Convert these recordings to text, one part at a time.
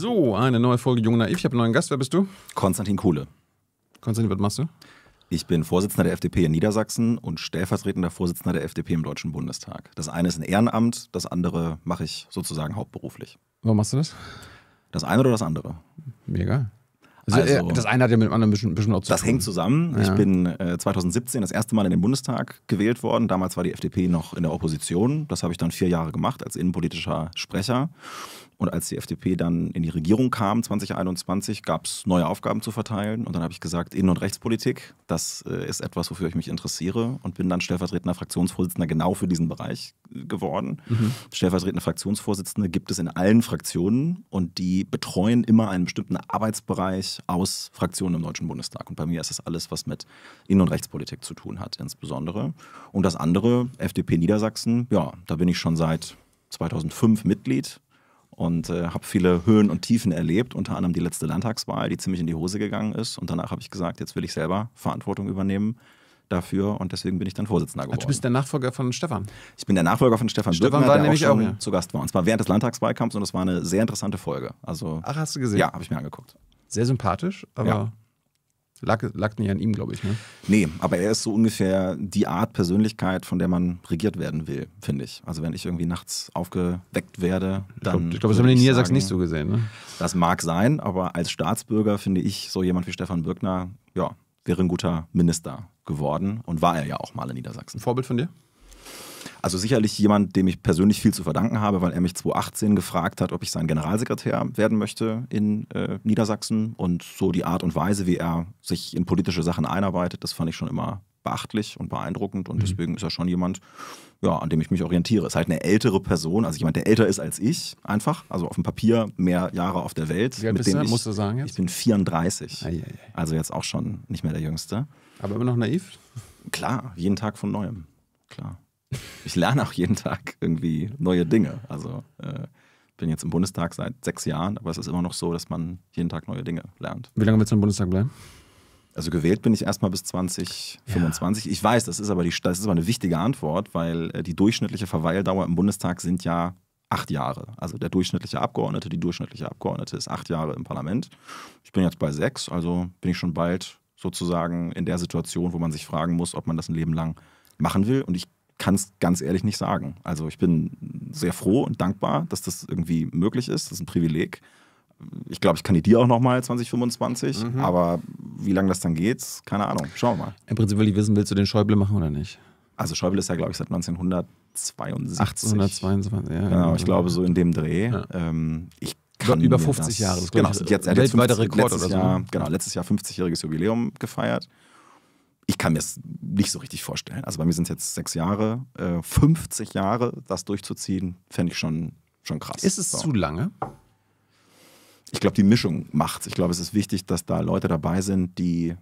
So, eine neue Folge Jung Naiv. Ich habe einen neuen Gast. Wer bist du? Konstantin Kuhle. Konstantin, was machst du? Ich bin Vorsitzender der FDP in Niedersachsen und stellvertretender Vorsitzender der FDP im Deutschen Bundestag. Das eine ist ein Ehrenamt, das andere mache ich sozusagen hauptberuflich. Warum machst du das? Das eine oder das andere? Mega. Also, also, äh, das eine hat ja mit dem anderen ein bisschen, bisschen auch zu Das tun. hängt zusammen. Ja. Ich bin äh, 2017 das erste Mal in den Bundestag gewählt worden. Damals war die FDP noch in der Opposition. Das habe ich dann vier Jahre gemacht als innenpolitischer Sprecher. Und als die FDP dann in die Regierung kam, 2021, gab es neue Aufgaben zu verteilen. Und dann habe ich gesagt, Innen- und Rechtspolitik, das äh, ist etwas, wofür ich mich interessiere. Und bin dann stellvertretender Fraktionsvorsitzender genau für diesen Bereich äh, geworden. Mhm. Stellvertretende Fraktionsvorsitzende gibt es in allen Fraktionen und die betreuen immer einen bestimmten Arbeitsbereich aus Fraktionen im Deutschen Bundestag. Und bei mir ist das alles, was mit Innen- und Rechtspolitik zu tun hat, insbesondere. Und das andere, FDP Niedersachsen, ja, da bin ich schon seit 2005 Mitglied und äh, habe viele Höhen und Tiefen erlebt, unter anderem die letzte Landtagswahl, die ziemlich in die Hose gegangen ist. Und danach habe ich gesagt, jetzt will ich selber Verantwortung übernehmen dafür und deswegen bin ich dann Vorsitzender geworden. Ach, du bist der Nachfolger von Stefan. Ich bin der Nachfolger von Stefan Stefan Birkner, war der nämlich auch, schon auch zu Gast war. Und zwar während des Landtagswahlkampfs und das war eine sehr interessante Folge. Also, Ach, hast du gesehen? Ja, habe ich mir angeguckt. Sehr sympathisch, aber ja. Lag, lag nicht an ihm, glaube ich. Ne? Nee, aber er ist so ungefähr die Art Persönlichkeit, von der man regiert werden will, finde ich. Also wenn ich irgendwie nachts aufgeweckt werde, dann. Ich glaube, glaub, das haben wir in Niedersachsen nicht so gesehen. Ne? Das mag sein, aber als Staatsbürger finde ich so jemand wie Stefan Bürgner, ja, wäre ein guter Minister geworden und war er ja auch mal in Niedersachsen. Vorbild von dir? Also sicherlich jemand, dem ich persönlich viel zu verdanken habe, weil er mich 2018 gefragt hat, ob ich sein Generalsekretär werden möchte in äh, Niedersachsen. Und so die Art und Weise, wie er sich in politische Sachen einarbeitet, das fand ich schon immer beachtlich und beeindruckend. Und mhm. deswegen ist er schon jemand, ja, an dem ich mich orientiere. Ist halt eine ältere Person, also jemand, der älter ist als ich, einfach. Also auf dem Papier mehr Jahre auf der Welt. Wie alt mit bist dem du, ich, musst du sagen jetzt? Ich bin 34. Ei, ei, ei. Also jetzt auch schon nicht mehr der Jüngste. Aber immer noch naiv? Klar, jeden Tag von neuem. Klar ich lerne auch jeden Tag irgendwie neue Dinge. Also äh, bin jetzt im Bundestag seit sechs Jahren, aber es ist immer noch so, dass man jeden Tag neue Dinge lernt. Wie lange willst du im Bundestag bleiben? Also gewählt bin ich erstmal bis 2025. Ja. Ich weiß, das ist aber die, das ist aber eine wichtige Antwort, weil äh, die durchschnittliche Verweildauer im Bundestag sind ja acht Jahre. Also der durchschnittliche Abgeordnete, die durchschnittliche Abgeordnete ist acht Jahre im Parlament. Ich bin jetzt bei sechs, also bin ich schon bald sozusagen in der Situation, wo man sich fragen muss, ob man das ein Leben lang machen will. Und ich kann es ganz ehrlich nicht sagen. Also ich bin sehr froh und dankbar, dass das irgendwie möglich ist. Das ist ein Privileg. Ich glaube, ich kandidiere auch nochmal 2025, mhm. aber wie lange das dann geht, keine Ahnung. Schauen wir mal. Im Prinzip will ich wissen, willst du den Schäuble machen oder nicht? Also Schäuble ist ja, glaube ich, seit 1972. 1822, ja. Genau, ich glaube so in dem Dreh. Ja. Ähm, ich kann über 50 Jahre. Das, genau, jetzt, jetzt äh, 50, Rekord oder so. Ne? Jahr, genau, letztes Jahr 50-jähriges Jubiläum gefeiert ich kann mir es nicht so richtig vorstellen. Also bei mir sind es jetzt sechs Jahre, äh, 50 Jahre, das durchzuziehen, fände ich schon, schon krass. Ist es so. zu lange? Ich glaube, die Mischung macht es. Ich glaube, es ist wichtig, dass da Leute dabei sind, die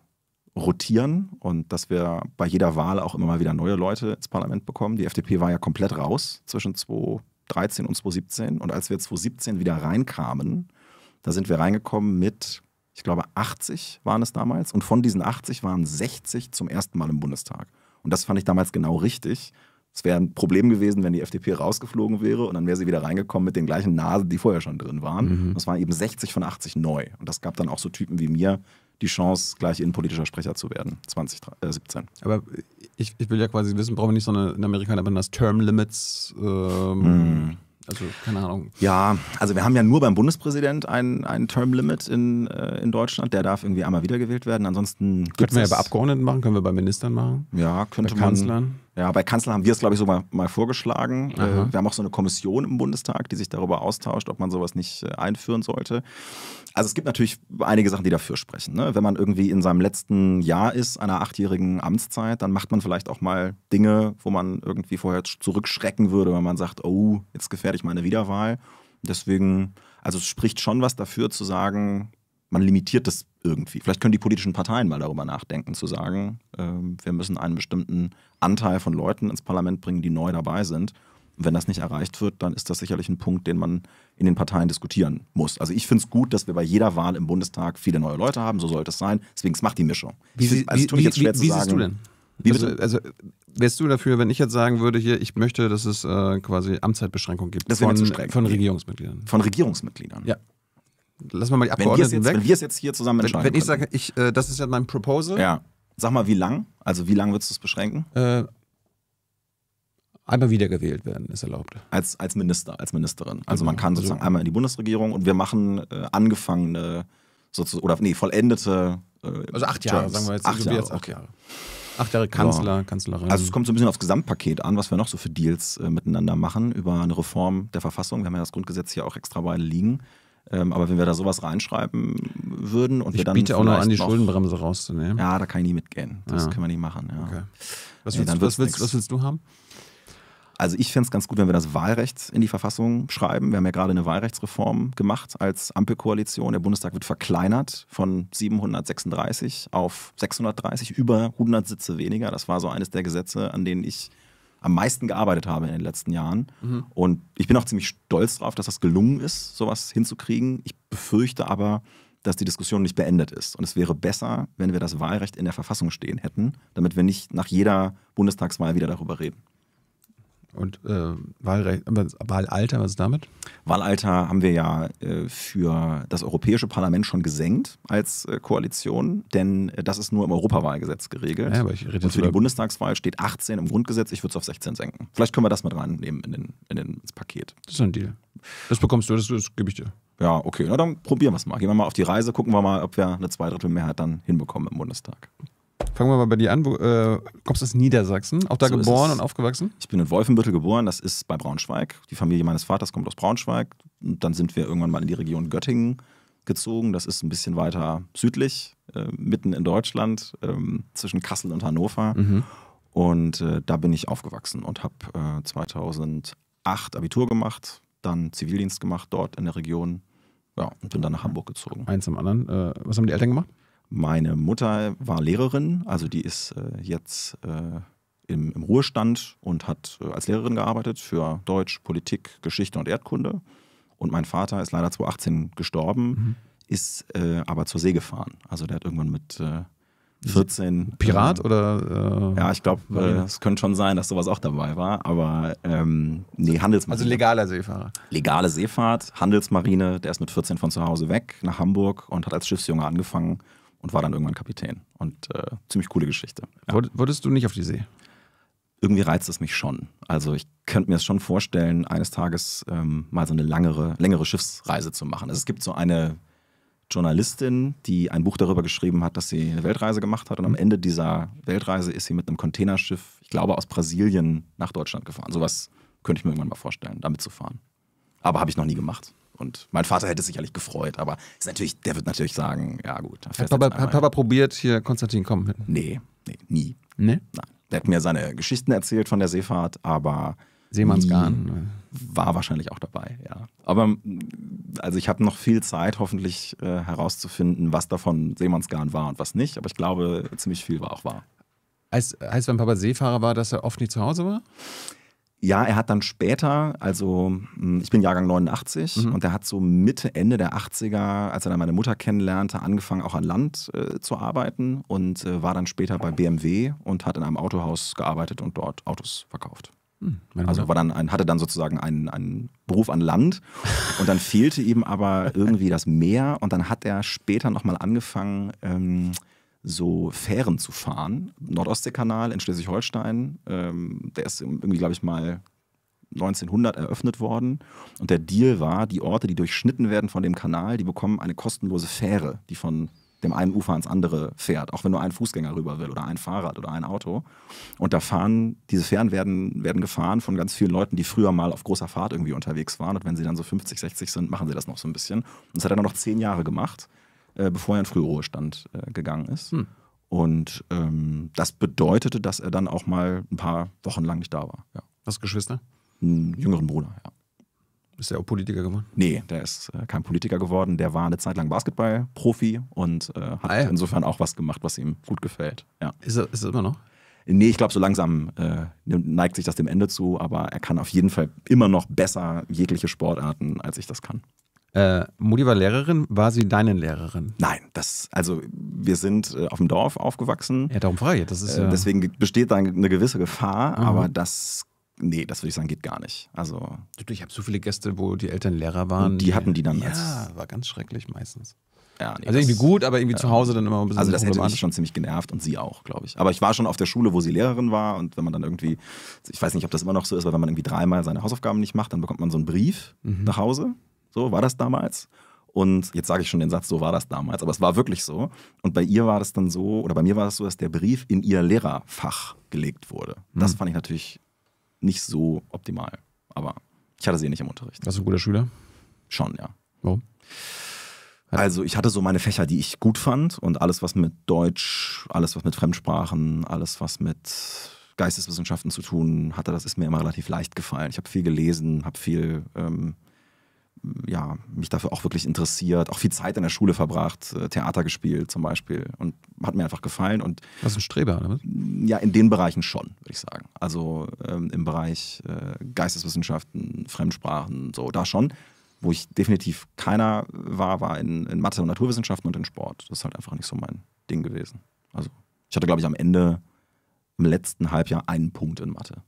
rotieren und dass wir bei jeder Wahl auch immer mal wieder neue Leute ins Parlament bekommen. Die FDP war ja komplett raus zwischen 2013 und 2017. Und als wir 2017 wieder reinkamen, da sind wir reingekommen mit ich glaube 80 waren es damals. Und von diesen 80 waren 60 zum ersten Mal im Bundestag. Und das fand ich damals genau richtig. Es wäre ein Problem gewesen, wenn die FDP rausgeflogen wäre und dann wäre sie wieder reingekommen mit den gleichen Nasen, die vorher schon drin waren. Mhm. Das waren eben 60 von 80 neu. Und das gab dann auch so Typen wie mir die Chance, gleich innenpolitischer Sprecher zu werden, 2017. Äh, aber ich, ich will ja quasi wissen, brauchen wir nicht so eine, in Amerika, aber das Term Limits. Ähm, mhm. Also keine Ahnung. Ja, also wir haben ja nur beim Bundespräsident ein, ein Termlimit in, äh, in Deutschland. Der darf irgendwie einmal wiedergewählt werden. Ansonsten. Könnten wir ja bei Abgeordneten machen, können wir bei Ministern machen. Ja, könnte bei Kanzlern. man. Kanzlern. Ja, bei Kanzler haben wir es, glaube ich, so mal, mal vorgeschlagen. Äh, Aha. wir haben auch so eine Kommission im Bundestag, die sich darüber austauscht, ob man sowas nicht äh, einführen sollte. Also es gibt natürlich einige Sachen, die dafür sprechen. Ne? Wenn man irgendwie in seinem letzten Jahr ist, einer achtjährigen Amtszeit, dann macht man vielleicht auch mal Dinge, wo man irgendwie vorher zurückschrecken würde, wenn man sagt, oh, jetzt gefährde ich meine Wiederwahl. Deswegen, also es spricht schon was dafür zu sagen, man limitiert das irgendwie. Vielleicht können die politischen Parteien mal darüber nachdenken, zu sagen, ähm, wir müssen einen bestimmten Anteil von Leuten ins Parlament bringen, die neu dabei sind. Und wenn das nicht erreicht wird, dann ist das sicherlich ein Punkt, den man in den Parteien diskutieren muss. Also ich finde es gut, dass wir bei jeder Wahl im Bundestag viele neue Leute haben, so sollte es sein. Deswegen, es macht die Mischung. Wie, find, also wie, wie, wie, wie siehst du denn? Also, also, wärst du dafür, wenn ich jetzt sagen würde, hier, ich möchte, dass es äh, quasi Amtszeitbeschränkungen gibt das von, zu streng. von Regierungsmitgliedern? Von Regierungsmitgliedern. Ja lassen wir mal die Abgeordneten wenn jetzt, weg. Wenn wir es jetzt hier zusammen entscheiden. Wenn, wenn ich sage, ich, äh, das ist ja mein Proposal. Ja. Sag mal, wie lang? Also wie lange würdest du es beschränken? Äh, einmal wiedergewählt werden ist erlaubt. Als, als Minister, als Ministerin. Also genau. man kann also sozusagen also, einmal in die Bundesregierung und wir machen äh, angefangene sozusagen oder nee, vollendete. Äh, also acht Jahre, Terms. sagen wir jetzt. Acht Jahre, jetzt acht okay. Jahre. Acht Jahre Kanzler, so. Kanzlerin. Also es kommt so ein bisschen aufs Gesamtpaket an, was wir noch so für Deals äh, miteinander machen über eine Reform der Verfassung. Wir haben ja das Grundgesetz hier auch extra beide liegen. Ähm, aber wenn wir da sowas reinschreiben würden und ich wir dann. Ich biete auch noch an, die noch, Schuldenbremse rauszunehmen. Ja, da kann ich nie mitgehen. Das ja. können wir nicht machen. Ja. Okay. Was, willst, nee, was, willst, was willst du haben? Also ich fände es ganz gut, wenn wir das Wahlrecht in die Verfassung schreiben. Wir haben ja gerade eine Wahlrechtsreform gemacht als Ampelkoalition. Der Bundestag wird verkleinert von 736 auf 630, über 100 Sitze weniger. Das war so eines der Gesetze, an denen ich am meisten gearbeitet habe in den letzten Jahren. Mhm. Und ich bin auch ziemlich stolz darauf, dass das gelungen ist, sowas hinzukriegen. Ich befürchte aber, dass die Diskussion nicht beendet ist. Und es wäre besser, wenn wir das Wahlrecht in der Verfassung stehen hätten, damit wir nicht nach jeder Bundestagswahl wieder darüber reden. Und äh, Wahlrecht, Wahlalter, was ist damit? Wahlalter haben wir ja äh, für das Europäische Parlament schon gesenkt als äh, Koalition, denn äh, das ist nur im Europawahlgesetz geregelt. Ja, aber ich rede Und für die Bundestagswahl steht 18 im Grundgesetz, ich würde es auf 16 senken. Vielleicht können wir das mit reinnehmen in den, in den, ins Paket. Das ist ein Deal. Das bekommst du, das, das gebe ich dir. Ja, okay. Na dann probieren wir es mal. Gehen wir mal auf die Reise, gucken wir mal, ob wir eine Zweidrittelmehrheit dann hinbekommen im Bundestag. Fangen wir mal bei dir an. Wo, äh, kommst aus Niedersachsen? Auch da so geboren und aufgewachsen? Ich bin in Wolfenbüttel geboren, das ist bei Braunschweig. Die Familie meines Vaters kommt aus Braunschweig. Und dann sind wir irgendwann mal in die Region Göttingen gezogen. Das ist ein bisschen weiter südlich, äh, mitten in Deutschland, äh, zwischen Kassel und Hannover. Mhm. Und äh, da bin ich aufgewachsen und habe äh, 2008 Abitur gemacht, dann Zivildienst gemacht dort in der Region. Ja, und bin dann nach Hamburg gezogen. Eins zum anderen. Äh, was haben die Eltern gemacht? Meine Mutter war Lehrerin, also die ist äh, jetzt äh, im, im, Ruhestand und hat äh, als Lehrerin gearbeitet für Deutsch, Politik, Geschichte und Erdkunde. Und mein Vater ist leider 2018 gestorben, mhm. ist äh, aber zur See gefahren. Also der hat irgendwann mit 14. Äh, Pirat ähm, oder? Äh, ja, ich glaube, äh, es könnte schon sein, dass sowas auch dabei war, aber ähm, nee, Handelsmarine. Also legaler Seefahrer. Legale Seefahrt, Handelsmarine, der ist mit 14 von zu Hause weg nach Hamburg und hat als Schiffsjunge angefangen und war dann irgendwann Kapitän. Und äh, ziemlich coole Geschichte. Ja. Wolltest du nicht auf die See? Irgendwie reizt es mich schon. Also ich könnte mir es schon vorstellen, eines Tages ähm, mal so eine langere, längere Schiffsreise zu machen. Also es gibt so eine Journalistin, die ein Buch darüber geschrieben hat, dass sie eine Weltreise gemacht hat. Und am mhm. Ende dieser Weltreise ist sie mit einem Containerschiff, ich glaube, aus Brasilien nach Deutschland gefahren. Sowas könnte ich mir irgendwann mal vorstellen, damit zu fahren. Aber habe ich noch nie gemacht. Und mein Vater hätte sicherlich gefreut, aber ist natürlich, der wird natürlich sagen, ja gut. Hat Papa, hat Papa probiert, hier Konstantin kommen? Nee, nee, nie. Nee? Nein. Der hat mir seine Geschichten erzählt von der Seefahrt, aber Seemannsgarn ne? war wahrscheinlich auch dabei, ja. Aber mm, also ich habe noch viel Zeit, hoffentlich äh, herauszufinden, was davon Seemannsgarn war und was nicht. Aber ich glaube, ziemlich viel war auch wahr. Heißt, heißt wenn Papa Seefahrer war, dass er oft nicht zu Hause war? Ja, er hat dann später, also hm, ich bin Jahrgang 89 mhm. und er hat so Mitte, Ende der 80er, als er dann meine Mutter kennenlernte, angefangen auch an Land äh, zu arbeiten und äh, war dann später bei BMW und hat in einem Autohaus gearbeitet und dort Autos verkauft. Hm, also war dann ein, hatte dann sozusagen einen, einen Beruf an Land und dann fehlte ihm aber irgendwie das Meer und dann hat er später nochmal angefangen, ähm, so Fähren zu fahren. Nordostseekanal in Schleswig-Holstein, ähm, der ist irgendwie, glaube ich, mal 1900 eröffnet worden. Und der Deal war, die Orte, die durchschnitten werden von dem Kanal, die bekommen eine kostenlose Fähre, die von dem einen Ufer ans andere fährt, auch wenn nur ein Fußgänger rüber will oder ein Fahrrad oder ein Auto. Und da fahren, diese Fähren werden, werden gefahren von ganz vielen Leuten, die früher mal auf großer Fahrt irgendwie unterwegs waren. Und wenn sie dann so 50, 60 sind, machen sie das noch so ein bisschen. Und das hat er dann noch zehn Jahre gemacht. Äh, bevor er in Frühruhestand äh, gegangen ist. Hm. Und ähm, das bedeutete, dass er dann auch mal ein paar Wochen lang nicht da war. Ja. Hast du Geschwister? Einen jüngeren Bruder, ja. Ist der auch Politiker geworden? Nee, der ist äh, kein Politiker geworden. Der war eine Zeit lang Basketballprofi und äh, hat ah, ja. insofern auch was gemacht, was ihm gut gefällt. Ja. Ist, er, ist er immer noch? Nee, ich glaube, so langsam äh, neigt sich das dem Ende zu, aber er kann auf jeden Fall immer noch besser jegliche Sportarten, als ich das kann. Äh, Mutti war Lehrerin, war sie deine Lehrerin? Nein, das, also wir sind äh, auf dem Dorf aufgewachsen. Ja, darum frage ich. Das ist, äh, ja äh, deswegen besteht da eine gewisse Gefahr, mhm. aber das Nee, das würde ich sagen, geht gar nicht. Also ich habe so viele Gäste, wo die Eltern Lehrer waren. Die, die hatten die dann. Ja, als, war ganz schrecklich meistens. Ja, nee, also irgendwie gut, aber irgendwie äh, zu Hause dann immer ein bisschen. Also das hätte mich schon ziemlich genervt und sie auch, glaube ich. Aber ich war schon auf der Schule, wo sie Lehrerin war und wenn man dann irgendwie, ich weiß nicht, ob das immer noch so ist, aber wenn man irgendwie dreimal seine Hausaufgaben nicht macht, dann bekommt man so einen Brief mhm. nach Hause so war das damals. Und jetzt sage ich schon den Satz, so war das damals, aber es war wirklich so. Und bei ihr war das dann so, oder bei mir war es das so, dass der Brief in ihr Lehrerfach gelegt wurde. Das hm. fand ich natürlich nicht so optimal. Aber ich hatte sie nicht im Unterricht. Warst du ein guter Schüler? Schon, ja. Warum? also ich hatte so meine Fächer, die ich gut fand und alles, was mit Deutsch, alles, was mit Fremdsprachen, alles, was mit Geisteswissenschaften zu tun hatte, das ist mir immer relativ leicht gefallen. Ich habe viel gelesen, habe viel ähm, ja, mich dafür auch wirklich interessiert, auch viel Zeit in der Schule verbracht, äh, Theater gespielt zum Beispiel und hat mir einfach gefallen. Und Was ein Streber, oder? was? Mm, ja, in den Bereichen schon, würde ich sagen. Also ähm, im Bereich äh, Geisteswissenschaften, Fremdsprachen, so da schon. Wo ich definitiv keiner war, war in, in Mathe und Naturwissenschaften und in Sport. Das ist halt einfach nicht so mein Ding gewesen. Also ich hatte, glaube ich, am Ende im letzten Halbjahr einen Punkt in Mathe.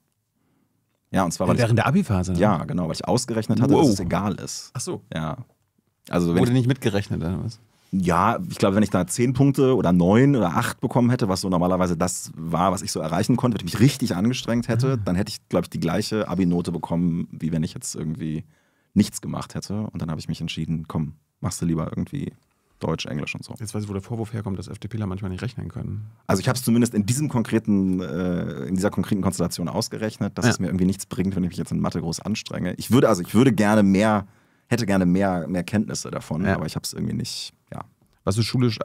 Ja, und zwar ja, weil während ich, der Abi-Phase. Ne? Ja, genau, weil ich ausgerechnet hatte, wow. dass es egal ist. Ach so. Ja. Also wenn wurde ich, nicht mitgerechnet oder was? Ja, ich glaube, wenn ich da zehn Punkte oder neun oder acht bekommen hätte, was so normalerweise das war, was ich so erreichen konnte, wenn ich mich richtig angestrengt hätte, ah. dann hätte ich, glaube ich, die gleiche Abi-Note bekommen, wie wenn ich jetzt irgendwie nichts gemacht hätte. Und dann habe ich mich entschieden, komm, machst du lieber irgendwie Deutsch, Englisch und so. Jetzt weiß ich, wo der Vorwurf herkommt, dass FDPler manchmal nicht rechnen können. Also ich habe es zumindest in diesem konkreten, äh, in dieser konkreten Konstellation ausgerechnet, dass ja. es mir irgendwie nichts bringt, wenn ich mich jetzt in Mathe groß anstrenge. Ich würde, also ich würde gerne mehr, hätte gerne mehr, mehr Kenntnisse davon, ja. aber ich habe es irgendwie nicht, ja. Warst du schulisch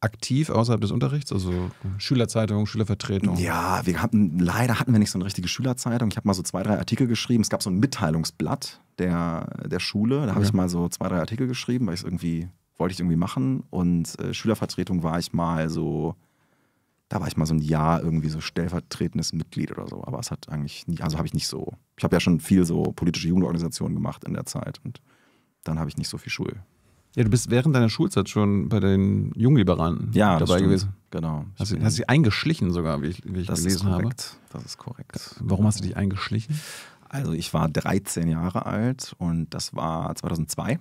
aktiv außerhalb des Unterrichts? Also Schülerzeitung, Schülervertretung? Ja, wir hatten, leider hatten wir nicht so eine richtige Schülerzeitung. Ich habe mal so zwei, drei Artikel geschrieben. Es gab so ein Mitteilungsblatt der, der Schule. Da habe okay. ich mal so zwei, drei Artikel geschrieben, weil ich es irgendwie wollte ich irgendwie machen. Und äh, Schülervertretung war ich mal so, da war ich mal so ein Jahr irgendwie so stellvertretendes Mitglied oder so. Aber es hat eigentlich nie, also habe ich nicht so, ich habe ja schon viel so politische Jugendorganisationen gemacht in der Zeit und dann habe ich nicht so viel Schul. Ja, du bist während deiner Schulzeit schon bei den Jungliberalen ja, dabei gewesen. Genau. Hast du hast dich eingeschlichen sogar, wie ich, wie ich das gelesen habe. Das ist korrekt. Warum hast du dich eingeschlichen? Also ich war 13 Jahre alt und das war 2002.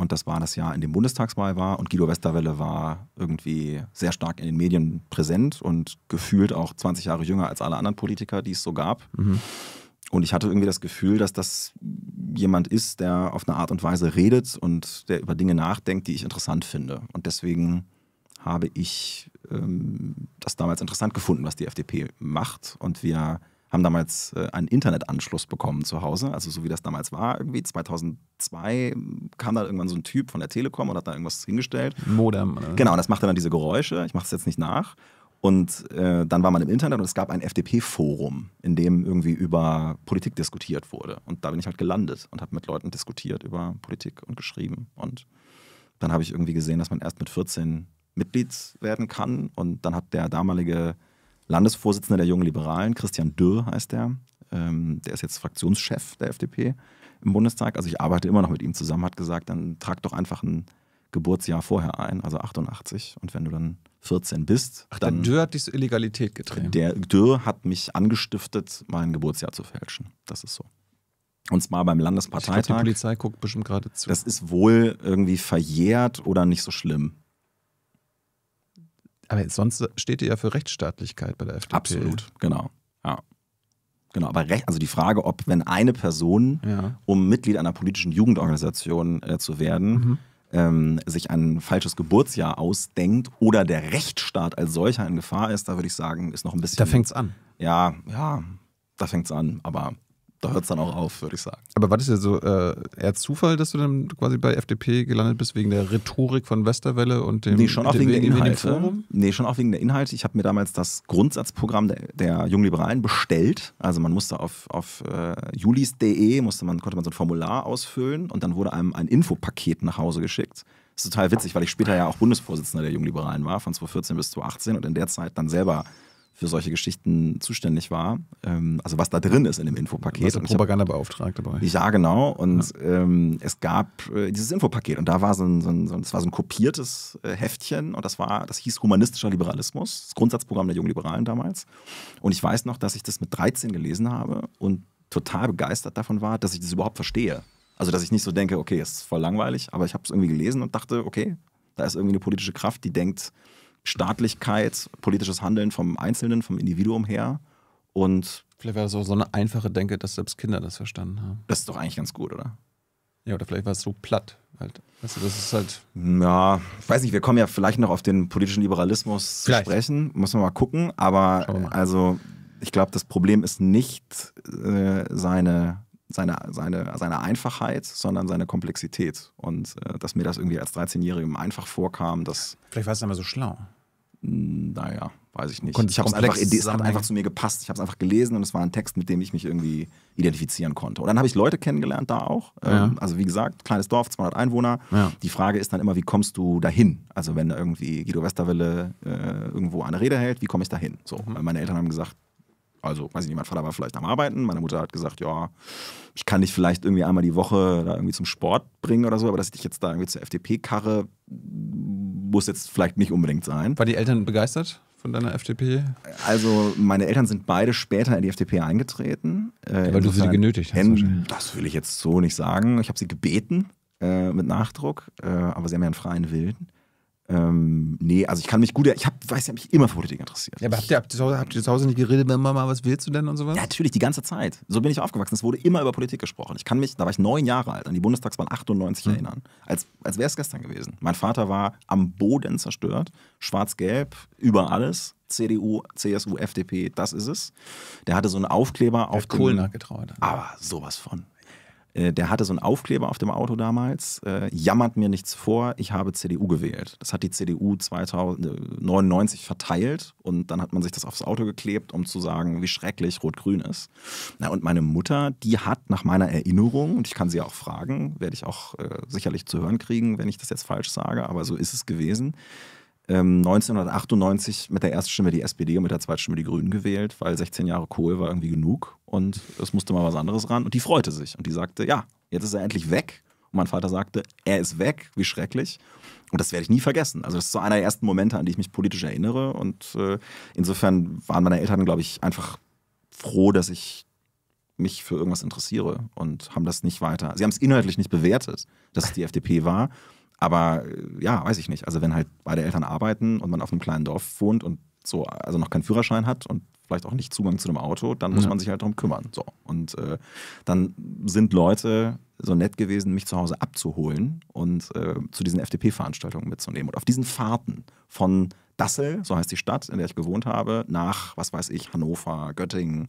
Und das war das Jahr, in dem Bundestagswahl war. Und Guido Westerwelle war irgendwie sehr stark in den Medien präsent und gefühlt auch 20 Jahre jünger als alle anderen Politiker, die es so gab. Mhm. Und ich hatte irgendwie das Gefühl, dass das jemand ist, der auf eine Art und Weise redet und der über Dinge nachdenkt, die ich interessant finde. Und deswegen habe ich ähm, das damals interessant gefunden, was die FDP macht. Und wir haben damals äh, einen Internetanschluss bekommen zu Hause, also so wie das damals war irgendwie. 2002 hm, kam da irgendwann so ein Typ von der Telekom und hat da irgendwas hingestellt. Modem. Oder? Genau, und das machte dann diese Geräusche. Ich mache es jetzt nicht nach. Und äh, dann war man im Internet und es gab ein FDP-Forum, in dem irgendwie über Politik diskutiert wurde. Und da bin ich halt gelandet und habe mit Leuten diskutiert über Politik und geschrieben. Und dann habe ich irgendwie gesehen, dass man erst mit 14 Mitglied werden kann. Und dann hat der damalige Landesvorsitzender der Jungen Liberalen, Christian Dürr heißt der. Ähm, der ist jetzt Fraktionschef der FDP im Bundestag. Also ich arbeite immer noch mit ihm zusammen, hat gesagt, dann trag doch einfach ein Geburtsjahr vorher ein, also 88. Und wenn du dann 14 bist. Ach, dann, der Dürr hat diese Illegalität getrieben. Der Dürr hat mich angestiftet, mein Geburtsjahr zu fälschen. Das ist so. Und zwar beim Landesparteitag. Ich glaub, die Polizei guckt bestimmt gerade zu. Das ist wohl irgendwie verjährt oder nicht so schlimm. Aber sonst steht ihr ja für Rechtsstaatlichkeit bei der FDP. Absolut, genau. Ja. Genau, aber recht, also die Frage, ob wenn eine Person, ja. um Mitglied einer politischen Jugendorganisation äh, zu werden, mhm. ähm, sich ein falsches Geburtsjahr ausdenkt oder der Rechtsstaat als solcher in Gefahr ist, da würde ich sagen, ist noch ein bisschen. Da fängt es an. Ja, ja, da es an. Aber da hört es dann auch auf, würde ich sagen. Aber war das ja so äh, eher Zufall, dass du dann quasi bei FDP gelandet bist, wegen der Rhetorik von Westerwelle und dem, nee, schon auch wegen der Inhalte. Nee, schon auch wegen der Inhalte. Ich habe mir damals das Grundsatzprogramm der, der Jungliberalen bestellt. Also man musste auf, auf uh, julis.de man, konnte man so ein Formular ausfüllen und dann wurde einem ein Infopaket nach Hause geschickt. Das ist total witzig, weil ich später ja auch Bundesvorsitzender der Jungliberalen war, von 2014 bis 2018 und in der Zeit dann selber für solche Geschichten zuständig war. Ähm, also was da drin ist in dem Infopaket. Was der Propagandabeauftragte bei. Ja, genau. Und ja. Ähm, es gab äh, dieses Infopaket und da war so ein, so ein, so ein, das war so ein kopiertes äh, Heftchen und das war, das hieß Humanistischer Liberalismus, das Grundsatzprogramm der jungen Liberalen damals. Und ich weiß noch, dass ich das mit 13 gelesen habe und total begeistert davon war, dass ich das überhaupt verstehe. Also, dass ich nicht so denke, okay, ist voll langweilig, aber ich habe es irgendwie gelesen und dachte, okay, da ist irgendwie eine politische Kraft, die denkt, Staatlichkeit, politisches Handeln vom Einzelnen, vom Individuum her. Und vielleicht war das auch so eine einfache Denke, dass selbst Kinder das verstanden haben. Das ist doch eigentlich ganz gut, oder? Ja, oder vielleicht war es so platt. Halt. Weißt du, das ist halt. Ja, ich weiß nicht, wir kommen ja vielleicht noch auf den politischen Liberalismus vielleicht. zu sprechen. Muss man mal gucken. Aber mal. also, ich glaube, das Problem ist nicht äh, seine seine, seine, seine Einfachheit, sondern seine Komplexität. Und äh, dass mir das irgendwie als 13-Jährigem einfach vorkam, dass. Vielleicht warst du aber so schlau. Hm, naja, weiß ich nicht. Konntest ich habe es einfach, es hat einfach zu mir gepasst. Ich habe es einfach gelesen und es war ein Text, mit dem ich mich irgendwie identifizieren konnte. Und dann habe ich Leute kennengelernt da auch. Ja. Ähm, also wie gesagt, kleines Dorf, 200 Einwohner. Ja. Die Frage ist dann immer, wie kommst du dahin? Also wenn irgendwie Guido Westerwelle äh, irgendwo eine Rede hält, wie komme ich dahin? So, mhm. meine Eltern haben gesagt, also, weiß ich nicht, mein Vater war vielleicht am Arbeiten. Meine Mutter hat gesagt, ja, ich kann dich vielleicht irgendwie einmal die Woche da irgendwie zum Sport bringen oder so, aber dass ich dich jetzt da irgendwie zur FDP karre, muss jetzt vielleicht nicht unbedingt sein. War die Eltern begeistert? von deiner FDP? Also, meine Eltern sind beide später in die FDP eingetreten. Äh, weil du sie genötigt hast. das will ich jetzt so nicht sagen. Ich habe sie gebeten äh, mit Nachdruck, äh, aber sie haben ja einen freien Willen. Ähm, nee, also ich kann mich gut, ich hab, weiß ja, mich immer für Politik interessiert. Ja, aber habt ihr, habt, ihr Hause, habt ihr zu Hause nicht geredet mit Mama, was willst du denn und sowas? Ja, natürlich, die ganze Zeit. So bin ich aufgewachsen. Es wurde immer über Politik gesprochen. Ich kann mich, da war ich neun Jahre alt, an die Bundestagswahl 98 mhm. erinnern. Als, als wäre es gestern gewesen. Mein Vater war am Boden zerstört, schwarz-gelb, über alles. CDU, CSU, FDP, das ist es. Der hatte so einen Aufkleber auf. Kohlner getraut. Aber sowas von. Äh, der hatte so einen Aufkleber auf dem Auto damals, äh, jammert mir nichts vor, ich habe CDU gewählt. Das hat die CDU 2099 verteilt und dann hat man sich das aufs Auto geklebt, um zu sagen, wie schrecklich Rot-Grün ist. Na, und meine Mutter, die hat nach meiner Erinnerung, und ich kann sie auch fragen, werde ich auch äh, sicherlich zu hören kriegen, wenn ich das jetzt falsch sage, aber so ist es gewesen, 1998 ähm, mit der ersten Stimme die SPD und mit der zweiten Stimme die Grünen gewählt, weil 16 Jahre Kohl war irgendwie genug und es musste mal was anderes ran. Und die freute sich und die sagte, ja, jetzt ist er endlich weg. Und mein Vater sagte, er ist weg, wie schrecklich. Und das werde ich nie vergessen. Also das ist so einer der ersten Momente, an die ich mich politisch erinnere. Und äh, insofern waren meine Eltern, glaube ich, einfach froh, dass ich mich für irgendwas interessiere und haben das nicht weiter. Sie haben es inhaltlich nicht bewertet, dass es die FDP war. Aber äh, ja, weiß ich nicht. Also wenn halt beide Eltern arbeiten und man auf einem kleinen Dorf wohnt und so, also noch keinen Führerschein hat und vielleicht auch nicht Zugang zu einem Auto, dann muss ja. man sich halt darum kümmern. So. Und äh, dann sind Leute so nett gewesen, mich zu Hause abzuholen und äh, zu diesen FDP-Veranstaltungen mitzunehmen. Und auf diesen Fahrten von Dassel, so heißt die Stadt, in der ich gewohnt habe, nach, was weiß ich, Hannover, Göttingen,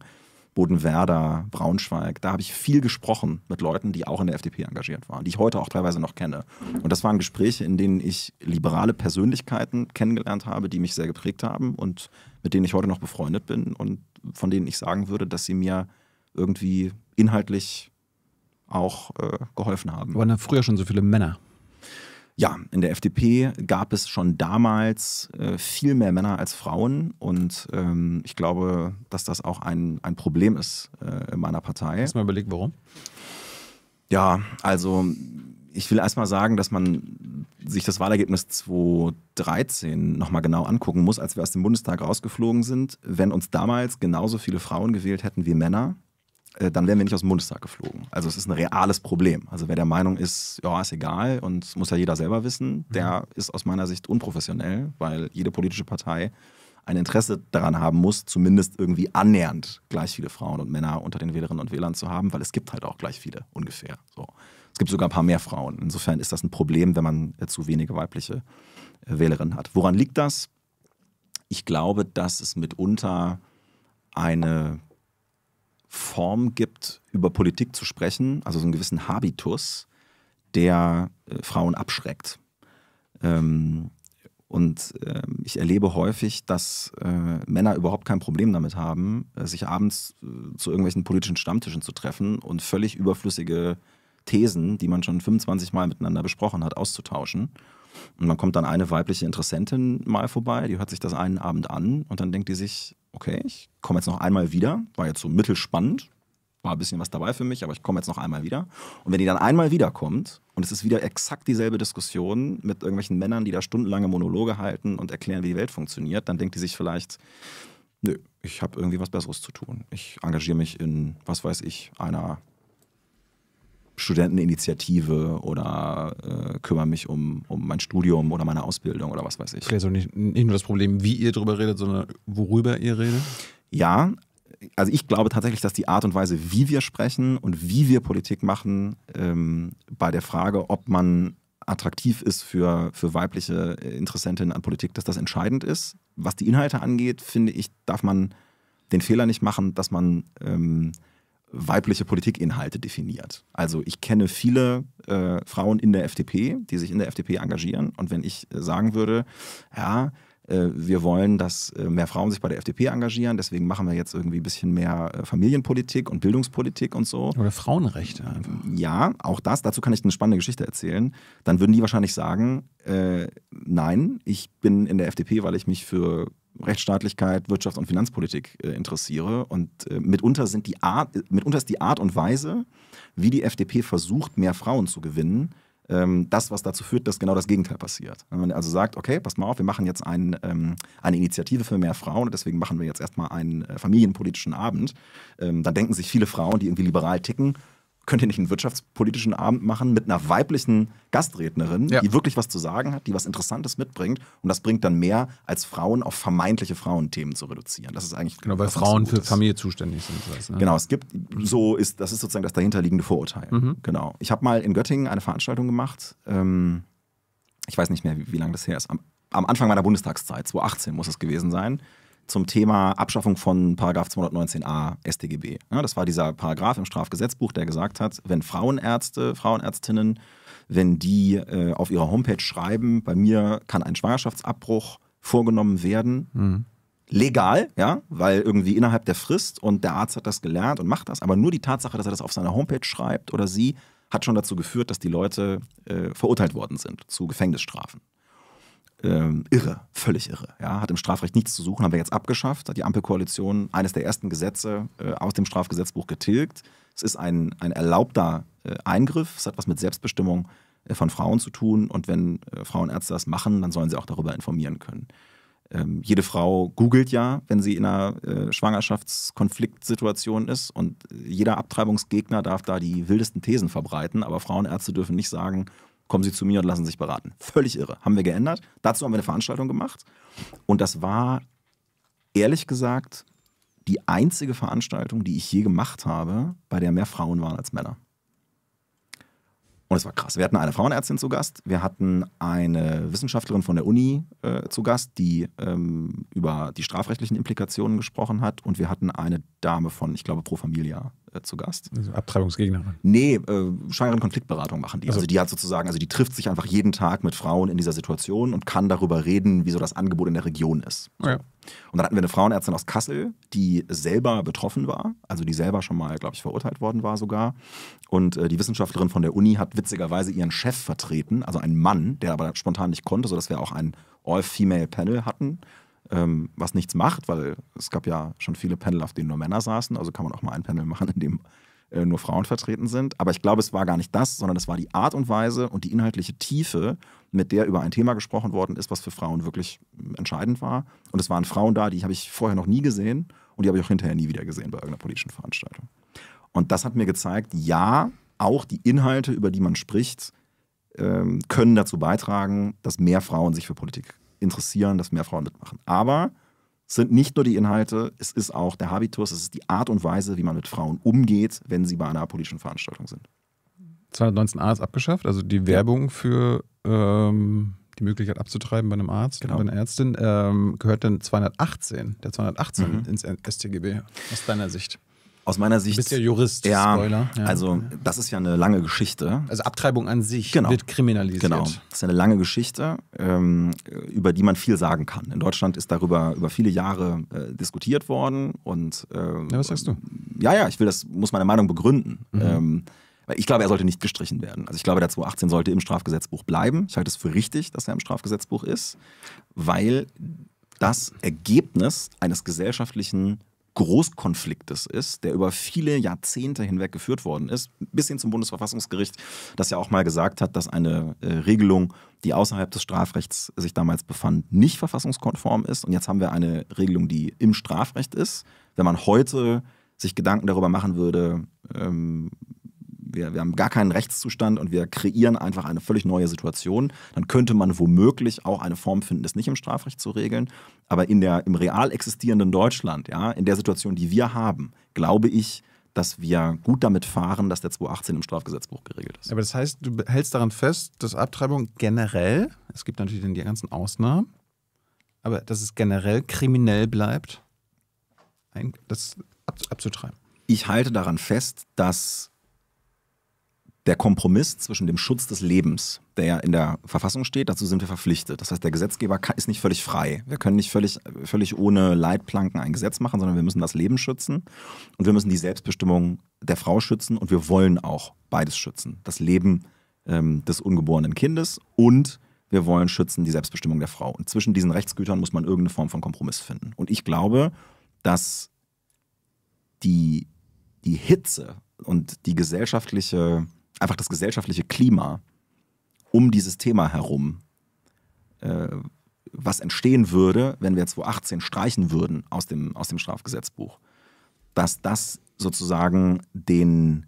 Bodenwerder, Braunschweig. Da habe ich viel gesprochen mit Leuten, die auch in der FDP engagiert waren, die ich heute auch teilweise noch kenne. Und das waren Gespräche, in denen ich liberale Persönlichkeiten kennengelernt habe, die mich sehr geprägt haben und mit denen ich heute noch befreundet bin und von denen ich sagen würde, dass sie mir irgendwie inhaltlich auch äh, geholfen haben. Waren da früher schon so viele Männer? Ja, in der FDP gab es schon damals äh, viel mehr Männer als Frauen und ähm, ich glaube, dass das auch ein, ein Problem ist äh, in meiner Partei. Hast du mal überlegt, warum? Ja, also ich will erstmal sagen, dass man sich das Wahlergebnis 2013 nochmal genau angucken muss, als wir aus dem Bundestag rausgeflogen sind. Wenn uns damals genauso viele Frauen gewählt hätten wie Männer, äh, dann wären wir nicht aus dem Bundestag geflogen. Also es ist ein reales Problem. Also wer der Meinung ist, ja, ist egal und muss ja jeder selber wissen, mhm. der ist aus meiner Sicht unprofessionell, weil jede politische Partei ein Interesse daran haben muss, zumindest irgendwie annähernd gleich viele Frauen und Männer unter den Wählerinnen und Wählern zu haben, weil es gibt halt auch gleich viele, ungefähr. So. Es gibt sogar ein paar mehr Frauen. Insofern ist das ein Problem, wenn man äh, zu wenige weibliche äh, Wählerinnen hat. Woran liegt das? Ich glaube, dass es mitunter eine Form gibt, über Politik zu sprechen, also so einen gewissen Habitus, der äh, Frauen abschreckt. Ähm, und äh, ich erlebe häufig, dass äh, Männer überhaupt kein Problem damit haben, äh, sich abends äh, zu irgendwelchen politischen Stammtischen zu treffen und völlig überflüssige Thesen, die man schon 25 Mal miteinander besprochen hat, auszutauschen. Und dann kommt dann eine weibliche Interessentin mal vorbei, die hört sich das einen Abend an und dann denkt die sich, okay, ich komme jetzt noch einmal wieder, war jetzt so mittelspannend, war ein bisschen was dabei für mich, aber ich komme jetzt noch einmal wieder. Und wenn die dann einmal wiederkommt und es ist wieder exakt dieselbe Diskussion mit irgendwelchen Männern, die da stundenlange Monologe halten und erklären, wie die Welt funktioniert, dann denkt die sich vielleicht, nö, ich habe irgendwie was Besseres zu tun. Ich engagiere mich in, was weiß ich, einer Studenteninitiative oder äh, kümmere mich um, um mein Studium oder meine Ausbildung oder was weiß ich. Vielleicht auch nicht, nicht nur das Problem, wie ihr darüber redet, sondern worüber ihr redet? Ja, also ich glaube tatsächlich, dass die Art und Weise, wie wir sprechen und wie wir Politik machen, ähm, bei der Frage, ob man attraktiv ist für, für weibliche Interessentinnen an Politik, dass das entscheidend ist. Was die Inhalte angeht, finde ich, darf man den Fehler nicht machen, dass man ähm, weibliche Politikinhalte definiert. Also ich kenne viele äh, Frauen in der FDP, die sich in der FDP engagieren. Und wenn ich äh, sagen würde, ja, äh, wir wollen, dass äh, mehr Frauen sich bei der FDP engagieren, deswegen machen wir jetzt irgendwie ein bisschen mehr Familienpolitik und Bildungspolitik und so. Oder Frauenrechte ähm, einfach. Ja, auch das, dazu kann ich eine spannende Geschichte erzählen. Dann würden die wahrscheinlich sagen, äh, nein, ich bin in der FDP, weil ich mich für Rechtsstaatlichkeit, Wirtschafts- und Finanzpolitik äh, interessiere. Und äh, mitunter, sind die Art, mitunter ist die Art und Weise, wie die FDP versucht, mehr Frauen zu gewinnen, ähm, das, was dazu führt, dass genau das Gegenteil passiert. Wenn man also sagt, okay, pass mal auf, wir machen jetzt ein, ähm, eine Initiative für mehr Frauen und deswegen machen wir jetzt erstmal einen äh, familienpolitischen Abend, ähm, dann denken sich viele Frauen, die irgendwie liberal ticken, könnt ihr nicht einen wirtschaftspolitischen Abend machen mit einer weiblichen Gastrednerin, ja. die wirklich was zu sagen hat, die was Interessantes mitbringt. Und das bringt dann mehr, als Frauen auf vermeintliche Frauenthemen zu reduzieren. Das ist eigentlich. Genau, weil Frauen für Familie zuständig sind. Das heißt, ne? Genau, es gibt, so ist, das ist sozusagen das dahinterliegende Vorurteil. Mhm. Genau. Ich habe mal in Göttingen eine Veranstaltung gemacht. Ähm, ich weiß nicht mehr, wie, wie lange das her ist. Am, am Anfang meiner Bundestagszeit, 2018 muss es gewesen sein zum Thema Abschaffung von Paragraf 219a StGB. Ja, das war dieser Paragraf im Strafgesetzbuch, der gesagt hat, wenn Frauenärzte, Frauenärztinnen, wenn die äh, auf ihrer Homepage schreiben, bei mir kann ein Schwangerschaftsabbruch vorgenommen werden, mhm. legal, ja, weil irgendwie innerhalb der Frist und der Arzt hat das gelernt und macht das, aber nur die Tatsache, dass er das auf seiner Homepage schreibt oder sie, hat schon dazu geführt, dass die Leute äh, verurteilt worden sind zu Gefängnisstrafen ähm, irre, völlig irre. Ja, hat im Strafrecht nichts zu suchen, haben wir jetzt abgeschafft, hat die Ampelkoalition eines der ersten Gesetze äh, aus dem Strafgesetzbuch getilgt. Es ist ein, ein erlaubter äh, Eingriff, es hat was mit Selbstbestimmung äh, von Frauen zu tun und wenn äh, Frauenärzte das machen, dann sollen sie auch darüber informieren können. Ähm, jede Frau googelt ja, wenn sie in einer äh, Schwangerschaftskonfliktsituation ist und äh, jeder Abtreibungsgegner darf da die wildesten Thesen verbreiten, aber Frauenärzte dürfen nicht sagen, kommen Sie zu mir und lassen sich beraten. Völlig irre. Haben wir geändert. Dazu haben wir eine Veranstaltung gemacht. Und das war, ehrlich gesagt, die einzige Veranstaltung, die ich je gemacht habe, bei der mehr Frauen waren als Männer. Und es war krass. Wir hatten eine Frauenärztin zu Gast, wir hatten eine Wissenschaftlerin von der Uni äh, zu Gast, die ähm, über die strafrechtlichen Implikationen gesprochen hat, und wir hatten eine Dame von, ich glaube, Pro Familia äh, zu Gast. Also Abtreibungsgegnerin? Nee, äh, schwangeren Konfliktberatung machen die. Also, also die hat sozusagen, also die trifft sich einfach jeden Tag mit Frauen in dieser Situation und kann darüber reden, wie so das Angebot in der Region ist. So. Ja. Und dann hatten wir eine Frauenärztin aus Kassel, die selber betroffen war, also die selber schon mal, glaube ich, verurteilt worden war sogar. Und äh, die Wissenschaftlerin von der Uni hat witzigerweise ihren Chef vertreten, also einen Mann, der aber spontan nicht konnte, sodass wir auch ein All-Female-Panel hatten ähm, was nichts macht, weil es gab ja schon viele Panel, auf denen nur Männer saßen. Also kann man auch mal ein Panel machen, in dem äh, nur Frauen vertreten sind. Aber ich glaube, es war gar nicht das, sondern es war die Art und Weise und die inhaltliche Tiefe, mit der über ein Thema gesprochen worden ist, was für Frauen wirklich entscheidend war. Und es waren Frauen da, die habe ich vorher noch nie gesehen und die habe ich auch hinterher nie wieder gesehen bei irgendeiner politischen Veranstaltung. Und das hat mir gezeigt, ja, auch die Inhalte, über die man spricht, ähm, können dazu beitragen, dass mehr Frauen sich für Politik interessieren, dass mehr Frauen mitmachen. Aber es sind nicht nur die Inhalte, es ist auch der Habitus, es ist die Art und Weise, wie man mit Frauen umgeht, wenn sie bei einer politischen Veranstaltung sind. 219a ist abgeschafft, also die Werbung für ähm, die Möglichkeit abzutreiben bei einem Arzt genau. oder einer Ärztin, ähm, gehört dann 218, der 218 mhm. ins StGB, aus deiner Sicht? aus meiner Sicht. Du bist ja Jurist, ja, Spoiler. Ja. Also, das ist ja eine lange Geschichte. Also, Abtreibung an sich genau. wird kriminalisiert. Genau. Das ist eine lange Geschichte, ähm, über die man viel sagen kann. In Deutschland ist darüber über viele Jahre äh, diskutiert worden und. Ähm, ja, was sagst du? Ja, ja, ich will das, muss meine Meinung begründen. Mhm. Ähm, ich glaube, er sollte nicht gestrichen werden. Also ich glaube, der 218 sollte im Strafgesetzbuch bleiben. Ich halte es für richtig, dass er im Strafgesetzbuch ist, weil das Ergebnis eines gesellschaftlichen Großkonfliktes ist, der über viele Jahrzehnte hinweg geführt worden ist, bis hin zum Bundesverfassungsgericht, das ja auch mal gesagt hat, dass eine äh, Regelung, die außerhalb des Strafrechts sich damals befand, nicht verfassungskonform ist. Und jetzt haben wir eine Regelung, die im Strafrecht ist. Wenn man heute sich Gedanken darüber machen würde, ähm, wir, wir haben gar keinen Rechtszustand und wir kreieren einfach eine völlig neue Situation, dann könnte man womöglich auch eine Form finden, das nicht im Strafrecht zu regeln. Aber in der, im real existierenden Deutschland, ja, in der Situation, die wir haben, glaube ich, dass wir gut damit fahren, dass der 218 im Strafgesetzbuch geregelt ist. Aber das heißt, du hältst daran fest, dass Abtreibung generell, es gibt natürlich die ganzen Ausnahmen, aber dass es generell kriminell bleibt, das abzutreiben. Ich halte daran fest, dass der Kompromiss zwischen dem Schutz des Lebens, der ja in der Verfassung steht, dazu sind wir verpflichtet. Das heißt, der Gesetzgeber ist nicht völlig frei. Wir können nicht völlig, völlig ohne Leitplanken ein Gesetz machen, sondern wir müssen das Leben schützen und wir müssen die Selbstbestimmung der Frau schützen und wir wollen auch beides schützen. Das Leben ähm, des ungeborenen Kindes und wir wollen schützen die Selbstbestimmung der Frau. Und zwischen diesen Rechtsgütern muss man irgendeine Form von Kompromiss finden. Und ich glaube, dass die, die Hitze und die gesellschaftliche einfach das gesellschaftliche Klima um dieses Thema herum, äh, was entstehen würde, wenn wir 2018 streichen würden aus dem, aus dem Strafgesetzbuch, dass das sozusagen den,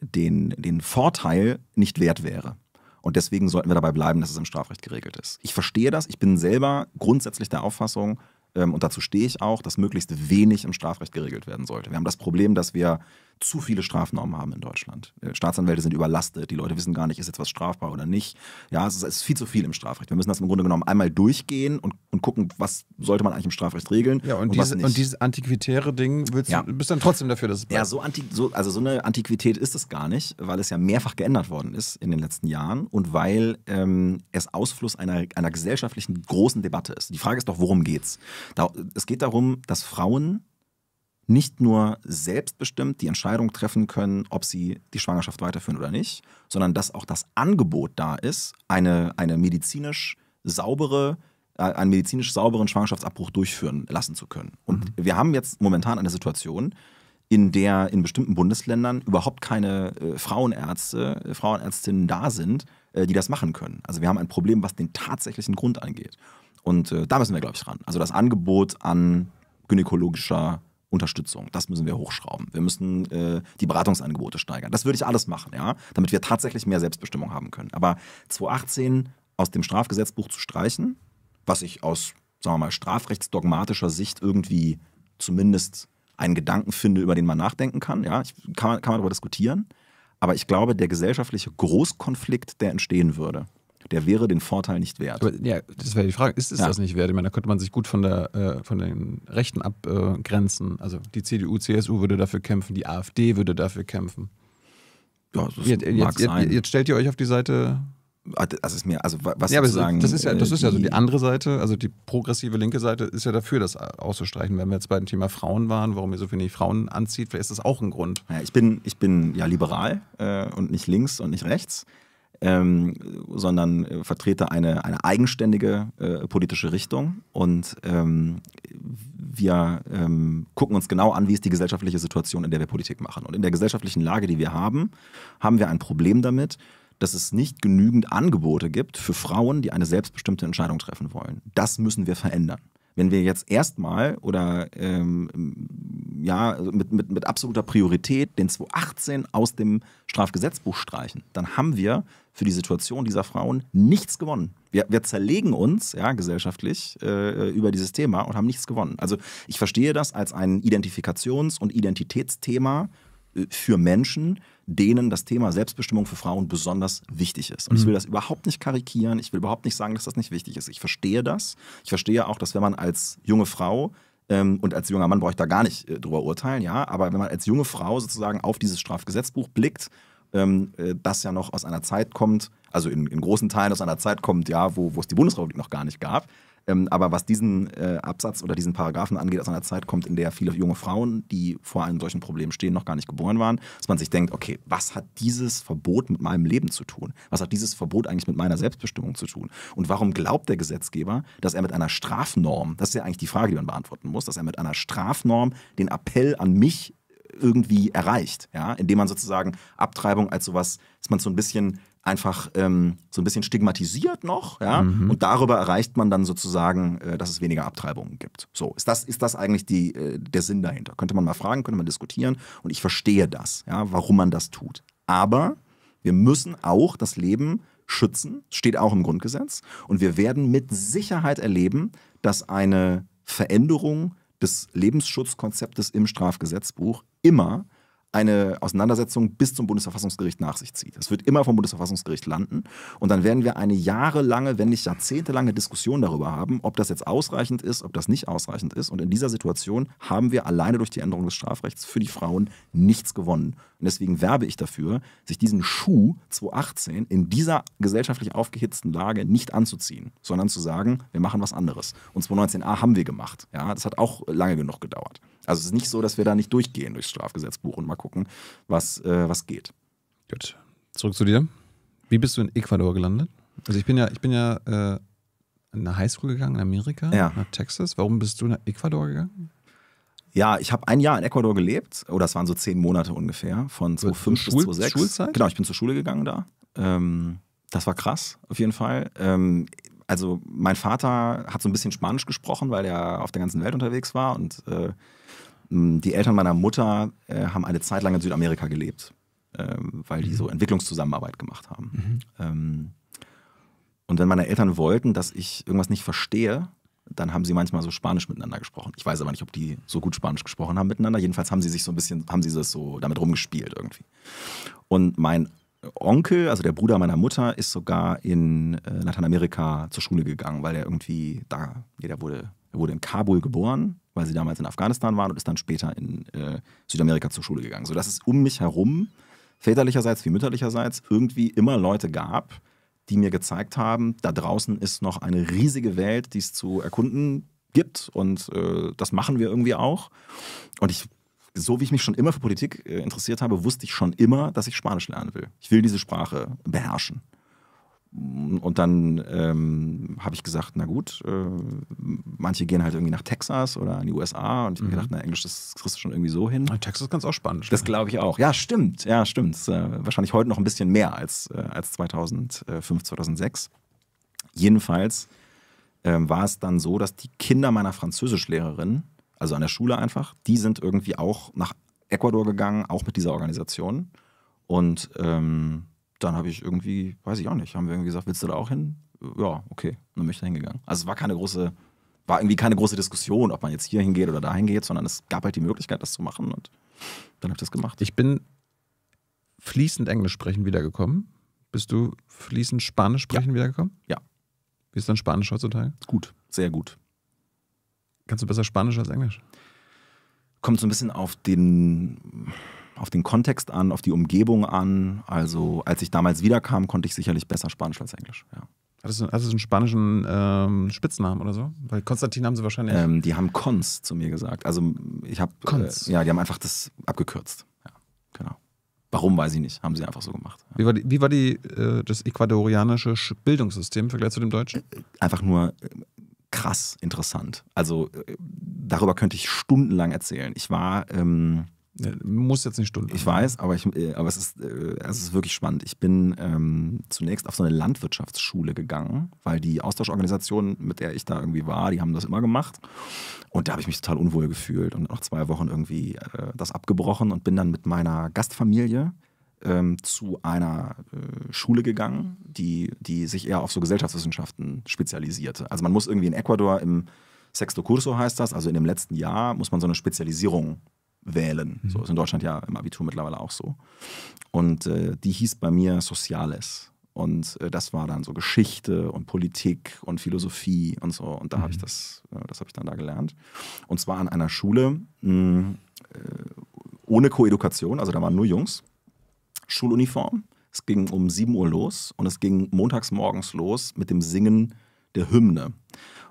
den, den Vorteil nicht wert wäre. Und deswegen sollten wir dabei bleiben, dass es im Strafrecht geregelt ist. Ich verstehe das. Ich bin selber grundsätzlich der Auffassung, ähm, und dazu stehe ich auch, dass möglichst wenig im Strafrecht geregelt werden sollte. Wir haben das Problem, dass wir zu viele Strafnormen haben in Deutschland. Äh, Staatsanwälte sind überlastet, die Leute wissen gar nicht, ist jetzt was strafbar oder nicht. Ja, es ist, es ist viel zu viel im Strafrecht. Wir müssen das im Grunde genommen einmal durchgehen und, und gucken, was sollte man eigentlich im Strafrecht regeln. Ja, und, und diese, und dieses antiquitäre Ding, willst ja. du bist dann trotzdem dafür, dass es bleibt. Ja, so, anti, so, also so eine Antiquität ist es gar nicht, weil es ja mehrfach geändert worden ist in den letzten Jahren und weil ähm, es Ausfluss einer, einer gesellschaftlichen großen Debatte ist. Die Frage ist doch, worum geht's? Da, es geht darum, dass Frauen nicht nur selbstbestimmt die Entscheidung treffen können, ob sie die Schwangerschaft weiterführen oder nicht, sondern dass auch das Angebot da ist, eine, eine medizinisch saubere, äh, einen medizinisch sauberen Schwangerschaftsabbruch durchführen lassen zu können. Und mhm. wir haben jetzt momentan eine Situation, in der in bestimmten Bundesländern überhaupt keine äh, Frauenärzte, äh, Frauenärztinnen da sind, äh, die das machen können. Also wir haben ein Problem, was den tatsächlichen Grund angeht. Und äh, da müssen wir, glaube ich, ran. Also das Angebot an gynäkologischer Unterstützung. Das müssen wir hochschrauben. Wir müssen äh, die Beratungsangebote steigern. Das würde ich alles machen, ja, damit wir tatsächlich mehr Selbstbestimmung haben können. Aber 2018 aus dem Strafgesetzbuch zu streichen, was ich aus, sagen wir mal, strafrechtsdogmatischer Sicht irgendwie zumindest einen Gedanken finde, über den man nachdenken kann, ja, ich, kann, kann man darüber diskutieren. Aber ich glaube, der gesellschaftliche Großkonflikt, der entstehen würde, der wäre den Vorteil nicht wert. Aber, ja, das wäre die Frage, ist es ja. das nicht wert? Ich meine, da könnte man sich gut von, der, äh, von den Rechten abgrenzen. also die CDU, CSU würde dafür kämpfen, die AfD würde dafür kämpfen. Ja, das jetzt, mag jetzt, sein. Jetzt, stellt ihr euch auf die Seite ah, das ist mir, also was ja, sozusagen. Das ist ja, das äh, ist ja so die andere Seite, also die progressive linke Seite ist ja dafür, das auszustreichen. Wenn wir jetzt beim Thema Frauen waren, warum ihr so viele Frauen anzieht, vielleicht ist das auch ein Grund. Ja, ich bin, ich bin ja liberal äh, und nicht links und nicht rechts ähm, sondern äh, vertrete eine, eine eigenständige äh, politische Richtung. Und ähm, wir ähm, gucken uns genau an, wie ist die gesellschaftliche Situation, in der wir Politik machen. Und in der gesellschaftlichen Lage, die wir haben, haben wir ein Problem damit, dass es nicht genügend Angebote gibt für Frauen, die eine selbstbestimmte Entscheidung treffen wollen. Das müssen wir verändern. Wenn wir jetzt erstmal oder ähm, ja, mit, mit, mit absoluter Priorität den 218 aus dem Strafgesetzbuch streichen, dann haben wir für die Situation dieser Frauen nichts gewonnen. Wir, wir zerlegen uns ja, gesellschaftlich äh, äh, über dieses Thema und haben nichts gewonnen. Also ich verstehe das als ein Identifikations- und Identitätsthema äh, für Menschen, denen das Thema Selbstbestimmung für Frauen besonders wichtig ist. Und ich will mhm. das überhaupt nicht karikieren, ich will überhaupt nicht sagen, dass das nicht wichtig ist. Ich verstehe das. Ich verstehe auch, dass wenn man als junge Frau ähm, und als junger Mann brauche ich da gar nicht äh, drüber urteilen, ja, aber wenn man als junge Frau sozusagen auf dieses Strafgesetzbuch blickt ähm, äh, das ja noch aus einer Zeit kommt, also in, in, großen Teilen aus einer Zeit kommt, ja, wo, wo es die Bundesrepublik noch gar nicht gab. Ähm, aber was diesen äh, Absatz oder diesen Paragraphen angeht, aus einer Zeit kommt, in der viele junge Frauen, die vor einem solchen Problem stehen, noch gar nicht geboren waren, dass man sich denkt, okay, was hat dieses Verbot mit meinem Leben zu tun? Was hat dieses Verbot eigentlich mit meiner Selbstbestimmung zu tun? Und warum glaubt der Gesetzgeber, dass er mit einer Strafnorm, das ist ja eigentlich die Frage, die man beantworten muss, dass er mit einer Strafnorm den Appell an mich irgendwie erreicht, ja, indem man sozusagen Abtreibung als sowas, ist man so ein bisschen einfach ähm, so ein bisschen stigmatisiert noch, ja, mhm. und darüber erreicht man dann sozusagen, äh, dass es weniger Abtreibungen gibt. So, ist das, ist das eigentlich die, äh, der Sinn dahinter? Könnte man mal fragen, könnte man diskutieren und ich verstehe das, ja, warum man das tut. Aber wir müssen auch das Leben schützen, steht auch im Grundgesetz und wir werden mit Sicherheit erleben, dass eine Veränderung des Lebensschutzkonzeptes im Strafgesetzbuch immer eine Auseinandersetzung bis zum Bundesverfassungsgericht nach sich zieht. Es wird immer vom Bundesverfassungsgericht landen und dann werden wir eine jahrelange, wenn nicht jahrzehntelange Diskussion darüber haben, ob das jetzt ausreichend ist, ob das nicht ausreichend ist. Und in dieser Situation haben wir alleine durch die Änderung des Strafrechts für die Frauen nichts gewonnen, und deswegen werbe ich dafür, sich diesen Schuh 2018 in dieser gesellschaftlich aufgehitzten Lage nicht anzuziehen, sondern zu sagen, wir machen was anderes. Und 2019a haben wir gemacht. Ja, das hat auch lange genug gedauert. Also es ist nicht so, dass wir da nicht durchgehen durchs Strafgesetzbuch und mal gucken, was, äh, was geht. Gut. Zurück zu dir. Wie bist du in Ecuador gelandet? Also ich bin ja, ich bin ja äh, in eine Highschool gegangen in Amerika, ja. nach Texas. Warum bist du nach Ecuador gegangen? Ja, ich habe ein Jahr in Ecuador gelebt. Oder oh, es waren so zehn Monate ungefähr. Von 2005 bis 2006. Schulzeit? Genau, ich bin zur Schule gegangen da. Ähm, das war krass, auf jeden Fall. Ähm, also mein Vater hat so ein bisschen Spanisch gesprochen, weil er auf der ganzen Welt unterwegs war. Und äh, die Eltern meiner Mutter äh, haben eine Zeit lang in Südamerika gelebt, äh, weil die mhm. so Entwicklungszusammenarbeit gemacht haben. Mhm. Ähm, und wenn meine Eltern wollten, dass ich irgendwas nicht verstehe, dann haben sie manchmal so Spanisch miteinander gesprochen. Ich weiß aber nicht, ob die so gut Spanisch gesprochen haben miteinander. Jedenfalls haben sie sich so ein bisschen, haben sie das so damit rumgespielt irgendwie. Und mein Onkel, also der Bruder meiner Mutter, ist sogar in äh, Lateinamerika zur Schule gegangen, weil er irgendwie da, nee, der wurde, er wurde in Kabul geboren, weil sie damals in Afghanistan waren und ist dann später in äh, Südamerika zur Schule gegangen. So dass es um mich herum, väterlicherseits wie mütterlicherseits, irgendwie immer Leute gab, die mir gezeigt haben, da draußen ist noch eine riesige Welt, die es zu erkunden gibt und äh, das machen wir irgendwie auch. Und ich, so wie ich mich schon immer für Politik äh, interessiert habe, wusste ich schon immer, dass ich Spanisch lernen will. Ich will diese Sprache beherrschen. Und dann ähm, habe ich gesagt, na gut, äh, manche gehen halt irgendwie nach Texas oder in die USA und ich habe mhm. gedacht, na Englisch, das kriegst du schon irgendwie so hin. Ah, Texas ist ganz auch spannend. Das glaube ich auch. Ja, stimmt. Ja, stimmt. Äh, wahrscheinlich heute noch ein bisschen mehr als, äh, als 2005, 2006. Jedenfalls ähm, war es dann so, dass die Kinder meiner Französischlehrerin, also an der Schule einfach, die sind irgendwie auch nach Ecuador gegangen, auch mit dieser Organisation. Und ähm, dann habe ich irgendwie, weiß ich auch nicht, haben wir irgendwie gesagt, willst du da auch hin? Ja, okay, dann bin ich da hingegangen. Also es war keine große, war irgendwie keine große Diskussion, ob man jetzt hier hingeht oder da hingeht, sondern es gab halt die Möglichkeit, das zu machen und dann habe ich das gemacht. Ich bin fließend Englisch sprechen wiedergekommen. Bist du fließend Spanisch sprechen ja. wiedergekommen? Ja. Wie ist dein Spanisch heutzutage? Gut, sehr gut. Kannst du besser Spanisch als Englisch? Kommt so ein bisschen auf den auf den Kontext an, auf die Umgebung an. Also als ich damals wiederkam, konnte ich sicherlich besser Spanisch als Englisch. Ja. Hattest du, hattest du einen spanischen ähm, Spitznamen oder so? Weil Konstantin haben sie wahrscheinlich. Ähm, die haben Cons zu mir gesagt. Also ich habe. Äh, Cons. Äh, ja, die haben einfach das abgekürzt. Ja, genau. Warum weiß ich nicht, haben sie einfach so gemacht. Ja. Wie war, die, wie war die, äh, das ecuadorianische Bildungssystem im Vergleich zu dem deutschen? Einfach nur äh, krass interessant. Also äh, darüber könnte ich stundenlang erzählen. Ich war ähm, muss jetzt eine Stunde. Ich weiß, aber, ich, äh, aber es, ist, äh, es ist wirklich spannend. Ich bin ähm, zunächst auf so eine Landwirtschaftsschule gegangen, weil die Austauschorganisation, mit der ich da irgendwie war, die haben das immer gemacht. Und da habe ich mich total unwohl gefühlt und nach zwei Wochen irgendwie äh, das abgebrochen und bin dann mit meiner Gastfamilie ähm, zu einer äh, Schule gegangen, die, die sich eher auf so Gesellschaftswissenschaften spezialisierte. Also man muss irgendwie in Ecuador im Sexto Curso heißt das, also in dem letzten Jahr muss man so eine Spezialisierung wählen. Mhm. So ist in Deutschland ja im Abitur mittlerweile auch so. Und äh, die hieß bei mir Soziales. Und äh, das war dann so Geschichte und Politik und Philosophie und so. Und da mhm. habe ich das, äh, das habe ich dann da gelernt. Und zwar an einer Schule mh, hm, äh, ohne Koedukation, also da waren nur Jungs. Schuluniform. Es ging um 7 Uhr los und es ging montags morgens los mit dem Singen der Hymne.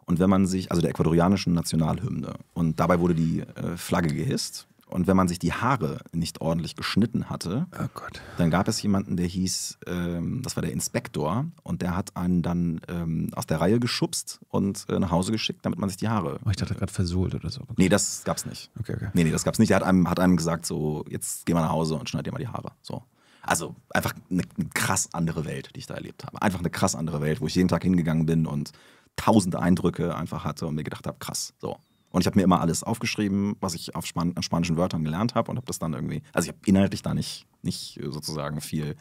Und wenn man sich, also der ecuadorianischen Nationalhymne, und dabei wurde die äh, Flagge gehisst und wenn man sich die Haare nicht ordentlich geschnitten hatte, oh dann gab es jemanden, der hieß, ähm, das war der Inspektor, und der hat einen dann ähm, aus der Reihe geschubst und äh, nach Hause geschickt, damit man sich die Haare. Oh, ich dachte gerade versohlt oder so. Okay. Nee, das gab's nicht. Okay, okay. Nee, nee, das gab's nicht. Er hat einem, hat einem gesagt, so, jetzt geh mal nach Hause und schneid dir mal die Haare. So. Also einfach eine, eine krass andere Welt, die ich da erlebt habe. Einfach eine krass andere Welt, wo ich jeden Tag hingegangen bin und tausende Eindrücke einfach hatte und mir gedacht habe, krass, so. Und ich habe mir immer alles aufgeschrieben, was ich auf Span an spanischen Wörtern gelernt habe und habe das dann irgendwie, also ich habe inhaltlich da nicht, nicht sozusagen viel,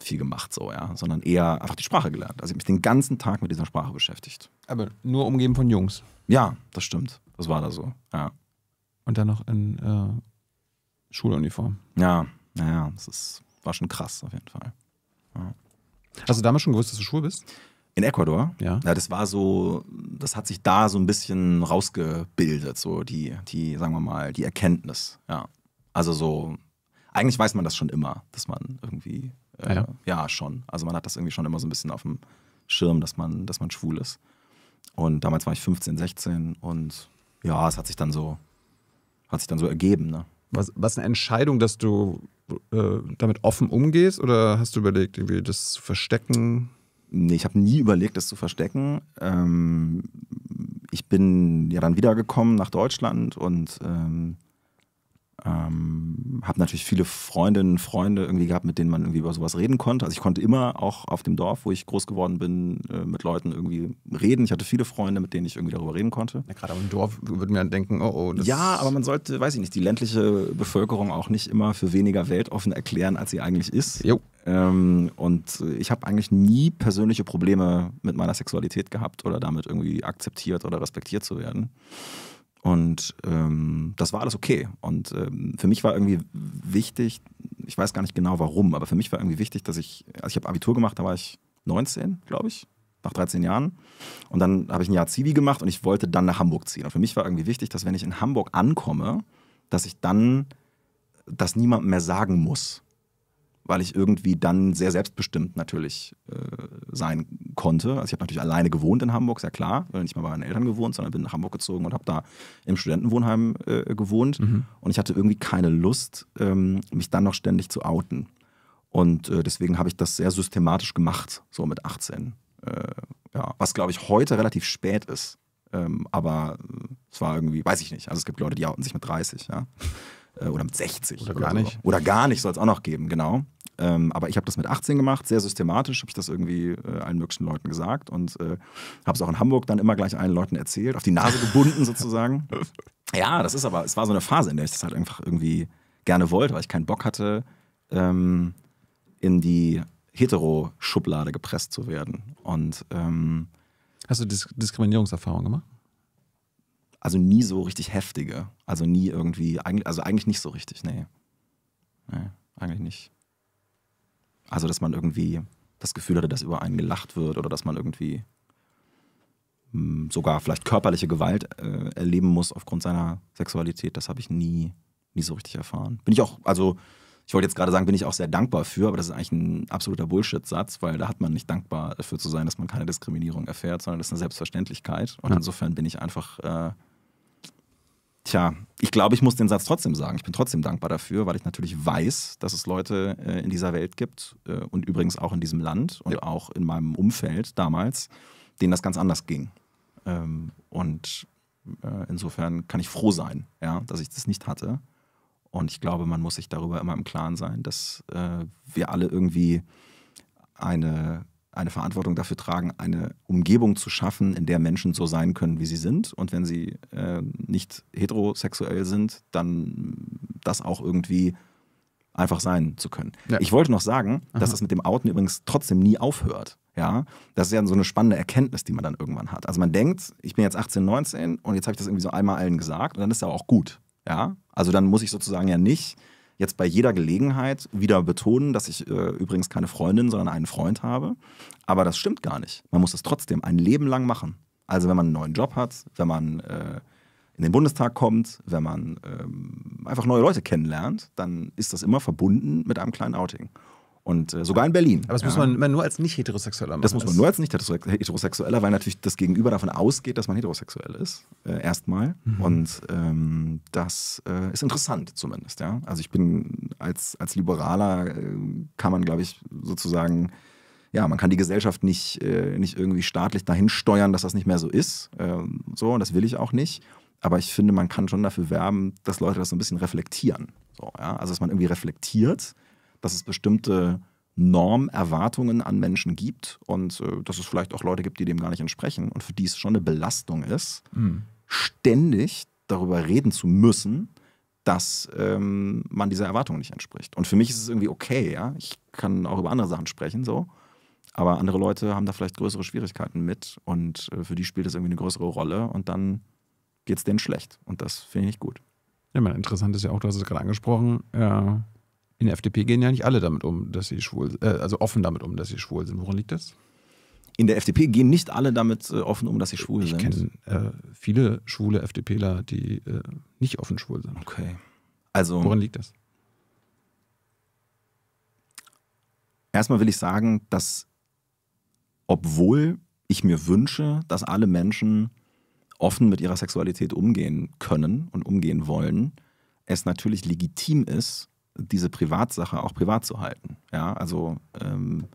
viel gemacht, so, ja, sondern eher einfach die Sprache gelernt. Also ich habe mich den ganzen Tag mit dieser Sprache beschäftigt. Aber nur umgeben von Jungs. Ja, das stimmt. Das war da so, ja. Und dann noch in äh, Schuluniform. Ja, naja, das ist, war schon krass auf jeden Fall. Ja. Hast du damals schon gewusst, dass du schwul bist? In Ecuador? Ja. ja. Das war so, das hat sich da so ein bisschen rausgebildet, so die, die, sagen wir mal, die Erkenntnis. Ja. Also so, eigentlich weiß man das schon immer, dass man irgendwie, äh, ja. ja. schon. Also man hat das irgendwie schon immer so ein bisschen auf dem Schirm, dass man, dass man schwul ist. Und damals war ich 15, 16 und ja, es hat sich dann so, hat sich dann so ergeben. Ne? Was, was eine Entscheidung, dass du äh, damit offen umgehst oder hast du überlegt, irgendwie das zu verstecken? Nee, ich habe nie überlegt, das zu verstecken. Ähm, ich bin ja dann wiedergekommen nach Deutschland und ähm, ähm, habe natürlich viele Freundinnen, Freunde irgendwie gehabt, mit denen man irgendwie über sowas reden konnte. Also ich konnte immer auch auf dem Dorf, wo ich groß geworden bin, äh, mit Leuten irgendwie reden. Ich hatte viele Freunde, mit denen ich irgendwie darüber reden konnte. Ja, gerade auf dem Dorf würde man denken, oh oh. Das ja, aber man sollte, weiß ich nicht, die ländliche Bevölkerung auch nicht immer für weniger weltoffen erklären, als sie eigentlich ist. Jo. Ähm, und ich habe eigentlich nie persönliche Probleme mit meiner Sexualität gehabt oder damit irgendwie akzeptiert oder respektiert zu werden. Und ähm, das war alles okay. Und ähm, für mich war irgendwie wichtig, ich weiß gar nicht genau warum, aber für mich war irgendwie wichtig, dass ich, also ich habe Abitur gemacht, da war ich 19, glaube ich, nach 13 Jahren. Und dann habe ich ein Jahr Zivi gemacht und ich wollte dann nach Hamburg ziehen. Und für mich war irgendwie wichtig, dass wenn ich in Hamburg ankomme, dass ich dann das niemandem mehr sagen muss weil ich irgendwie dann sehr selbstbestimmt natürlich äh, sein konnte. Also ich habe natürlich alleine gewohnt in Hamburg, sehr klar, weil nicht mal bei meinen Eltern gewohnt, sondern bin nach Hamburg gezogen und habe da im Studentenwohnheim äh, gewohnt. Mhm. Und ich hatte irgendwie keine Lust, ähm, mich dann noch ständig zu outen. Und äh, deswegen habe ich das sehr systematisch gemacht, so mit 18. Äh, ja, was, glaube ich, heute relativ spät ist. Ähm, aber es war irgendwie, weiß ich nicht. Also es gibt Leute, die outen sich mit 30, ja. Äh, oder mit 60. Oder, oder gar nicht. Oder gar nicht soll es auch noch geben, genau. Ähm, aber ich habe das mit 18 gemacht, sehr systematisch, habe ich das irgendwie äh, allen möglichen Leuten gesagt und äh, habe es auch in Hamburg dann immer gleich allen Leuten erzählt, auf die Nase gebunden sozusagen. Ja, das ist aber, es war so eine Phase, in der ich das halt einfach irgendwie gerne wollte, weil ich keinen Bock hatte, ähm, in die Hetero-Schublade gepresst zu werden. Und ähm, Hast du Dis Diskriminierungserfahrung gemacht? Also nie so richtig heftige. Also nie irgendwie, also eigentlich nicht so richtig, nee. Nee, eigentlich nicht. Also, dass man irgendwie das Gefühl hatte, dass über einen gelacht wird oder dass man irgendwie hm, sogar vielleicht körperliche Gewalt äh, erleben muss aufgrund seiner Sexualität, das habe ich nie, nie so richtig erfahren. Bin ich auch, also ich wollte jetzt gerade sagen, bin ich auch sehr dankbar für, aber das ist eigentlich ein absoluter Bullshit-Satz, weil da hat man nicht dankbar dafür zu sein, dass man keine Diskriminierung erfährt, sondern das ist eine Selbstverständlichkeit. Und ja. insofern bin ich einfach äh, Tja, ich glaube, ich muss den Satz trotzdem sagen. Ich bin trotzdem dankbar dafür, weil ich natürlich weiß, dass es Leute äh, in dieser Welt gibt äh, und übrigens auch in diesem Land und ja. auch in meinem Umfeld damals, denen das ganz anders ging. Ähm, und äh, insofern kann ich froh sein, ja, dass ich das nicht hatte. Und ich glaube, man muss sich darüber immer im Klaren sein, dass äh, wir alle irgendwie eine eine Verantwortung dafür tragen, eine Umgebung zu schaffen, in der Menschen so sein können, wie sie sind. Und wenn sie äh, nicht heterosexuell sind, dann das auch irgendwie einfach sein zu können. Ja. Ich wollte noch sagen, Aha. dass das mit dem Outen übrigens trotzdem nie aufhört. Ja, das ist ja so eine spannende Erkenntnis, die man dann irgendwann hat. Also man denkt, ich bin jetzt 18, 19 und jetzt habe ich das irgendwie so einmal allen gesagt und dann ist ja auch gut. Ja, also dann muss ich sozusagen ja nicht jetzt bei jeder Gelegenheit wieder betonen, dass ich äh, übrigens keine Freundin, sondern einen Freund habe. Aber das stimmt gar nicht. Man muss es trotzdem ein Leben lang machen. Also wenn man einen neuen Job hat, wenn man äh, in den Bundestag kommt, wenn man ähm, einfach neue Leute kennenlernt, dann ist das immer verbunden mit einem kleinen Outing. Und äh, sogar in Berlin. Aber das ja. muss man immer nur als nicht heterosexueller machen. Das muss man nur als nicht heterosexueller, weil natürlich das Gegenüber davon ausgeht, dass man heterosexuell ist. Äh, erstmal. Mhm. Und ähm, das äh, ist interessant zumindest. Ja? Also ich bin als, als Liberaler äh, kann man, glaube ich, sozusagen ja, man kann die Gesellschaft nicht, äh, nicht irgendwie staatlich dahin steuern, dass das nicht mehr so ist. Ähm, so, und das will ich auch nicht. Aber ich finde, man kann schon dafür werben, dass Leute das so ein bisschen reflektieren. So, ja? Also, dass man irgendwie reflektiert dass es bestimmte Normerwartungen an Menschen gibt und äh, dass es vielleicht auch Leute gibt, die dem gar nicht entsprechen und für die es schon eine Belastung ist, mhm. ständig darüber reden zu müssen, dass ähm, man dieser Erwartung nicht entspricht. Und für mich ist es irgendwie okay, ja. Ich kann auch über andere Sachen sprechen, so. Aber andere Leute haben da vielleicht größere Schwierigkeiten mit und äh, für die spielt das irgendwie eine größere Rolle und dann geht es denen schlecht. Und das finde ich nicht gut. Ja, mein, interessant ist ja auch, du hast es gerade angesprochen, äh, in der FDP gehen ja nicht alle damit um, dass sie schwul, äh, also offen damit um, dass sie schwul sind. Woran liegt das? In der FDP gehen nicht alle damit äh, offen um, dass sie schwul ich sind. Ich kenne äh, viele schwule FDPler, die äh, nicht offen schwul sind. Okay. Also. Woran liegt das? Erstmal will ich sagen, dass obwohl ich mir wünsche, dass alle Menschen offen mit ihrer Sexualität umgehen können und umgehen wollen, es natürlich legitim ist, diese Privatsache auch privat zu halten. Ja, also ähm,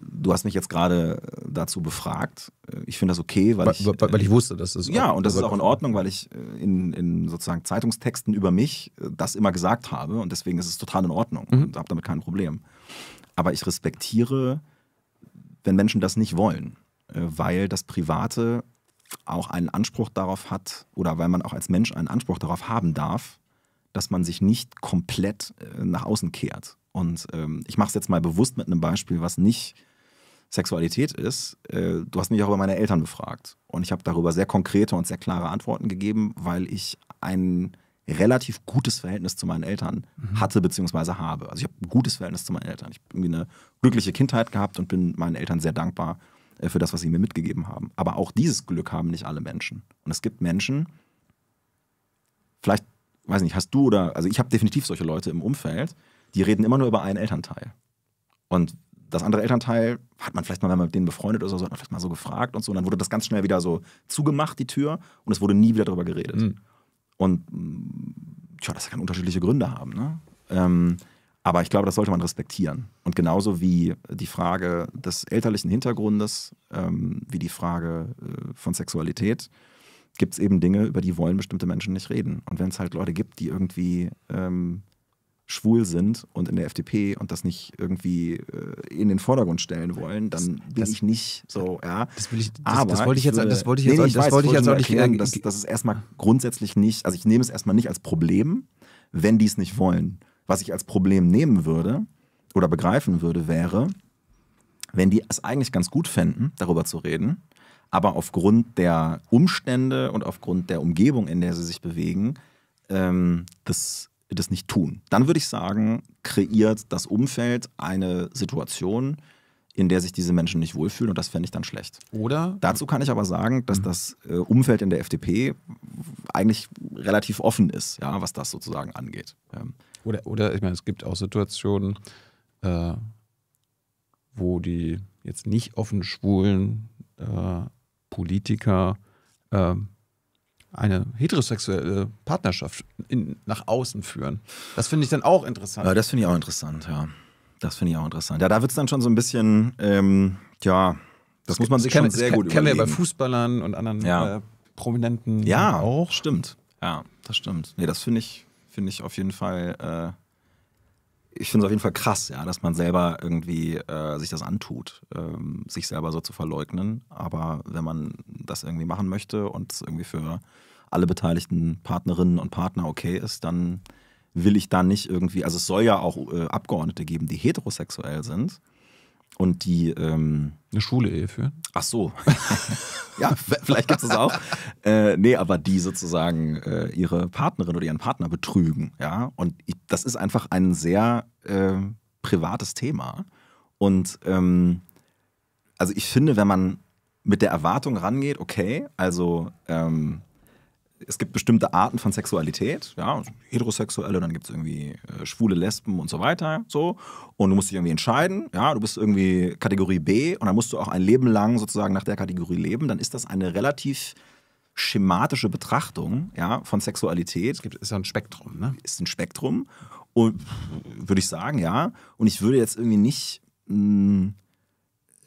du hast mich jetzt gerade dazu befragt. Ich finde das okay, weil, weil ich. Weil, ich äh, wusste, dass das. Ja, und das ist auch in Ordnung, weil ich äh, in, in sozusagen Zeitungstexten über mich äh, das immer gesagt habe und deswegen ist es total in Ordnung mhm. und habe damit kein Problem. Aber ich respektiere, wenn Menschen das nicht wollen, weil das Private auch einen Anspruch darauf hat oder weil man auch als Mensch einen Anspruch darauf haben darf, dass man sich nicht komplett äh, nach außen kehrt. Und ähm, ich mache es jetzt mal bewusst mit einem Beispiel, was nicht Sexualität ist. Äh, du hast mich auch über meine Eltern befragt. Und ich habe darüber sehr konkrete und sehr klare Antworten gegeben, weil ich ein relativ gutes Verhältnis zu meinen Eltern mhm. hatte bzw. habe. Also ich habe ein gutes Verhältnis zu meinen Eltern. Ich habe irgendwie eine glückliche Kindheit gehabt und bin meinen Eltern sehr dankbar äh, für das, was sie mir mitgegeben haben. Aber auch dieses Glück haben nicht alle Menschen. Und es gibt Menschen, vielleicht weiß nicht, hast du oder, also ich habe definitiv solche Leute im Umfeld, die reden immer nur über einen Elternteil. Und das andere Elternteil hat man vielleicht mal, wenn man mit denen befreundet oder so, hat man vielleicht mal so gefragt und so. Und dann wurde das ganz schnell wieder so zugemacht, die Tür, und es wurde nie wieder darüber geredet. Mhm. Und tja, das kann unterschiedliche Gründe haben. Ne? Ähm, aber ich glaube, das sollte man respektieren. Und genauso wie die Frage des elterlichen Hintergrundes, ähm, wie die Frage äh, von Sexualität, gibt es eben Dinge, über die wollen bestimmte Menschen nicht reden. Und wenn es halt Leute gibt, die irgendwie ähm, schwul sind und in der FDP und das nicht irgendwie äh, in den Vordergrund stellen wollen, dann das, bin das, ich nicht so, ja. Das, will ich, das, das wollte ich jetzt, das wollte ich jetzt, nee, ich weiß, wollte ich nicht erklären, dass, das ist erstmal grundsätzlich nicht, also ich nehme es erstmal nicht als Problem, wenn die es nicht wollen. Was ich als Problem nehmen würde oder begreifen würde, wäre, wenn die es eigentlich ganz gut fänden, darüber zu reden, aber aufgrund der Umstände und aufgrund der Umgebung, in der sie sich bewegen, ähm, das, das nicht tun. Dann würde ich sagen, kreiert das Umfeld eine Situation, in der sich diese Menschen nicht wohlfühlen und das fände ich dann schlecht. Oder? Dazu kann ich aber sagen, dass mhm. das äh, Umfeld in der FDP eigentlich relativ offen ist, ja, was das sozusagen angeht. Ähm. Oder, oder ich meine, es gibt auch Situationen, äh, wo die jetzt nicht offen Schwulen äh, Politiker äh, eine heterosexuelle Partnerschaft in, nach außen führen. Das finde ich dann auch interessant. Ja, das finde ich auch interessant, ja. Das finde ich auch interessant. Ja, da wird es dann schon so ein bisschen, ähm, ja, das muss man sich schon sehr gut kann überlegen. Kennen wir bei Fußballern und anderen ja. äh, Prominenten ja, auch. Stimmt. Ja, das stimmt. Nee, das finde ich, finde ich auf jeden Fall. Äh, ich finde es auf jeden Fall krass, ja, dass man selber irgendwie äh, sich das antut, ähm, sich selber so zu verleugnen. Aber wenn man das irgendwie machen möchte und es irgendwie für alle beteiligten Partnerinnen und Partner okay ist, dann will ich da nicht irgendwie, also es soll ja auch äh, Abgeordnete geben, die heterosexuell sind und die. Ähm, Eine Schule Ehe führen? Ach so. ja, vielleicht gibt es das auch. Äh, nee, aber die sozusagen äh, ihre Partnerin oder ihren Partner betrügen. Ja, und ich, das ist einfach ein sehr äh, privates Thema. Und ähm, also ich finde, wenn man mit der Erwartung rangeht, okay, also ähm, es gibt bestimmte Arten von Sexualität, ja, also heterosexuelle, dann gibt es irgendwie äh, schwule Lesben und so weiter, so. Und du musst dich irgendwie entscheiden, ja, du bist irgendwie Kategorie B und dann musst du auch ein Leben lang sozusagen nach der Kategorie leben, dann ist das eine relativ schematische Betrachtung, ja, von Sexualität. Es gibt, ist ja ein Spektrum, ne? Ist ein Spektrum und würde ich sagen, ja. Und ich würde jetzt irgendwie nicht mh, hm,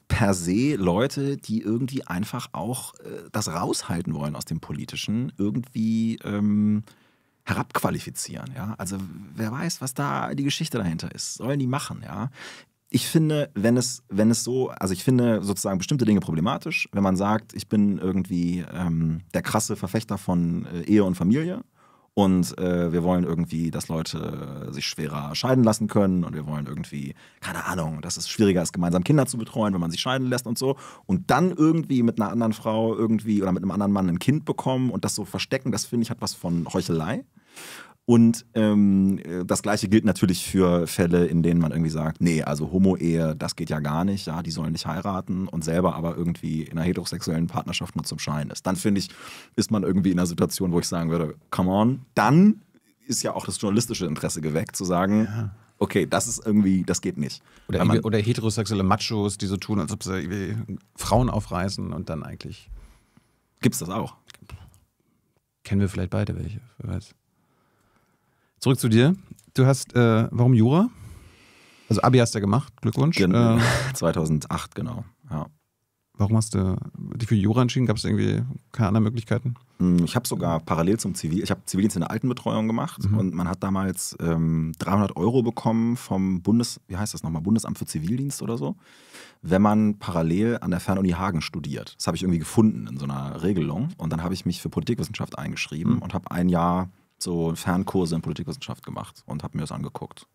per se Leute, die irgendwie einfach auch äh, das raushalten wollen aus dem Politischen, irgendwie ähm, herabqualifizieren. Ja? Also wer weiß, was da die Geschichte dahinter ist. Sollen die machen, ja? ich finde, wenn es, wenn es so, also ich finde sozusagen bestimmte Dinge problematisch, wenn man sagt, ich bin irgendwie ähm, der krasse Verfechter von äh, Ehe und Familie und äh, wir wollen irgendwie, dass Leute äh, sich schwerer scheiden lassen können und wir wollen irgendwie, keine Ahnung, dass es schwieriger ist, gemeinsam Kinder zu betreuen, wenn man sich scheiden lässt und so. Und dann irgendwie mit einer anderen Frau irgendwie oder mit einem anderen Mann ein Kind bekommen und das so verstecken, das finde ich hat was von Heuchelei. Und ähm, äh, das gleiche gilt natürlich für Fälle, in denen man irgendwie sagt, nee, also Homo-Ehe, das geht ja gar nicht, ja, die sollen nicht heiraten und selber aber irgendwie in einer heterosexuellen Partnerschaft nur zum Schein ist. Dann finde ich, ist man irgendwie in einer Situation, wo ich sagen würde, come on, dann ist ja auch das journalistische Interesse geweckt, zu sagen, ja okay, das ist irgendwie, das geht nicht. Oder, man, oder, heterosexuelle Machos, die so tun, als ob sie Frauen aufreißen und dann eigentlich. Gibt's das auch? Kennen wir vielleicht beide welche, wer weiß. Zurück zu dir. Du hast, äh, warum Jura? Also Abi hast du ja gemacht, Glückwunsch. Genau. Äh, 2008, genau. Ja. Warum hast du dich für Jura entschieden? Gab es irgendwie keine anderen Möglichkeiten? Hm, ich habe sogar parallel zum Zivil, ich habe Zivildienst in der Altenbetreuung gemacht mhm. und man hat damals ähm, 300 Euro bekommen vom Bundes, wie heißt das nochmal, Bundesamt für Zivildienst oder so, wenn man parallel an der Fernuni Hagen studiert. Das habe ich irgendwie gefunden in so einer Regelung und dann habe ich mich für Politikwissenschaft eingeschrieben mhm. und habe ein Jahr so Fernkurse in Politikwissenschaft gemacht und habe mir das angeguckt.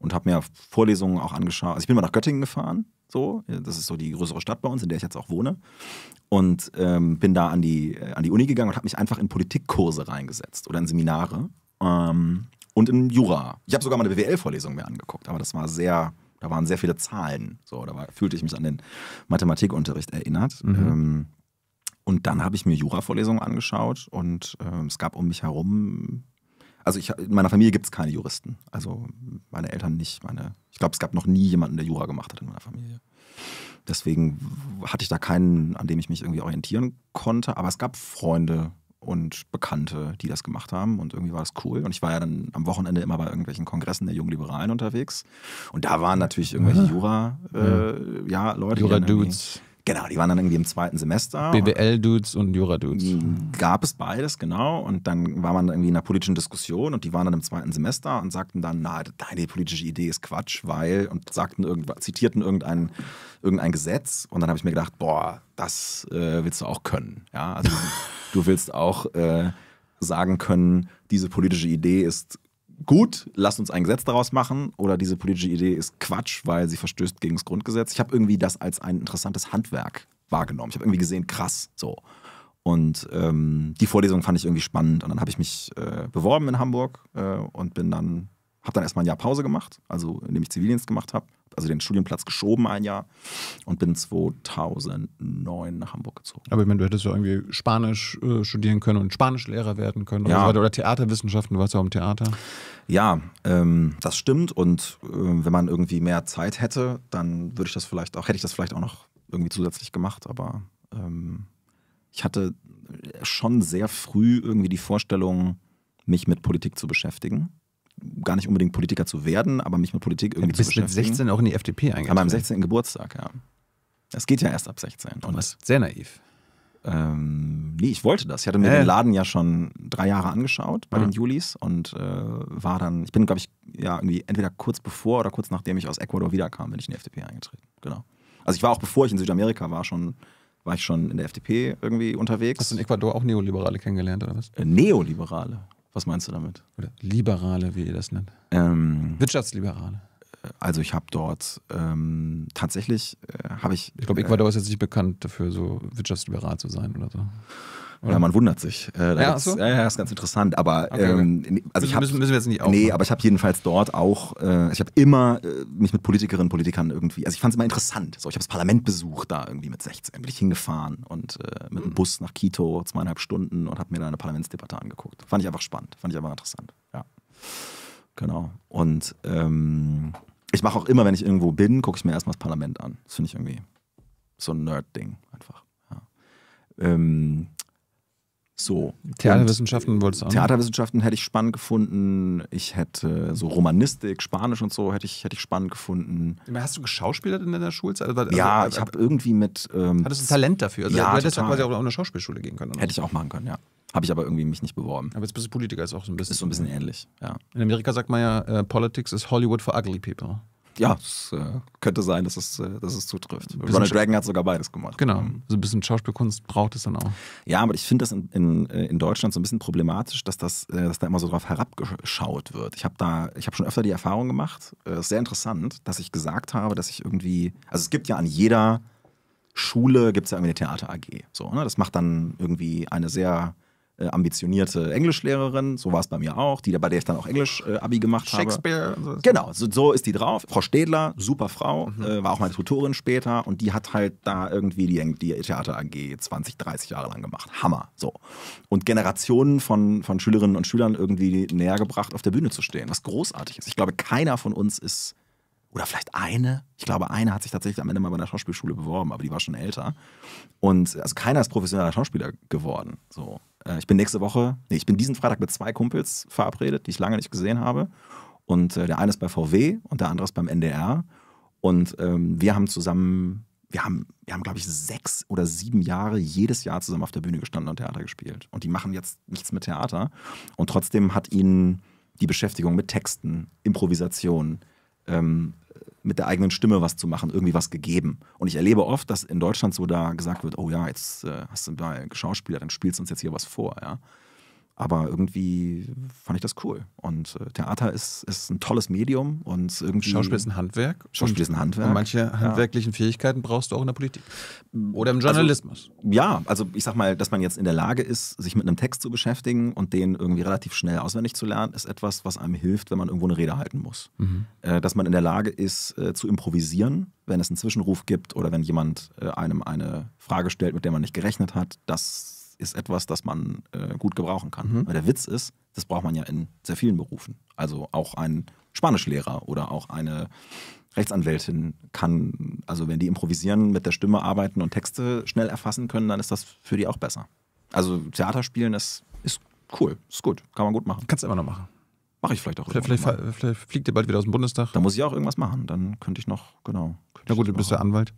Und habe mir Vorlesungen auch angeschaut. Also ich bin mal nach Göttingen gefahren, so. Das ist so die größere Stadt bei uns, in der ich jetzt auch wohne. Und ähm, bin da an die, äh, an die Uni gegangen und habe mich einfach in Politikkurse reingesetzt oder in Seminare ähm, und in Jura. Ich habe sogar mal eine BWL-Vorlesung mir angeguckt, aber das war sehr, da waren sehr viele Zahlen. So, da war, fühlte ich mich an den Mathematikunterricht erinnert. Mhm. Ähm, und dann habe ich mir Jura-Vorlesungen angeschaut und äh, es gab um mich herum. Also ich, in meiner Familie gibt es keine Juristen. Also meine Eltern nicht. Meine, ich glaube, es gab noch nie jemanden, der Jura gemacht hat in meiner Familie. Deswegen hatte ich da keinen, an dem ich mich irgendwie orientieren konnte. Aber es gab Freunde und Bekannte, die das gemacht haben. Und irgendwie war das cool. Und ich war ja dann am Wochenende immer bei irgendwelchen Kongressen der Jungliberalen unterwegs. Und da waren natürlich irgendwelche ah. Jura-Leute. Äh, ja. ja, Jura-Dudes. Genau, die waren dann irgendwie im zweiten Semester. BWL-Dudes und Jura-Dudes. Gab es beides, genau. Und dann war man irgendwie in einer politischen Diskussion und die waren dann im zweiten Semester und sagten dann, na, deine politische Idee ist Quatsch, weil, und sagten irgendwas, zitierten irgendein, irgendein Gesetz. Und dann habe ich mir gedacht, boah, das äh, willst du auch können. Ja, also du willst auch äh, sagen können, diese politische Idee ist gut, lasst uns ein Gesetz daraus machen oder diese politische Idee ist Quatsch, weil sie verstößt gegen das Grundgesetz. Ich habe irgendwie das als ein interessantes Handwerk wahrgenommen. Ich habe irgendwie gesehen, krass, so. Und ähm, die Vorlesung fand ich irgendwie spannend und dann habe ich mich äh, beworben in Hamburg äh, und bin dann habe dann erstmal ein Jahr Pause gemacht, also indem ich Zivildienst gemacht habe, also den Studienplatz geschoben ein Jahr und bin 2009 nach Hamburg gezogen. Aber ich meine, du hättest ja irgendwie Spanisch äh, studieren können und Spanischlehrer werden können ja. oder, oder Theaterwissenschaften, du warst ja auch im Theater. Ja, ähm, das stimmt und äh, wenn man irgendwie mehr Zeit hätte, dann würde ich das vielleicht auch, hätte ich das vielleicht auch noch irgendwie zusätzlich gemacht, aber ähm, ich hatte schon sehr früh irgendwie die Vorstellung, mich mit Politik zu beschäftigen gar nicht unbedingt Politiker zu werden, aber mich mit Politik irgendwie ja, du bist zu beschäftigen. mit 16 auch in die FDP eingegangen. Aber am 16. Geburtstag, ja. Das geht ja erst ab 16. Du warst sehr naiv. Ähm, nee, ich wollte das. Ich hatte mir äh. den Laden ja schon drei Jahre angeschaut bei mhm. den ah. Julis und äh, war dann, ich bin, glaube ich, ja, irgendwie entweder kurz bevor oder kurz nachdem ich aus Ecuador wiederkam, bin ich in die FDP eingetreten. Genau. Also ich war auch, bevor ich in Südamerika war, schon war ich schon in der FDP irgendwie unterwegs. Hast du in Ecuador auch Neoliberale kennengelernt oder was? Äh, Neoliberale. Was meinst du damit? Oder Liberale, wie ihr das nennt. Ähm, Wirtschaftsliberale. Äh, also ich habe dort ähm, tatsächlich äh, habe ich. Ich glaube, Ecuador äh, ist jetzt nicht bekannt dafür, so wirtschaftsliberal zu sein oder so. Oder? Ja, man wundert sich. Äh, ja, so? ja, ja, ist ganz interessant. Aber okay, ähm, also ich hab, müssen, müssen wir jetzt nicht auch. Nee, aber ich habe jedenfalls dort auch, äh, ich habe immer äh, mich mit Politikerinnen und Politikern irgendwie, also ich fand es immer interessant. So, ich habe das Parlament besucht da irgendwie mit 16, bin ich hingefahren und äh, mit dem mhm. Bus nach Quito zweieinhalb Stunden und habe mir da eine Parlamentsdebatte angeguckt. Fand ich einfach spannend, fand ich einfach interessant. Ja, genau. Und ähm, ich mache auch immer, wenn ich irgendwo bin, gucke ich mir erstmal das Parlament an. Das finde ich irgendwie so ein Nerd-Ding einfach. Ja. Ähm, so. Theaterwissenschaften wolltest du auch. Theaterwissenschaften hätte ich spannend gefunden. Ich hätte so Romanistik, Spanisch und so hätte ich, hätte ich spannend gefunden. Hast du geschauspielert in deiner Schulzeit? Also, also, ja, also, ich habe irgendwie mit. Ähm, hattest du Talent dafür? Also, ja, du hättest total. quasi auch auf eine Schauspielschule gehen können. Hätte ich auch machen können, ja. Habe ich aber irgendwie mich nicht beworben. Aber jetzt bist du Politiker, ist auch so ein bisschen. Ist so ein bisschen mhm. ähnlich, ja. In Amerika sagt man ja, äh, Politics is Hollywood for ugly people ja, es äh, könnte sein, dass es, äh, dass es zutrifft. Ronald Dragon hat sogar beides gemacht. Genau. Mhm. So ein bisschen Schauspielkunst braucht es dann auch. Ja, aber ich finde das in, in, äh, in, Deutschland so ein bisschen problematisch, dass, das, äh, dass da immer so drauf herabgeschaut wird. Ich habe da, ich habe schon öfter die Erfahrung gemacht, äh, sehr interessant, dass ich gesagt habe, dass ich irgendwie, also es gibt ja an jeder Schule, gibt es ja irgendwie eine Theater AG. So, ne? Das macht dann irgendwie eine sehr äh, ambitionierte Englischlehrerin, so war es bei mir auch, die, bei der ich dann auch Englisch-Abi äh, gemacht Shakespeare, habe. Shakespeare. Genau, so, so, ist die drauf. Frau Städler, super Frau, mhm. äh, war auch meine Tutorin später und die hat halt da irgendwie die, die Theater AG 20, 30 Jahre lang gemacht. Hammer, so. Und Generationen von, von Schülerinnen und Schülern irgendwie näher gebracht, auf der Bühne zu stehen, was großartig ist. Ich glaube, keiner von uns ist, oder vielleicht eine, ich glaube, eine hat sich tatsächlich am Ende mal bei einer Schauspielschule beworben, aber die war schon älter. Und also keiner ist professioneller Schauspieler geworden, so. Äh, ich bin nächste Woche, nee, ich bin diesen Freitag mit zwei Kumpels verabredet, die ich lange nicht gesehen habe. Und äh, der eine ist bei VW und der andere ist beim NDR. Und ähm, wir haben zusammen, wir haben, wir haben, glaube ich, sechs oder sieben Jahre jedes Jahr zusammen auf der Bühne gestanden und Theater gespielt. Und die machen jetzt nichts mit Theater. Und trotzdem hat ihnen die Beschäftigung mit Texten, Improvisation, ähm, mit der eigenen Stimme was zu machen, irgendwie was gegeben. Und ich erlebe oft, dass in Deutschland so da gesagt wird, oh ja, jetzt äh, hast du mal geschauspielert, dann spielst du uns jetzt hier was vor. Ja? Aber irgendwie fand ich das cool. Und äh, Theater ist, ist ein tolles Medium und irgendwie. Schauspiel ist ein Handwerk. Schauspiel ist ein Handwerk. Und manche handwerklichen ja. Fähigkeiten brauchst du auch in der Politik. Mm, oder im also, Journalismus. Also, ja, also ich sag mal, dass man jetzt in der Lage ist, sich mit einem Text zu beschäftigen und den irgendwie relativ schnell auswendig zu lernen, ist etwas, was einem hilft, wenn man irgendwo eine Rede halten muss. Mhm. Äh, dass man in der Lage ist, äh, zu improvisieren, wenn es einen Zwischenruf gibt oder wenn jemand äh, einem eine Frage stellt, mit der man nicht gerechnet hat, das ist etwas, das man äh, gut gebrauchen kann. Mhm. Weil der Witz ist, das braucht man ja in sehr vielen Berufen. Also auch ein Spanischlehrer oder auch eine Rechtsanwältin kann, also wenn die improvisieren, mit der Stimme arbeiten und Texte schnell erfassen können, dann ist das für die auch besser. Also Theaterspielen ist, ist cool, ist gut, kann man gut machen. Kannst du immer noch machen. Mache ich vielleicht auch. Vielleicht, vielleicht, vielleicht, fliegt ihr bald wieder aus dem Bundestag. Da muss ich auch irgendwas machen. Dann könnte ich noch, genau. Na gut, du bist ja genau. Anwalt.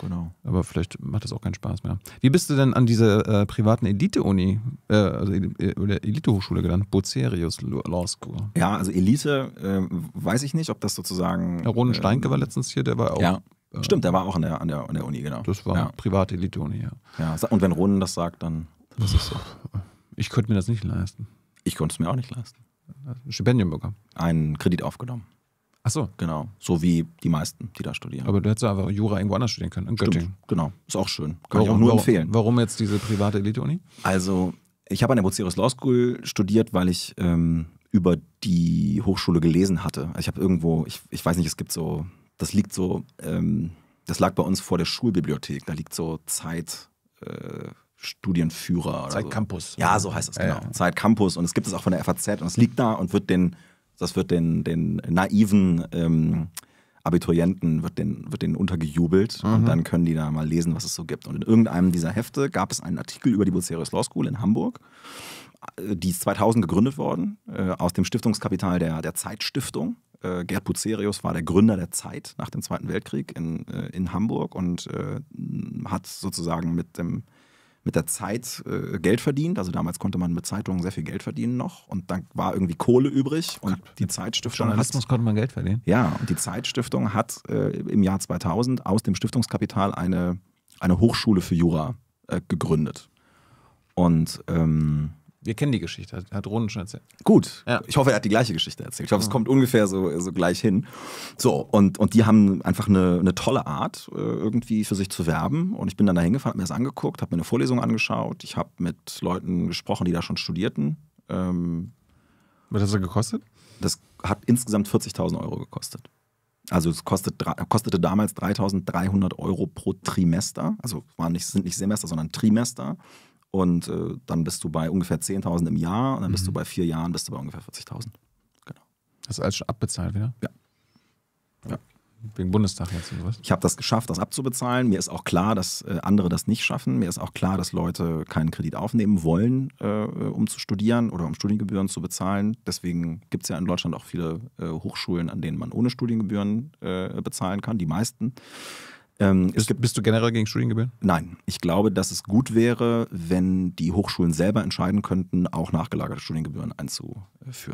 Genau. Aber vielleicht macht das auch keinen Spaß mehr. Wie bist du denn an diese äh, privaten Elite-Uni, äh, also äh, Elite-Hochschule gelandet? Bozerius Law School. Ja, also Elite, äh, weiß ich nicht, ob das sozusagen. Herr Ronen äh, Steinke war letztens hier, der war auch. Ja. Äh, stimmt, der war auch an der, an der, an der Uni, genau. Das war ja. private Elite-Uni, ja. ja. Und wenn Ronen das sagt, dann. Das ist so. Ich könnte mir das nicht leisten. Ich konnte es mir auch nicht leisten. Stipendium bekommen. Einen Kredit aufgenommen. Ach so. Genau. So wie die meisten, die da studieren. Aber du hättest ja einfach Jura irgendwo anders studieren können, in Stimmt, genau. Ist auch schön. Kann warum, ich auch nur warum, empfehlen. Warum jetzt diese private Elite-Uni? Also, ich habe an der Bucerius Law School studiert, weil ich ähm, über die Hochschule gelesen hatte. Also ich habe irgendwo, ich, ich weiß nicht, es gibt so, das liegt so, ähm, das lag bei uns vor der Schulbibliothek. Da liegt so Zeit. Äh, Studienführer. Zeit so. Ja, so heißt das, genau. Ja, ja. Zeit Und es gibt es auch von der FAZ und es liegt da und wird den das wird den, den naiven ähm, Abiturienten wird den, wird den untergejubelt mhm. und dann können die da mal lesen, was es so gibt. Und in irgendeinem dieser Hefte gab es einen Artikel über die Bucerius Law School in Hamburg. Äh, die ist 2000 gegründet worden, äh, aus dem Stiftungskapital der, der Zeitstiftung. Äh, Gerd Bucerius war der Gründer der Zeit nach dem Zweiten Weltkrieg in, äh, in Hamburg und äh, hat sozusagen mit dem mit der Zeit äh, Geld verdient. Also damals konnte man mit Zeitungen sehr viel Geld verdienen noch und dann war irgendwie Kohle übrig und die Zeitstiftung. Journalismus konnte man Geld verdienen. Ja, und die Zeitstiftung hat äh, im Jahr 2000 aus dem Stiftungskapital eine, eine Hochschule für Jura äh, gegründet. Und ähm, wir kennen die Geschichte, hat, Ronen schon erzählt. Gut. Ja. Ich hoffe, er hat die gleiche Geschichte erzählt. Ich glaube, es kommt ungefähr so, so gleich hin. So, und, und die haben einfach eine, eine tolle Art, äh, irgendwie für sich zu werben. Und ich bin dann da hingefahren, habe mir das angeguckt, habe mir eine Vorlesung angeschaut. Ich habe mit Leuten gesprochen, die da schon studierten. Ähm, Was hat das gekostet? Das hat insgesamt 40.000 Euro gekostet. Also es kostet, kostete damals 3.300 Euro pro Trimester. Also waren nicht, sind nicht Semester, sondern Trimester. Und äh, dann bist du bei ungefähr 10.000 im Jahr und dann bist mhm. du bei vier Jahren bist du bei ungefähr 40.000. Genau. Das ist alles schon abbezahlt wieder? Ja. ja. Wegen Bundestag jetzt und was? Ich habe das geschafft, das abzubezahlen. Mir ist auch klar, dass äh, andere das nicht schaffen. Mir ist auch klar, dass Leute keinen Kredit aufnehmen wollen, äh, um zu studieren oder um Studiengebühren zu bezahlen. Deswegen gibt es ja in Deutschland auch viele äh, Hochschulen, an denen man ohne Studiengebühren äh, bezahlen kann, die meisten. Ähm, bist, gibt, bist, du generell gegen Studiengebühren? Nein. Ich glaube, dass es gut wäre, wenn die Hochschulen selber entscheiden könnten, auch nachgelagerte Studiengebühren einzuführen.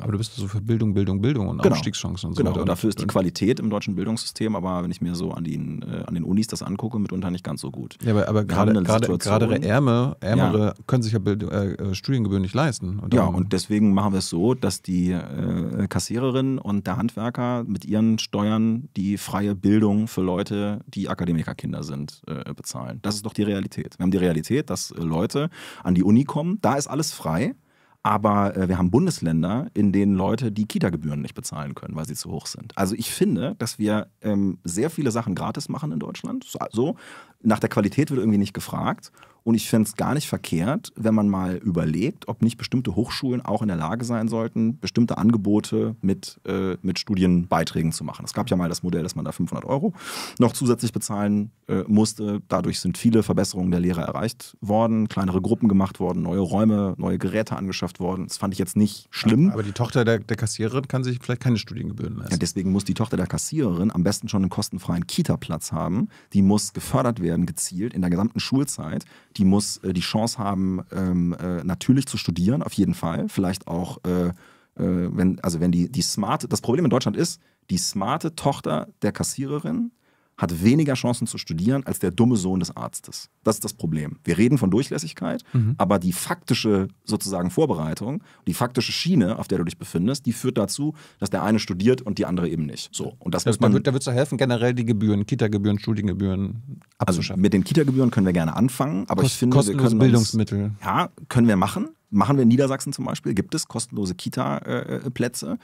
Aber du bist so also für Bildung, Bildung, Bildung und genau. Aufstiegschancen und so genau. weiter. Genau, dafür ist die Qualität im deutschen Bildungssystem, aber wenn ich mir so an den, äh, an den Unis das angucke, mitunter nicht ganz so gut. Ja, aber, aber gerade, gerade, gerade Ärme, Ärmere ja. können sich ja Bild, äh, äh Studiengebühren nicht leisten. Und ja, und deswegen machen wir es so, dass die äh, Kassiererin und der Handwerker mit ihren Steuern die freie Bildung für Leute, die akademisch Akademikerkinder sind, äh, bezahlen. Das ist doch die Realität. Wir haben die Realität, dass äh, Leute an die Uni kommen, da ist alles frei. Aber äh, wir haben Bundesländer, in denen Leute die Kita-Gebühren nicht bezahlen können, weil sie zu hoch sind. Also ich finde, dass wir ähm, sehr viele Sachen gratis machen in Deutschland. So, nach der Qualität wird irgendwie nicht gefragt. Und ich fände es gar nicht verkehrt, wenn man mal überlegt, ob nicht bestimmte Hochschulen auch in der Lage sein sollten, bestimmte Angebote mit, äh, mit Studienbeiträgen zu machen. Es gab ja mal das Modell, dass man da 500 Euro noch zusätzlich bezahlen äh, musste. Dadurch sind viele Verbesserungen der Lehre erreicht worden, kleinere Gruppen gemacht worden, neue Räume, neue Geräte angeschafft worden. Das fand ich jetzt nicht schlimm. Aber die Tochter der, der Kassiererin kann sich vielleicht keine Studiengebühren leisten. Ja, deswegen muss die Tochter der Kassiererin am besten schon einen kostenfreien Kita-Platz haben. Die muss gefördert werden werden, gezielt in der gesamten Schulzeit. Die muss äh, die Chance haben, ähm, äh, natürlich zu studieren, auf jeden Fall. Vielleicht auch, äh, äh wenn, also wenn die, die smarte, das Problem in Deutschland ist, die smarte Tochter der Kassiererin hat weniger Chancen zu studieren als der dumme Sohn des Arztes. Das ist das Problem. Wir reden von Durchlässigkeit, mhm. aber die faktische sozusagen Vorbereitung, die faktische Schiene, auf der du dich befindest, die führt dazu, dass der eine studiert und die andere eben nicht. So und das, das muss man. da wird es helfen, generell die Gebühren, Kita-Gebühren, Studiengebühren also abzuschaffen. Also mit den Kita-Gebühren können wir gerne anfangen, aber Kost, ich finde, wir können Bildungsmittel. ja, können wir machen. Machen wir in Niedersachsen zum Beispiel, gibt es kostenlose Kita-Plätze. Äh, äh,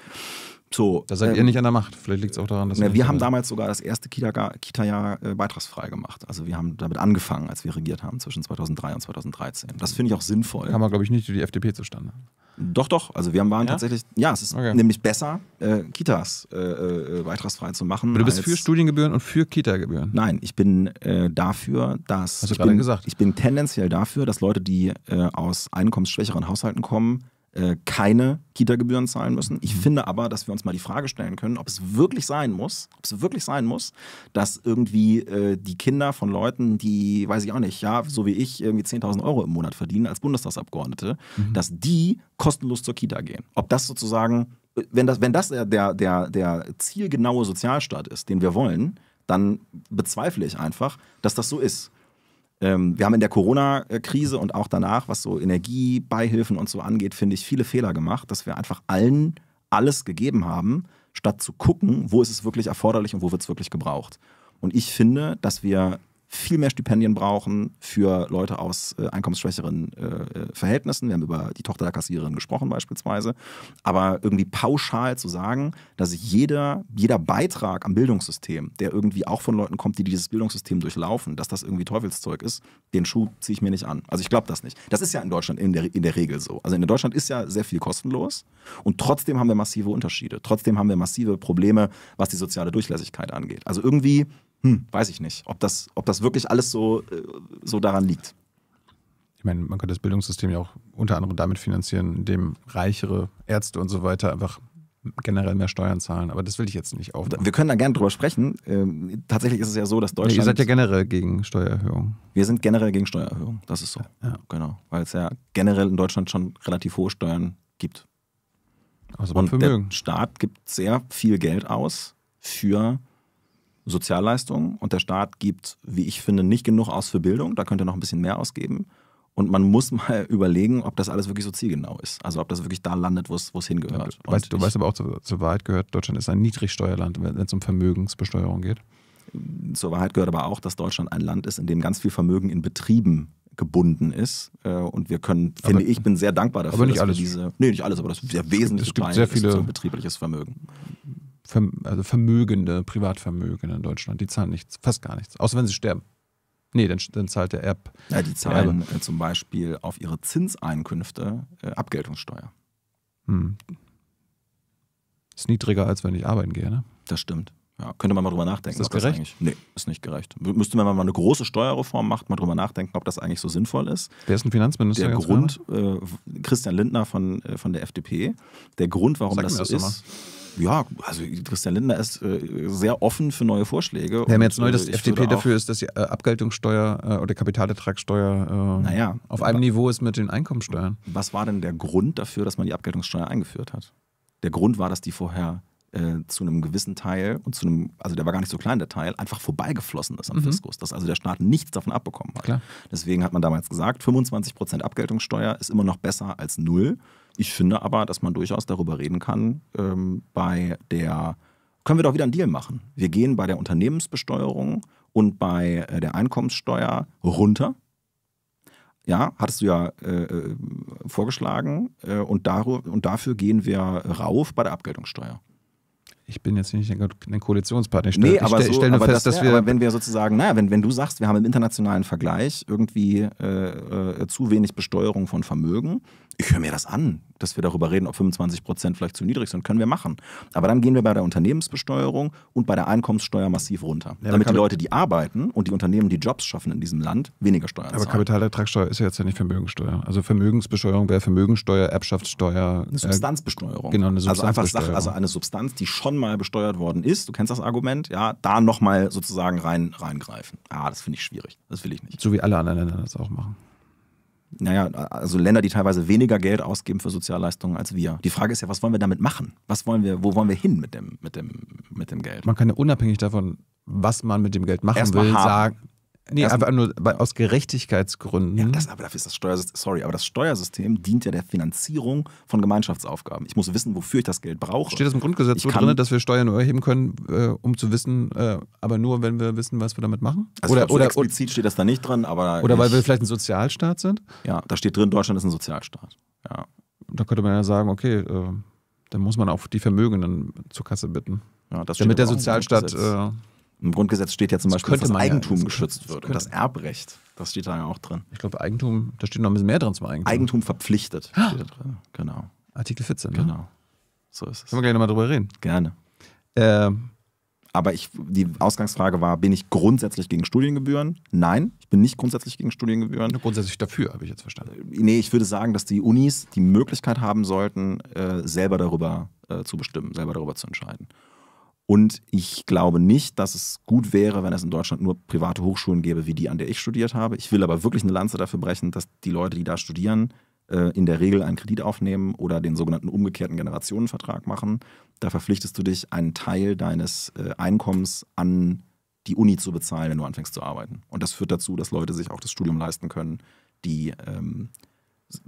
so, da seid ähm, ihr nicht an der Macht. Vielleicht liegt es auch daran, dass. Na, wir haben damals sogar das erste Kita-Jahr Kita äh, beitragsfrei gemacht. Also wir haben damit angefangen, als wir regiert haben, zwischen 2003 und 2013. Das finde ich auch sinnvoll. Kam aber, glaube ich, nicht durch die FDP zustande. Doch, doch. Also wir waren ja? tatsächlich, ja, es ist okay. nämlich besser, äh, Kitas äh, äh, beitragsfrei zu machen. Aber du bist für Studiengebühren und für Kita-Gebühren? Nein, ich bin äh, dafür, dass... Hast du ich gerade bin, gesagt. Ich bin tendenziell dafür, dass Leute, die äh, aus einkommensschwächeren Haushalten kommen, äh, keine Kita-Gebühren zahlen müssen. Ich mhm. finde aber, dass wir uns mal die Frage stellen können, ob es wirklich sein muss, ob es wirklich sein muss, dass irgendwie äh, die Kinder von Leuten, die, weiß ich auch nicht, ja, so wie ich, irgendwie 10.000 Euro im Monat verdienen als Bundestagsabgeordnete, mhm. dass die kostenlos zur Kita gehen. Ob das sozusagen, äh, wenn das, wenn das der, der, der zielgenaue Sozialstaat ist, den wir wollen, dann bezweifle ich einfach, dass das so ist ähm, wir haben in der Corona-Krise und auch danach, was so Energiebeihilfen und so angeht, finde ich, viele Fehler gemacht, dass wir einfach allen alles gegeben haben, statt zu gucken, wo ist es wirklich erforderlich und wo wird es wirklich gebraucht. Und ich finde, dass wir viel mehr Stipendien brauchen für Leute aus äh, einkommensschwächeren äh, äh, Verhältnissen. Wir haben über die Tochter der Kassiererin gesprochen beispielsweise. Aber irgendwie pauschal zu sagen, dass jeder, jeder Beitrag am Bildungssystem, der irgendwie auch von Leuten kommt, die dieses Bildungssystem durchlaufen, dass das irgendwie Teufelszeug ist, den Schuh ziehe ich mir nicht an. Also ich glaube das nicht. Das ist ja in Deutschland in der, in der Regel so. Also in Deutschland ist ja sehr viel kostenlos und trotzdem haben wir massive Unterschiede. Trotzdem haben wir massive Probleme, was die soziale Durchlässigkeit angeht. Also irgendwie hm, weiß ich nicht, ob das, ob das wirklich alles so, äh, so daran liegt. Ich meine, man könnte das Bildungssystem ja auch unter anderem damit finanzieren, indem reichere Ärzte und so weiter einfach generell mehr Steuern zahlen, aber das will ich jetzt nicht auf. Wir können da gerne drüber sprechen. Ähm, tatsächlich ist es ja so, dass Deutschland. Nee, ihr seid ja generell gegen Steuererhöhung. Wir sind generell gegen Steuererhöhung, das ist so. Ja. Genau. Weil es ja generell in Deutschland schon relativ hohe Steuern gibt. Also Und der Staat gibt sehr viel Geld aus für Sozialleistungen und der Staat gibt, wie ich finde, nicht genug aus für Bildung. Da könnte er noch ein bisschen mehr ausgeben. Und man muss mal überlegen, ob das alles wirklich so zielgenau ist. Also ob das wirklich da landet, wo es hingehört. Du weißt, du weißt aber auch, zur, zur Wahrheit gehört, Deutschland ist ein Niedrigsteuerland, wenn es um Vermögensbesteuerung geht. Zur Wahrheit gehört aber auch, dass Deutschland ein Land ist, in dem ganz viel Vermögen in Betrieben gebunden ist. Äh, und wir können, finde aber, ich, bin sehr dankbar dafür, aber nicht dass alles. wir diese. Nee, nicht alles, aber das ist sehr wesentlich. Es gibt sehr viele betriebliches Vermögen also Vermögende, Privatvermögende in Deutschland. Die zahlen nichts, fast gar nichts. Außer wenn sie sterben. Nee, dann, dann zahlt der Erb. Ja, die zahlen äh, zum Beispiel auf ihre Zinseinkünfte äh, Abgeltungssteuer. Hm. Ist niedriger, als wenn ich arbeiten gehe, ne? Das stimmt. Ja, könnte man mal drüber nachdenken. Ist das gerecht? Das nee, ist nicht gerecht. Müsste man mal eine große Steuerreform machen, mal drüber nachdenken, ob das eigentlich so sinnvoll ist. Wer ist ein Finanzminister? Der Grund, genau? äh, Christian Lindner von, äh, von der FDP, der Grund, warum Sag das so das ist, ja, also Christian Lindner ist äh, sehr offen für neue Vorschläge. Wir haben jetzt neu, dass die FDP dafür ist, dass die äh, Abgeltungssteuer äh, oder Kapitalertragssteuer äh, naja, auf einem Niveau ist mit den Einkommensteuern. Was war denn der Grund dafür, dass man die Abgeltungssteuer eingeführt hat? Der Grund war, dass die vorher äh, zu einem gewissen Teil und zu einem, also der war gar nicht so klein, der Teil, einfach vorbeigeflossen ist am mhm. Fiskus, dass also der Staat nichts davon abbekommen hat. Klar. Deswegen hat man damals gesagt, 25% Abgeltungssteuer ist immer noch besser als null. Ich finde aber, dass man durchaus darüber reden kann, ähm, bei der, können wir doch wieder einen Deal machen. Wir gehen bei der Unternehmensbesteuerung und bei äh, der Einkommenssteuer runter. Ja, hattest du ja äh, äh vorgeschlagen. Äh, und, und dafür gehen wir rauf bei der Abgeltungssteuer ich bin jetzt nicht ein Koalitionspartner. Ich stelle, nee, aber, ich, so, ich stelle nur aber fest, das wär, dass wir. Aber wenn wir sozusagen, naja, wenn, wenn du sagst, wir haben im internationalen Vergleich irgendwie äh, äh, zu wenig Besteuerung von Vermögen, ich höre mir das an, dass wir darüber reden, ob 25 Prozent vielleicht zu niedrig sind, können wir machen. Aber dann gehen wir bei der Unternehmensbesteuerung und bei der Einkommenssteuer massiv runter, ja, damit die Leute, die arbeiten und die Unternehmen, die Jobs schaffen in diesem Land, weniger Steuern zahlen. Aber Kapitalertragssteuer ist ja jetzt ja nicht Vermögensteuer. Also Vermögensbesteuerung wäre Vermögensteuer, Erbschaftssteuer. Eine äh, Substanzbesteuerung. Genau, eine Substanzbesteuerung. Also einfach Sache, also eine Substanz, die schon mal besteuert worden ist, du kennst das Argument, ja, da nochmal sozusagen rein, reingreifen. Ah, das finde ich schwierig. Das will ich nicht. So wie alle anderen Länder das auch machen naja, also Länder, die teilweise weniger Geld ausgeben für Sozialleistungen als wir. Die Frage ist ja, was wollen wir damit machen? Was wollen wir, wo wollen wir hin mit dem, mit dem, mit dem Geld? Man kann ja unabhängig davon, was man mit dem Geld machen Erst will, sagen, Nee, aber nur aus Gerechtigkeitsgründen. Ja, das, aber dafür ist das Steuersystem, sorry, aber das Steuersystem dient ja der Finanzierung von Gemeinschaftsaufgaben. Ich muss wissen, wofür ich das Geld brauche. Steht das im Grundgesetz so drin, dass wir Steuern nur erheben können, äh, um zu wissen, äh, aber nur, wenn wir wissen, was wir damit machen? Also oder, oder explizit steht das da nicht drin, aber. Oder ich, weil wir vielleicht ein Sozialstaat sind? Ja, da steht drin, Deutschland ist ein Sozialstaat. Ja. Da könnte man ja sagen, okay, äh, dann muss man auch die Vermögenden zur Kasse bitten. Ja, damit der Sozialstaat im Grundgesetz steht ja zum das Beispiel, dass das Eigentum ja, geschützt wird und das Erbrecht. Das steht da ja auch drin. Ich glaube, Eigentum, da steht noch ein bisschen mehr drin zum Eigentum. Eigentum verpflichtet ah! steht da drin. Genau. Artikel 14. Ne? Genau. So ist es. Können wir gleich nochmal drüber reden? Gerne. Ähm. Aber ich, die Ausgangsfrage war, bin ich grundsätzlich gegen Studiengebühren? Nein, ich bin nicht grundsätzlich gegen Studiengebühren. Grundsätzlich dafür, habe ich jetzt verstanden. Äh, nee, ich würde sagen, dass die Unis die Möglichkeit haben sollten, äh, selber darüber äh, zu bestimmen, selber darüber zu entscheiden. Und ich glaube nicht, dass es gut wäre, wenn es in Deutschland nur private Hochschulen gäbe, wie die, an der ich studiert habe. Ich will aber wirklich eine Lanze dafür brechen, dass die Leute, die da studieren, äh, in der Regel einen Kredit aufnehmen oder den sogenannten umgekehrten Generationenvertrag machen. Da verpflichtest du dich, einen Teil deines äh, Einkommens an die Uni zu bezahlen, wenn du anfängst zu arbeiten. Und das führt dazu, dass Leute sich auch das Studium leisten können, die ähm,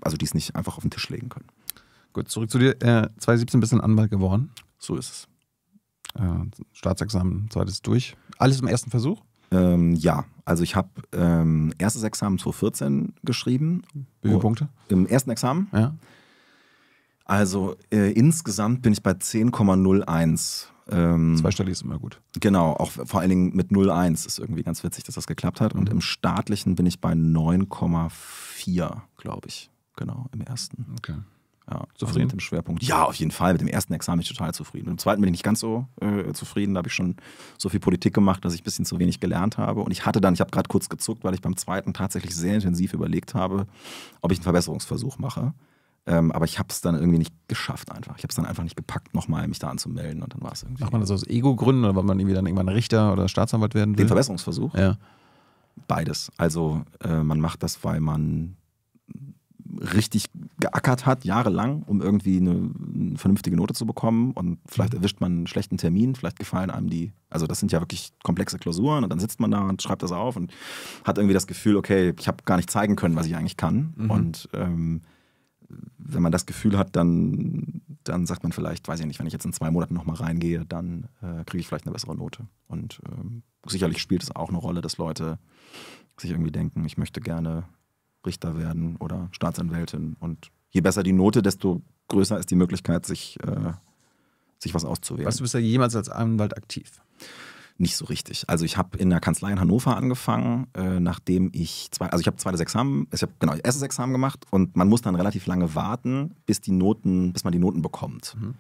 also die es nicht einfach auf den Tisch legen können. Gut, zurück zu dir. Äh, 2017 bist du Anwalt geworden. So ist es. Äh, Staatsexamen, zweites durch. Alles im ersten Versuch? Ähm, ja, also ich habe ähm, erstes Examen 2014 geschrieben. Wie viele oh, Punkte? Im ersten Examen? Ja. Also äh, insgesamt bin ich bei 10,01. Ähm, Zweistellig ist immer gut. Genau, auch vor allen Dingen mit 0,1 ist irgendwie ganz witzig, dass das geklappt hat. Mhm. Und im staatlichen bin ich bei 9,4, glaube ich. Genau, im ersten. Okay. Ja, also zufrieden also mit dem Schwerpunkt. Ja, auf jeden Fall. Mit dem ersten Examen bin ich total zufrieden. Mit dem zweiten bin ich nicht ganz so äh, zufrieden. Da habe ich schon so viel Politik gemacht, dass ich ein bisschen zu wenig gelernt habe. Und ich hatte dann, ich habe gerade kurz gezuckt, weil ich beim zweiten tatsächlich sehr intensiv überlegt habe, ob ich einen Verbesserungsversuch mache. Ähm, aber ich habe es dann irgendwie nicht geschafft einfach. Ich habe es dann einfach nicht gepackt, nochmal mich da anzumelden. Und dann war es irgendwie. Macht man das aus Ego-Gründen oder weil man irgendwie dann irgendwann Richter oder Staatsanwalt werden will? Den Verbesserungsversuch? Ja. Beides. Also äh, man macht das, weil man richtig geackert hat, jahrelang, um irgendwie eine, eine, vernünftige Note zu bekommen. Und vielleicht mhm. erwischt man einen schlechten Termin, vielleicht gefallen einem die. Also, das sind ja wirklich komplexe Klausuren. Und dann sitzt man da und schreibt das auf und hat irgendwie das Gefühl, okay, ich habe gar nicht zeigen können, was ich eigentlich kann. Mhm. Und. Ähm, wenn man das Gefühl hat, dann, dann sagt man vielleicht, weiß ich nicht, wenn ich jetzt in zwei Monaten nochmal reingehe, dann äh, kriege ich vielleicht eine bessere Note. Und ähm, sicherlich spielt es auch eine Rolle, dass Leute sich irgendwie denken, ich möchte gerne Richter werden oder Staatsanwältin. Und je besser die Note, desto größer ist die Möglichkeit, sich, äh, sich was auszuwählen. Warst du bist ja jemals als Anwalt aktiv? Nicht so richtig. Also ich habe in der Kanzlei in Hannover angefangen, äh, nachdem ich zwei, also ich habe zweites Examen, ich habe genau erstes Examen gemacht und man muss dann relativ lange warten, bis die Noten, bis man die Noten bekommt. Mhm.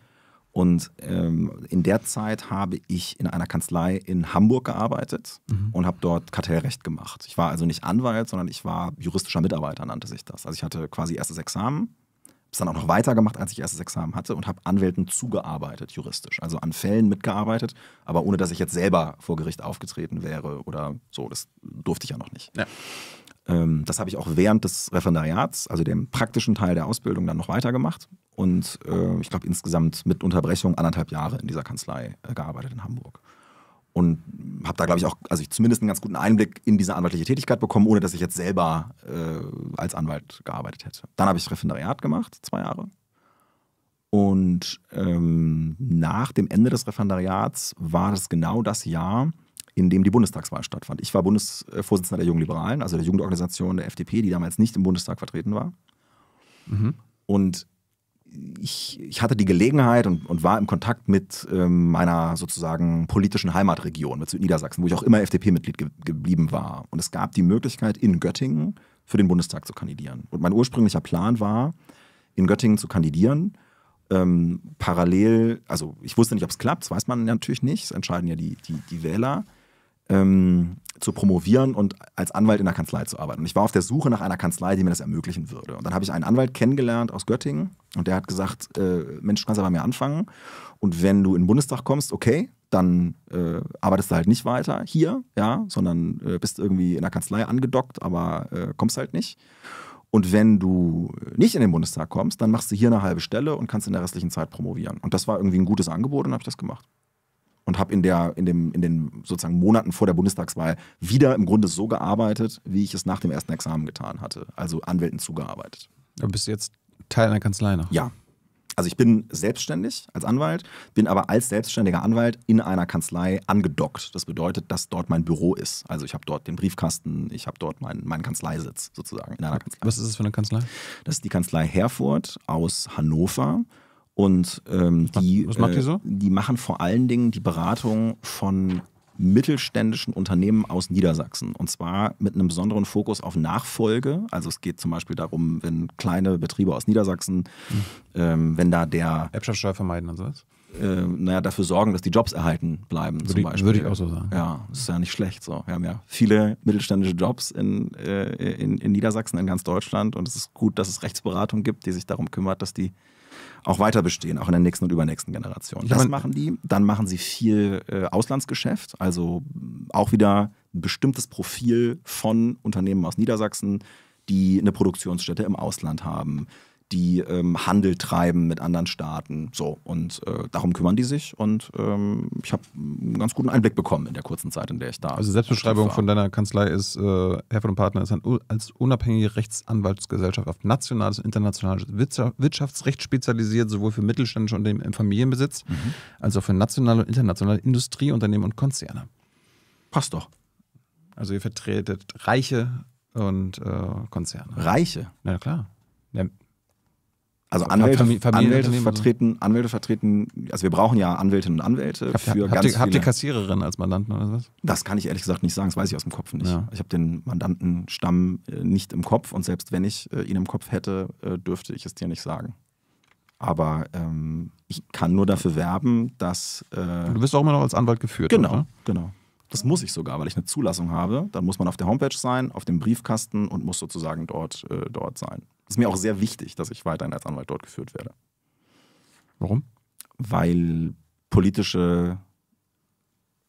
Und ähm, in der Zeit habe ich in einer Kanzlei in Hamburg gearbeitet mhm. und habe dort Kartellrecht gemacht. Ich war also nicht Anwalt, sondern ich war juristischer Mitarbeiter, nannte sich das. Also ich hatte quasi erstes Examen, habe es dann auch noch weitergemacht, als ich erstes Examen hatte und habe Anwälten zugearbeitet juristisch. Also an Fällen mitgearbeitet, aber ohne dass ich jetzt selber vor Gericht aufgetreten wäre oder so. Das durfte ich ja noch nicht. Ja. Ähm, das habe ich auch während des Referendariats, also dem praktischen Teil der Ausbildung, dann noch weitergemacht und äh, ich glaube insgesamt mit Unterbrechung anderthalb Jahre in dieser Kanzlei äh, gearbeitet in Hamburg. Und habe da, glaube ich, auch, also ich zumindest einen ganz guten Einblick in diese anwaltliche Tätigkeit bekommen, ohne dass ich jetzt selber äh, als Anwalt gearbeitet hätte. Dann habe ich Referendariat gemacht, zwei Jahre. Und ähm, nach dem Ende des Referendariats war das genau das Jahr, in dem die Bundestagswahl stattfand. Ich war Bundesvorsitzender der Jungen Liberalen, also der Jugendorganisation der FDP, die damals nicht im Bundestag vertreten war. Mhm. Und ich, ich, hatte die Gelegenheit und, und war im Kontakt mit ähm, meiner sozusagen politischen Heimatregion, mit Südniedersachsen, wo ich auch immer FDP-Mitglied ge geblieben war. Und es gab die Möglichkeit, in Göttingen für den Bundestag zu kandidieren. Und mein ursprünglicher Plan war, in Göttingen zu kandidieren. Ähm, parallel, also ich wusste nicht, ob es klappt, das weiß man natürlich nicht, das entscheiden ja die, die, die Wähler ähm, zu promovieren und als Anwalt in der Kanzlei zu arbeiten. Und ich war auf der Suche nach einer Kanzlei, die mir das ermöglichen würde. Und dann habe ich einen Anwalt kennengelernt aus Göttingen und der hat gesagt, äh, Mensch, du kannst ja bei mir anfangen. Und wenn du in den Bundestag kommst, okay, dann äh, arbeitest du halt nicht weiter hier, ja, sondern äh, bist irgendwie in der Kanzlei angedockt, aber äh, kommst halt nicht. Und wenn du nicht in den Bundestag kommst, dann machst du hier eine halbe Stelle und kannst in der restlichen Zeit promovieren. Und das war irgendwie ein gutes Angebot und habe ich das gemacht und habe in, in, in den sozusagen Monaten vor der Bundestagswahl wieder im Grunde so gearbeitet, wie ich es nach dem ersten Examen getan hatte. Also Anwälten zugearbeitet. Du bist jetzt Teil einer Kanzlei noch? Ja. Also ich bin selbstständig als Anwalt, bin aber als selbstständiger Anwalt in einer Kanzlei angedockt. Das bedeutet, dass dort mein Büro ist. Also ich habe dort den Briefkasten, ich habe dort meinen, meinen Kanzleisitz sozusagen in einer Kanzlei. Was ist das für eine Kanzlei? Das ist die Kanzlei Herford aus Hannover. Und ähm, die, Was macht äh, die, so? die machen vor allen Dingen die Beratung von mittelständischen Unternehmen aus Niedersachsen. Und zwar mit einem besonderen Fokus auf Nachfolge. Also es geht zum Beispiel darum, wenn kleine Betriebe aus Niedersachsen, mhm. ähm, wenn da der... Erbschaftssteuer vermeiden und sowas? Äh, naja, dafür sorgen, dass die Jobs erhalten bleiben würde zum Beispiel. Würde ich auch so sagen. Ja, das ist ja nicht schlecht so. Wir haben ja viele mittelständische Jobs in, äh, in, in Niedersachsen, in ganz Deutschland. Und es ist gut, dass es Rechtsberatung gibt, die sich darum kümmert, dass die auch weiter bestehen, auch in der nächsten und übernächsten Generation. Das machen die. Dann machen sie viel äh, Auslandsgeschäft, also auch wieder ein bestimmtes Profil von Unternehmen aus Niedersachsen, die eine Produktionsstätte im Ausland haben, die ähm, Handel treiben mit anderen Staaten. So, und äh, darum kümmern die sich. Und ähm, ich habe einen ganz guten Einblick bekommen in der kurzen Zeit, in der ich da. Also Selbstbeschreibung von deiner Kanzlei ist, äh, Herford und Partner ist ein, als unabhängige Rechtsanwaltsgesellschaft auf nationales und internationales Wirtschaftsrecht spezialisiert, sowohl für mittelständische Unternehmen im Familienbesitz, mhm. als auch für nationale und internationale Industrieunternehmen und Konzerne. Passt doch. Also ihr vertretet Reiche und äh, Konzerne. Reiche? Na klar. Ja, also Anwälte, Anwälte vertreten, Anwälte vertreten, also wir brauchen ja Anwältinnen und Anwälte hab, für hab, ganz viele. Habt ihr Kassiererin als Mandanten oder was? Das kann ich ehrlich gesagt nicht sagen, das weiß ich aus dem Kopf nicht. Ja. Ich habe den Mandantenstamm äh, nicht im Kopf und selbst wenn ich äh, ihn im Kopf hätte, äh, dürfte ich es dir nicht sagen. Aber ähm, ich kann nur dafür werben, dass. Äh du bist auch immer noch als Anwalt geführt. Genau, oder? genau. Das muss ich sogar, weil ich eine Zulassung habe. Dann muss man auf der Homepage sein, auf dem Briefkasten und muss sozusagen dort, äh, dort sein. Das ist mir auch sehr wichtig, dass ich weiterhin als Anwalt dort geführt werde. Warum? Weil politische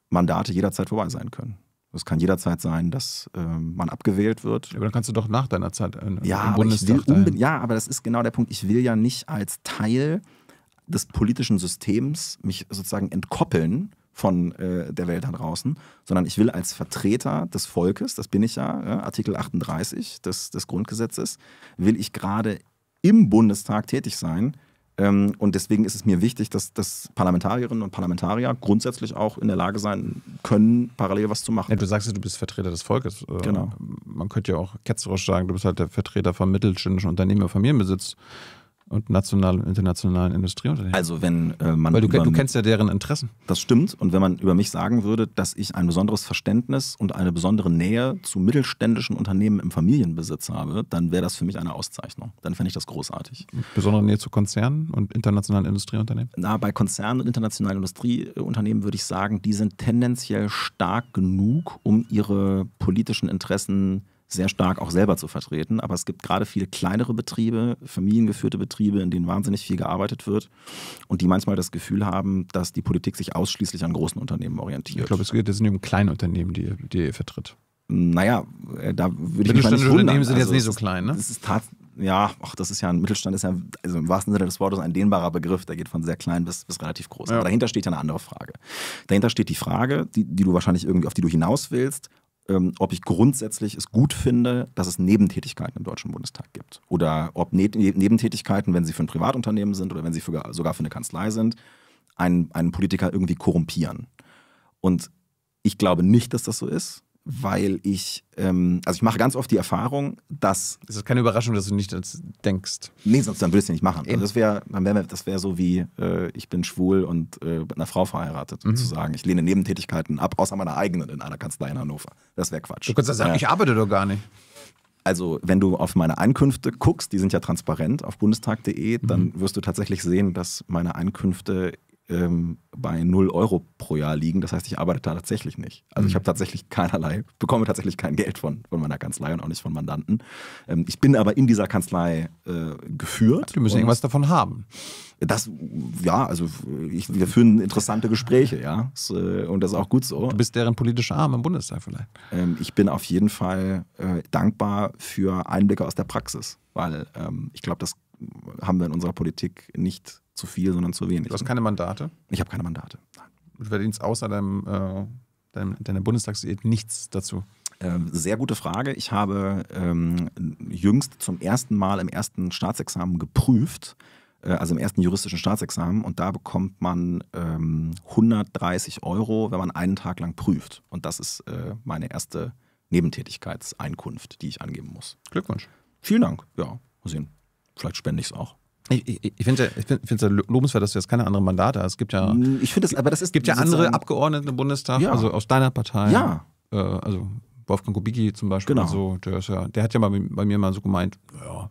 Mandate jederzeit vorbei sein können. Es kann jederzeit sein, dass ähm, man abgewählt wird. Aber dann kannst du doch nach deiner Zeit in, ja, im Bundestag aber Ja, aber das ist genau der Punkt. Ich will ja nicht als Teil des politischen Systems mich sozusagen entkoppeln von äh, der Welt da draußen, sondern ich will als Vertreter des Volkes, das bin ich ja, ja Artikel 38 des, des Grundgesetzes, will ich gerade im Bundestag tätig sein. Ähm, und deswegen ist es mir wichtig, dass, dass Parlamentarierinnen und Parlamentarier grundsätzlich auch in der Lage sein können, parallel was zu machen. Ja, du sagst ja, du bist Vertreter des Volkes. Äh, genau. Man könnte ja auch ketzerisch sagen, du bist halt der Vertreter von mittelständischen Unternehmen und Familienbesitz und nationalen und internationalen Industrieunternehmen. Also wenn äh, man. Weil du, du kennst ja deren Interessen. Das stimmt. Und wenn man über mich sagen würde, dass ich ein besonderes Verständnis und eine besondere Nähe zu mittelständischen Unternehmen im Familienbesitz habe, dann wäre das für mich eine Auszeichnung. Dann fände ich das großartig. Besondere Nähe zu Konzernen und internationalen Industrieunternehmen? Na, bei Konzernen und internationalen Industrieunternehmen würde ich sagen, die sind tendenziell stark genug, um ihre politischen Interessen zu sehr stark auch selber zu vertreten. Aber es gibt gerade viele kleinere Betriebe, familiengeführte Betriebe, in denen wahnsinnig viel gearbeitet wird und die manchmal das Gefühl haben, dass die Politik sich ausschließlich an großen Unternehmen orientiert. Ich glaube, es geht jetzt nicht um Kleinunternehmen, die, die ihr vertritt. Naja, äh, da würde ich mich nicht wundern. Unternehmen sind also, jetzt nicht so klein, ne? Das ist tatsächlich ja, ach, das ist ja ein Mittelstand, ist ja also im wahrsten Sinne des Wortes ein dehnbarer Begriff. Der geht von sehr klein bis, bis relativ groß. Ja. Aber dahinter steht ja eine andere Frage. Dahinter steht die Frage, die, die du wahrscheinlich irgendwie, auf die du hinaus willst ähm, ob ich grundsätzlich es gut finde, dass es Nebentätigkeiten im Deutschen Bundestag gibt. Oder ob ne Nebentätigkeiten, wenn sie für ein Privatunternehmen sind oder wenn sie für, sogar für eine Kanzlei sind, einen, einen Politiker irgendwie korrumpieren. Und ich glaube nicht, dass das so ist weil ich, ähm, also ich mache ganz oft die Erfahrung, dass. Es ist keine Überraschung, dass du nicht das denkst. Nee, sonst dann würdest du nicht machen. Also das wäre wär, das wär so wie, äh, ich bin schwul und äh, mit einer Frau verheiratet, mhm. sozusagen. Ich lehne Nebentätigkeiten ab, außer meiner eigenen in einer Kanzlei in Hannover. Das wäre Quatsch. Du könntest sagen, äh, ich arbeite doch gar nicht. Also, wenn du auf meine Einkünfte guckst, die sind ja transparent auf bundestag.de, mhm. dann wirst du tatsächlich sehen, dass meine Einkünfte ähm, bei 0 Euro pro Jahr liegen. Das heißt, ich arbeite da tatsächlich nicht. Also ich mhm. habe tatsächlich keinerlei, bekomme tatsächlich kein Geld von, von meiner Kanzlei und auch nicht von Mandanten. Ähm, ich bin aber in dieser Kanzlei äh, geführt. Wir müssen irgendwas davon haben. Das, ja, also ich, wir führen interessante Gespräche, ja. Äh, und das ist auch gut so. Du bist deren politischer Arm im Bundestag vielleicht. Ähm, ich bin auf jeden Fall äh, dankbar für Einblicke aus der Praxis, weil ähm, ich glaube, das haben wir in unserer Politik nicht zu viel, sondern zu wenig. Du hast ne? keine Mandate? Ich habe keine Mandate. Du verdienst außer deinem, äh, deinem, deiner Bundestagsdiät nichts dazu. Ähm, sehr gute Frage. Ich habe ähm, jüngst zum ersten Mal im ersten Staatsexamen geprüft, äh, also im ersten juristischen Staatsexamen, und da bekommt man ähm, 130 Euro, wenn man einen Tag lang prüft. Und das ist äh, meine erste Nebentätigkeitseinkunft, die ich angeben muss. Glückwunsch. Vielen Dank. Ja, mal sehen. Vielleicht spende ich es auch. Ich, ich, ich finde es find, ja lobenswert, dass du jetzt keine anderen Mandate hast. Es gibt ja, hm, ich das, aber das ist, gibt ja andere Abgeordnete im Bundestag, ja. also aus deiner Partei. Ja. Äh, also Wolfgang Kubicki zum Beispiel. Genau. So, der, ja, der, hat ja bei, bei mir mal so gemeint, ja,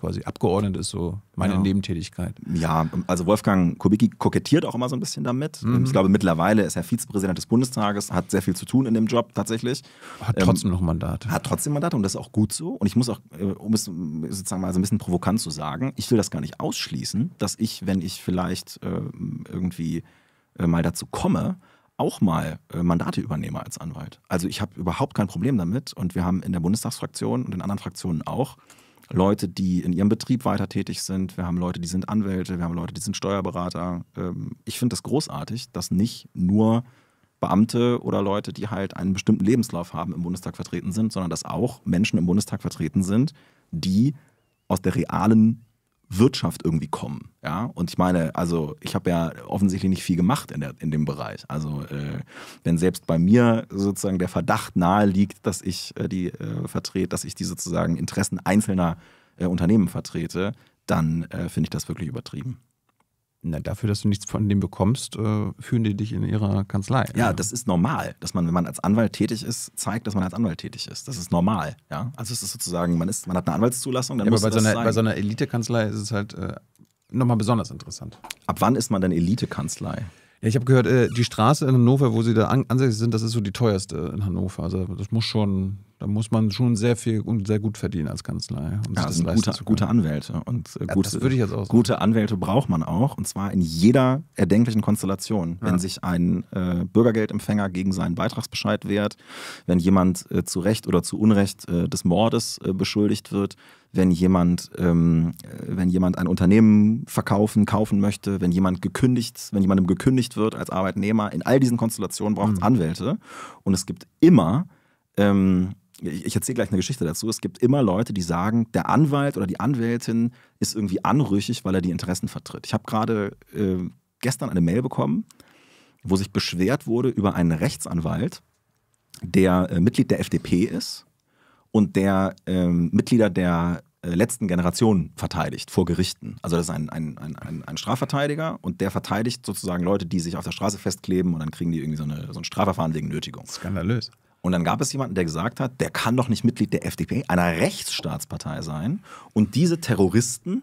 quasi Abgeordnet ist so meine ja. Nebentätigkeit. Ja, also Wolfgang Kubicki kokettiert auch immer so ein bisschen damit. Mhm. Ich glaube, mittlerweile ist er Vizepräsident des Bundestages, hat sehr viel zu tun in dem Job tatsächlich. Hat ähm, trotzdem ähm, noch Mandat. Hat trotzdem Mandat und das ist auch gut so. Und ich muss auch, äh, um es sozusagen mal so ein bisschen provokant zu sagen, ich will das gar nicht ausschließen, dass ich, wenn ich vielleicht äh, irgendwie äh, mal dazu komme, auch mal äh, Mandate übernehme als Anwalt. Also ich habe überhaupt kein Problem damit und wir haben in der Bundestagsfraktion und in anderen Fraktionen auch Leute, die in ihrem Betrieb weiter tätig sind. Wir haben Leute, die sind Anwälte. Wir haben Leute, die sind Steuerberater. Ähm, ich finde das großartig, dass nicht nur Beamte oder Leute, die halt einen bestimmten Lebenslauf haben, im Bundestag vertreten sind, sondern dass auch Menschen im Bundestag vertreten sind, die aus der realen Wirtschaft irgendwie kommen. Ja? Und ich meine, also ich habe ja offensichtlich nicht viel gemacht in, der, in dem Bereich. Also äh, wenn selbst bei mir sozusagen der Verdacht nahe liegt, dass ich äh, die äh, vertrete, dass ich die sozusagen Interessen einzelner äh, Unternehmen vertrete, dann äh, finde ich das wirklich übertrieben. Na, dafür, dass du nichts von dem bekommst, äh, führen die dich in ihrer Kanzlei. Ja, ja, das ist normal, dass man, wenn man als Anwalt tätig ist, zeigt, dass man als Anwalt tätig ist. Das ist normal. Ja? Also es ist sozusagen, man, ist, man hat eine Anwaltszulassung, dann ja, muss aber bei, das so einer, bei so einer Elitekanzlei ist es halt äh, nochmal besonders interessant. Ab wann ist man denn Elite-Kanzlei? Ja, ich habe gehört, äh, die Straße in Hannover, wo sie da an ansässig sind, das ist so die teuerste in Hannover. Also das muss schon, da muss man schon sehr viel und sehr gut verdienen als Kanzlei. Um ja, das sind gute, gute, Anwälte und äh, gute, ja, das ich jetzt auch sagen. gute Anwälte braucht man auch und zwar in jeder erdenklichen Konstellation. Ja. Wenn sich ein äh, Bürgergeldempfänger gegen seinen Beitragsbescheid wehrt, wenn jemand äh, zu Recht oder zu Unrecht äh, des Mordes äh, beschuldigt wird, wenn jemand, ähm, äh, wenn jemand ein Unternehmen verkaufen, kaufen möchte, wenn jemand gekündigt, wenn jemandem gekündigt wird als Arbeitnehmer, in all diesen Konstellationen braucht es mhm. Anwälte. Und es gibt immer, ähm, ich erzähle gleich eine Geschichte dazu, es gibt immer Leute, die sagen, der Anwalt oder die Anwältin ist irgendwie anrüchig, weil er die Interessen vertritt. Ich habe gerade äh, gestern eine Mail bekommen, wo sich beschwert wurde über einen Rechtsanwalt, der äh, Mitglied der FDP ist und der ähm, Mitglieder der äh, letzten Generation verteidigt vor Gerichten. Also das ist ein, ein, ein, ein, Strafverteidiger und der verteidigt sozusagen Leute, die sich auf der Straße festkleben und dann kriegen die irgendwie so, eine, so ein Strafverfahren wegen Nötigung. Skandalös. Und dann gab es jemanden, der gesagt hat, der kann doch nicht Mitglied der FDP, einer Rechtsstaatspartei sein. Und diese Terroristen,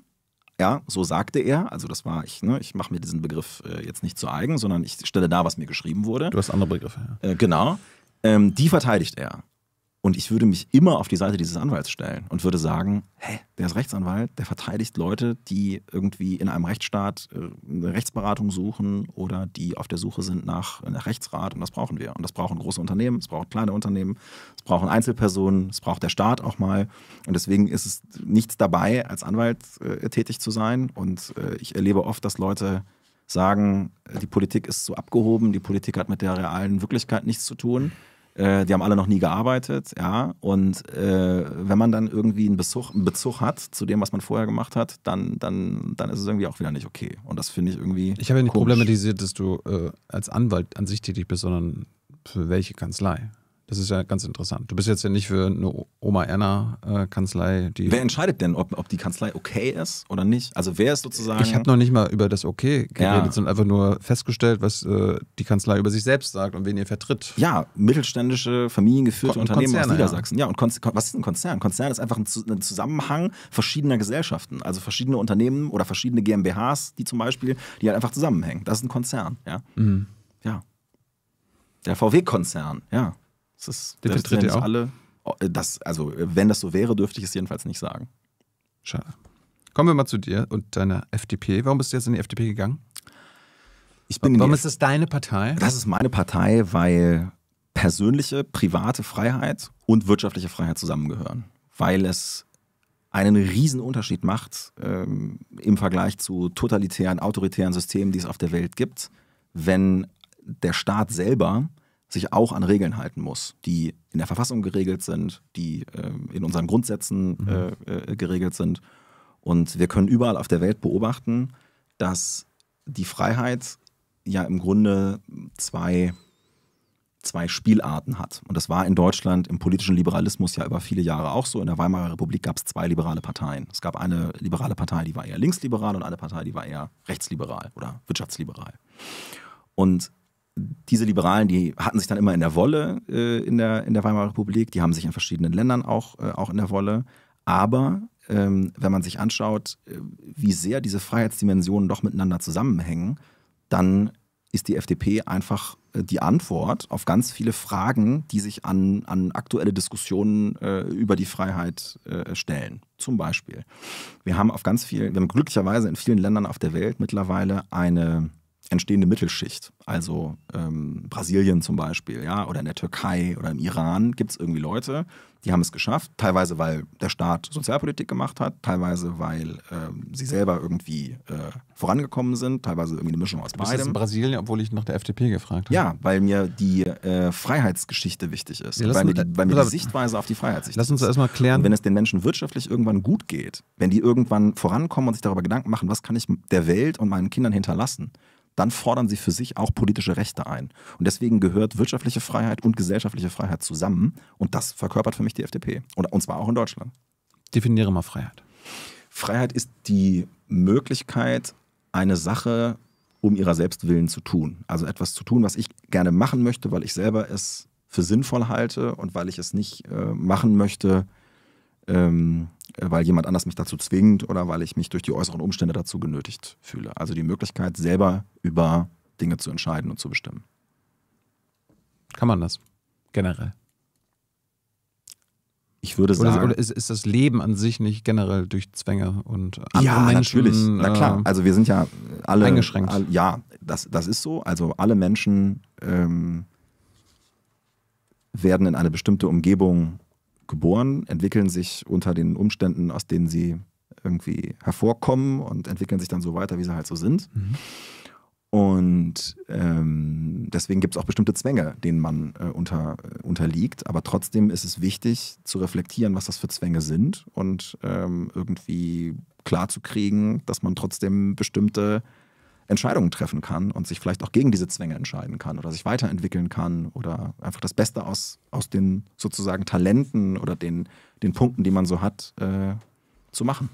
ja, so sagte er, also das war ich, ne, ich mache mir diesen Begriff äh, jetzt nicht zu eigen, sondern ich stelle da, was mir geschrieben wurde. Du hast andere Begriffe. Ja. Äh, genau. Ähm, die verteidigt er. Und ich würde mich immer auf die Seite dieses Anwalts stellen und würde sagen, hä, der ist Rechtsanwalt, der verteidigt Leute, die irgendwie in einem Rechtsstaat äh, eine Rechtsberatung suchen oder die auf der Suche sind nach, nach Rechtsrat. Und das brauchen wir. Und das brauchen große Unternehmen, es brauchen kleine Unternehmen, es brauchen Einzelpersonen, es braucht der Staat auch mal. Und deswegen ist es nichts dabei, als Anwalt äh, tätig zu sein. Und äh, ich erlebe oft, dass Leute sagen, äh, die Politik ist so abgehoben, die Politik hat mit der realen Wirklichkeit nichts zu tun. Äh, die haben alle noch nie gearbeitet, ja. Und äh, wenn man dann irgendwie einen Bezug, einen Bezug hat zu dem, was man vorher gemacht hat, dann, dann, dann ist es irgendwie auch wieder nicht okay. Und das finde ich irgendwie. Ich habe ja nicht problematisiert, dass du äh, als Anwalt an sich tätig bist, sondern für welche Kanzlei. Das ist ja ganz interessant. Du bist jetzt ja nicht für eine Oma-Erna-Kanzlei, äh, die. Wer entscheidet denn, ob, ob die Kanzlei okay ist oder nicht? Also, wer ist sozusagen. Ich habe noch nicht mal über das Okay geredet, ja. sondern einfach nur festgestellt, was äh, die Kanzlei über sich selbst sagt und wen ihr vertritt. Ja, mittelständische, familiengeführte Kon Unternehmen Konzerne, aus Niedersachsen. Ja, ja und Kon was ist ein Konzern? Konzern ist einfach ein, ein, Zusammenhang verschiedener Gesellschaften, also verschiedene Unternehmen oder verschiedene GmbHs, die zum Beispiel, die halt einfach zusammenhängen. Das ist ein Konzern, ja. Mhm. Ja. Der VW-Konzern, ja. Das ist der, dritte ja auch? alle. Oh, das, also, wenn das so wäre, dürfte ich es jedenfalls nicht sagen. Schade. Kommen wir mal zu dir und deiner FDP. Warum bist du jetzt in die FDP gegangen? Ich bin Warum ist das deine Partei? Das ist meine Partei, weil persönliche, private Freiheit und wirtschaftliche Freiheit zusammengehören. Weil es einen riesen Unterschied macht ähm, im Vergleich zu totalitären, autoritären Systemen, die es auf der Welt gibt, wenn der Staat selber sich auch an Regeln halten muss, die in der Verfassung geregelt sind, die äh, in unseren Grundsätzen mhm. Äh, äh, geregelt sind. Und wir können überall auf der Welt beobachten, dass die Freiheit ja im Grunde zwei, zwei Spielarten hat. Und das war in Deutschland im politischen Liberalismus ja über viele Jahre auch so. In der Weimarer Republik gab es zwei liberale Parteien. Es gab eine liberale Partei, die war eher linksliberal und eine Partei, die war eher rechtsliberal oder wirtschaftsliberal. Und diese Liberalen, die hatten sich dann immer in der Wolle äh, in, der, in der Weimarer Republik, die haben sich in verschiedenen Ländern auch, äh, auch in der Wolle. Aber ähm, wenn man sich anschaut, äh, wie sehr diese Freiheitsdimensionen doch miteinander zusammenhängen, dann ist die FDP einfach äh, die Antwort auf ganz viele Fragen, die sich an, an aktuelle Diskussionen äh, über die Freiheit äh, stellen. Zum Beispiel, wir haben auf ganz vielen, wir haben glücklicherweise in vielen Ländern auf der Welt mittlerweile eine entstehende Mittelschicht, also ähm, Brasilien zum Beispiel, ja, oder in der Türkei oder im Iran gibt es irgendwie Leute, die haben es geschafft, teilweise weil der Staat Sozialpolitik gemacht hat, teilweise weil ähm, sie selber irgendwie äh, vorangekommen sind, teilweise irgendwie eine Mischung aus du bist beidem. Jetzt in Brasilien, obwohl ich nach der FDP gefragt habe. Ja, weil mir die äh, Freiheitsgeschichte wichtig ist, ja, weil, mir die, weil mir die Sichtweise auf die Freiheit ist. Lass uns erstmal klären. Und wenn es den Menschen wirtschaftlich irgendwann gut geht, wenn die irgendwann vorankommen und sich darüber Gedanken machen, was kann ich der Welt und meinen Kindern hinterlassen, dann fordern sie für sich auch politische Rechte ein. Und deswegen gehört wirtschaftliche Freiheit und gesellschaftliche Freiheit zusammen. Und das verkörpert für mich die FDP. Und, und zwar auch in Deutschland. Definiere mal Freiheit. Freiheit ist die Möglichkeit, eine Sache um ihrer selbst willen zu tun. Also etwas zu tun, was ich gerne machen möchte, weil ich selber es für sinnvoll halte und weil ich es nicht äh, machen möchte, ähm, weil jemand anders mich dazu zwingt oder weil ich mich durch die äußeren Umstände dazu genötigt fühle. Also die Möglichkeit, selber über Dinge zu entscheiden und zu bestimmen. Kann man das generell? Ich würde sagen. Oder, oder ist, ist, das Leben an sich nicht generell durch Zwänge und andere ja, Menschen? Ja, natürlich. Na klar. Äh, also wir sind ja alle. Eingeschränkt. Alle, ja, das, das ist so. Also alle Menschen ähm, werden in eine bestimmte Umgebung geboren, entwickeln sich unter den Umständen, aus denen sie irgendwie hervorkommen und entwickeln sich dann so weiter, wie sie halt so sind. Mhm. Und ähm, deswegen gibt es auch bestimmte Zwänge, denen man äh, unter, äh, unterliegt. Aber trotzdem ist es wichtig zu reflektieren, was das für Zwänge sind und ähm, irgendwie klarzukriegen, dass man trotzdem bestimmte Entscheidungen treffen kann und sich vielleicht auch gegen diese Zwänge entscheiden kann oder sich weiterentwickeln kann oder einfach das Beste aus, aus den sozusagen Talenten oder den, den Punkten, die man so hat, äh, zu machen.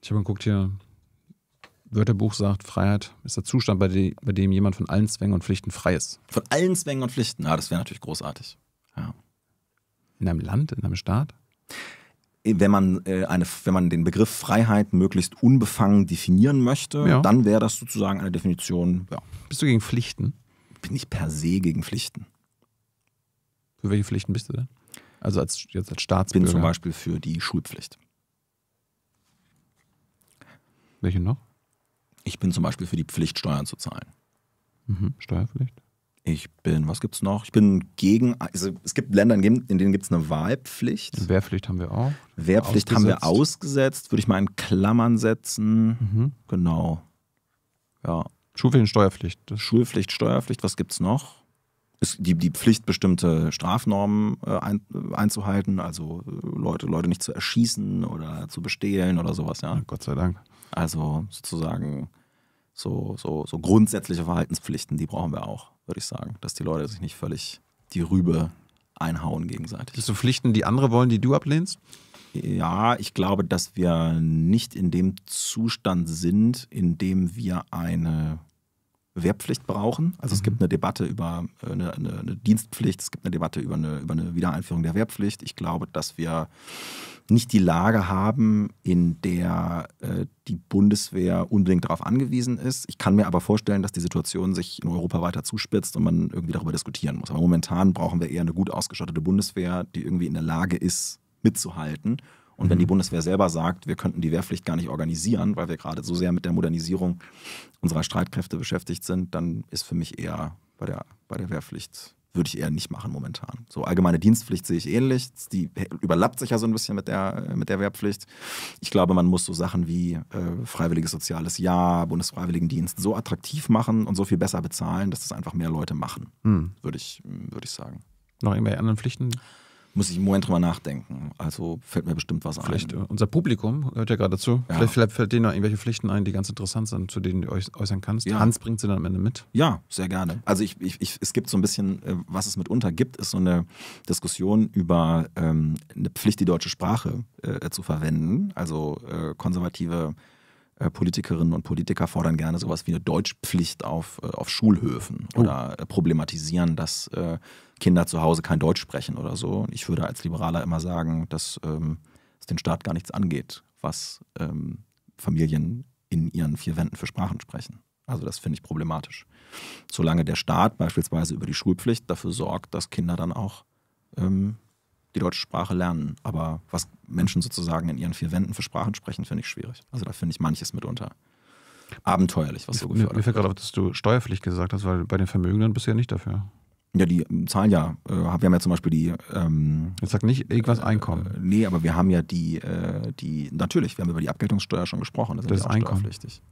Ich habe mal geguckt hier, Wörterbuch sagt, Freiheit ist der Zustand, bei, die, bei, dem jemand von allen Zwängen und Pflichten frei ist. Von allen Zwängen und Pflichten, ja, das wäre natürlich großartig. Ja. In einem Land, in einem Staat? wenn man, äh, eine, wenn man den Begriff Freiheit möglichst unbefangen definieren möchte, ja. dann wäre das sozusagen eine Definition. Ja. Bist du gegen Pflichten? Bin ich per se gegen Pflichten. Für welche Pflichten bist du denn? Also als, jetzt als Staatsbürger? Bin zum Beispiel für die Schulpflicht. Welche noch? Ich bin zum Beispiel für die Pflicht, Steuern zu zahlen. Mhm. Steuerpflicht? Ich bin, was gibt's noch? Ich bin gegen, also es gibt Länder, in denen gibt es eine Wahlpflicht. Wehrpflicht haben wir auch. Wehrpflicht haben wir ausgesetzt, würde ich mal in Klammern setzen. Mhm. Genau. Ja. Schulpflicht, Steuerpflicht. Schulpflicht, Steuerpflicht, was gibt's noch? Ist die, die Pflicht, bestimmte Strafnormen äh, ein, einzuhalten, also äh, Leute, Leute nicht zu erschießen oder zu bestehlen oder sowas, ja. ja Gott sei Dank. Also sozusagen so, so, so grundsätzliche Verhaltenspflichten, die brauchen wir auch würde ich sagen, dass die Leute sich nicht völlig die Rübe einhauen gegenseitig. Bist du Pflichten, die andere wollen, die du ablehnst? Ja, ich glaube, dass wir nicht in dem Zustand sind, in dem wir eine Wehrpflicht brauchen. Also mhm. es gibt mhm. eine Debatte über äh, eine, eine, eine, Dienstpflicht, es gibt eine Debatte über eine, über eine Wiedereinführung der Wehrpflicht. Ich glaube, dass wir nicht die Lage haben, in der äh, die Bundeswehr unbedingt darauf angewiesen ist. Ich kann mir aber vorstellen, dass die Situation sich in Europa weiter zuspitzt und man irgendwie darüber diskutieren muss. Aber momentan brauchen wir eher eine gut ausgestattete Bundeswehr, die irgendwie in der Lage ist, mitzuhalten und wenn die mhm. Bundeswehr selber sagt, wir könnten die Wehrpflicht gar nicht organisieren, weil wir gerade so sehr mit der Modernisierung unserer Streitkräfte beschäftigt sind, dann ist für mich eher bei der, bei der Wehrpflicht, würde ich eher nicht machen momentan. So allgemeine Dienstpflicht sehe ich ähnlich. Die überlappt sich ja so ein bisschen mit der, mit der Wehrpflicht. Ich glaube, man muss so Sachen wie äh, freiwilliges soziales Jahr, Bundesfreiwilligendienst so attraktiv machen und so viel besser bezahlen, dass das einfach mehr Leute machen, hm. würde ich, würd ich sagen. Noch irgendwelche anderen Pflichten? muss ich im Moment drüber nachdenken. Also fällt mir bestimmt was Vielleicht, ein. Äh, unser Publikum hört ja gerade zu. Ja. Vielleicht, vielleicht fällt denen noch irgendwelche Pflichten ein, die ganz interessant sind, zu denen du euch äußern kannst. Ja. Hans bringt sie dann am Ende mit. Ja, sehr gerne. Also ich, ich, ich, es gibt so ein bisschen, äh, was es mitunter gibt, ist so eine Diskussion über ähm, eine Pflicht, die deutsche Sprache äh, zu verwenden. Also äh, konservative äh, Politikerinnen und Politiker fordern gerne sowas wie eine Deutschpflicht auf, auf Schulhöfen oh. oder problematisieren, dass äh, Kinder zu Hause kein Deutsch sprechen oder so. Ich würde als Liberaler immer sagen, dass ähm, es den Staat gar nichts angeht, was ähm, Familien in ihren vier Wänden für Sprachen sprechen. Also das finde ich problematisch. Solange der Staat beispielsweise über die Schulpflicht dafür sorgt, dass Kinder dann auch ähm, die deutsche Sprache lernen. Aber was Menschen sozusagen in ihren vier Wänden für Sprachen sprechen, finde ich schwierig. Also da finde ich manches mitunter abenteuerlich, was so gefühlt. wird. Mir fällt gerade auf, dass du steuerpflicht gesagt hast, weil bei den Vermögenden bist du ja nicht dafür. Ja, die ähm, zahlen ja. Äh, wir haben ja zum Beispiel die. Ähm, Jetzt sag nicht irgendwas äh, Einkommen. Äh, nee, aber wir haben ja die, äh, die. Natürlich, wir haben über die Abgeltungssteuer schon gesprochen. Das, das ist einkommenspflichtig.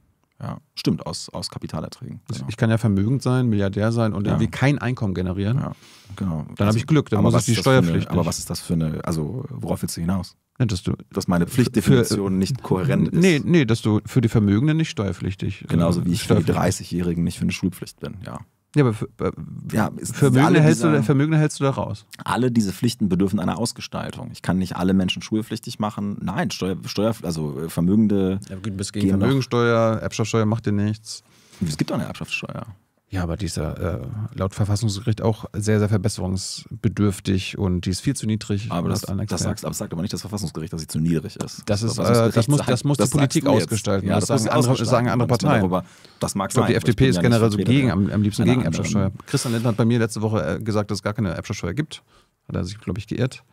Ja, stimmt, aus, aus Kapitalerträgen. Genau. Ich kann ja vermögend sein, Milliardär sein und ja. irgendwie kein Einkommen generieren. Ja, genau. Dann also, habe ich Glück, dann muss ich die Steuerpflicht. Aber was ist das für eine, also worauf willst du hinaus? Ja, dass, du, dass meine Pflichtdefinition für, nicht kohärent ist. Nee, nee, dass du für die Vermögenden nicht steuerpflichtig äh, Genauso wie ich für die 30-Jährigen nicht für eine Schulpflicht bin, ja. Ja, aber für, äh, ja, Vermögen, hältst diese, du, Vermögen hältst du da raus. Alle diese Pflichten bedürfen einer Ausgestaltung. Ich kann nicht alle Menschen schulpflichtig machen. Nein, Steuer, Steuer also äh, Vermögende. Ja, gut, bist gegen Vermögensteuer, Erbschaftssteuer macht dir nichts. Es gibt auch eine Erbschaftssteuer. Ja, aber die ist ja äh, laut Verfassungsgericht auch sehr, sehr verbesserungsbedürftig und die ist viel zu niedrig. Aber das, das sagst, aber sagt aber nicht das Verfassungsgericht, dass sie zu niedrig ist. Das, also ist, das, das äh, muss, das muss sagt, die Politik ausgestalten. Ja, das, sagen, andere, sagen andere Parteien. Darüber, das mag ich glaube, die FDP ist ja generell so gegen, am, am liebsten gegen Erbschaftssteuer. Christian Lindner hat bei mir letzte Woche äh, gesagt, dass es gar keine Erbschaftssteuer gibt. Hat er sich, glaube ich, geirrt.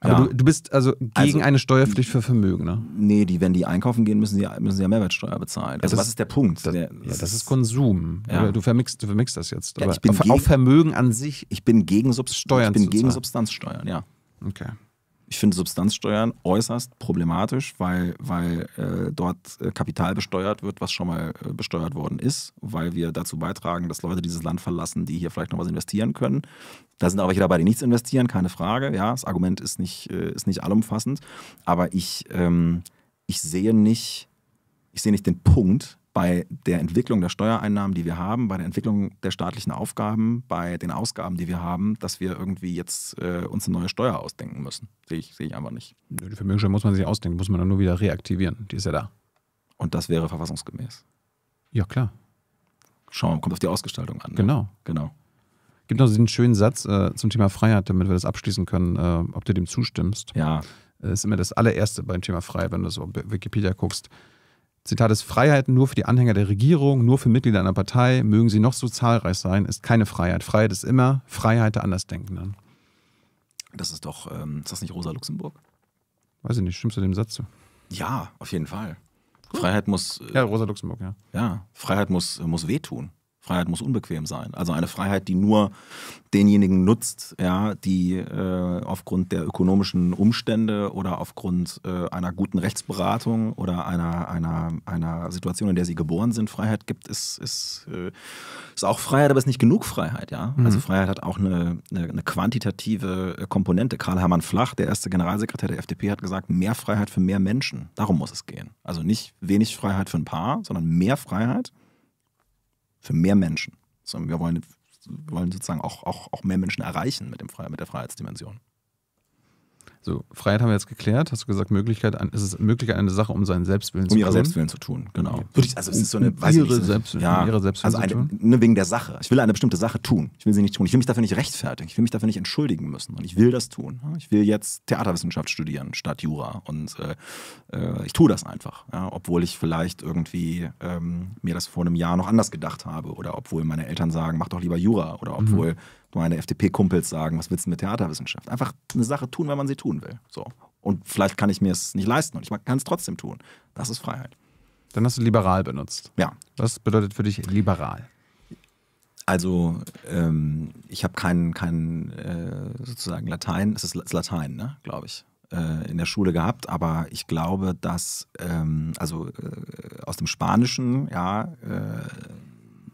Aber ja. du, du, bist also gegen also, eine Steuerpflicht für Vermögen, ne? Nee, die, wenn die einkaufen gehen, müssen sie, müssen sie ja Mehrwertsteuer bezahlen. Also, ja, was ist der Punkt? Das, der, ja, das ist, ist Konsum. Du, vermixst, du vermixst das jetzt. ich bin auf, gegen, auf Vermögen an sich. Ich bin gegen, Subst Steuern ich bin gegen Substanzsteuern, ja. Okay. Ich finde Substanzsteuern äußerst problematisch, weil, weil äh, dort äh, Kapital besteuert wird, was schon mal äh, besteuert worden ist, weil wir dazu beitragen, dass Leute dieses Land verlassen, die hier vielleicht noch was investieren können. Da sind auch welche dabei, die nichts investieren, keine Frage. Ja, das Argument ist nicht, äh, ist nicht allumfassend. Aber ich, ähm, ich sehe nicht, ich sehe nicht den Punkt, bei der Entwicklung der Steuereinnahmen, die wir haben, bei der Entwicklung der staatlichen Aufgaben, bei den Ausgaben, die wir haben, dass wir irgendwie jetzt äh, uns eine neue Steuer ausdenken müssen. Sehe ich, seh ich einfach nicht. Die Vermögenssteuer muss man sich ausdenken, muss man dann nur wieder reaktivieren. Die ist ja da. Und das wäre verfassungsgemäß. Ja, klar. Schauen, kommt auf die Ausgestaltung an. Ne? Genau. Genau. Gibt noch diesen schönen Satz äh, zum Thema Freiheit, damit wir das abschließen können, äh, ob du dem zustimmst. Ja. Das äh, ist immer das allererste beim Thema Freiheit, wenn du so Wikipedia guckst Zitat ist, Freiheit nur für die Anhänger der Regierung, nur für Mitglieder einer Partei, mögen sie noch so zahlreich sein, ist keine Freiheit. Freiheit ist immer Freiheit der Andersdenkenden. Das ist doch, ähm, ist das nicht Rosa Luxemburg? Weiß ich nicht, stimmst du dem Satz zu? Ja, auf jeden Fall. Gut. Freiheit muss. Äh, ja, Rosa Luxemburg, ja. Ja, Freiheit muss, äh, muss wehtun. Freiheit muss unbequem sein. Also eine Freiheit, die nur denjenigen nutzt, ja, die äh, aufgrund der ökonomischen Umstände oder aufgrund äh, einer guten Rechtsberatung oder einer, einer, einer Situation, in der sie geboren sind, Freiheit gibt, ist, ist, äh, ist auch Freiheit, aber ist nicht genug Freiheit. Ja? Mhm. Also Freiheit hat auch eine, eine, eine quantitative äh, Komponente. Karl-Hermann Flach, der erste Generalsekretär der FDP, hat gesagt, mehr Freiheit für mehr Menschen. Darum muss es gehen. Also nicht wenig Freiheit für ein paar, sondern mehr Freiheit für mehr Menschen. Also wir wollen, wir wollen sozusagen auch, auch, auch mehr Menschen erreichen mit, dem mit der Freiheitsdimension. So, Freiheit haben wir jetzt geklärt. Hast du gesagt, Möglichkeit, es ist Möglichkeit, eine Sache um seinen Selbstwillen um zu tun. Um ihre Selbstwillen zu tun, genau. Würde ich, also es ist so eine, um weiß ihre, ich, Selbstwillen, ja, ihre Selbstwillen also eine, Nur ne, wegen der Sache. Ich will eine bestimmte Sache tun. Ich will sie nicht tun. Ich will mich dafür nicht rechtfertigen. Ich will mich dafür nicht entschuldigen müssen. Und ich will das tun. Ich will jetzt Theaterwissenschaft studieren statt Jura. Und äh, äh, ich tue das einfach. Ja, obwohl ich vielleicht irgendwie ähm, mir das vor einem Jahr noch anders gedacht habe. Oder obwohl meine Eltern sagen, mach doch lieber Jura. Oder mhm. obwohl mhm meine FDP-Kumpels sagen, was willst du mit Theaterwissenschaft? Einfach eine Sache tun, wenn man sie tun will. So. Und vielleicht kann ich mir es nicht leisten und ich kann es trotzdem tun. Das ist Freiheit. Dann hast du liberal benutzt. Ja. Was bedeutet für dich liberal? Also ähm, ich habe keinen kein, äh, sozusagen Latein, es ist Latein, ne, glaube ich, äh, in der Schule gehabt, aber ich glaube, dass ähm, also äh, aus dem Spanischen, ja, äh,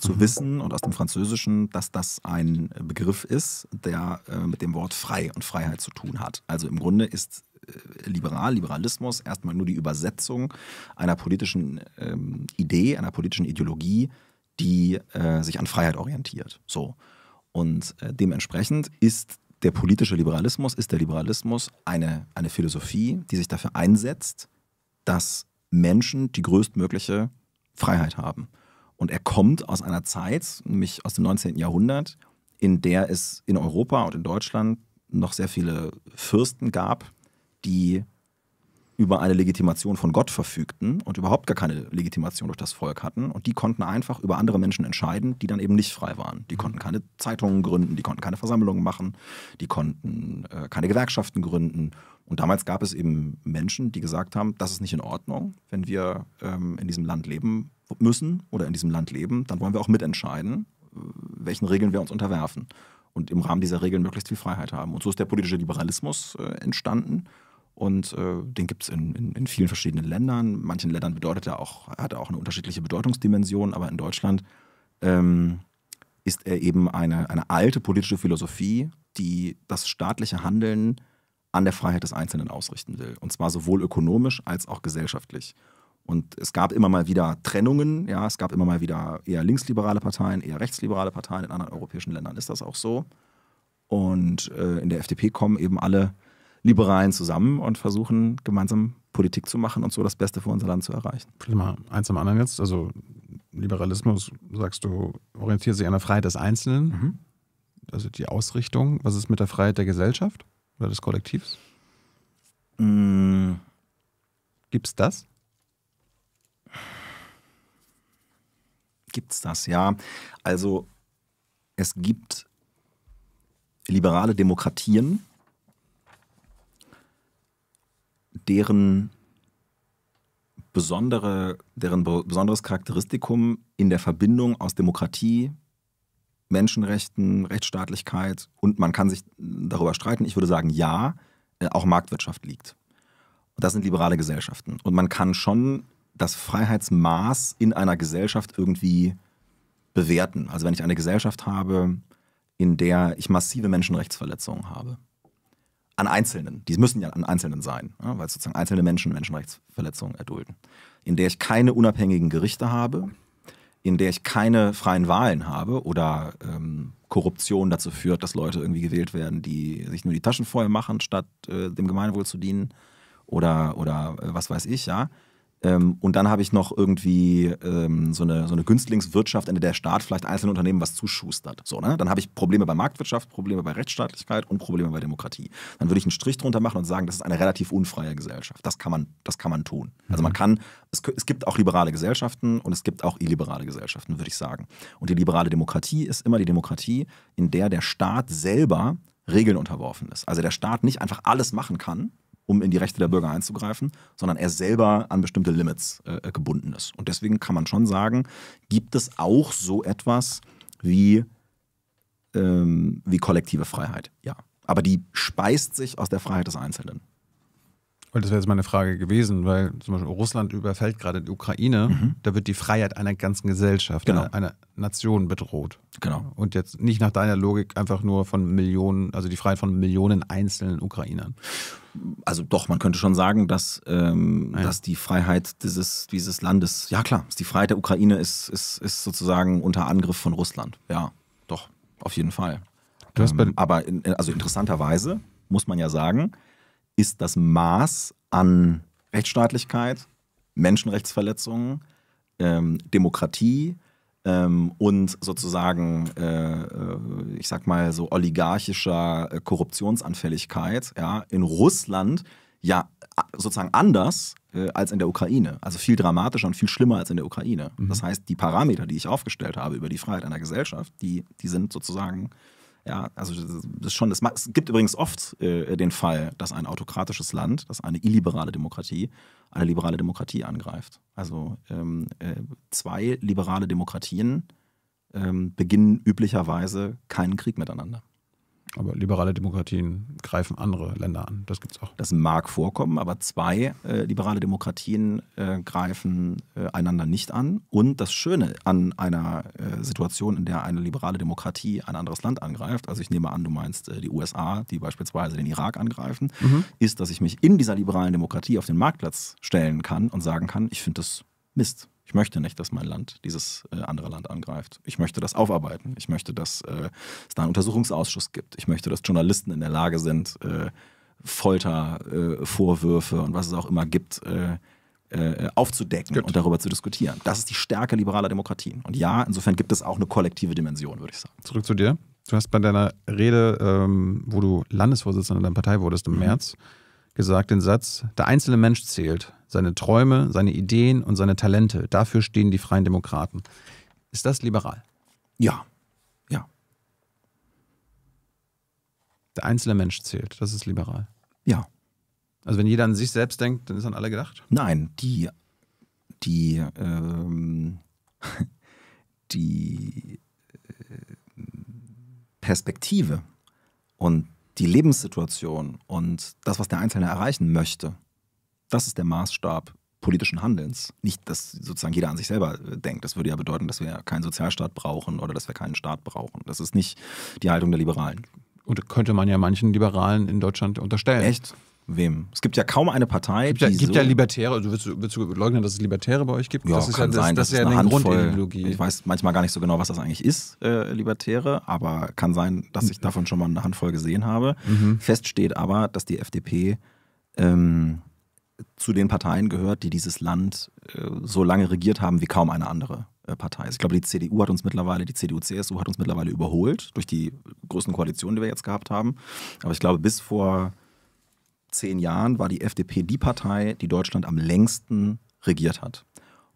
zu mhm. wissen und aus dem Französischen, dass das ein Begriff ist, der äh, mit dem Wort frei und Freiheit zu tun hat. Also im Grunde ist äh, liberal, Liberalismus erstmal nur die Übersetzung einer politischen ähm, Idee, einer politischen Ideologie, die äh, sich an Freiheit orientiert. So. Und äh, dementsprechend ist der politische Liberalismus, ist der Liberalismus eine, eine Philosophie, die sich dafür einsetzt, dass Menschen die größtmögliche Freiheit haben. Und er kommt aus einer Zeit, nämlich aus dem 19. Jahrhundert, in der es in Europa und in Deutschland noch sehr viele Fürsten gab, die über eine Legitimation von Gott verfügten und überhaupt gar keine Legitimation durch das Volk hatten. Und die konnten einfach über andere Menschen entscheiden, die dann eben nicht frei waren. Die konnten keine Zeitungen gründen, die konnten keine Versammlungen machen, die konnten äh, keine Gewerkschaften gründen. Und damals gab es eben Menschen, die gesagt haben, das ist nicht in Ordnung, wenn wir ähm, in diesem Land leben müssen oder in diesem Land leben, dann wollen wir auch mitentscheiden, äh, welchen Regeln wir uns unterwerfen und im Rahmen dieser Regeln möglichst viel Freiheit haben. Und so ist der politische Liberalismus äh, entstanden. Und äh, den gibt es in, in, in, vielen verschiedenen Ländern. Manchen Ländern bedeutet er auch, hat er auch eine unterschiedliche Bedeutungsdimension, aber in Deutschland ähm, ist er eben eine, eine alte politische Philosophie, die das staatliche Handeln an der Freiheit des Einzelnen ausrichten will. Und zwar sowohl ökonomisch als auch gesellschaftlich. Und es gab immer mal wieder Trennungen, ja, es gab immer mal wieder eher linksliberale Parteien, eher rechtsliberale Parteien. In anderen europäischen Ländern ist das auch so. Und äh, in der FDP kommen eben alle Liberalen zusammen und versuchen gemeinsam Politik zu machen und so das Beste für unser Land zu erreichen. Mal eins am anderen jetzt. Also Liberalismus, sagst du, orientiert sich an der Freiheit des Einzelnen, mhm. also die Ausrichtung. Was ist mit der Freiheit der Gesellschaft oder des Kollektivs? Mhm. Gibt es das? gibt es das, ja. Also es gibt liberale Demokratien, deren, besondere, deren besonderes Charakteristikum in der Verbindung aus Demokratie, Menschenrechten, Rechtsstaatlichkeit und man kann sich darüber streiten, ich würde sagen ja, äh, auch Marktwirtschaft liegt. Das sind liberale Gesellschaften. Und man kann schon das Freiheitsmaß in einer Gesellschaft irgendwie bewerten. Also wenn ich eine Gesellschaft habe, in der ich massive Menschenrechtsverletzungen habe, an Einzelnen, die müssen ja an Einzelnen sein, ja, weil sozusagen einzelne Menschen Menschenrechtsverletzungen erdulden, in der ich keine unabhängigen Gerichte habe, in der ich keine freien Wahlen habe oder ähm, Korruption dazu führt, dass Leute irgendwie gewählt werden, die sich nur die Taschen voll machen, statt äh, dem Gemeinwohl zu dienen oder, oder äh, was weiß ich, ja, ähm, und dann habe ich noch irgendwie ähm, so, eine, so eine Günstlingswirtschaft, in der der Staat vielleicht einzelnen Unternehmen was zuschustert. So, ne? Dann habe ich Probleme bei Marktwirtschaft, Probleme bei Rechtsstaatlichkeit und Probleme bei Demokratie. Dann würde ich einen Strich drunter machen und sagen, das ist eine relativ unfreie Gesellschaft. Das kann man, das kann man tun. Also man mhm. kann, es, es gibt auch liberale Gesellschaften und es gibt auch illiberale Gesellschaften, würde ich sagen. Und die liberale Demokratie ist immer die Demokratie, in der der Staat selber Regeln unterworfen ist. Also der Staat nicht einfach alles machen kann, um in die Rechte der Bürger einzugreifen, sondern er selber an bestimmte Limits äh, gebunden ist. Und deswegen kann man schon sagen, gibt es auch so etwas wie, ähm, wie kollektive Freiheit. Ja. Aber die speist sich aus der Freiheit des Einzelnen. Weil das wäre jetzt meine Frage gewesen, weil zum Beispiel Russland überfällt gerade die Ukraine, mhm. da wird die Freiheit einer ganzen Gesellschaft, genau. einer, einer, Nation bedroht. Genau. Und jetzt nicht nach deiner Logik einfach nur von Millionen, also die Freiheit von Millionen einzelnen Ukrainern. Also doch, man könnte schon sagen, dass, ähm, ah ja. dass die Freiheit dieses, dieses Landes, ja klar, die Freiheit der Ukraine ist, ist, ist sozusagen unter Angriff von Russland. Ja, doch, auf jeden Fall. Ähm, aber in, also interessanterweise muss man ja sagen, ist das Maß an Rechtsstaatlichkeit, Menschenrechtsverletzungen, ähm, Demokratie ähm, und sozusagen, äh, äh ich sag mal so oligarchischer äh, Korruptionsanfälligkeit ja, in Russland ja sozusagen anders äh, als in der Ukraine. Also viel dramatischer und viel schlimmer als in der Ukraine. Mhm. Das heißt, die Parameter, die ich aufgestellt habe über die Freiheit einer Gesellschaft, die, die sind sozusagen ja, also das ist schon, das, es gibt übrigens oft äh, den Fall, dass ein autokratisches Land, dass eine illiberale Demokratie, eine liberale Demokratie angreift. Also ähm, äh, zwei liberale Demokratien ähm, beginnen üblicherweise keinen Krieg miteinander. Aber liberale Demokratien greifen andere Länder an. Das gibt's auch. Das mag vorkommen, aber zwei äh, liberale Demokratien äh, greifen äh, einander nicht an. Und das Schöne an einer äh, Situation, in der eine liberale Demokratie ein anderes Land angreift, also ich nehme an, du meinst äh, die USA, die beispielsweise den Irak angreifen, mhm. ist, dass ich mich in dieser liberalen Demokratie auf den Marktplatz stellen kann und sagen kann, ich finde das Mist. Ich möchte nicht, dass mein Land dieses äh, andere Land angreift. Ich möchte das aufarbeiten. Ich möchte, dass äh, es da einen Untersuchungsausschuss gibt. Ich möchte, dass Journalisten in der Lage sind, äh, Foltervorwürfe äh, und was es auch immer gibt, äh, äh, aufzudecken Good. und darüber zu diskutieren. Das ist die Stärke liberaler Demokratien. Und ja, insofern gibt es auch eine kollektive Dimension, würde ich sagen. Zurück zu dir. Du hast bei deiner Rede, ähm, wo du Landesvorsitzender deiner Partei wurdest im mhm. März, gesagt den Satz, der einzelne Mensch zählt seine Träume, seine Ideen und seine Talente. Dafür stehen die Freien Demokraten. Ist das liberal? Ja. Ja. Der einzelne Mensch zählt. Das ist liberal. Ja. Also wenn jeder an sich selbst denkt, dann ist an alle gedacht? Nein, die, die, ähm, die äh, Perspektive und die Lebenssituation und das, was der Einzelne erreichen möchte, das ist der Maßstab politischen Handelns. Nicht, dass sozusagen jeder an sich selber äh, denkt. Das würde ja bedeuten, dass wir keinen Sozialstaat brauchen oder dass wir keinen Staat brauchen. Das ist nicht die Haltung der Liberalen. Und könnte man ja manchen Liberalen in Deutschland unterstellen. Echt? Wem? Es gibt ja kaum eine Partei. Es gibt, ja, die gibt so ja Libertäre, also willst du, willst du leugnen, dass es Libertäre bei euch gibt? Ja, das ist kann ja, das, sein. Das, das ist ja eine, eine Grundideologie. Ich weiß manchmal gar nicht so genau, was das eigentlich ist, äh, Libertäre, aber kann sein, dass ich davon schon mal eine Handvoll gesehen habe. Mhm. Fest steht aber, dass die FDP ähm, zu den Parteien gehört, die dieses Land äh, so lange regiert haben wie kaum eine andere äh, Partei. Also ich glaube, die CDU hat uns mittlerweile, die CDU-CSU hat uns mittlerweile überholt durch die größten Koalitionen, die wir jetzt gehabt haben. Aber ich glaube, bis vor zehn Jahren war die FDP die Partei, die Deutschland am längsten regiert hat.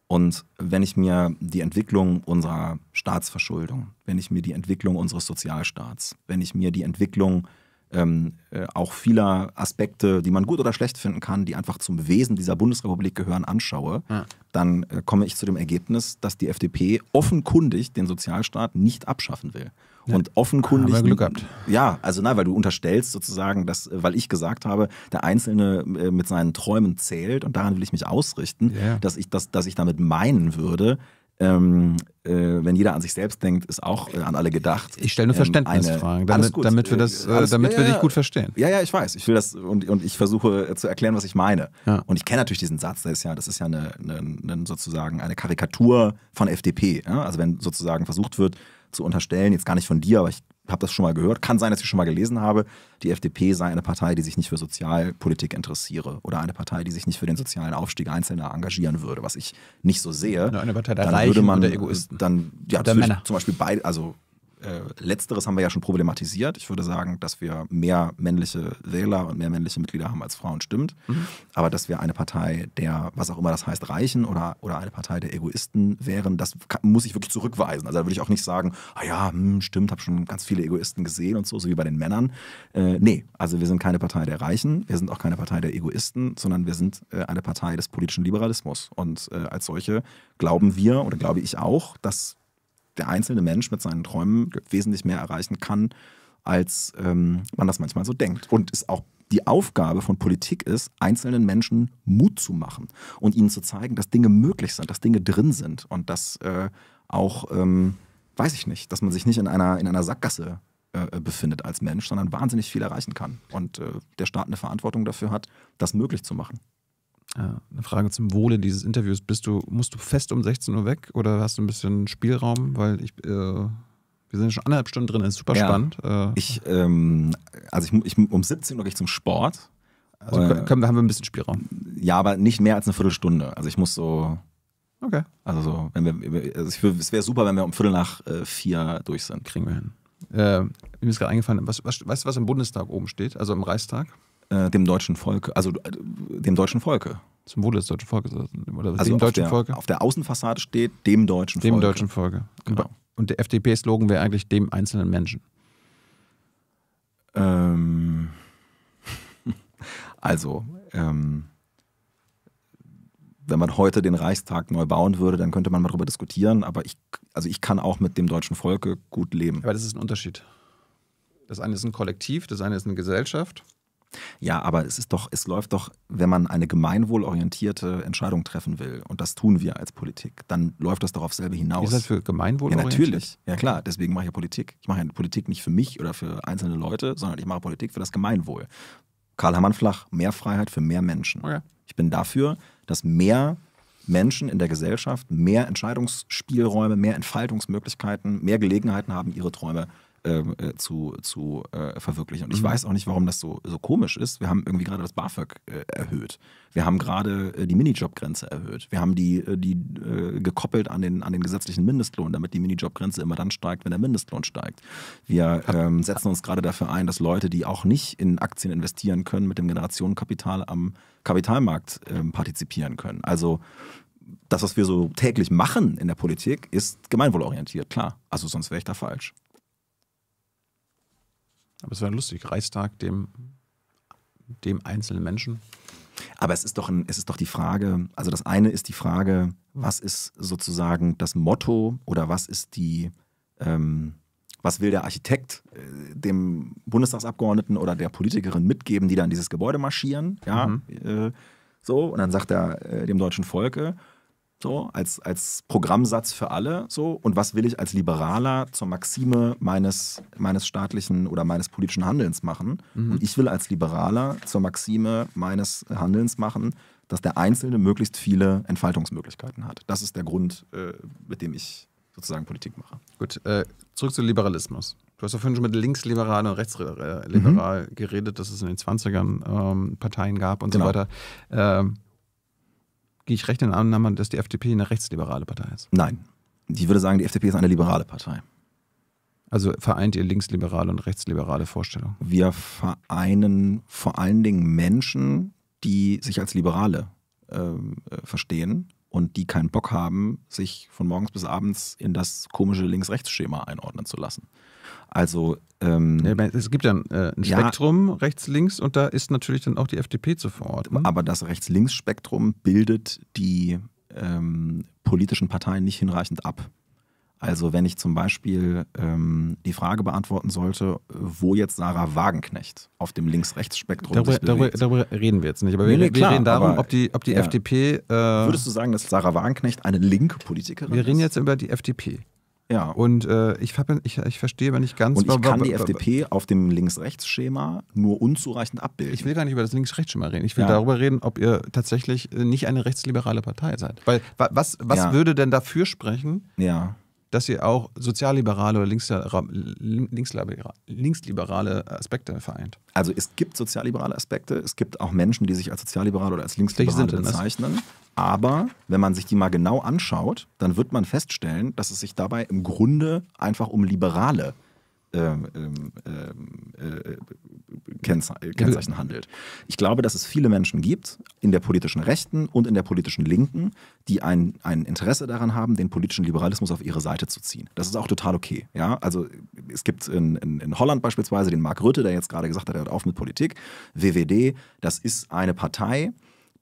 Und wenn ich mir die Entwicklung unserer Staatsverschuldung, wenn ich mir die Entwicklung unseres Sozialstaats, wenn ich mir die Entwicklung ähm, äh, auch vieler Aspekte, die man gut oder schlecht finden kann, die einfach zum Wesen dieser Bundesrepublik gehören, anschaue, ja. dann äh, komme ich zu dem Ergebnis, dass die FDP offenkundig den Sozialstaat nicht abschaffen will. Ja. Und offenkundig. Haben wir Glück gehabt. Ja, also nein, weil du unterstellst sozusagen, dass, äh, weil ich gesagt habe, der Einzelne äh, mit seinen Träumen zählt und daran will ich mich ausrichten, ja. dass ich das, dass ich damit meinen würde, ähm, äh, wenn jeder an sich selbst denkt, ist auch äh, an alle gedacht. Ich stelle nur ähm, Verständnisfragen, ähm, damit, damit, wir, das, äh, äh alles, damit ja, wir dich gut verstehen. Ja, ja, ich weiß. Ich will das und, und ich versuche äh, zu erklären, was ich meine. Ja. Und ich kenne natürlich diesen Satz, das ist ja, das ist ja eine, eine, eine sozusagen eine Karikatur von FDP. Ja? Also wenn sozusagen versucht wird zu unterstellen, jetzt gar nicht von dir, aber ich habe das schon mal gehört, kann sein, dass ich schon mal gelesen habe, die FDP sei eine Partei, die sich nicht für Sozialpolitik interessiere oder eine Partei, die sich nicht für den sozialen Aufstieg Einzelner engagieren würde, was ich nicht so sehe. Genau, eine Partei der dann Reichen würde man, oder Egoisten. Dann, ja, oder Männer. zum Beispiel beide, also äh, letzteres haben wir ja schon problematisiert. Ich würde sagen, dass wir mehr männliche Wähler und mehr männliche Mitglieder haben als Frauen, stimmt. Mhm. Aber dass wir eine Partei der, was auch immer das heißt, Reichen oder, oder eine Partei der Egoisten wären, das kann, muss ich wirklich zurückweisen. Also da würde ich auch nicht sagen, ah ja, hm, stimmt, habe schon ganz viele Egoisten gesehen und so, so wie bei den Männern. Äh, nee, also wir sind keine Partei der Reichen, wir sind auch keine Partei der Egoisten, sondern wir sind äh, eine Partei des politischen Liberalismus. Und äh, als solche glauben wir oder glaube ich auch, dass der einzelne Mensch mit seinen Träumen wesentlich mehr erreichen kann, als ähm, man das manchmal so denkt. Und ist auch die Aufgabe von Politik ist, einzelnen Menschen Mut zu machen und ihnen zu zeigen, dass Dinge möglich sind, dass Dinge drin sind und dass äh, auch, ähm, weiß ich nicht, dass man sich nicht in einer, in einer Sackgasse äh, befindet als Mensch, sondern wahnsinnig viel erreichen kann und äh, der Staat eine Verantwortung dafür hat, das möglich zu machen eine Frage zum Wohle dieses Interviews. Bist du, musst du fest um 16 Uhr weg oder hast du ein bisschen Spielraum? Weil ich, äh, wir sind schon anderthalb Stunden drin, das ist super ja. spannend. Äh, ich, ähm, also ich, ich, um 17 Uhr gehe ich zum Sport. Also äh, können, haben wir ein bisschen Spielraum. Ja, aber nicht mehr als eine Viertelstunde. Also ich muss so. Okay. Also so, wenn wir, also ich, es wäre super, wenn wir um Viertel nach äh, vier durch sind. Kriegen wir hin. Äh, mir ist gerade eingefallen, was, was, weißt du, was im Bundestag oben steht, also im Reichstag? äh, dem deutschen Volk, also äh, dem deutschen Volke. Zum Wohle des deutschen Volkes. Oder also dem auf deutschen der, Volke? Auf der Außenfassade steht dem deutschen dem Volke. Dem deutschen Volke. Genau. Und der FDP-Slogan wäre eigentlich dem einzelnen Menschen. Ähm, also, ähm, wenn man heute den Reichstag neu bauen würde, dann könnte man mal darüber diskutieren. Aber ich, also ich kann auch mit dem deutschen Volke gut leben. Aber das ist ein Unterschied. Das eine ist ein Kollektiv, das eine ist eine Gesellschaft. Ja, aber es ist doch, es läuft doch, wenn man eine gemeinwohlorientierte Entscheidung treffen will, und das tun wir als Politik, dann läuft das doch auf selbe hinaus. Ist das für gemeinwohlorientiert? Ja, natürlich. Ja klar, deswegen mache ich ja Politik. Ich mache ja Politik nicht für mich oder für einzelne Leute, sondern ich mache Politik für das Gemeinwohl. Karl-Hermann Flach, mehr Freiheit für mehr Menschen. Okay. Oh ich bin dafür, dass mehr Menschen in der Gesellschaft mehr Entscheidungsspielräume, mehr Entfaltungsmöglichkeiten, mehr Gelegenheiten haben, ihre Träume zu ähm, äh, zu, zu äh, verwirklichen. Und ich mhm. weiß auch nicht, warum das so, so komisch ist. Wir haben irgendwie gerade das BAföG äh, erhöht. Wir haben gerade äh, die Minijobgrenze erhöht. Wir haben die, äh, die äh, gekoppelt an den, an den gesetzlichen Mindestlohn, damit die Minijobgrenze immer dann steigt, wenn der Mindestlohn steigt. Wir ähm, setzen uns gerade dafür ein, dass Leute, die auch nicht in Aktien investieren können, mit dem Generationenkapital am Kapitalmarkt ähm, partizipieren können. Also das, was wir so täglich machen in der Politik, ist gemeinwohlorientiert, klar. Also sonst wäre ich da falsch. Aber es wäre lustig, Reichstag dem, dem einzelnen Menschen. Aber es ist, doch ein, es ist doch die Frage, also das eine ist die Frage, was ist sozusagen das Motto oder was ist die, ähm, was will der Architekt äh, dem Bundestagsabgeordneten oder der Politikerin mitgeben, die dann dieses Gebäude marschieren, ja, mhm. äh, so, und dann sagt er äh, dem deutschen Volke, so als, als Programmsatz für alle so und was will ich als Liberaler zur Maxime meines, meines staatlichen oder meines politischen Handelns machen mhm. und ich will als Liberaler zur Maxime meines Handelns machen, dass der Einzelne möglichst viele Entfaltungsmöglichkeiten hat. Das ist der Grund, äh, mit dem ich sozusagen Politik mache. Gut, äh, zurück zu Liberalismus. Du hast ja vorhin schon mit linksliberal und rechtsliberal mhm. geredet, dass es in den 20ern ähm, Parteien gab und genau. so weiter. Ähm, gehe ich recht in der Annahme, dass die FDP eine rechtsliberale Partei ist? Nein. Ich würde sagen, die FDP ist eine liberale Partei. Also vereint ihr linksliberale und rechtsliberale Vorstellungen? Wir vereinen vor allen Dingen Menschen, die sich als Liberale ähm, äh, verstehen und die keinen Bock haben, sich von morgens bis abends in das komische Links-Rechts-Schema einordnen zu lassen. Also ähm, es gibt dann äh, ein ja, Spektrum rechts-links und da ist natürlich dann auch die FDP zu verorten. Aber das rechts-links-Spektrum bildet die ähm, politischen Parteien nicht hinreichend ab. Also wenn ich zum Beispiel ähm, die Frage beantworten sollte, wo jetzt Sarah Wagenknecht auf dem Links-Rechts-Spektrum darüber, darüber, darüber, reden wir jetzt nicht, aber nee, wir, nee, klar, wir, reden darum, ob die, ob die ja. FDP... Äh, Würdest du sagen, dass Sarah Wagenknecht eine linke Politikerin ist? Wir reden jetzt über die FDP. Ja. Und äh, ich, ich, ich, verstehe aber nicht ganz... Und ich kann die FDP auf dem Links-Rechts-Schema nur unzureichend abbilden. Ich will gar nicht über das Links-Rechts-Schema reden. Ich will ja. darüber reden, ob ihr tatsächlich äh, nicht eine rechtsliberale Partei seid. Weil was, was ja. würde denn dafür sprechen... Ja dass sie auch sozialliberale oder linksliberale Aspekte vereint. Also es gibt sozialliberale Aspekte, es gibt auch Menschen, die sich als sozialliberale oder als linksliberale bezeichnen. Aber wenn man sich die mal genau anschaut, dann wird man feststellen, dass es sich dabei im Grunde einfach um liberale ähm, ähm, äh, äh Kennze äh, Kennzeichen handelt. Ich glaube, dass es viele Menschen gibt in der politischen Rechten und in der politischen Linken, die ein, ein Interesse daran haben, den politischen Liberalismus auf ihre Seite zu ziehen. Das ist auch total okay. Ja? Also es gibt in, in, in Holland beispielsweise den Mark Rutte, der jetzt gerade gesagt hat, er hört auf mit Politik. WWD, das ist eine Partei,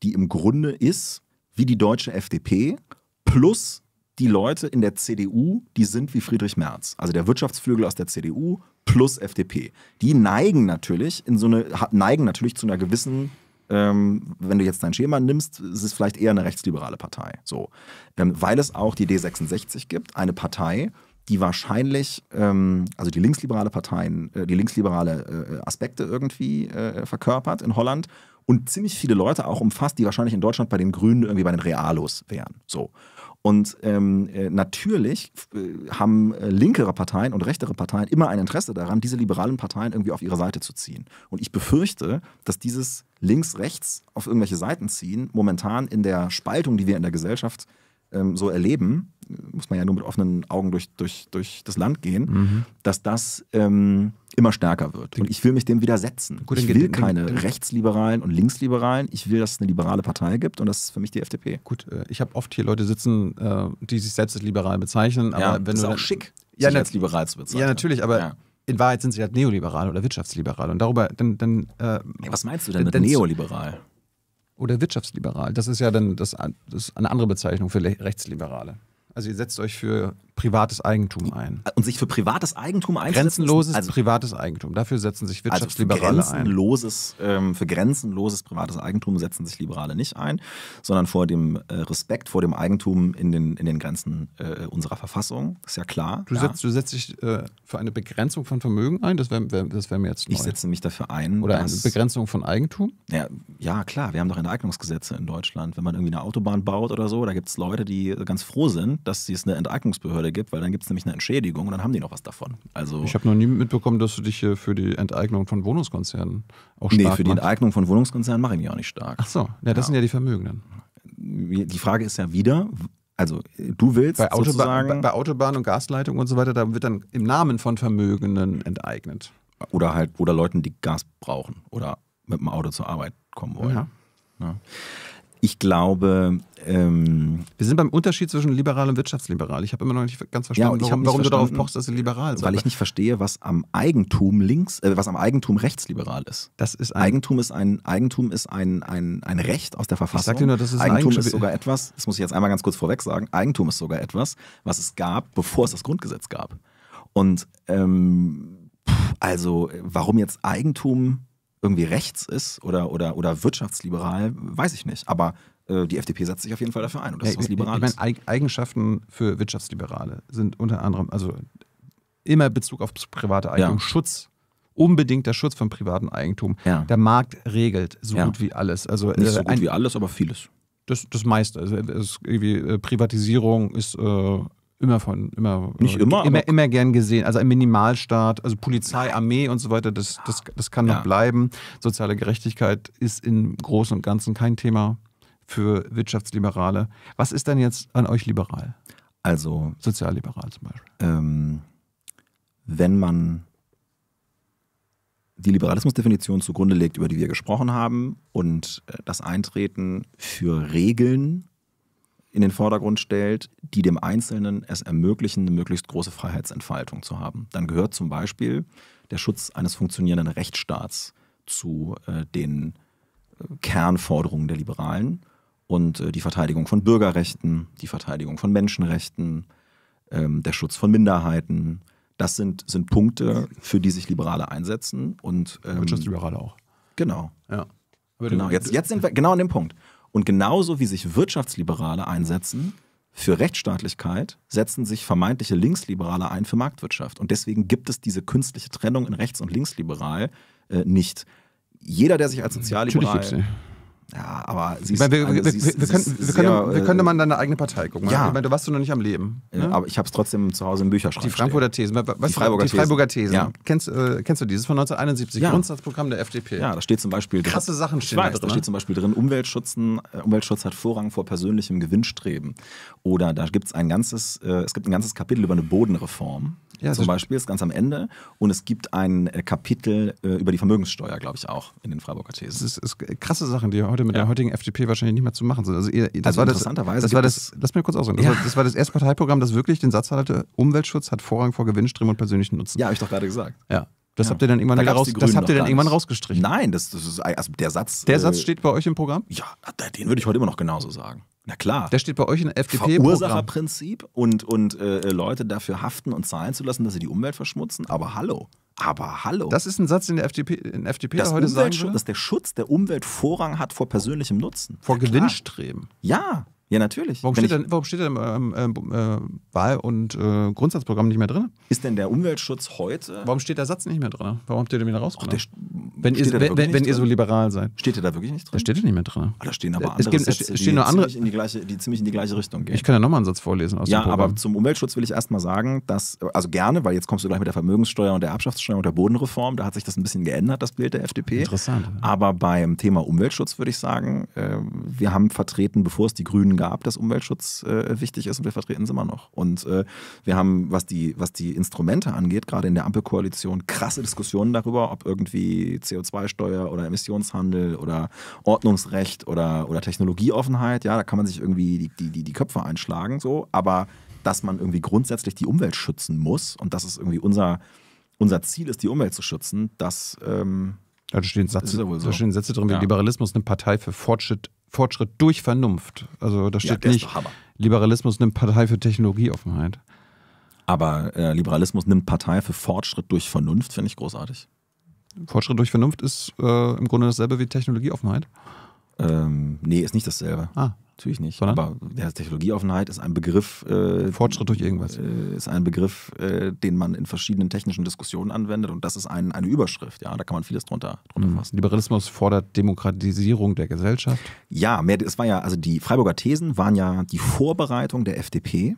die im Grunde ist wie die deutsche FDP plus die Leute in der CDU, die sind wie Friedrich Merz, also der Wirtschaftsflügel aus der CDU plus FDP. Die neigen natürlich in so eine neigen natürlich zu einer gewissen ähm, wenn du jetzt dein Schema nimmst, ist es vielleicht eher eine rechtsliberale Partei. So. Ähm, weil es auch die D66 gibt, eine Partei, die wahrscheinlich, ähm, also die linksliberale Parteien, äh, die linksliberale äh, Aspekte irgendwie äh, verkörpert in Holland und ziemlich viele Leute auch umfasst, die wahrscheinlich in Deutschland bei den Grünen irgendwie bei den Realos wären. So. Und ähm, äh, natürlich äh, haben äh, linkere Parteien und rechtere Parteien immer ein Interesse daran, diese liberalen Parteien irgendwie auf ihre Seite zu ziehen. Und ich befürchte, dass dieses links-rechts auf irgendwelche Seiten ziehen momentan in der Spaltung, die wir in der Gesellschaft äh, ähm, so erleben, muss man ja nur mit offenen Augen durch, durch, durch das Land gehen, mhm. dass das ähm, immer stärker wird. Und ich will mich dem widersetzen. Gut, ich will keine den, Rechtsliberalen und Linksliberalen. Ich will, dass es eine liberale Partei gibt und das ist für mich die FDP. Gut, äh, ich habe oft hier Leute sitzen, äh, die sich selbst als liberal bezeichnen. Aber ja, wenn das ist auch schick, ja, sich als liberal zu bezeichnen. Ja, natürlich, aber... Ja in Wahrheit sind sie halt neoliberal oder wirtschaftsliberal. Und darüber dann. dann äh, hey, was meinst du denn mit neoliberal? oder wirtschaftsliberal. Das ist ja dann das, das eine andere Bezeichnung für Rechtsliberale. Also ihr setzt euch für privates Eigentum ein. Und sich für privates Eigentum einzusetzen? Grenzenloses also, privates Eigentum. Dafür setzen sich Wirtschaftsliberale also für grenzenloses, ein. Ähm, für grenzenloses privates Eigentum setzen sich Liberale nicht ein, sondern vor dem äh, Respekt vor dem Eigentum in den, in den Grenzen äh, unserer Verfassung. Ist ja klar. Du, ja. Setzt, du setzt dich äh, für eine Begrenzung von Vermögen ein? Das wäre wär, wär mir jetzt neu. Ich setze mich dafür ein. Oder eine Begrenzung von Eigentum? Ja, ja, klar. Wir haben doch Enteignungsgesetze in Deutschland. Wenn man irgendwie eine Autobahn baut oder so, da gibt es Leute, die ganz froh sind, dass sie es eine Enteignungsbehörde Behörde gibt, weil dann gibt es nämlich eine Entschädigung und dann haben die noch was davon. Also ich habe noch nie mitbekommen, dass du dich für die Enteignung von Wohnungskonzernen auch stark Nee, für machst. die Enteignung von Wohnungskonzernen mache ich mich auch nicht stark. Ach so, ja, das ja. sind ja die Vermögenden. Die Frage ist ja wieder, also du willst bei, Autobahn, bei, bei Autobahnen und Gasleitungen und so weiter, da wird dann im Namen von Vermögenden enteignet. Oder halt, oder Leuten, die Gas brauchen oder mit dem Auto zur Arbeit kommen wollen. Ja. ja. Ne? ich glaube, ähm, wir sind beim Unterschied zwischen liberal und wirtschaftsliberal. Ich habe immer noch nicht ganz verstanden, ja, warum, warum verstanden, du darauf pochst, dass sie liberal sind. Weil ich nicht verstehe, was am Eigentum links, äh, was am Eigentum rechtsliberal ist. Das ist Eigentum ist ein Eigentum ist ein, ein, ein Recht aus der Verfassung. Ich sag dir nur, das ist Eigentum ein ist sogar etwas. Das muss ich jetzt einmal ganz kurz vorweg sagen. Eigentum ist sogar etwas, was es gab, bevor es das Grundgesetz gab. Und ähm, also, warum jetzt Eigentum irgendwie rechts ist oder, oder, oder wirtschaftsliberal, weiß ich nicht. Aber äh, die FDP setzt sich auf jeden Fall dafür ein. Und das ja, ist was Liberales. Ich meine, Eigenschaften für Wirtschaftsliberale sind unter anderem, also immer Bezug auf private Eigentum, ja. Schutz unbedingt der Schutz von privatem Eigentum. Ja. Der Markt regelt so ja. gut wie alles. Also, Nicht äh, so gut ein, wie alles, aber vieles. Das, das meiste. Also, ist äh, Privatisierung ist äh, Immer von, immer. Nicht äh, immer, immer, immer gern gesehen. Also ein Minimalstaat, also Polizei, Armee und so weiter, das, das, ah, das kann noch ja. bleiben. Soziale Gerechtigkeit ist im Großen und Ganzen kein Thema für Wirtschaftsliberale. Was ist denn jetzt an euch liberal? Also. Sozialliberal zum Beispiel. Ähm, wenn man die Liberalismusdefinition zugrunde legt, über die wir gesprochen haben, und äh, das Eintreten für Regeln in den Vordergrund stellt, die dem Einzelnen es ermöglichen, eine möglichst große Freiheitsentfaltung zu haben. Dann gehört zum Beispiel der Schutz eines funktionierenden Rechtsstaats zu äh, den äh, Kernforderungen der Liberalen und äh, die Verteidigung von Bürgerrechten, die Verteidigung von Menschenrechten, ähm, der Schutz von Minderheiten. Das sind, sind Punkte, für die sich Liberale einsetzen. Und, ähm, Wirtschaftsliberale auch. Genau. Ja. Genau, jetzt, jetzt sind wir genau an dem Punkt. Und genauso wie sich Wirtschaftsliberale einsetzen für Rechtsstaatlichkeit, setzen sich vermeintliche Linksliberale ein für Marktwirtschaft. Und deswegen gibt es diese künstliche Trennung in rechts- und linksliberal äh, nicht. Jeder, der sich als hm, sozialliberal ja, aber sie ist. Ich meine, wir, also eine, äh, deine eigene Partei gucken. Ja. Ich meine, du warst du noch nicht am Leben. Ne? Aber ich habe es trotzdem zu Hause im Bücherschrank. Die Frankfurter Thesen. Was, die Freiburger, die Freiburger Thesen. Thesen. Ja. Kennst, äh, kennst du dieses von 1971? Ja. Grundsatzprogramm der FDP. Ja, da steht zum Beispiel. Krasse drin, Sachen stehen da drin. Da ne? steht zum Beispiel drin, Umweltschutzen, äh, Umweltschutz hat Vorrang vor persönlichem Gewinnstreben. Oder da gibt äh, es gibt ein ganzes Kapitel über eine Bodenreform. Ja, Zum Beispiel ist ganz am Ende und es gibt ein äh, Kapitel äh, über die Vermögenssteuer, glaube ich, auch in den Freiburger Thesen. Das ist, ist krasse Sachen, die heute mit ja. der heutigen FDP wahrscheinlich nicht mehr zu machen sind. Also, ihr, das also war interessanterweise das, das war das, lass mir kurz ausreden. Das, ja. Also das, war, das erste Parteiprogramm, das wirklich den Satz hatte: Umweltschutz hat Vorrang vor Gewinnstreben und persönlichen Nutzen. Ja, habe ich doch gerade gesagt. Ja. Das ja. habt ihr dann irgendwann, da raus, das habt ihr dann irgendwann rausgestrichen. Nein, das, das ist also der Satz. Der äh, Satz steht bei euch im Programm? Ja, den würde ich heute immer noch genauso sagen. Na klar. Das steht bei euch in der FDP. Verursacherprinzip und, und äh, äh, Leute dafür haften und zahlen zu lassen, dass sie die Umwelt verschmutzen. Aber hallo. Aber hallo. Das ist ein Satz, den der FDP, in FDP das heute sagen will. Dass der Schutz der Umwelt Vorrang hat vor persönlichem Nutzen. Vor Gewinnstreben. Ja, ja, natürlich. Warum Wenn steht, dann, im ähm, ähm äh, Wahl- und äh, Grundsatzprogramm nicht mehr drin? Ist denn der Umweltschutz heute. Warum steht der Satz nicht mehr drin? Warum habt ihr den wieder rausgenommen? Ach, der, wenn, ihr, wenn, wenn, wenn ihr so liberal seid. Steht ihr da wirklich nicht drin? Da steht ihr nicht mehr drin. Ah, da stehen aber andere, gibt, Sätze, stehen die, andere ziemlich in die gleiche, die ziemlich in die gleiche Richtung gehen. Ich kann ja nochmal einen Satz vorlesen aus Ja, dem aber zum Umweltschutz will ich erstmal sagen, dass, also gerne, weil jetzt kommst du gleich mit der Vermögenssteuer und der Erbschaftssteuer und der Bodenreform, da hat sich das ein bisschen geändert, das Bild der FDP. Interessant. Aber beim Thema Umweltschutz würde ich sagen, äh, wir haben vertreten, bevor es die Grünen gab, dass Umweltschutz äh, wichtig ist und wir vertreten es immer noch. Und äh, wir haben, was die, was die Instrumente angeht, gerade in der Ampelkoalition, krasse Diskussionen darüber, ob irgendwie CO2-Steuer oder Emissionshandel oder Ordnungsrecht oder, oder Technologieoffenheit. Ja, da kann man sich irgendwie die, die, die, die Köpfe einschlagen, so. Aber dass man irgendwie grundsätzlich die Umwelt schützen muss und dass es irgendwie unser, unser Ziel ist, die Umwelt zu schützen, das. Ähm, ja, da, stehen Sätze, ja so. da stehen Sätze drin wie ja. Liberalismus eine Partei für Fortschritt, Fortschritt durch Vernunft. Also da steht ja, nicht Liberalismus nimmt Partei für Technologieoffenheit. Aber äh, Liberalismus nimmt Partei für Fortschritt durch Vernunft, finde ich großartig. Fortschritt durch Vernunft ist äh, im Grunde dasselbe wie Technologieoffenheit? Ähm, nee, ist nicht dasselbe. Ah. Natürlich nicht. Sondern? Aber ja, Technologieoffenheit ist ein Begriff. Äh, Fortschritt durch irgendwas. Äh, ist ein Begriff, äh, den man in verschiedenen technischen Diskussionen anwendet und das ist ein, eine Überschrift. Ja, da kann man vieles drunter, drunter mhm. fassen. Liberalismus fordert Demokratisierung der Gesellschaft. Ja, mehr, es war ja, also die Freiburger Thesen waren ja die Vorbereitung der FDP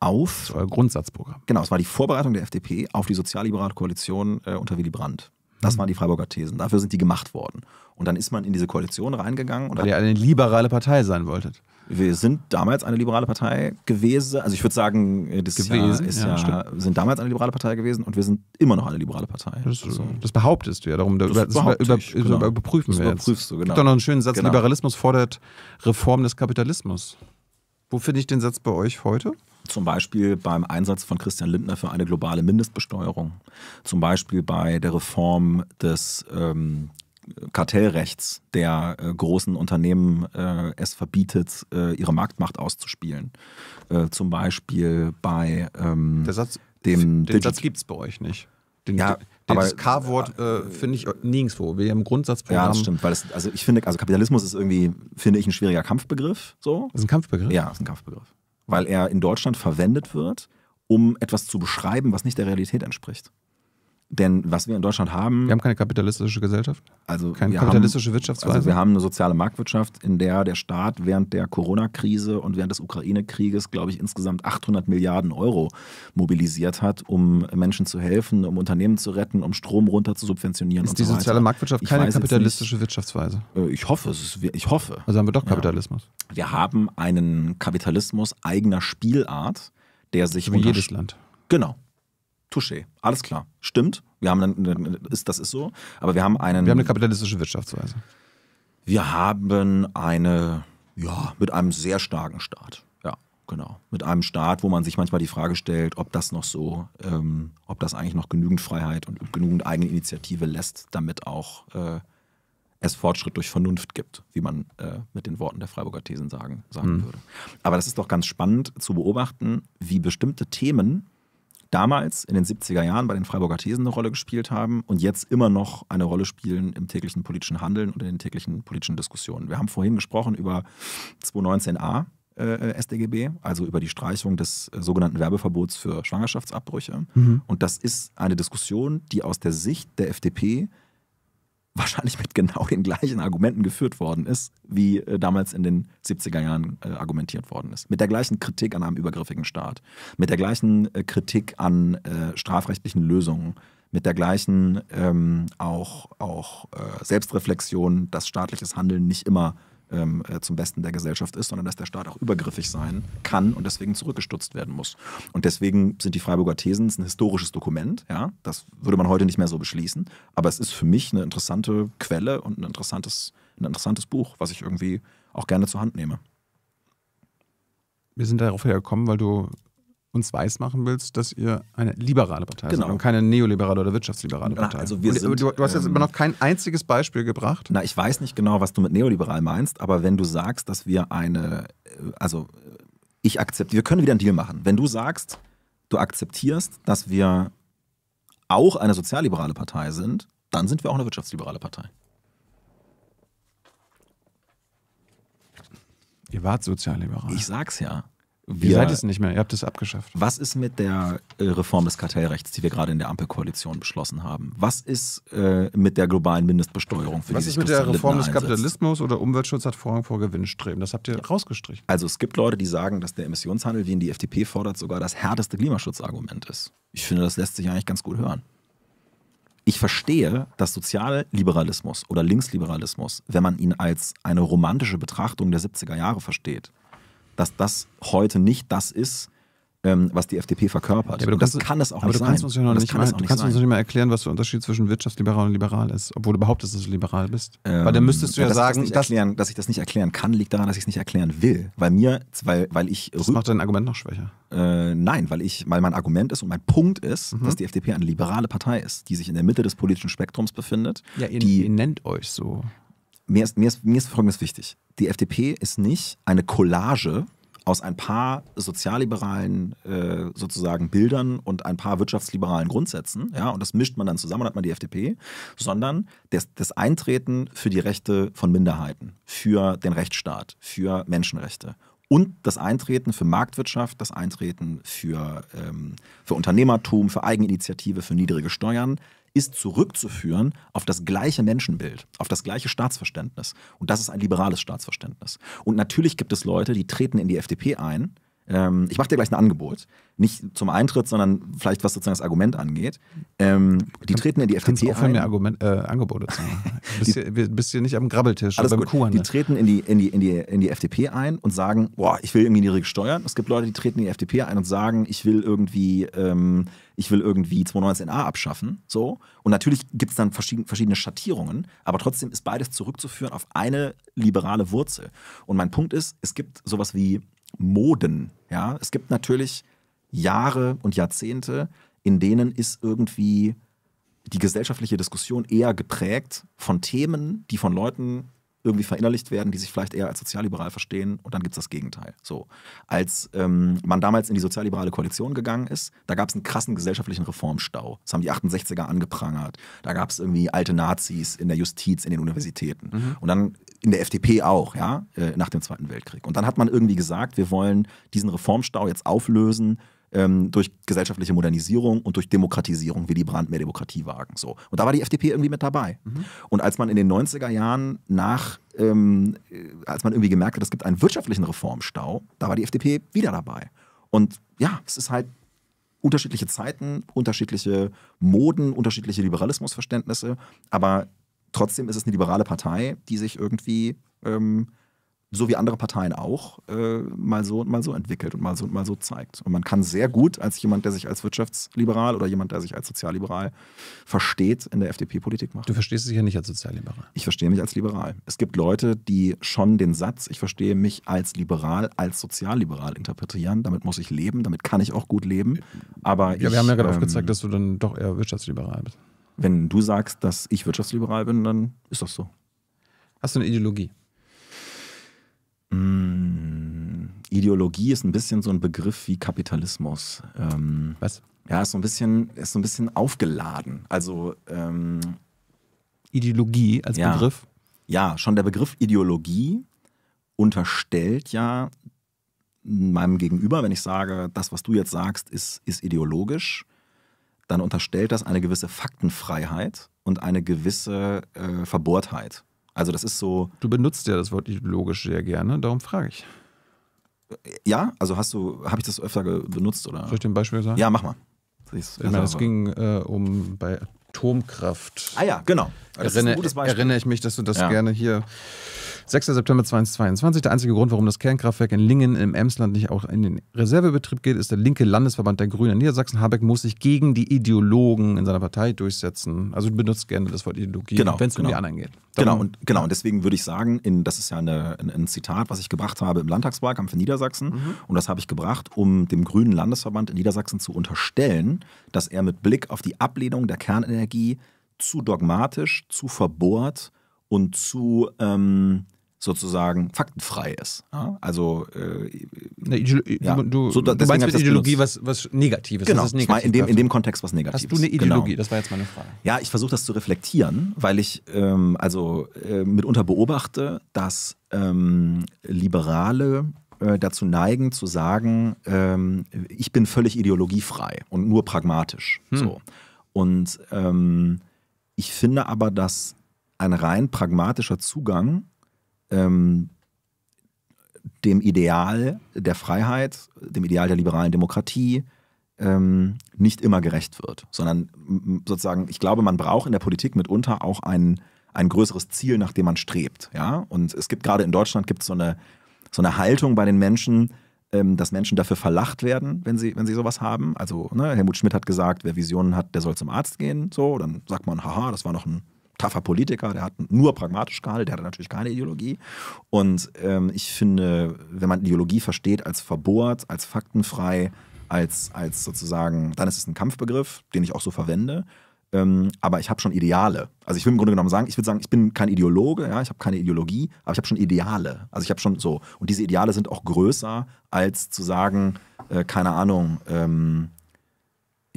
auf. Das war Grundsatzprogramm. Genau, es war die Vorbereitung der FDP auf die sozialliberale Koalition äh, unter Willy Brandt. Das mhm. waren die Freiburger Thesen. Dafür sind die gemacht worden. Und dann ist man in diese Koalition reingegangen. Weil ihr eine liberale Partei sein wolltet. Wir sind damals eine liberale Partei gewesen. Also ich würde sagen, äh, das gewesen, ist ja, ja sind damals eine liberale Partei gewesen und wir sind immer noch eine liberale Partei. Das, also, das behauptest du ja darum. Das, das über, über, ich, genau. überprüfen das wir überprüfst jetzt. du, genau. Es gibt doch noch einen schönen Satz, genau. Liberalismus fordert Reform des Kapitalismus. Wo finde ich den Satz bei euch heute? Zum Beispiel beim Einsatz von Christian Lindner für eine globale Mindestbesteuerung, zum Beispiel bei der Reform des ähm, Kartellrechts der äh, großen Unternehmen äh, es verbietet, äh, ihre Marktmacht auszuspielen. Äh, zum Beispiel bei ähm, Satz, dem. Den Satz gibt es bei euch nicht. Den, ja, den, aber, das K-Wort äh, äh finde ich nirgendwo. Wir im Grundsatzprogramm. Ja, das stimmt. Weil das, also ich finde, also Kapitalismus ist irgendwie, finde ich, ein schwieriger Kampfbegriff. So. Das ist ein Kampfbegriff? Ja, ist ein Kampfbegriff weil er in Deutschland verwendet wird, um etwas zu beschreiben, was nicht der Realität entspricht. Denn was wir in Deutschland haben. Wir haben keine kapitalistische Gesellschaft? Also keine kapitalistische haben, Wirtschaftsweise? Also wir haben eine soziale Marktwirtschaft, in der der Staat während der Corona-Krise und während des Ukraine-Krieges, glaube ich, insgesamt 800 Milliarden Euro mobilisiert hat, um Menschen zu helfen, um Unternehmen zu retten, um Strom runter zu subventionieren. Ist die so soziale Marktwirtschaft ich keine kapitalistische nicht, Wirtschaftsweise? Äh, ich hoffe, ist, ich hoffe. Also haben wir doch Kapitalismus. Ja. Wir haben einen Kapitalismus eigener Spielart, der sich. Wie jedes Land. Genau, Touché, alles klar. Stimmt, wir haben einen, ist, das ist so, aber wir haben einen. Wir haben eine kapitalistische Wirtschaftsweise. Wir haben eine, ja, mit einem sehr starken Staat. Ja, genau. Mit einem Staat, wo man sich manchmal die Frage stellt, ob das noch so, ähm, ob das eigentlich noch genügend Freiheit und genügend Eigeninitiative lässt, damit auch äh, es Fortschritt durch Vernunft gibt, wie man äh, mit den Worten der Freiburger Thesen sagen, sagen mhm. würde. Aber das ist doch ganz spannend zu beobachten, wie bestimmte Themen damals in den 70er Jahren bei den Freiburger Thesen eine Rolle gespielt haben und jetzt immer noch eine Rolle spielen im täglichen politischen Handeln und in den täglichen politischen Diskussionen. Wir haben vorhin gesprochen über 219a äh, SDGB, also über die Streichung des äh, sogenannten Werbeverbots für Schwangerschaftsabbrüche. Mhm. Und das ist eine Diskussion, die aus der Sicht der FDP wahrscheinlich mit genau den gleichen Argumenten geführt worden ist, wie äh, damals in den 70er Jahren äh, argumentiert worden ist. Mit der gleichen Kritik an einem übergriffigen Staat, mit der gleichen äh, Kritik an äh, strafrechtlichen Lösungen, mit der gleichen ähm, auch, auch äh, Selbstreflexion, dass staatliches Handeln nicht immer ähm, äh, zum Besten der Gesellschaft ist, sondern dass der Staat auch übergriffig sein kann und deswegen zurückgestutzt werden muss. Und deswegen sind die Freiburger Thesen ein historisches Dokument. Ja? Das würde man heute nicht mehr so beschließen, aber es ist für mich eine interessante Quelle und ein interessantes, ein interessantes Buch, was ich irgendwie auch gerne zur Hand nehme. Wir sind darauf hergekommen, weil du uns weiß machen willst, dass ihr eine liberale Partei genau. seid und keine neoliberale oder wirtschaftsliberale na, Partei. Also wir sind, du, du hast jetzt ähm, immer noch kein einziges Beispiel gebracht. Na, ich weiß nicht genau, was du mit neoliberal meinst, aber wenn du sagst, dass wir eine, äh, also äh, ich akzeptiere, wir können wieder einen Deal machen. Wenn du sagst, du akzeptierst, dass wir auch eine sozialliberale Partei sind, dann sind wir auch eine wirtschaftsliberale Partei. Ihr wart sozialliberal. Ich sag's ja. Wir, Ihr seid es nicht mehr, ihr habt es abgeschafft. Was ist mit der äh, Reform des Kartellrechts, die wir gerade in der Ampelkoalition beschlossen haben? Was ist äh, mit der globalen Mindestbesteuerung für die Was ist mit der Reform des Kapitalismus oder Umweltschutz hat Vorrang vor Gewinnstreben? Das habt ihr ja. rausgestrichen. Also es gibt Leute, die sagen, dass der Emissionshandel, wie ihn die FDP fordert, sogar das härteste Klimaschutzargument ist. Ich finde, das lässt sich eigentlich ganz gut hören. Ich verstehe, dass Sozialliberalismus oder Linksliberalismus, wenn man ihn als eine romantische Betrachtung der 70er Jahre versteht, dass das heute nicht das ist, ähm, was die FDP verkörpert. Ja, aber das kann es auch aber nicht du kannst Uns ja noch das nicht kann mal, auch du kannst sein. uns nicht mehr erklären, was der Unterschied zwischen wirtschaftsliberal und liberal ist, obwohl du behauptest, dass du liberal bist. Ähm, weil dann müsstest du ja, ja dass sagen, ich das dass, erklären, dass ich das nicht erklären kann, liegt daran, dass ich es nicht erklären will. Weil mir, weil, weil ich. Das macht dein Argument noch schwächer. Äh, nein, weil ich, weil mein Argument ist und mein Punkt ist, mhm. dass die FDP eine liberale Partei ist, die sich in der Mitte des politischen Spektrums befindet. Ja, ihr, die, ihr nennt euch so mir ist, mir, ist, mir ist Folgendes wichtig. Die FDP ist nicht eine Collage aus ein paar sozialliberalen äh, sozusagen Bildern und ein paar wirtschaftsliberalen Grundsätzen, ja, und das mischt man dann zusammen und hat man die FDP, sondern das, das Eintreten für die Rechte von Minderheiten, für den Rechtsstaat, für Menschenrechte und das Eintreten für Marktwirtschaft, das Eintreten für, ähm, für Unternehmertum, für Eigeninitiative, für niedrige Steuern ist zurückzuführen auf das gleiche Menschenbild, auf das gleiche Staatsverständnis. Und das ist ein liberales Staatsverständnis. Und natürlich gibt es Leute, die treten in die FDP ein, ähm, ich mache dir gleich ein Angebot. Nicht zum Eintritt, sondern vielleicht was sozusagen das Argument angeht. Ähm, die treten in die FDP ein. Aufhören, mir Argument, äh, Angebote zu machen. bist, du hier, nicht am Grabbeltisch alles beim Kuhhandel. Die treten in die, in, die, in, die, in die FDP ein und sagen, boah, ich will irgendwie niedrige Steuern. Es gibt Leute, die treten in die FDP ein und sagen, ich will irgendwie... Ähm, ich will irgendwie 219a abschaffen. So. Und natürlich gibt es dann verschieden, verschiedene Schattierungen, aber trotzdem ist beides zurückzuführen auf eine liberale Wurzel. Und mein Punkt ist, es gibt sowas wie Moden. Ja, es gibt natürlich Jahre und Jahrzehnte, in denen ist irgendwie die gesellschaftliche Diskussion eher geprägt von Themen, die von Leuten irgendwie verinnerlicht werden, die sich vielleicht eher als sozialliberal verstehen und dann gibt es das Gegenteil. So, als ähm, man damals in die sozialliberale Koalition gegangen ist, da gab es einen krassen gesellschaftlichen Reformstau. Das haben die 68er angeprangert. Da gab es irgendwie alte Nazis in der Justiz, in den Universitäten. Mhm. Und dann in der FDP auch, ja, äh, nach dem Zweiten Weltkrieg. Und dann hat man irgendwie gesagt, wir wollen diesen Reformstau jetzt auflösen ähm, durch gesellschaftliche Modernisierung und durch Demokratisierung, Willy Brandt mehr Demokratie wagen. So. Und da war die FDP irgendwie mit dabei. Mhm. Und als man in den 90er Jahren nach, ähm, äh, als man irgendwie gemerkt hat, es gibt einen wirtschaftlichen Reformstau, da war die FDP wieder dabei. Und ja, es ist halt unterschiedliche Zeiten, unterschiedliche Moden, unterschiedliche Liberalismusverständnisse, aber Trotzdem ist es eine liberale Partei, die sich irgendwie, ähm, so wie andere Parteien auch, äh, mal so und mal so entwickelt und mal so und mal so zeigt. Und man kann sehr gut als jemand, der sich als wirtschaftsliberal oder jemand, der sich als sozialliberal versteht, in der FDP Politik machen. Du verstehst dich ja nicht als sozialliberal. Ich verstehe mich als liberal. Es gibt Leute, die schon den Satz, ich verstehe mich als liberal, als sozialliberal interpretieren. Damit muss ich leben, damit kann ich auch gut leben. Aber ja, ich, wir haben ja gerade ähm, aufgezeigt, dass du dann doch eher wirtschaftsliberal bist wenn du sagst, dass ich wirtschaftsliberal bin, dann ist das so. Hast du eine Ideologie? Mmh, Ideologie ist ein bisschen so ein Begriff wie Kapitalismus. Ähm, Was? Ja, ist so ein bisschen, ist so ein bisschen aufgeladen. Also ähm, Ideologie als ja, Begriff? Ja, schon der Begriff Ideologie unterstellt ja meinem Gegenüber, wenn ich sage, das, was du jetzt sagst, ist, ist ideologisch, dann unterstellt das eine gewisse Faktenfreiheit und eine gewisse äh, Verbohrtheit. Also das ist so. Du benutzt ja das Wort ideologisch sehr gerne, darum frage ich. Äh, ja, also hast du, habe ich das öfter benutzt oder? Soll ich dir ein Beispiel sagen? Ja, mach mal. Ich meine, es ging äh, um bei Atomkraft. Ah ja, genau. Also erinnere, erinnere ich mich, dass du das ja. gerne hier 6. September 2022. Der einzige Grund, warum das Kernkraftwerk in Lingen im Emsland nicht auch in den Reservebetrieb geht, ist der linke Landesverband der Grünen in Niedersachsen. Habeck muss sich gegen die Ideologen in seiner Partei durchsetzen. Also benutzt gerne das Wort Ideologie, genau, wenn es genau. um die genau. anderen geht. genau, und, genau, und deswegen würde ich sagen, in, das ist ja eine, ein, ein, Zitat, was ich gebracht habe im Landtagswahlkampf in Niedersachsen. Mhm. Und das habe ich gebracht, um dem Grünen Landesverband in Niedersachsen zu unterstellen, dass er mit Blick auf die Ablehnung der Kernenergie zu dogmatisch, zu verbohrt und zu ähm, sozusagen faktenfrei ist. Ja? Also äh, Na, äh, ja. du, so, du meinst mit Ideologie was, was Negatives. Genau, das ist negativ in, dem, in dem Kontext was Negatives. Hast du eine Ideologie? Genau. Das war jetzt meine Frage. Ja, ich versuche das zu reflektieren, weil ich ähm, also äh, mitunter beobachte, dass ähm, Liberale äh, dazu neigen zu sagen, ähm, ich bin völlig ideologiefrei und nur pragmatisch. Hm. So. Und ähm, ich finde aber, dass ein rein pragmatischer Zugang ähm, dem Ideal der Freiheit, dem Ideal der liberalen Demokratie ähm, nicht immer gerecht wird, sondern sozusagen, ich glaube, man braucht in der Politik mitunter auch ein, ein größeres Ziel, nach dem man strebt. Ja? Und es gibt gerade in Deutschland gibt so eine, so eine Haltung bei den Menschen, ähm, dass Menschen dafür verlacht werden, wenn sie, wenn sie sowas haben. Also ne, Helmut Schmidt hat gesagt, wer Visionen hat, der soll zum Arzt gehen. So, dann sagt man, haha, das war noch ein taffer Politiker, der hat nur pragmatisch gehandelt, der hat natürlich keine Ideologie. Und ähm, ich finde, wenn man Ideologie versteht als verbohrt, als faktenfrei, als, als sozusagen, dann ist es ein Kampfbegriff, den ich auch so verwende. Ähm, aber ich habe schon Ideale. Also ich will im Grunde genommen sagen, ich würde sagen, ich bin kein Ideologe, ja, ich habe keine Ideologie, aber ich habe schon Ideale. Also ich habe schon so. Und diese Ideale sind auch größer als zu sagen, äh, keine Ahnung, ähm,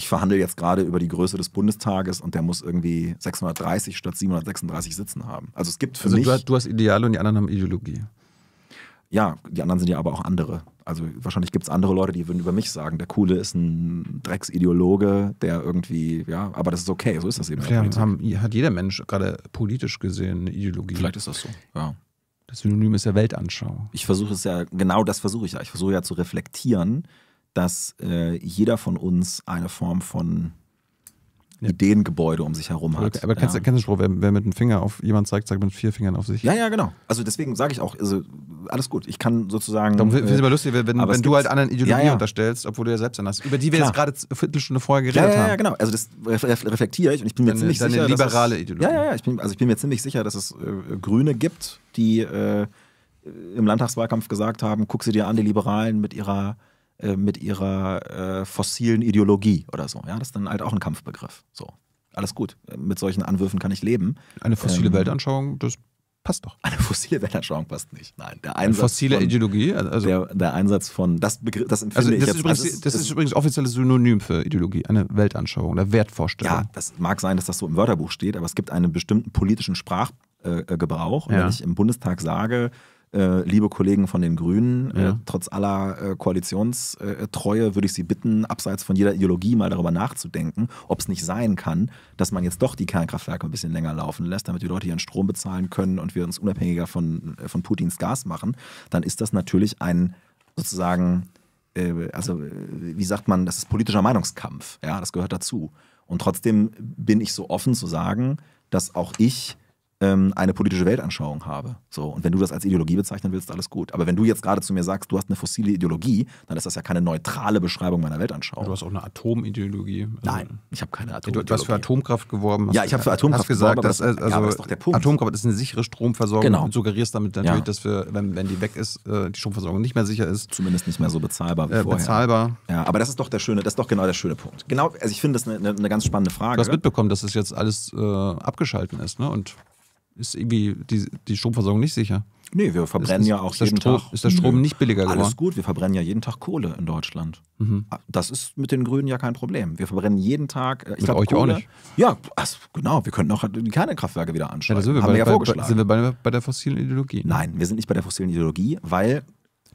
ich verhandle jetzt gerade über die Größe des Bundestages und der muss irgendwie 630 statt 736 Sitzen haben. Also es gibt für also mich... Du hast, du hast Ideale und die anderen haben Ideologie. Ja, die anderen sind ja aber auch andere. Also wahrscheinlich gibt es andere Leute, die würden über mich sagen, der Coole ist ein Drecksideologe, der irgendwie, ja, aber das ist okay, so ist das eben. Vielleicht haben, hat jeder Mensch gerade politisch gesehen eine Ideologie. Vielleicht ist das so, ja. Das Synonym ist ja Weltanschauung. Ich versuche es ja, genau das versuche ich ja. Ich versuche ja zu reflektieren, dass äh, jeder von uns eine Form von ja. Ideengebäude um sich herum hat. aber kennst, ja. kennst du den Spruch, wer, wer, mit dem Finger auf jemanden zeigt, zeigt mit vier Fingern auf sich? Ja, ja, genau. Also deswegen sage ich auch, also, alles gut. Ich kann sozusagen. Darum finde ich äh, immer lustig, wenn, wenn du halt anderen Ideologie ja, unterstellst, obwohl du ja selbst anders, über die wir Klar. jetzt gerade eine Viertelstunde vorher geredet haben. Ja, ja, genau. Also das reflektiere ich und ich bin mir deine, ziemlich deine sicher. liberale dass es, Ideologie. Ja, ja, ja. Ich bin, also ich bin mir ziemlich sicher, dass es äh, Grüne gibt, die äh, im Landtagswahlkampf gesagt haben: guck sie dir an, die Liberalen mit ihrer äh, mit ihrer äh, fossilen Ideologie oder so. Ja, das ist dann halt auch ein Kampfbegriff. So, alles gut. Mit solchen Anwürfen kann ich leben. Eine fossile ähm, Weltanschauung, das passt doch. Eine fossile Weltanschauung passt nicht. Nein, der Einsatz Eine fossile von, Ideologie, also-, also der, der, Einsatz von das Begriff, das empfinde also das ich jetzt. Übrigens, also das, das ist, ist übrigens offizielles Synonym für Ideologie, eine Weltanschauung, eine Wertvorstellung. Ja, das mag sein, dass das so im Wörterbuch steht, aber es gibt einen bestimmten politischen Sprachgebrauch. Äh, Und ja. wenn ich im Bundestag sage, äh, liebe Kollegen von den Grünen, äh, ja. äh, trotz aller äh, Koalitionstreue würde ich Sie bitten, abseits von jeder Ideologie mal darüber nachzudenken, ob es nicht sein kann, dass man jetzt doch die Kernkraftwerke ein bisschen länger laufen lässt, damit die Leute ihren Strom bezahlen können und wir uns unabhängiger von, äh, von Putins Gas machen. Dann ist das natürlich ein sozusagen, also wie sagt man, das ist politischer Meinungskampf. Ja, das gehört dazu. Und trotzdem bin ich so offen zu sagen, dass auch ich ähm, eine politische Weltanschauung habe. So, und wenn du das als Ideologie bezeichnen willst, alles gut. Aber wenn du jetzt gerade zu mir sagst, du hast eine fossile Ideologie, dann ist das ja keine neutrale Beschreibung meiner Weltanschauung. Du hast auch eine Atomideologie. Also Nein, ich habe keine Atomideologie. Du hast für Atomkraft geworben. ja, ich habe für Atomkraft gesagt, geworben. Dass, äh, also, ja, das ist doch der Punkt. Atomkraft ist eine sichere Stromversorgung. Genau. Und suggerierst damit natürlich, ja. dass wir, wenn, wenn die weg ist, äh, die Stromversorgung nicht mehr sicher ist. Zumindest nicht mehr so bezahlbar wie äh, vorher. Bezahlbar. Ja, aber das ist doch der schöne, das ist doch genau der schöne Punkt. Genau, also ich finde das eine, eine, eine ganz spannende Frage. Du hast mitbekommen, dass das jetzt alles äh, abgeschalten ist, ne? Und ist irgendwie die, die Stromversorgung nicht sicher. Nee, wir verbrennen ist, ja auch jeden Strom, Tag. Ist der Strom nö. Mhm. nicht billiger geworden? Alles gut, wir verbrennen ja jeden Tag Kohle in Deutschland. Mhm. Ah, das ist mit den Grünen ja kein Problem. Wir verbrennen jeden Tag. Äh, ich glaube, euch Kohle, auch nicht. Ja, also, genau. Wir könnten auch die Kernkraftwerke wieder anschauen. Ja, sind wir, Haben bei, wir ja bei, vorgeschlagen. sind wir bei, bei, der fossilen Ideologie? Nein, wir sind nicht bei der fossilen Ideologie, weil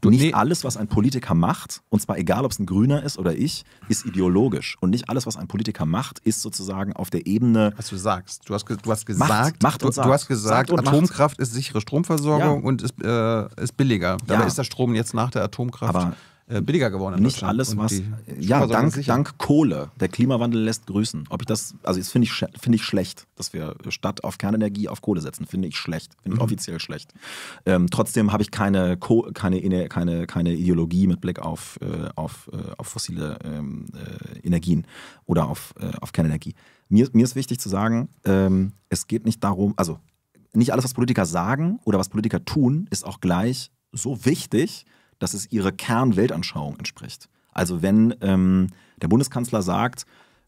Du, nicht nee. alles, was ein Politiker macht, und zwar egal, ob es ein Grüner ist oder ich, ist ideologisch. Und nicht alles, was ein Politiker macht, ist sozusagen auf der Ebene. Was du sagst. Du hast, du hast gesagt, macht, macht du, sagt, du, hast gesagt Atomkraft macht. ist sichere Stromversorgung ja. und ist, äh, ist billiger. Dabei ja. ist der Strom jetzt nach der Atomkraft. Aber äh, billiger geworden. Nicht alles, was. Ja, dank, dank Kohle. Der Klimawandel lässt grüßen. Ob ich das, also das finde ich, find ich schlecht, dass wir statt auf Kernenergie auf Kohle setzen. Finde ich schlecht. Finde ich mhm. offiziell schlecht. Ähm, trotzdem habe ich keine, keine, keine, keine Ideologie mit Blick auf, äh, auf, äh, auf fossile ähm, äh, Energien oder auf, äh, auf Kernenergie. Mir, mir ist wichtig zu sagen, ähm, es geht nicht darum, also nicht alles, was Politiker sagen oder was Politiker tun, ist auch gleich so wichtig, dass es ihrer Kernweltanschauung entspricht. Also wenn ähm, der Bundeskanzler sagt,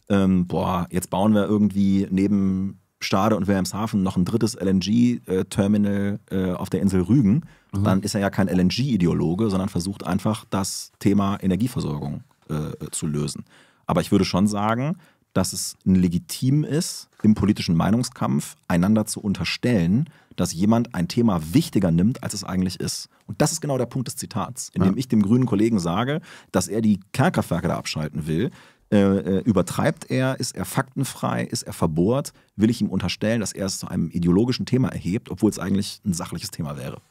ähm, boah, jetzt bauen wir irgendwie neben Stade und Wilhelmshaven noch ein drittes LNG-Terminal äh, auf der Insel Rügen, mhm. dann ist er ja kein LNG-Ideologe, sondern versucht einfach das Thema Energieversorgung äh, zu lösen. Aber ich würde schon sagen, dass es legitim ist, im politischen Meinungskampf einander zu unterstellen, dass jemand ein Thema wichtiger nimmt, als es eigentlich ist. Und das ist genau der Punkt des Zitats, in dem ich dem grünen Kollegen sage, dass er die Kernkraftwerke da abschalten will. Äh, äh, übertreibt er, ist er faktenfrei, ist er verbohrt, will ich ihm unterstellen, dass er es zu einem ideologischen Thema erhebt, obwohl es eigentlich ein sachliches Thema wäre.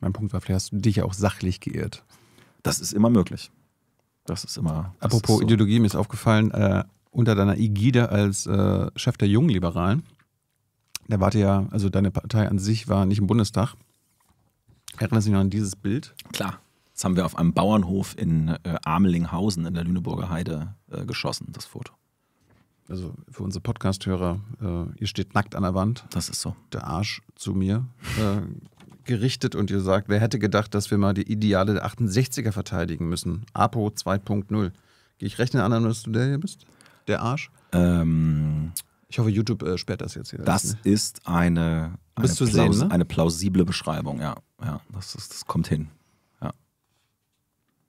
Mein Punkt war, vielleicht hast du dich ja auch sachlich geirrt. Das ist immer möglich. Das ist immer. Das Apropos ist so. Ideologie, mir ist aufgefallen, äh, unter deiner Ägide als äh, Chef der jungen Liberalen, da warte ja, also deine Partei an sich war nicht im Bundestag, Erinnerst du dich noch an dieses Bild? Klar. Das haben wir auf einem Bauernhof in äh, Amelinghausen in der Lüneburger Heide äh, geschossen, das Foto. Also für unsere Podcast-Hörer, äh, ihr steht nackt an der Wand. Das ist so. Der Arsch zu mir äh, gerichtet und ihr sagt, wer hätte gedacht, dass wir mal die Ideale der 68er verteidigen müssen? APO 2.0. Gehe ich recht in den an, dass du der hier bist? Der Arsch? Ähm, ich hoffe, YouTube äh, sperrt das jetzt hier. Das ne? ist eine, eine, Bist du Plaus sehen, ne? eine plausible Beschreibung, ja. ja das, ist, das kommt hin. Ja.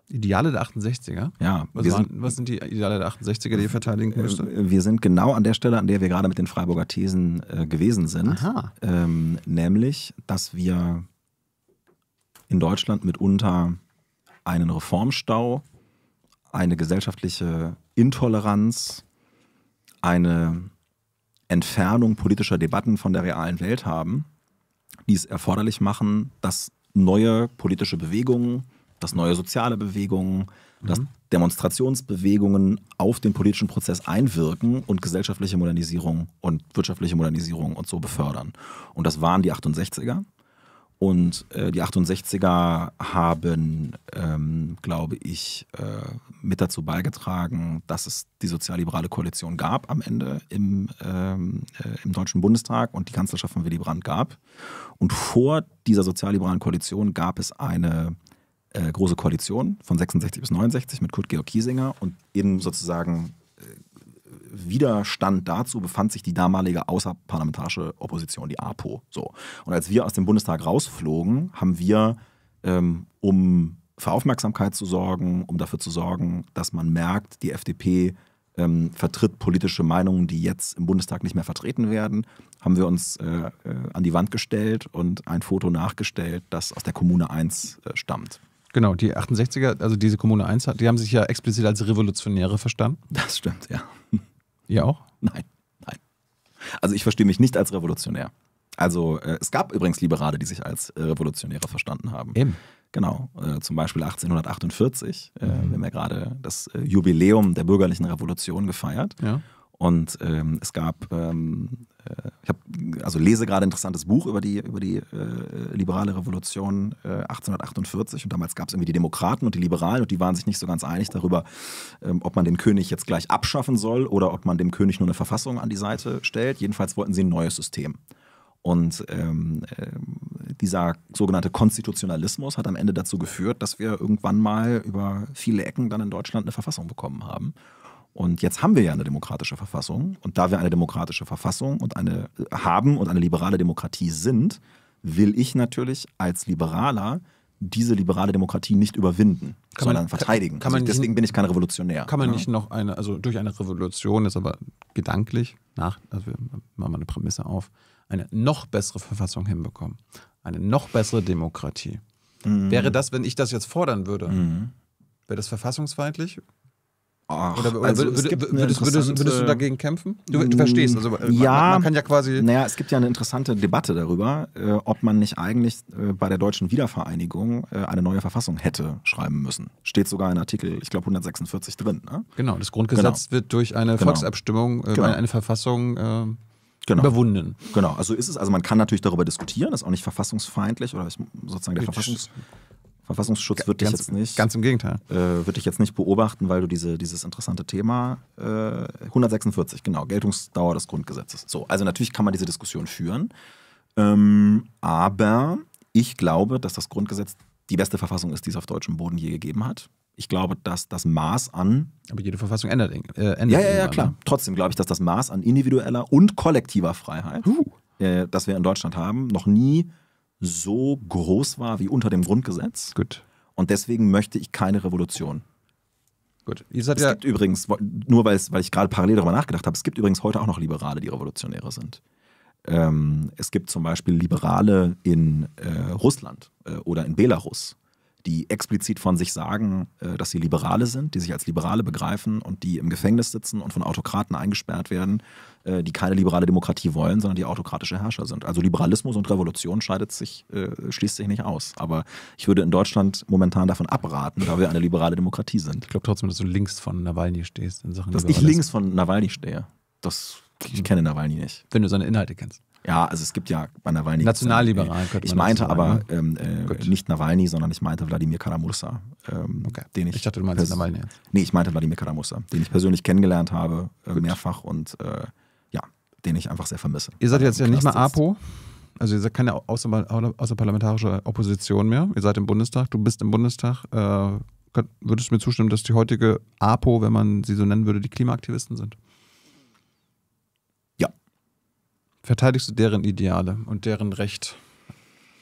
Ideale der 68er? Ja. Was, waren, sind, was sind die Ideale der 68er, die ihr verteidigen äh, müsst? Wir sind genau an der Stelle, an der wir gerade mit den Freiburger Thesen äh, gewesen sind. Ähm, nämlich, dass wir in Deutschland mitunter einen Reformstau, eine gesellschaftliche Intoleranz, eine Entfernung politischer Debatten von der realen Welt haben, die es erforderlich machen, dass neue politische Bewegungen, dass neue soziale Bewegungen, mhm. dass Demonstrationsbewegungen auf den politischen Prozess einwirken und gesellschaftliche Modernisierung und wirtschaftliche Modernisierung und so befördern. Und das waren die 68er. Und äh, die 68er haben, ähm, glaube ich, äh, mit dazu beigetragen, dass es die sozialliberale Koalition gab am Ende im, ähm, äh, im Deutschen Bundestag und die Kanzlerschaft von Willy Brandt gab. Und vor dieser sozialliberalen Koalition gab es eine äh, große Koalition von 66 bis 69 mit Kurt Georg Kiesinger und in sozusagen Widerstand dazu befand sich die damalige außerparlamentarische Opposition, die APO. So. Und als wir aus dem Bundestag rausflogen, haben wir, ähm, um für Aufmerksamkeit zu sorgen, um dafür zu sorgen, dass man merkt, die FDP ähm, vertritt politische Meinungen, die jetzt im Bundestag nicht mehr vertreten werden, haben wir uns äh, äh, an die Wand gestellt und ein Foto nachgestellt, das aus der Kommune 1 äh, stammt. Genau, die 68er, also diese Kommune 1, die haben sich ja explizit als Revolutionäre verstanden. Das stimmt, ja. Ihr auch? Nein, nein. Also ich verstehe mich nicht als Revolutionär. Also äh, es gab übrigens Liberale, die sich als äh, Revolutionäre verstanden haben. Eben. Genau, äh, zum Beispiel 1848. Äh, mhm. wir haben ja gerade das äh, Jubiläum der bürgerlichen Revolution gefeiert. Ja. Und ähm, es gab ähm, ich hab, also lese gerade ein interessantes Buch über die, über die äh, liberale Revolution äh, 1848 und damals gab es irgendwie die Demokraten und die Liberalen und die waren sich nicht so ganz einig darüber, ähm, ob man den König jetzt gleich abschaffen soll oder ob man dem König nur eine Verfassung an die Seite stellt. Jedenfalls wollten sie ein neues System. Und ähm, äh, dieser sogenannte Konstitutionalismus hat am Ende dazu geführt, dass wir irgendwann mal über viele Ecken dann in Deutschland eine Verfassung bekommen haben. Und jetzt haben wir ja eine demokratische Verfassung. Und da wir eine demokratische Verfassung und eine haben und eine liberale Demokratie sind, will ich natürlich als Liberaler diese liberale Demokratie nicht überwinden, kann sondern man, verteidigen. Kann, kann also deswegen nicht, bin ich kein Revolutionär. Kann man ja. Ne? nicht noch eine, also durch eine Revolution ist aber gedanklich nach, also wir machen mal eine Prämisse auf, eine noch bessere Verfassung hinbekommen, eine noch bessere Demokratie. Mhm. Wäre das, wenn ich das jetzt fordern würde, mhm. wäre das verfassungsfeindlich? Ach, oder, oder also, würdest, würdest, würdest, würdest, du dagegen kämpfen? Du, du verstehst, also äh, ja, man, man, kann ja quasi. Naja, es gibt ja eine interessante Debatte darüber, äh, ob man nicht eigentlich äh, bei der deutschen Wiedervereinigung äh, eine neue Verfassung hätte schreiben müssen. Steht sogar in Artikel, ich glaube, 146 drin. Ne? Genau, das Grundgesetz genau. wird durch eine genau. Volksabstimmung, äh, genau. eine Verfassung äh, genau. überwunden. Genau, also ist es, also man kann natürlich darüber diskutieren, ist auch nicht verfassungsfeindlich oder ist sozusagen der Verfassungs. Verfassungsschutz würde ich jetzt nicht. Ganz im Gegenteil. Äh, würde ich jetzt nicht beobachten, weil du diese, dieses interessante Thema äh, 146, genau, Geltungsdauer des Grundgesetzes. So, also natürlich kann man diese Diskussion führen. Ähm, aber ich glaube, dass das Grundgesetz die beste Verfassung ist, die es auf deutschem Boden je gegeben hat. Ich glaube, dass das Maß an. Aber jede Verfassung ändert. Äh, ändert ja, ja, ja, klar. Ne? Trotzdem glaube ich, dass das Maß an individueller und kollektiver Freiheit, uh. äh, das wir in Deutschland haben, noch nie so groß war wie unter dem Grundgesetz. Gut. Und deswegen möchte ich keine Revolution. Gut. es ja gibt übrigens, nur weil ich gerade parallel darüber nachgedacht habe, es gibt übrigens heute auch noch Liberale, die Revolutionäre sind. Ähm, es gibt zum Beispiel Liberale in äh, Russland äh, oder in Belarus die explizit von sich sagen, äh, dass sie Liberale sind, die sich als Liberale begreifen und die im Gefängnis sitzen und von Autokraten eingesperrt werden, äh, die keine liberale Demokratie wollen, sondern die autokratische Herrscher sind. Also Liberalismus und Revolution scheidet sich, äh, schließt sich nicht aus. Aber ich würde in Deutschland momentan davon abraten, da wir eine liberale Demokratie sind. Ich glaube trotzdem, dass du links von Nawalny stehst in Sachen Dass ich links von Nawalny stehe. Das, ich kenne Nawalny nicht. Wenn du seine Inhalte kennst. Ja, also es gibt ja bei Nawalny. Nationalliberal. Äh, ich meinte aber ne? ähm, äh, nicht Nawalny, sondern ich meinte Wladimir Karamursa. Ähm, okay. den ich, ich dachte, du meinst Nawalny Nee, ich meinte Wladimir Karamursa, den ich persönlich kennengelernt habe, äh, mehrfach und äh, ja, den ich einfach sehr vermisse. Ihr seid jetzt ja nicht mal APO. Also ihr seid keine außerparlamentarische Opposition mehr. Ihr seid im Bundestag, du bist im Bundestag. Äh, würdest du mir zustimmen, dass die heutige APO, wenn man sie so nennen würde, die Klimaaktivisten sind? verteidigst du deren Ideale und deren Recht,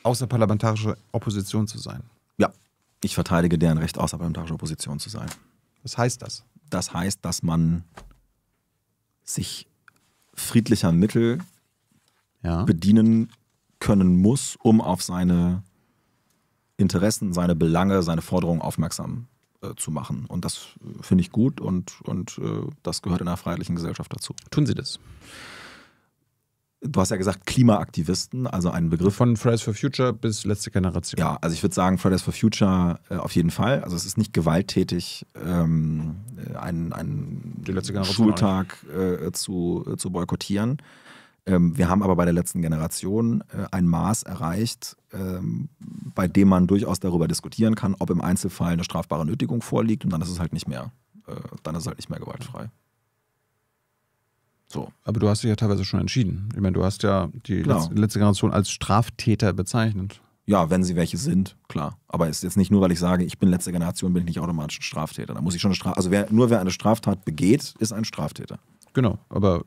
außerparlamentarische Opposition zu sein? Ja, ich verteidige deren Recht, außerparlamentarische Opposition zu sein. Was heißt das? Das heißt, dass man sich friedlicher Mittel ja. bedienen können muss, um auf seine Interessen, seine Belange, seine Forderungen aufmerksam äh, zu machen. Und das äh, finde ich gut und, und äh, das gehört in einer freiheitlichen Gesellschaft dazu. Tun Sie das? du hast ja gesagt Klimaaktivisten, also ein Begriff. Von Fridays for Future bis letzte Generation. Ja, also ich würde sagen Fridays for Future äh, auf jeden Fall. Also es ist nicht gewalttätig, ähm, äh, einen, einen Schultag äh, zu, äh, zu boykottieren. Ähm, wir haben aber bei der letzten Generation äh, ein Maß erreicht, ähm, bei dem man durchaus darüber diskutieren kann, ob im Einzelfall eine strafbare Nötigung vorliegt und dann ist es halt nicht mehr, äh, dann ist es halt nicht mehr gewaltfrei. So. Aber du hast dich ja teilweise schon entschieden. Ich meine, du hast ja die genau. letzte, letzte Generation als Straftäter bezeichnet. Ja, wenn sie welche sind, klar. Aber es ist jetzt nicht nur, weil ich sage, ich bin letzte Generation, bin ich nicht automatisch ein Straftäter. Da muss ich schon eine Straf also wer, nur wer eine Straftat begeht, ist ein Straftäter. Genau, aber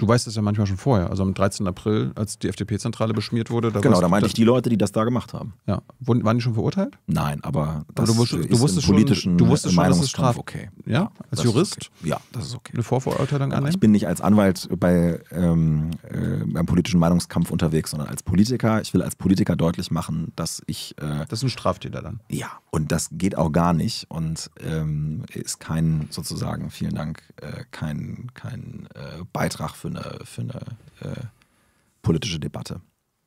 Du weißt das ja manchmal schon vorher. Also am 13. April, als die FDP-Zentrale beschmiert wurde. Da genau, da meinte ich die Leute, die das da gemacht haben. Ja. Waren die schon verurteilt? Nein, aber das aber du, du ist wusstest im politischen schon, du wusstest schon, dass es okay. Ja, als Jurist? Okay. Ja, das ist okay. Eine Vorverurteilung annehmen? Ich bin nicht als Anwalt bei, ähm, äh, beim politischen Meinungskampf unterwegs, sondern als Politiker. Ich will als Politiker deutlich machen, dass ich... Äh, das ist ein Straftäter dann. Ja, und das geht auch gar nicht und ähm, ist kein, sozusagen, vielen Dank, äh, kein, kein äh, Beitrag für für eine, für eine äh, politische Debatte.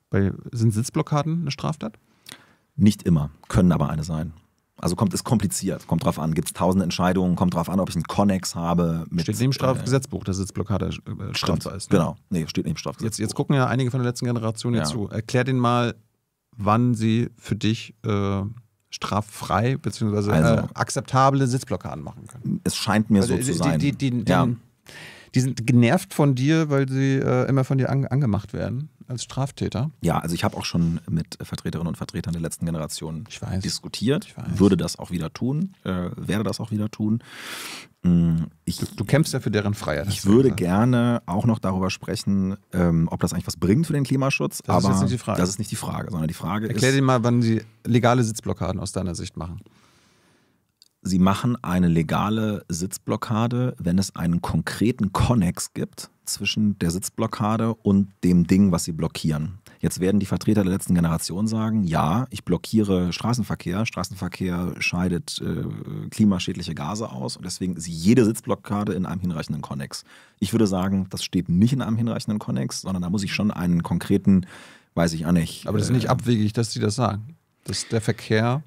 Bei, sind Sitzblockaden eine Straftat? Nicht immer, können aber eine sein. Also kommt, es kompliziert, kommt drauf an, gibt es tausend Entscheidungen, kommt drauf an, ob ich einen Connex habe. Mit, steht neben äh, Strafgesetzbuch, dass Sitzblockade äh, strafbar ist. Ne? Genau, nee, steht neben Strafgesetzbuch. Jetzt, jetzt gucken ja einige von der letzten Generation hier ja. zu. Erklär den mal, wann sie für dich äh, straffrei bzw. Also, äh, akzeptable Sitzblockaden machen können. Es scheint mir also, so zu sein. Die, die, die, ja. Den, die sind genervt von dir, weil sie äh, immer von dir an, angemacht werden als Straftäter. Ja, also ich habe auch schon mit Vertreterinnen und Vertretern der letzten Generation weiß, diskutiert, würde das auch wieder tun, äh, werde das auch wieder tun. Mm, ich, du, du, kämpfst ja für deren Freiheit. Ich würde gesagt. gerne auch noch darüber sprechen, ähm, ob das eigentlich was bringt für den Klimaschutz. Das aber ist nicht die Frage. das ist nicht die Frage, sondern die Frage Erklär ist. Erklär dir mal, wann sie legale Sitzblockaden aus deiner Sicht machen. Sie machen eine legale Sitzblockade, wenn es einen konkreten Konnex gibt zwischen der Sitzblockade und dem Ding, was sie blockieren. Jetzt werden die Vertreter der letzten Generation sagen, ja, ich blockiere Straßenverkehr. Straßenverkehr scheidet äh, klimaschädliche Gase aus und deswegen ist jede Sitzblockade in einem hinreichenden Konnex. Ich würde sagen, das steht nicht in einem hinreichenden Konnex, sondern da muss ich schon einen konkreten, weiß ich auch nicht. Aber das ist nicht äh, abwegig, dass sie das sagen. Dass der Verkehr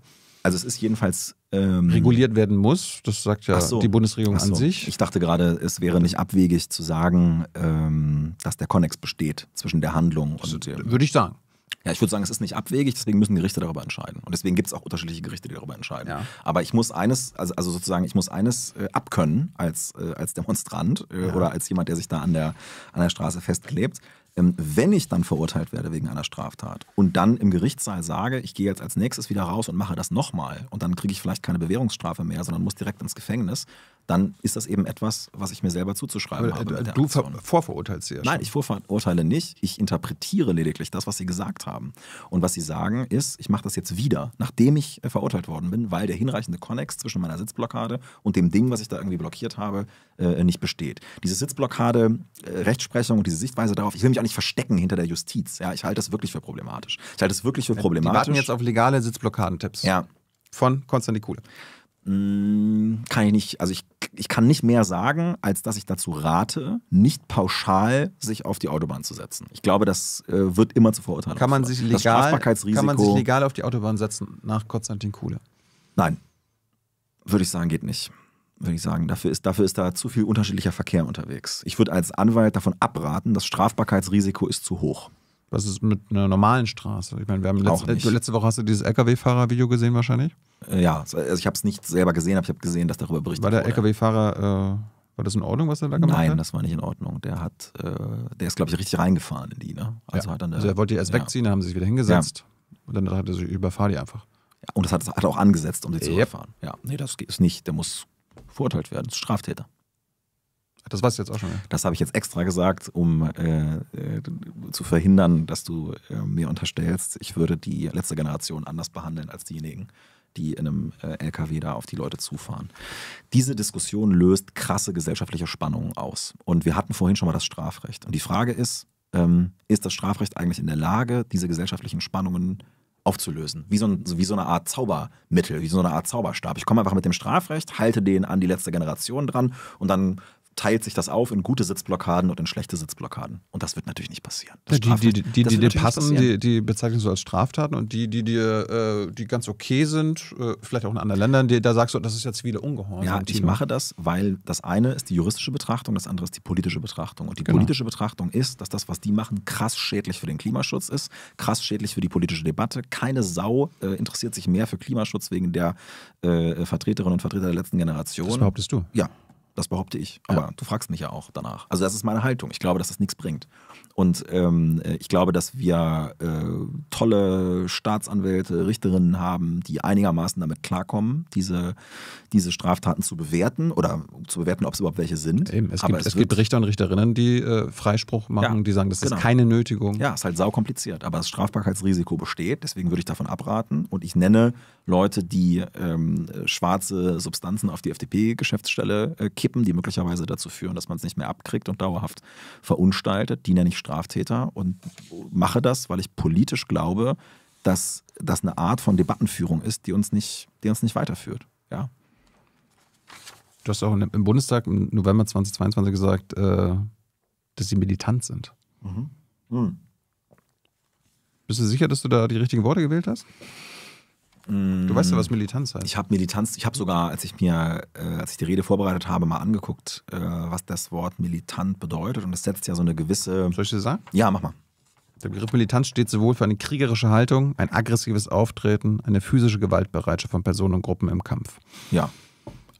also es ist jedenfalls ähm, reguliert werden muss. Das sagt ja so, die Bundesregierung so. an sich. Ich dachte gerade, es wäre nicht abwegig zu sagen, ähm, dass der Konnex besteht zwischen der Handlung das und Würde ich sagen. Ja, ich würde sagen, es ist nicht abwegig, deswegen müssen Gerichte darüber entscheiden. Und deswegen gibt es auch unterschiedliche Gerichte, die darüber entscheiden. Ja. Aber ich muss eines, also, also sozusagen, ich muss eines äh, abkönnen als, äh, als Demonstrant äh, ja. oder als jemand, der sich da an der, an der Straße festklebt. Ähm, wenn ich dann verurteilt werde wegen einer Straftat und dann im Gerichtssaal sage, ich gehe jetzt als nächstes wieder raus und mache das nochmal und dann kriege ich vielleicht keine Bewährungsstrafe mehr, sondern muss direkt ins Gefängnis, dann ist das eben etwas, was ich mir selber zuzuschreiben Aber, habe. Äh, du vorverurteilst sie ja schon. Nein, ich vorverurteile nicht. Ich interpretiere lediglich das, was sie gesagt haben. Und was sie sagen ist, ich mache das jetzt wieder, nachdem ich äh, verurteilt worden bin, weil der hinreichende Konnex zwischen meiner Sitzblockade und dem Ding, was ich da irgendwie blockiert habe, äh, nicht besteht. Diese Sitzblockade, Rechtsprechung und diese Sichtweise darauf, ich will mich auch nicht verstecken hinter der Justiz. Ja, ich halte das wirklich für problematisch. Ich halte es wirklich für problematisch. Wir warten jetzt auf legale Sitzblockadentipps. Ja. Von Konstantin Kuhle. Mm, kann ich nicht, also ich, ich kann nicht mehr sagen, als dass ich dazu rate, nicht pauschal sich auf die Autobahn zu setzen. Ich glaube, das äh, wird immer zu verurteilen. Kann man, sich legal, kann man sich legal auf die Autobahn setzen nach Konstantin Kuhle? Nein. Würde ich sagen, geht nicht. Würde ich sagen, dafür ist, dafür ist da zu viel unterschiedlicher Verkehr unterwegs. Ich würde als Anwalt davon abraten, das Strafbarkeitsrisiko ist zu hoch. Was ist mit einer normalen Straße? Ich meine, wir haben letzte, letzte Woche hast du dieses LKW-Fahrer-Video gesehen wahrscheinlich? Äh, ja, also ich habe es nicht selber gesehen, aber ich habe gesehen, dass darüber berichtet wurde. War der LKW-Fahrer, äh, war das in Ordnung, was er da gemacht Nein, hat? Nein, das war nicht in Ordnung. Der hat, äh, der ist glaube ich richtig reingefahren in die, ne? Also, ja. hat dann, der, also er wollte die erst ja. wegziehen, dann haben sie sich wieder hingesetzt ja. und dann dachte er sich, überfahre die einfach. Ja, und das hat, er auch angesetzt, um sie zu yep. überfahren. Ja, nee, das ist nicht. Der muss verurteilt werden, das ist Straftäter. Das war es jetzt auch schon. Ja. Das habe ich jetzt extra gesagt, um äh, äh, zu verhindern, dass du äh, mir unterstellst, ich würde die letzte Generation anders behandeln als diejenigen, die in einem äh, LKW da auf die Leute zufahren. Diese Diskussion löst krasse gesellschaftliche Spannungen aus. Und wir hatten vorhin schon mal das Strafrecht. Und die Frage ist, ähm, ist das Strafrecht eigentlich in der Lage, diese gesellschaftlichen Spannungen aufzulösen. Wie so, ein, wie so eine Art Zaubermittel, wie so eine Art Zauberstab. Ich komme einfach mit dem Strafrecht, halte den an die letzte Generation dran und dann teilt sich das auf in gute Sitzblockaden und in schlechte Sitzblockaden. Und das wird natürlich nicht passieren. Das ja, die, die, die, die dir passen, die, die bezeichnen so als Straftaten und die, die dir, äh, die ganz okay sind, äh, vielleicht auch in anderen Ländern, die, da sagst du, das ist ja zivile Ungehorsam. Ja, ich mache das, weil das eine ist die juristische Betrachtung, das andere ist die politische Betrachtung. Und die genau. politische Betrachtung ist, dass das, was die machen, krass schädlich für den Klimaschutz ist, krass schädlich für die politische Debatte. Keine Sau äh, interessiert sich mehr für Klimaschutz wegen der äh, Vertreterinnen und Vertreter der letzten Generation. Das behauptest du? Ja, das behaupte ich. Aber ja. du fragst mich ja auch danach. Also das ist meine Haltung. Ich glaube, dass das nichts bringt. Und ähm, äh, ich glaube, dass wir äh, tolle Staatsanwälte, Richterinnen haben, die einigermaßen damit klarkommen, diese, diese Straftaten zu bewerten oder zu bewerten, ob es überhaupt welche sind. Eben, es, gibt, es, es gibt, Richter und Richterinnen, die äh, Freispruch machen, ja, die sagen, das genau. ist keine Nötigung. Ja, ist halt saukompliziert. Aber das Strafbarkeitsrisiko besteht. Deswegen würde ich davon abraten. Und ich nenne Leute, die ähm, schwarze Substanzen auf die FDP-Geschäftsstelle äh, kippen, die möglicherweise dazu führen, dass man es nicht mehr abkriegt und dauerhaft verunstaltet. Die nenne ich Straftäter und mache das, weil ich politisch glaube, dass das eine Art von Debattenführung ist, die uns nicht, die uns nicht weiterführt. Ja. Du hast auch im Bundestag im November 2022 gesagt, äh, dass sie militant sind. Mhm. Mhm. Bist du sicher, dass du da die richtigen Worte gewählt hast? Du weißt ja, was Militanz heißt. Ich habe Militanz, ich habe sogar, als ich mir, äh, als ich die Rede vorbereitet habe, mal angeguckt, äh, was das Wort militant bedeutet. Und es setzt ja so eine gewisse. Soll ich das sagen? Ja, mach mal. Der Begriff Militanz steht sowohl für eine kriegerische Haltung, ein aggressives Auftreten, eine physische Gewaltbereitschaft von Personen und Gruppen im Kampf. Ja.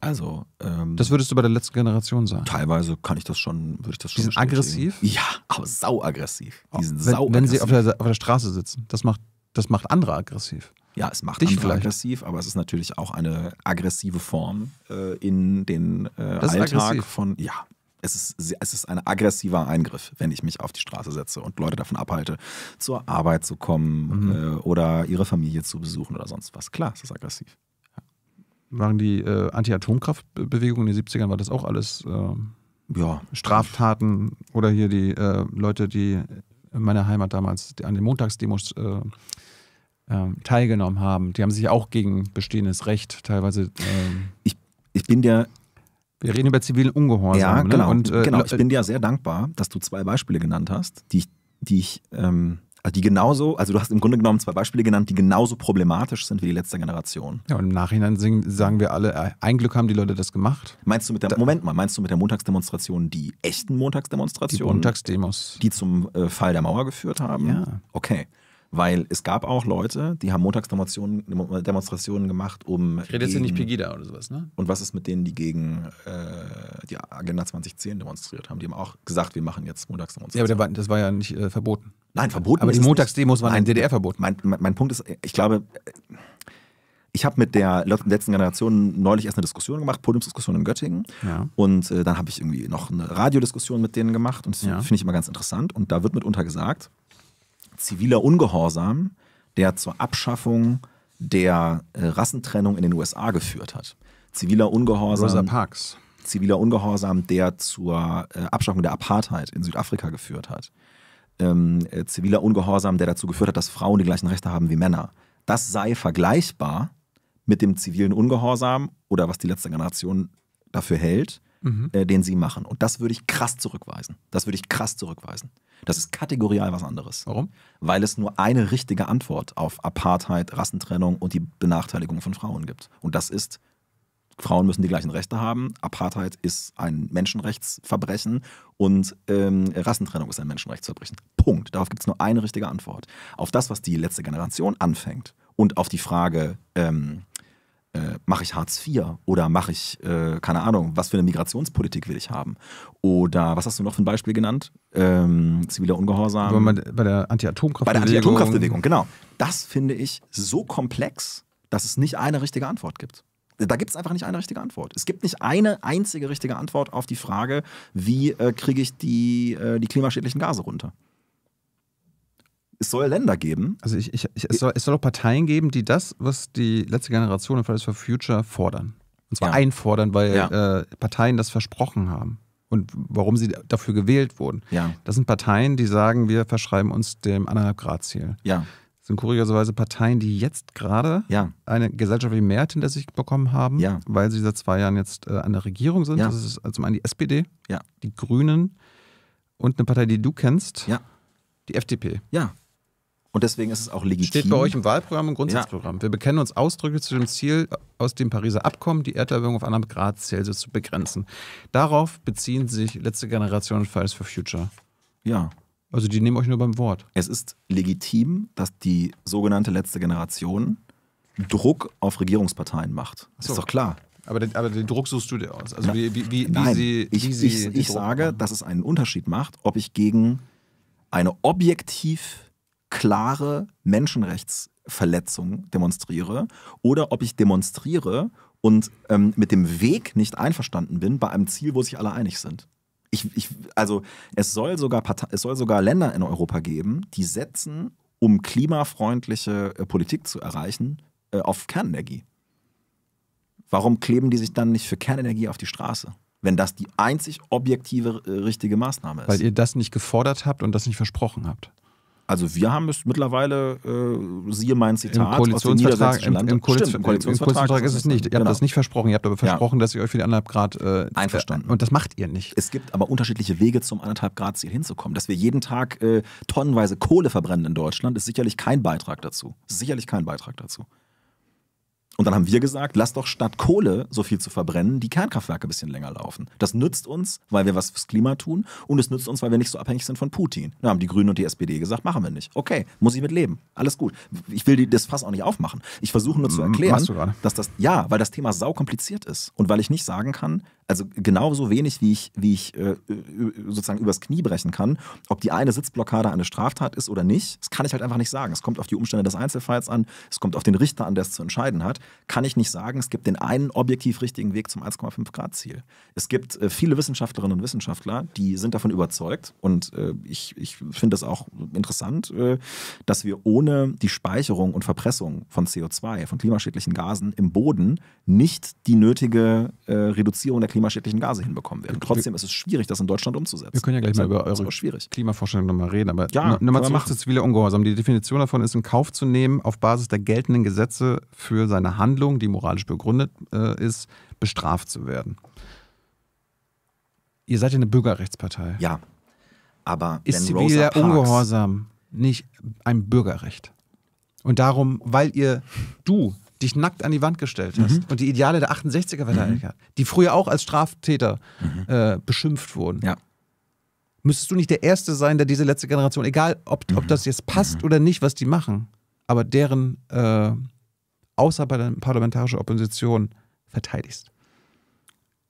Also. Ähm, das würdest du bei der letzten Generation sagen. Teilweise kann ich das schon, würde ich das schon. Die sind aggressiv? Ja, aber sau aggressiv. Die oh, sind wenn, sau aggressiv. Wenn sie auf der, auf der Straße sitzen, das macht, das macht andere aggressiv. Ja, es macht dich andere vielleicht. aggressiv, aber es ist natürlich auch eine aggressive Form äh, in den äh, Alltag aggressiv. von. Ja, es ist, es ist ein aggressiver Eingriff, wenn ich mich auf die Straße setze und Leute davon abhalte, zur Arbeit zu kommen mhm. äh, oder ihre Familie zu besuchen oder sonst was. Klar, es ist aggressiv. Ja. Waren die äh, Anti-Atomkraftbewegung in den 70ern, war das auch alles äh, ja. Straftaten oder hier die äh, Leute, die in meiner Heimat damals die, an den Montagsdemos äh, ähm, teilgenommen haben. Die haben sich auch gegen bestehendes Recht teilweise. Ähm, ich, ich bin der wir reden über zivilen Ungehorsam. Ja, ne? genau. Ne? Und, äh, genau. Ich bin dir ja sehr dankbar, dass du zwei Beispiele genannt hast, die ich, die ich, ähm, also die genauso, also du hast im Grunde genommen zwei Beispiele genannt, die genauso problematisch sind wie die letzte Generation. Ja, und im Nachhinein singen, sagen wir alle, äh, ein Glück haben die Leute das gemacht. Meinst du mit der, da, Moment mal, meinst du mit der Montagsdemonstration die echten Montagsdemonstrationen? Die Montagsdemos. Die zum äh, Fall der Mauer geführt haben? Ja. Okay. Weil es gab auch Leute, die haben Montagsdemonstrationen Demonstrationen gemacht, um. Ich rede jetzt hier nicht Pegida oder sowas, ne? Und was ist mit denen, die gegen äh, die Agenda 2010 demonstriert haben? Die haben auch gesagt, wir machen jetzt Montagsdemonstrationen. Ja, aber das war ja nicht äh, verboten. Nein, verboten. Aber die Montagsdemos waren in DDR verboten. Mein, mein, mein Punkt ist, ich glaube. Ich habe mit der letzten Generation neulich erst eine Diskussion gemacht, Podiumsdiskussion in Göttingen. Ja. Und äh, dann habe ich irgendwie noch eine Radiodiskussion mit denen gemacht. Und das ja. finde ich immer ganz interessant. Und da wird mitunter gesagt, ziviler Ungehorsam, der zur Abschaffung der äh, Rassentrennung in den USA geführt hat. Ziviler Ungehorsam. Rosa Parks. Ziviler Ungehorsam, der zur äh, Abschaffung der Apartheid in Südafrika geführt hat. Ähm, äh, ziviler Ungehorsam, der dazu geführt hat, dass Frauen die gleichen Rechte haben wie Männer. Das sei vergleichbar mit dem zivilen Ungehorsam oder was die letzte Generation dafür hält, mhm. äh, den sie machen. Und das würde ich krass zurückweisen. Das würde ich krass zurückweisen. Das ist kategorial was anderes. Warum? Weil es nur eine richtige Antwort auf Apartheid, Rassentrennung und die Benachteiligung von Frauen gibt. Und das ist, Frauen müssen die gleichen Rechte haben. Apartheid ist ein Menschenrechtsverbrechen und ähm, Rassentrennung ist ein Menschenrechtsverbrechen. Punkt. Darauf gibt es nur eine richtige Antwort. Auf das, was die letzte Generation anfängt und auf die Frage, ähm, äh, mache ich Hartz IV oder mache ich, äh, keine Ahnung, was für eine Migrationspolitik will ich haben? Oder was hast du noch für ein Beispiel genannt? Ähm, ziviler Ungehorsam. Bei, bei der Anti-Atomkraftbewegung. Bei der Anti-Atomkraftbewegung, genau. Das finde ich so komplex, dass es nicht eine richtige Antwort gibt. Da gibt es einfach nicht eine richtige Antwort. Es gibt nicht eine einzige richtige Antwort auf die Frage, wie äh, kriege ich die, äh, die klimaschädlichen Gase runter es soll Länder geben. Also ich, ich, ich, es, soll, es soll auch Parteien geben, die das, was die letzte Generation in Fridays for Future fordern. Und zwar ja. einfordern, weil ja. äh, Parteien das versprochen haben und warum sie dafür gewählt wurden. Ja. Das sind Parteien, die sagen, wir verschreiben uns dem 1,5 Grad Ziel. Ja. Das sind kurioserweise Parteien, die jetzt gerade ja. eine gesellschaftliche Mehrheit hinter sich bekommen haben, ja. weil sie seit zwei Jahren jetzt äh, an der Regierung sind. Ja. Das ist also zum einen die SPD, die Grünen und eine Partei, die du kennst, die FDP. Ja, und deswegen ist es auch legitim. Steht bei euch im Wahlprogramm und Grundsatzprogramm. Ja. Wir bekennen uns ausdrücklich zu dem Ziel, aus dem Pariser Abkommen die Erderwärmung auf 1,5 Grad Celsius zu begrenzen. Darauf beziehen sich letzte Generation und Fridays for Future. Ja. Also die nehmen euch nur beim Wort. Es ist legitim, dass die sogenannte letzte Generation Druck auf Regierungsparteien macht. So. Ist doch klar. Aber den, aber den, Druck suchst du dir aus. Also Na, wie, wie, wie, nein, sie, ich, wie sie ich, ich sage, machen. dass es einen Unterschied macht, ob ich gegen eine objektiv klare Menschenrechtsverletzung demonstriere oder ob ich demonstriere und ähm, mit dem Weg nicht einverstanden bin bei einem Ziel, wo sich alle einig sind. Ich, ich, also es soll, sogar es soll sogar Länder in Europa geben, die setzen, um klimafreundliche äh, Politik zu erreichen, äh, auf Kernenergie. Warum kleben die sich dann nicht für Kernenergie auf die Straße? wenn das die einzig objektive äh, richtige Maßnahme ist. Weil ihr das nicht gefordert habt und das nicht versprochen habt. Also wir haben es mittlerweile, äh, siehe mein Zitat, Im Koalitionsvertrag, aus im, im, Koaliz Stimmt, im Koalitionsvertrag, im Koalitionsvertrag ist es nicht. Ihr habt genau. das nicht versprochen. Ihr habt aber versprochen, ja. dass ihr euch für die 1,5 Grad äh, einverstanden. Und das macht ihr nicht. Es gibt aber unterschiedliche Wege zum 1,5 Grad Ziel hinzukommen. Dass wir jeden Tag äh, tonnenweise Kohle verbrennen in Deutschland, ist sicherlich kein Beitrag dazu. Ist sicherlich kein Beitrag dazu. Und dann haben wir gesagt, lass doch statt Kohle so viel zu verbrennen, die Kernkraftwerke ein bisschen länger laufen. Das nützt uns, weil wir was fürs Klima tun und es nützt uns, weil wir nicht so abhängig sind von Putin. Da haben die Grünen und die SPD gesagt, machen wir nicht. Okay, muss ich mit leben. Alles gut. Ich will das Fass auch nicht aufmachen. Ich versuche nur zu mhm, erklären, dass das, ja, weil das Thema saukompliziert ist und weil ich nicht sagen kann, also genauso wenig, wie ich, wie ich äh, sozusagen übers Knie brechen kann, ob die eine Sitzblockade eine Straftat ist oder nicht, das kann ich halt einfach nicht sagen. Es kommt auf die Umstände des Einzelfalls an, es kommt auf den Richter an, der es zu entscheiden hat. Kann ich nicht sagen, es gibt den einen objektiv richtigen Weg zum 1,5 Grad Ziel. Es gibt äh, viele Wissenschaftlerinnen und Wissenschaftler, die sind davon überzeugt und äh, ich, ich finde das auch interessant, äh, dass wir ohne die Speicherung und Verpressung von CO2, von klimaschädlichen Gasen im Boden nicht die nötige äh, Reduzierung der klimaschädlichen Gase hinbekommen werden. Trotzdem ist es schwierig, das in Deutschland umzusetzen. Wir können ja gleich mal über eure Klimavorstellung nochmal reden. Aber ja, nochmal zurück zu ziviler Ungehorsam. Die Definition davon ist, in Kauf zu nehmen, auf Basis der geltenden Gesetze für seine Handlung, die moralisch begründet äh, ist, bestraft zu werden. Ihr seid ja eine Bürgerrechtspartei. Ja. Aber ist ziviler Ungehorsam nicht ein Bürgerrecht? Und darum, weil ihr, du, dich nackt an die Wand gestellt hast mhm. und die Ideale der 68er verteidigt mhm. hat, die früher auch als Straftäter mhm. äh, beschimpft wurden. Ja. Müsstest du nicht der Erste sein, der diese letzte Generation, egal ob, ob mhm. das jetzt passt mhm. oder nicht, was die machen, aber deren äh, außerparlamentarische Opposition verteidigst?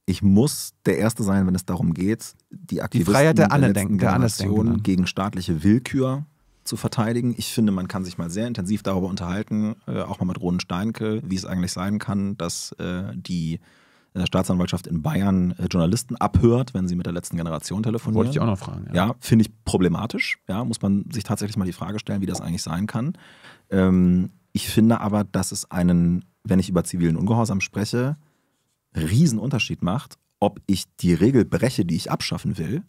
Ich muss der Erste sein, wenn es darum geht, die Aktivisten die Freiheit der, der, der Andersdenkenden ne? gegen staatliche Willkür zu verteidigen. Ich finde, man kann sich mal sehr intensiv darüber unterhalten, äh, auch mal mit Ronen Steinke, wie es eigentlich sein kann, dass äh, die äh, Staatsanwaltschaft in Bayern äh, Journalisten abhört, wenn sie mit der letzten Generation telefonieren. Wollte ich auch noch fragen. Ja, ja finde ich problematisch. Ja, muss man sich tatsächlich mal die Frage stellen, wie das eigentlich sein kann. Ähm, ich finde aber, dass es einen, wenn ich über zivilen Ungehorsam spreche, Riesenunterschied macht, ob ich die Regel breche, die ich abschaffen will.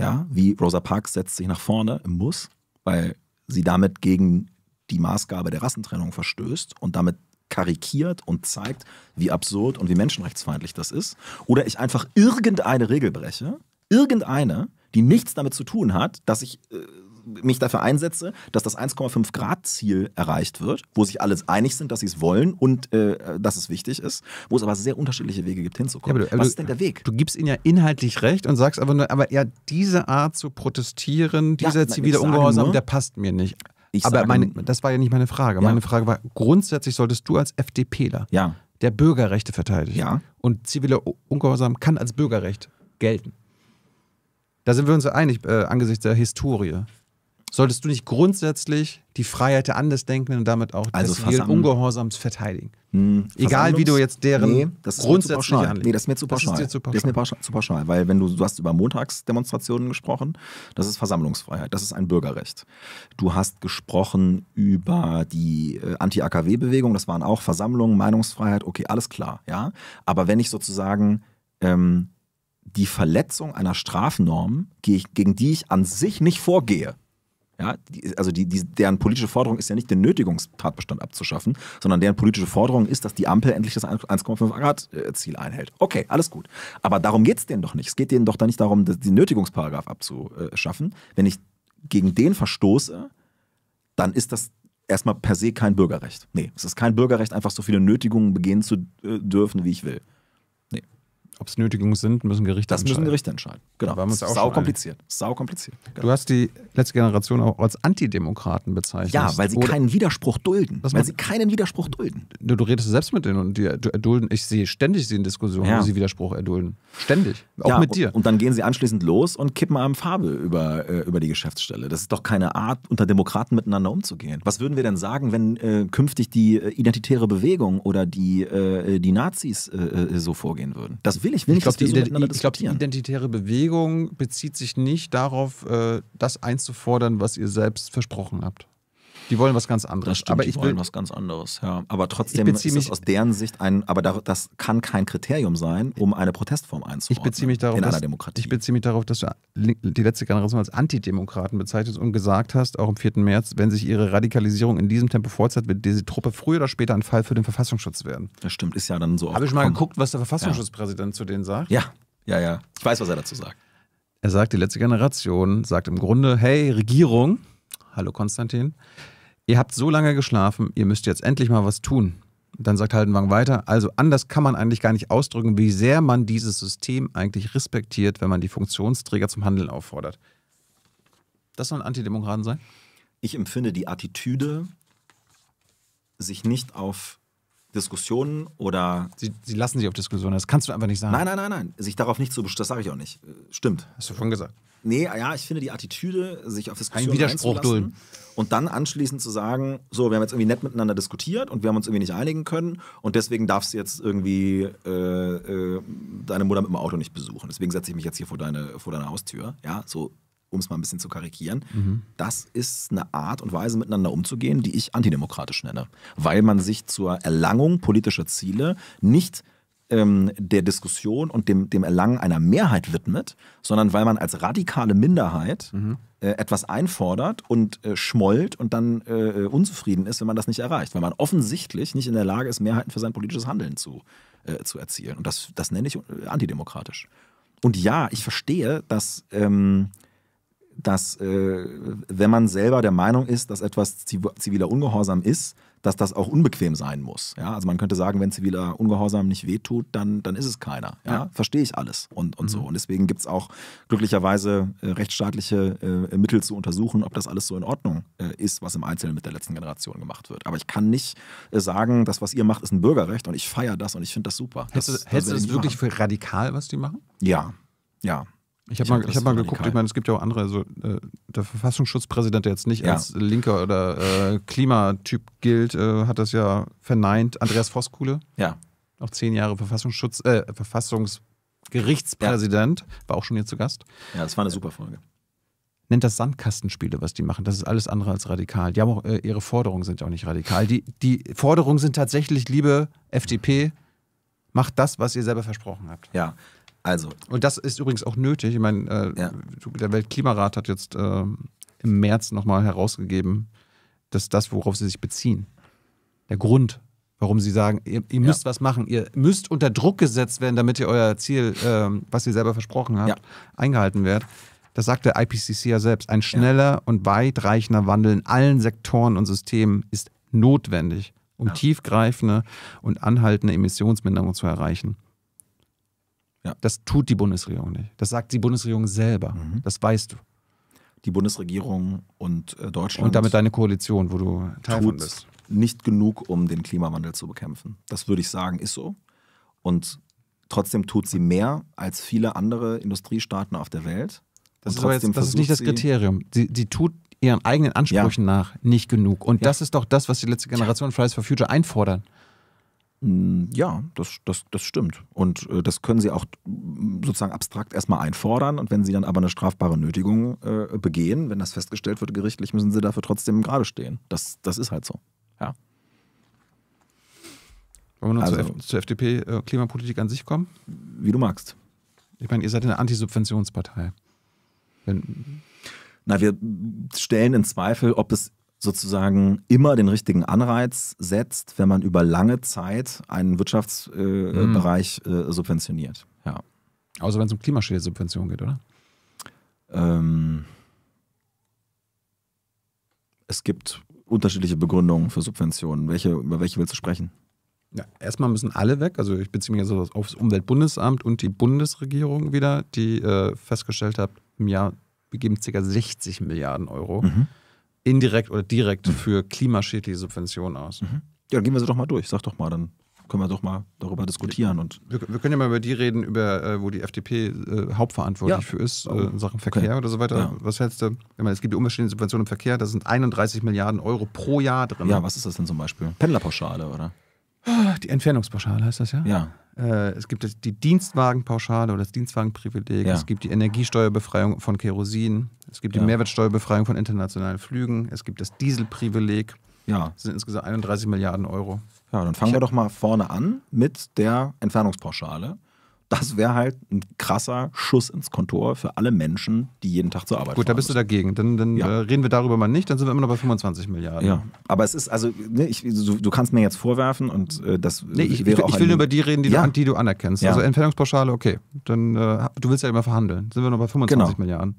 Ja, wie Rosa Parks setzt sich nach vorne im Bus weil sie damit gegen die Maßgabe der Rassentrennung verstößt und damit karikiert und zeigt, wie absurd und wie menschenrechtsfeindlich das ist. Oder ich einfach irgendeine Regel breche, irgendeine, die nichts damit zu tun hat, dass ich äh, mich dafür einsetze, dass das 1,5 Grad Ziel erreicht wird, wo sich alle einig sind, dass sie es wollen und äh, dass es wichtig ist, wo es aber sehr unterschiedliche Wege gibt, hinzukommen. Ja, aber du, aber Was also, ist denn der Weg? Du gibst ihnen ja inhaltlich recht und sagst aber nur, aber ja, diese Art zu protestieren, dieser ja, zivile Ungehorsam, nur, der passt mir nicht. Ich aber sage, meine, das war ja nicht meine Frage. Ja. Meine Frage war, grundsätzlich solltest du als FDPler, ja. der Bürgerrechte verteidigt ja. und ziviler Ungehorsam kann als Bürgerrecht gelten. Da sind wir uns einig äh, angesichts der Historie solltest du nicht grundsätzlich die Freiheit der Andersdenkenden und damit auch also des zivilen Ungehorsams verteidigen? Hm, Egal wie du jetzt deren nee, das ist Nee, das ist mir zu pauschal. Das ist, zu pauschal. Das ist mir zu pauschal, weil wenn du, du hast über Montagsdemonstrationen gesprochen, das ist Versammlungsfreiheit, das ist ein Bürgerrecht. Du hast gesprochen über die äh, Anti-AKW-Bewegung, das waren auch Versammlungen, Meinungsfreiheit, okay, alles klar, ja. Aber wenn ich sozusagen ähm, die Verletzung einer Strafnorm, gegen die ich an sich nicht vorgehe, ja, die, also die, die, deren politische Forderung ist ja nicht, den Nötigungstatbestand abzuschaffen, sondern deren politische Forderung ist, dass die Ampel endlich das 1,5 Grad-Ziel äh, einhält. Okay, alles gut. Aber darum geht es denen doch nicht. Es geht denen doch da nicht darum, den Nötigungsparagraf abzuschaffen. Wenn ich gegen den verstoße, dann ist das erstmal per se kein Bürgerrecht. Nee, es ist kein Bürgerrecht, einfach so viele Nötigungen begehen zu äh, dürfen, wie ich will. Ob es Nötigungen sind, müssen Gerichte das entscheiden. Das müssen Gerichte entscheiden. Genau. Das ist sau kompliziert. sau kompliziert. Genau. Du hast die letzte Generation auch als Antidemokraten bezeichnet. Ja, weil sie Oder keinen Widerspruch dulden. Weil sie keinen Widerspruch dulden. Du, du, redest selbst mit denen und die erdulden. Äh, ich sehe ständig sie in Diskussionen, ja. wo sie Widerspruch erdulden. Ständig. Auch ja, mit dir. Und dann gehen sie anschließend los und kippen am Farbe über, äh, über die Geschäftsstelle. Das ist doch keine Art, unter Demokraten miteinander umzugehen. Was würden wir denn sagen, wenn äh, künftig die äh, identitäre Bewegung oder die, äh, die Nazis äh, so vorgehen würden? Das will, ich will ich nicht, glaub, dass wir so Ich glaube, die identitäre Bewegung bezieht sich nicht darauf, äh, das einzufordern, was ihr selbst versprochen habt. Die wollen was ganz anderes. Das Stimmt, aber ich die wollen will, was ganz anderes. Ja. Aber trotzdem ist es aus deren Sicht ein, aber das kann kein Kriterium sein, um eine Protestform einzuordnen. Ich beziehe mich darauf, in dass, Demokratie. Ich beziehe mich darauf, dass du die letzte Generation als Antidemokraten bezeichnest und gesagt hast, auch am 4. März, wenn sich ihre Radikalisierung in diesem Tempo fortsetzt, wird diese Truppe früher oder später ein Fall für den Verfassungsschutz werden. Das stimmt, ist ja dann so. Habe ich mal geguckt, was der Verfassungsschutzpräsident ja. zu denen sagt? Ja, ja, ja. Ich weiß, was er dazu sagt. Er sagt, die letzte Generation sagt im Grunde, hey, Regierung, hallo Konstantin, ihr habt so lange geschlafen, ihr müsst jetzt endlich mal was tun. Dann sagt Haldenwang weiter, also anders kann man eigentlich gar nicht ausdrücken, wie sehr man dieses System eigentlich respektiert, wenn man die Funktionsträger zum Handeln auffordert. Das soll ein Antidemokraten sein? Ich empfinde die Attitüde, sich nicht auf Diskussionen oder. Sie, Sie, lassen sich auf Diskussionen, das kannst du einfach nicht sagen. Nein, nein, nein, nein. Sich darauf nicht zu bestehen, das sage ich auch nicht. Äh, stimmt. Hast du schon gesagt. Nee, ja, ich finde die Attitüde, sich auf Diskussionen Ein Widerspruch dulden. Und dann anschließend zu sagen, so, wir haben jetzt irgendwie nett miteinander diskutiert und wir haben uns irgendwie nicht einigen können und deswegen darfst du jetzt irgendwie äh, äh, deine Mutter mit dem Auto nicht besuchen. Deswegen setze ich mich jetzt hier vor deine, vor deine Haustür. Ja, so um es mal ein bisschen zu karikieren, mhm. das ist eine Art und Weise, miteinander umzugehen, die ich antidemokratisch nenne. Weil man sich zur Erlangung politischer Ziele nicht ähm, der Diskussion und dem, dem Erlangen einer Mehrheit widmet, sondern weil man als radikale Minderheit mhm. äh, etwas einfordert und äh, schmollt und dann äh, unzufrieden ist, wenn man das nicht erreicht. Weil man offensichtlich nicht in der Lage ist, Mehrheiten für sein politisches Handeln zu, äh, zu erzielen. Und das, das nenne ich äh, antidemokratisch. Und ja, ich verstehe, dass. Ähm, dass äh, wenn man selber der Meinung ist, dass etwas ziviler Ungehorsam ist, dass das auch unbequem sein muss. Ja? Also man könnte sagen, wenn ziviler Ungehorsam nicht wehtut, dann, dann ist es keiner. Ja? ja. Verstehe ich alles und, und mhm. so. Und deswegen gibt es auch glücklicherweise äh, rechtsstaatliche äh, Mittel zu untersuchen, ob das alles so in Ordnung äh, ist, was im Einzelnen mit der letzten Generation gemacht wird. Aber ich kann nicht äh, sagen, das, was ihr macht, ist ein Bürgerrecht und ich feiere das und ich finde das super. Hältst du das, das, das wirklich machen. für radikal, was die machen? Ja, ja. Ich habe mal, hab mal geguckt, ich meine, es gibt ja auch andere, also äh, der Verfassungsschutzpräsident, der jetzt nicht ja. als linker oder äh, Klimatyp gilt, äh, hat das ja verneint. Andreas Voskuhle, ja. noch zehn Jahre Verfassungsschutz, äh, Verfassungsgerichtspräsident, ja. war auch schon hier zu Gast. Ja, das war eine super Folge. Nennt das Sandkastenspiele, was die machen. Das ist alles andere als radikal. Die haben auch, äh, ihre Forderungen sind auch nicht radikal. Die, die Forderungen sind tatsächlich, liebe FDP, macht das, was ihr selber versprochen habt. Ja, also. Und das ist übrigens auch nötig. Ich meine, äh, ja. der Weltklimarat hat jetzt äh, im März nochmal herausgegeben, dass das, worauf sie sich beziehen, der Grund, warum sie sagen, ihr, ihr müsst ja. was machen, ihr müsst unter Druck gesetzt werden, damit ihr euer Ziel, äh, was ihr selber versprochen habt, ja. eingehalten werdet. Das sagt der IPCC ja selbst. Ein schneller und weitreichender Wandel in allen Sektoren und Systemen ist notwendig, um tiefgreifende und anhaltende Emissionsminderung zu erreichen. Ja. Das tut die Bundesregierung nicht. Das sagt die Bundesregierung selber. Mhm. Das weißt du. Die Bundesregierung und äh, Deutschland. Und damit deine Koalition, wo du Teil tut bist. Nicht genug, um den Klimawandel zu bekämpfen. Das würde ich sagen, ist so. Und trotzdem tut sie mehr als viele andere Industriestaaten auf der Welt. Das, ist, jetzt, das ist, nicht das Kriterium. Sie, sie tut ihren eigenen Ansprüchen ja. nach nicht genug. Und ja. das ist doch das, was die letzte Generation Fridays for Future einfordern. Hm, ja, das, das, das stimmt. Und äh, das können Sie auch hm, sozusagen abstrakt erstmal einfordern. Und wenn Sie dann aber eine strafbare Nötigung äh, begehen, wenn das festgestellt wird gerichtlich, müssen Sie dafür trotzdem gerade stehen. Das, das ist halt so. Ja. Wollen wir noch also, zur, zur FDP-Klimapolitik äh, an sich kommen? Wie du magst. Ich meine, ihr seid eine Antisubventionspartei. Wenn, na, wir stellen in Zweifel, ob es sozusagen immer den richtigen Anreiz setzt, wenn man über lange Zeit einen Wirtschaftsbereich äh, mhm. äh, subventioniert. Ja. Außer wenn es um Klimaschädelsubventionen geht, oder? Ähm, es gibt unterschiedliche Begründungen für Subventionen. Welche, über welche willst du sprechen? Ja, erstmal müssen alle weg. Also ich beziehe mich jetzt also aufs Umweltbundesamt und die Bundesregierung wieder, die äh, festgestellt hat, im Jahr wir geben ca. 60 Milliarden Euro. Mhm indirekt oder direkt mhm. für klimaschädliche Subventionen aus. Mhm. Ja, gehen wir sie doch mal durch. Sag doch mal, dann können wir doch mal darüber diskutieren. Und wir, wir können ja mal über die reden, über äh, wo die FDP äh, hauptverantwortlich ja. für ist, äh, oh. in Sachen Verkehr okay. oder so weiter. Ja. Was hältst du? Ich meine, es gibt die unbestehende Subventionen im Verkehr, da sind 31 Milliarden Euro pro Jahr drin. Ja, was ist das denn zum Beispiel? Pendlerpauschale, oder? Ah, die Entfernungspauschale heißt das ja? Ja. Äh, es gibt die Dienstwagenpauschale oder das Dienstwagenprivileg, ja. es gibt die Energiesteuerbefreiung von Kerosin, es gibt die ja. Mehrwertsteuerbefreiung von internationalen Flügen. Es gibt das Dieselprivileg. Ja. Das sind insgesamt 31 Milliarden Euro. Ja, dann fangen ich wir doch mal vorne an mit der Entfernungspauschale. Das wäre halt ein krasser Schuss ins Kontor für alle Menschen, die jeden Tag zur Arbeit Gut, da bist müssen. du dagegen. Dann, dann ja. Äh, reden wir darüber mal nicht, dann sind wir immer noch bei 25 Milliarden. Ja, aber es ist, also, ne, ich, du, du, kannst mir jetzt vorwerfen und äh, das äh, nee, ich, wäre ich, auch. Ich will nur über die reden, die, ja. du, die du anerkennst. Ja. Also Entfernungspauschale, okay. Dann, äh, du willst ja immer verhandeln. Sind wir noch bei 25 genau. Milliarden.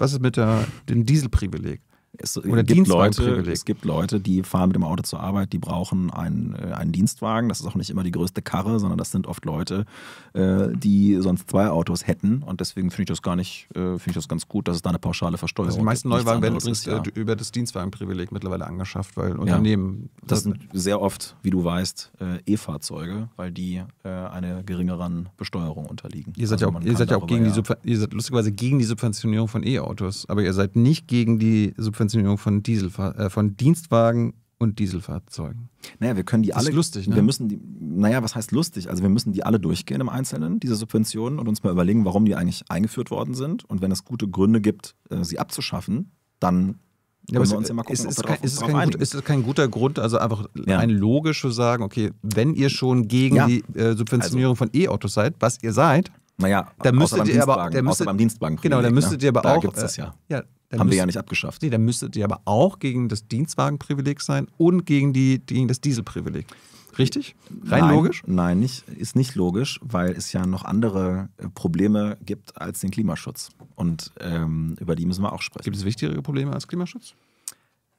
Was ist mit der, dem Dieselprivileg? es, Oder gibt Leute, es gibt Leute, die fahren mit dem Auto zur Arbeit, die brauchen einen, äh, einen Dienstwagen. Das ist auch nicht immer die größte Karre, sondern das sind oft Leute, äh, die sonst zwei Autos hätten. Und deswegen finde ich das gar nicht, äh, finde ich das ganz gut, dass es da eine pauschale Versteuerung gibt. Also die meisten Neuwagen werden übrigens ja. Äh, über das Dienstwagenprivileg mittlerweile angeschafft, weil Unternehmen. Ja, das sind sehr oft, wie du weißt, äh, E-Fahrzeuge, weil die äh, einer geringeren Besteuerung unterliegen. Ihr seid also ja auch, ihr seid auch gegen ja. die Subven ihr seid lustigerweise gegen die Subventionierung von E-Autos, aber ihr seid nicht gegen die Subventionierung Subventionierung von, Dieselfahr äh, von Dienstwagen und Dieselfahrzeugen. Naja, wir können die das alle. Ist lustig, ne? Wir müssen die, naja, was heißt lustig? Also wir müssen die alle durchgehen im Einzelnen, diese Subventionen, und uns mal überlegen, warum die eigentlich eingeführt worden sind. Und wenn es gute Gründe gibt, äh, sie abzuschaffen, dann ja, können wir uns ja mal gucken, ist, ob ist, ist, es kein, guter Grund, also einfach ja. ein zu sagen, okay, wenn ihr schon gegen ja. die äh, Subventionierung also. von E-Autos seid, was ihr seid, naja, dann müsstet ihr aber, der müsstet, beim Dienstwagen. Genau, dann ne? müsstet ne? ihr aber auch. Da gibt es äh, ja. ja, dann haben müsst, wir ja nicht abgeschafft. Nee, dann müsstet ihr aber auch gegen das Dienstwagenprivileg sein und gegen, die, gegen das Dieselprivileg. Richtig? Rein nein, logisch? Nein, nicht, ist nicht logisch, weil es ja noch andere äh, Probleme gibt als den Klimaschutz. Und ähm, über die müssen wir auch sprechen. Gibt es wichtigere Probleme als Klimaschutz?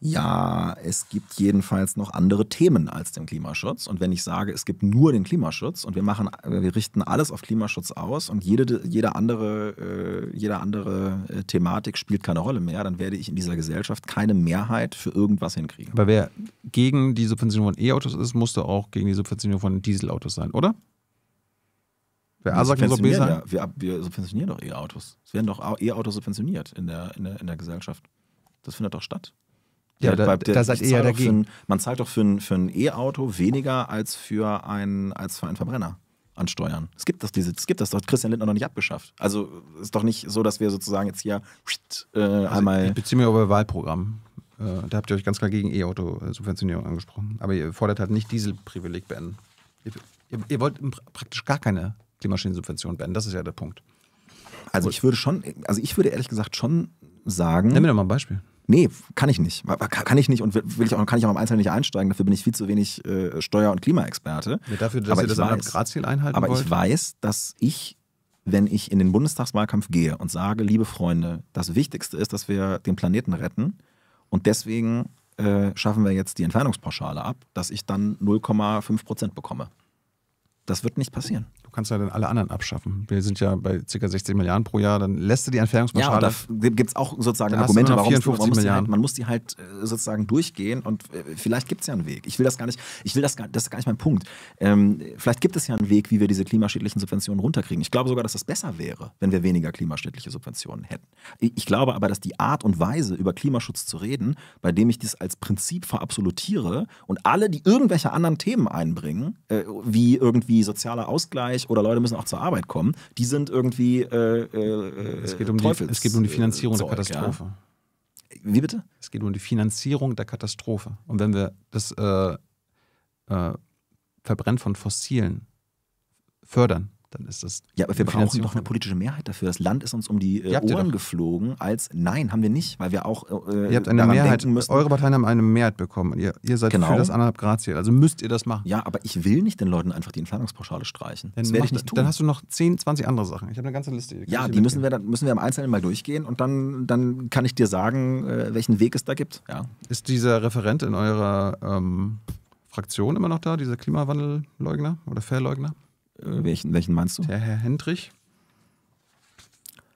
Ja, es gibt jedenfalls noch andere Themen als den Klimaschutz. Und wenn ich sage, es gibt nur den Klimaschutz und wir machen, wir richten alles auf Klimaschutz aus und jede, jede andere, äh, jede andere äh, Thematik spielt keine Rolle mehr, dann werde ich in dieser Gesellschaft keine Mehrheit für irgendwas hinkriegen. Aber wer gegen die Subventionierung von E-Autos ist, musste auch gegen die Subventionierung von Dieselautos sein, oder? Wer A sagt, muss auch B sein. Ja. Wir, wir subventionieren doch E-Autos. Es werden doch E-Autos subventioniert in der, in, der, in der Gesellschaft. Das findet doch statt. Ja, da, da, da seid ihr ja dagegen. Ein, man zahlt doch für ein, für ein E-Auto weniger als für, ein, als für einen Verbrenner an Steuern. Es gibt das, diese, es gibt das, das hat Christian Lindner noch nicht abgeschafft. Also ist doch nicht so, dass wir sozusagen jetzt hier äh, also einmal. Ich beziehe mich auf euer Wahlprogramm. Äh, da habt ihr euch ganz klar gegen E-Auto-Subventionierung angesprochen. Aber ihr fordert halt nicht Dieselprivileg beenden. Ihr, ihr, ihr wollt praktisch gar keine klimaschäden beenden. Das ist ja der Punkt. Also ich würde schon, also ich würde ehrlich gesagt schon sagen. Nimm mir doch mal ein Beispiel. Nee, kann ich nicht. Kann ich nicht und will ich auch, kann ich auch im Einzelnen nicht einsteigen. Dafür bin ich viel zu wenig äh, Steuer- und Klimaexperte. Ja, dafür, dass aber ihr das weiß, Gradziel einhalten Aber wollt? ich weiß, dass ich wenn ich in den Bundestagswahlkampf gehe und sage, liebe Freunde, das Wichtigste ist, dass wir den Planeten retten und deswegen äh, schaffen wir jetzt die Entfernungspauschale ab, dass ich dann 0,5 Prozent bekomme. Das wird nicht passieren kannst ja dann alle anderen abschaffen. Wir sind ja bei ca. 60 Milliarden pro Jahr, dann lässt du die Entfernungspauschale. Ja, da gibt es auch sozusagen Argumente, warum, warum muss halt, man muss die halt äh, sozusagen durchgehen und äh, vielleicht gibt es ja einen Weg. Ich will das gar nicht, ich will das gar, das ist gar nicht mein Punkt. Ähm, vielleicht gibt es ja einen Weg, wie wir diese klimaschädlichen Subventionen runterkriegen. Ich glaube sogar, dass das besser wäre, wenn wir weniger klimaschädliche Subventionen hätten. Ich glaube aber, dass die Art und Weise, über Klimaschutz zu reden, bei dem ich das als Prinzip verabsolutiere und alle, die irgendwelche anderen Themen einbringen, äh, wie irgendwie sozialer Ausgleich, erfolgreich oder Leute müssen auch zur Arbeit kommen, die sind irgendwie äh, äh, es, geht um Teufels die, es geht um die Finanzierung Zeug, der Katastrophe. Ja. Wie bitte? Es geht um die Finanzierung der Katastrophe. Und wenn wir das äh, äh Verbrennen von Fossilen fördern, dann ist das. Ja, aber wir brauchen doch eine politische Mehrheit dafür. Das Land ist uns um die äh, Ohren geflogen, als nein, haben wir nicht, weil wir auch. Äh, ihr habt eine Mehrheit. Eure Parteien haben eine Mehrheit bekommen. Ihr, ihr seid genau. für das anderthalb Grad Ziel. Also müsst ihr das machen. Ja, aber ich will nicht den Leuten einfach die Entfernungspauschale streichen. Dann das werde ich nicht tun. Dann hast du noch 10, 20 andere Sachen. Ich habe eine ganze Liste. Ja, die müssen wir, dann, müssen wir im Einzelnen mal durchgehen und dann, dann kann ich dir sagen, äh, welchen Weg es da gibt. Ja. Ist dieser Referent in eurer ähm, Fraktion immer noch da, dieser Klimawandelleugner oder Verleugner? Äh, welchen, welchen meinst du? Der Herr Hendrich.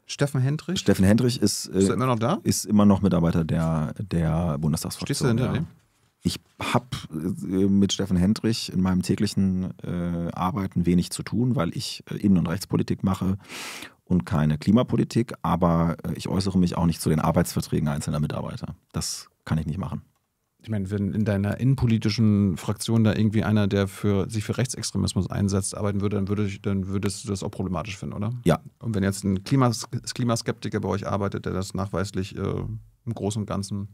Steffen Hendrich? Steffen Hendrich ist, äh, ist, immer noch da? Ist immer noch Mitarbeiter der, der Bundestagsfraktion. Stehst du hinter ja. dem? Ich habe äh, mit Steffen Hendrich in meinem täglichen äh, Arbeiten wenig zu tun, weil ich Innen- und Rechtspolitik mache und keine Klimapolitik. Aber ich äußere mich auch nicht zu den Arbeitsverträgen einzelner Mitarbeiter. Das kann ich nicht machen ich meine, wenn in deiner innenpolitischen Fraktion da irgendwie einer, der für, sich für Rechtsextremismus einsetzt, arbeiten würde, dann, würde ich, dann würdest du das auch problematisch finden, oder? Ja. Und wenn jetzt ein Klimas Klimaskeptiker bei euch arbeitet, der das nachweislich äh, im Großen und Ganzen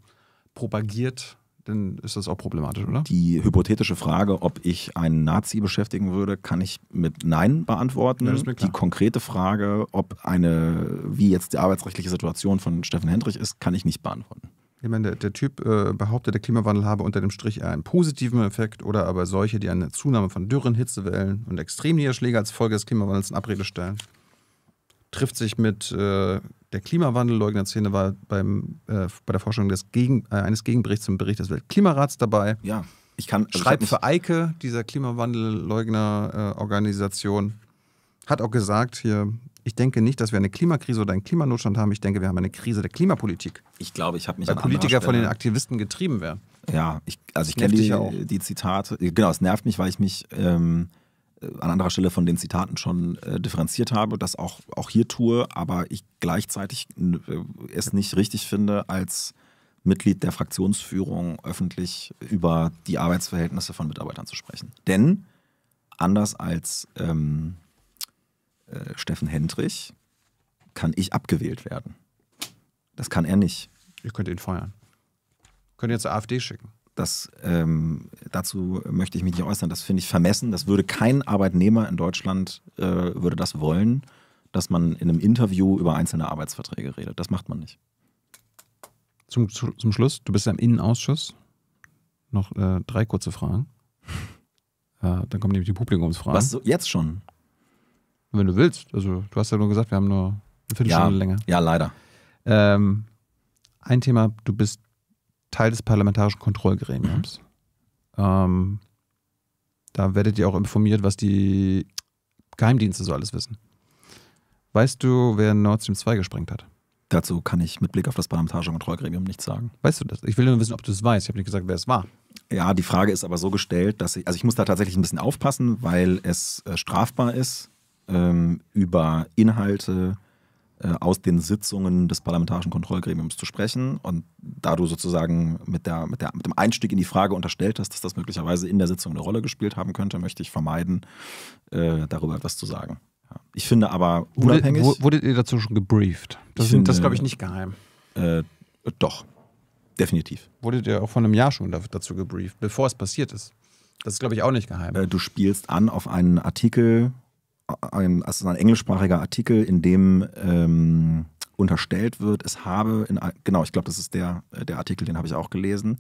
propagiert, dann ist das auch problematisch, oder? Die hypothetische Frage, ob ich einen Nazi beschäftigen würde, kann ich mit Nein beantworten. Ja, die konkrete Frage, ob eine, wie jetzt die arbeitsrechtliche Situation von Steffen Hendrich ist, kann ich nicht beantworten. Ich meine, der, der Typ äh, behauptet, der Klimawandel habe unter dem Strich eher einen positiven Effekt oder aber solche, die eine Zunahme von Dürren, Hitzewellen und Extremniederschläge als Folge des Klimawandels in Abrede stellen. Trifft sich mit äh, der Klimawandelleugner-Szene, war beim, äh, bei der Forschung des Gegen, äh, eines Gegenberichts zum Bericht des Weltklimarats dabei. Ja, ich kann. Also Schreibt für Eike, dieser Klimawandelleugner-Organisation, äh, hat auch gesagt, hier ich denke nicht, dass wir eine Klimakrise oder einen Klimanotstand haben. Ich denke, wir haben eine Krise der Klimapolitik. Ich glaube, ich habe mich Weil an Politiker von den Aktivisten getrieben werden. Ja, ich, also ich kenne die, die Zitate. Genau, es nervt mich, weil ich mich ähm, äh, an anderer Stelle von den Zitaten schon äh, differenziert habe, das auch, auch hier tue, aber ich gleichzeitig äh, es nicht richtig finde, als Mitglied der Fraktionsführung öffentlich über die Arbeitsverhältnisse von Mitarbeitern zu sprechen. Denn anders als ähm, äh, Steffen Hendrich, kann ich abgewählt werden. Das kann er nicht. Ihr könnt ihn feuern. Könnt ihr zur AfD schicken. Das, ähm, dazu möchte ich mich nicht äußern. Das finde ich vermessen. Das würde kein Arbeitnehmer in Deutschland äh, würde das wollen, dass man in einem Interview über einzelne Arbeitsverträge redet. Das macht man nicht. Zum, zum Schluss, du bist ja im Innenausschuss. Noch äh, drei kurze Fragen. äh, dann kommen nämlich die Publikumsfragen. Was, so, jetzt schon? Wenn du willst. Also, du hast ja nur gesagt, wir haben nur eine Viertelstunde ja, länger. Ja, leider. Ähm, ein Thema, du bist Teil des parlamentarischen Kontrollgremiums. Mhm. Ähm, da werdet ihr auch informiert, was die Geheimdienste so alles wissen. Weißt du, wer Nord Stream 2 gesprengt hat? Dazu kann ich mit Blick auf das parlamentarische Kontrollgremium nichts sagen. Weißt du das? Ich will nur wissen, ob du es weißt. Ich habe nicht gesagt, wer es war. Ja, die Frage ist aber so gestellt, dass ich, also ich muss da tatsächlich ein bisschen aufpassen, weil es äh, strafbar ist, ähm, über Inhalte äh, aus den Sitzungen des Parlamentarischen Kontrollgremiums zu sprechen. Und da du sozusagen mit, der, mit, der, mit dem Einstieg in die Frage unterstellt hast, dass das möglicherweise in der Sitzung eine Rolle gespielt haben könnte, möchte ich vermeiden, äh, darüber etwas zu sagen. Ja. Ich finde aber unabhängig. Wurde, wurdet ihr dazu schon gebrieft? Das, ist, glaube ich, nicht geheim. Äh, doch, definitiv. Wurdet ihr auch vor einem Jahr schon dazu gebrieft, bevor es passiert ist? Das ist, glaube ich, auch nicht geheim. Äh, du spielst an auf einen Artikel ein, also ein englischsprachiger Artikel, in dem ähm, unterstellt wird, es habe, in, genau, ich glaube, das ist der, äh, der Artikel, den habe ich auch gelesen,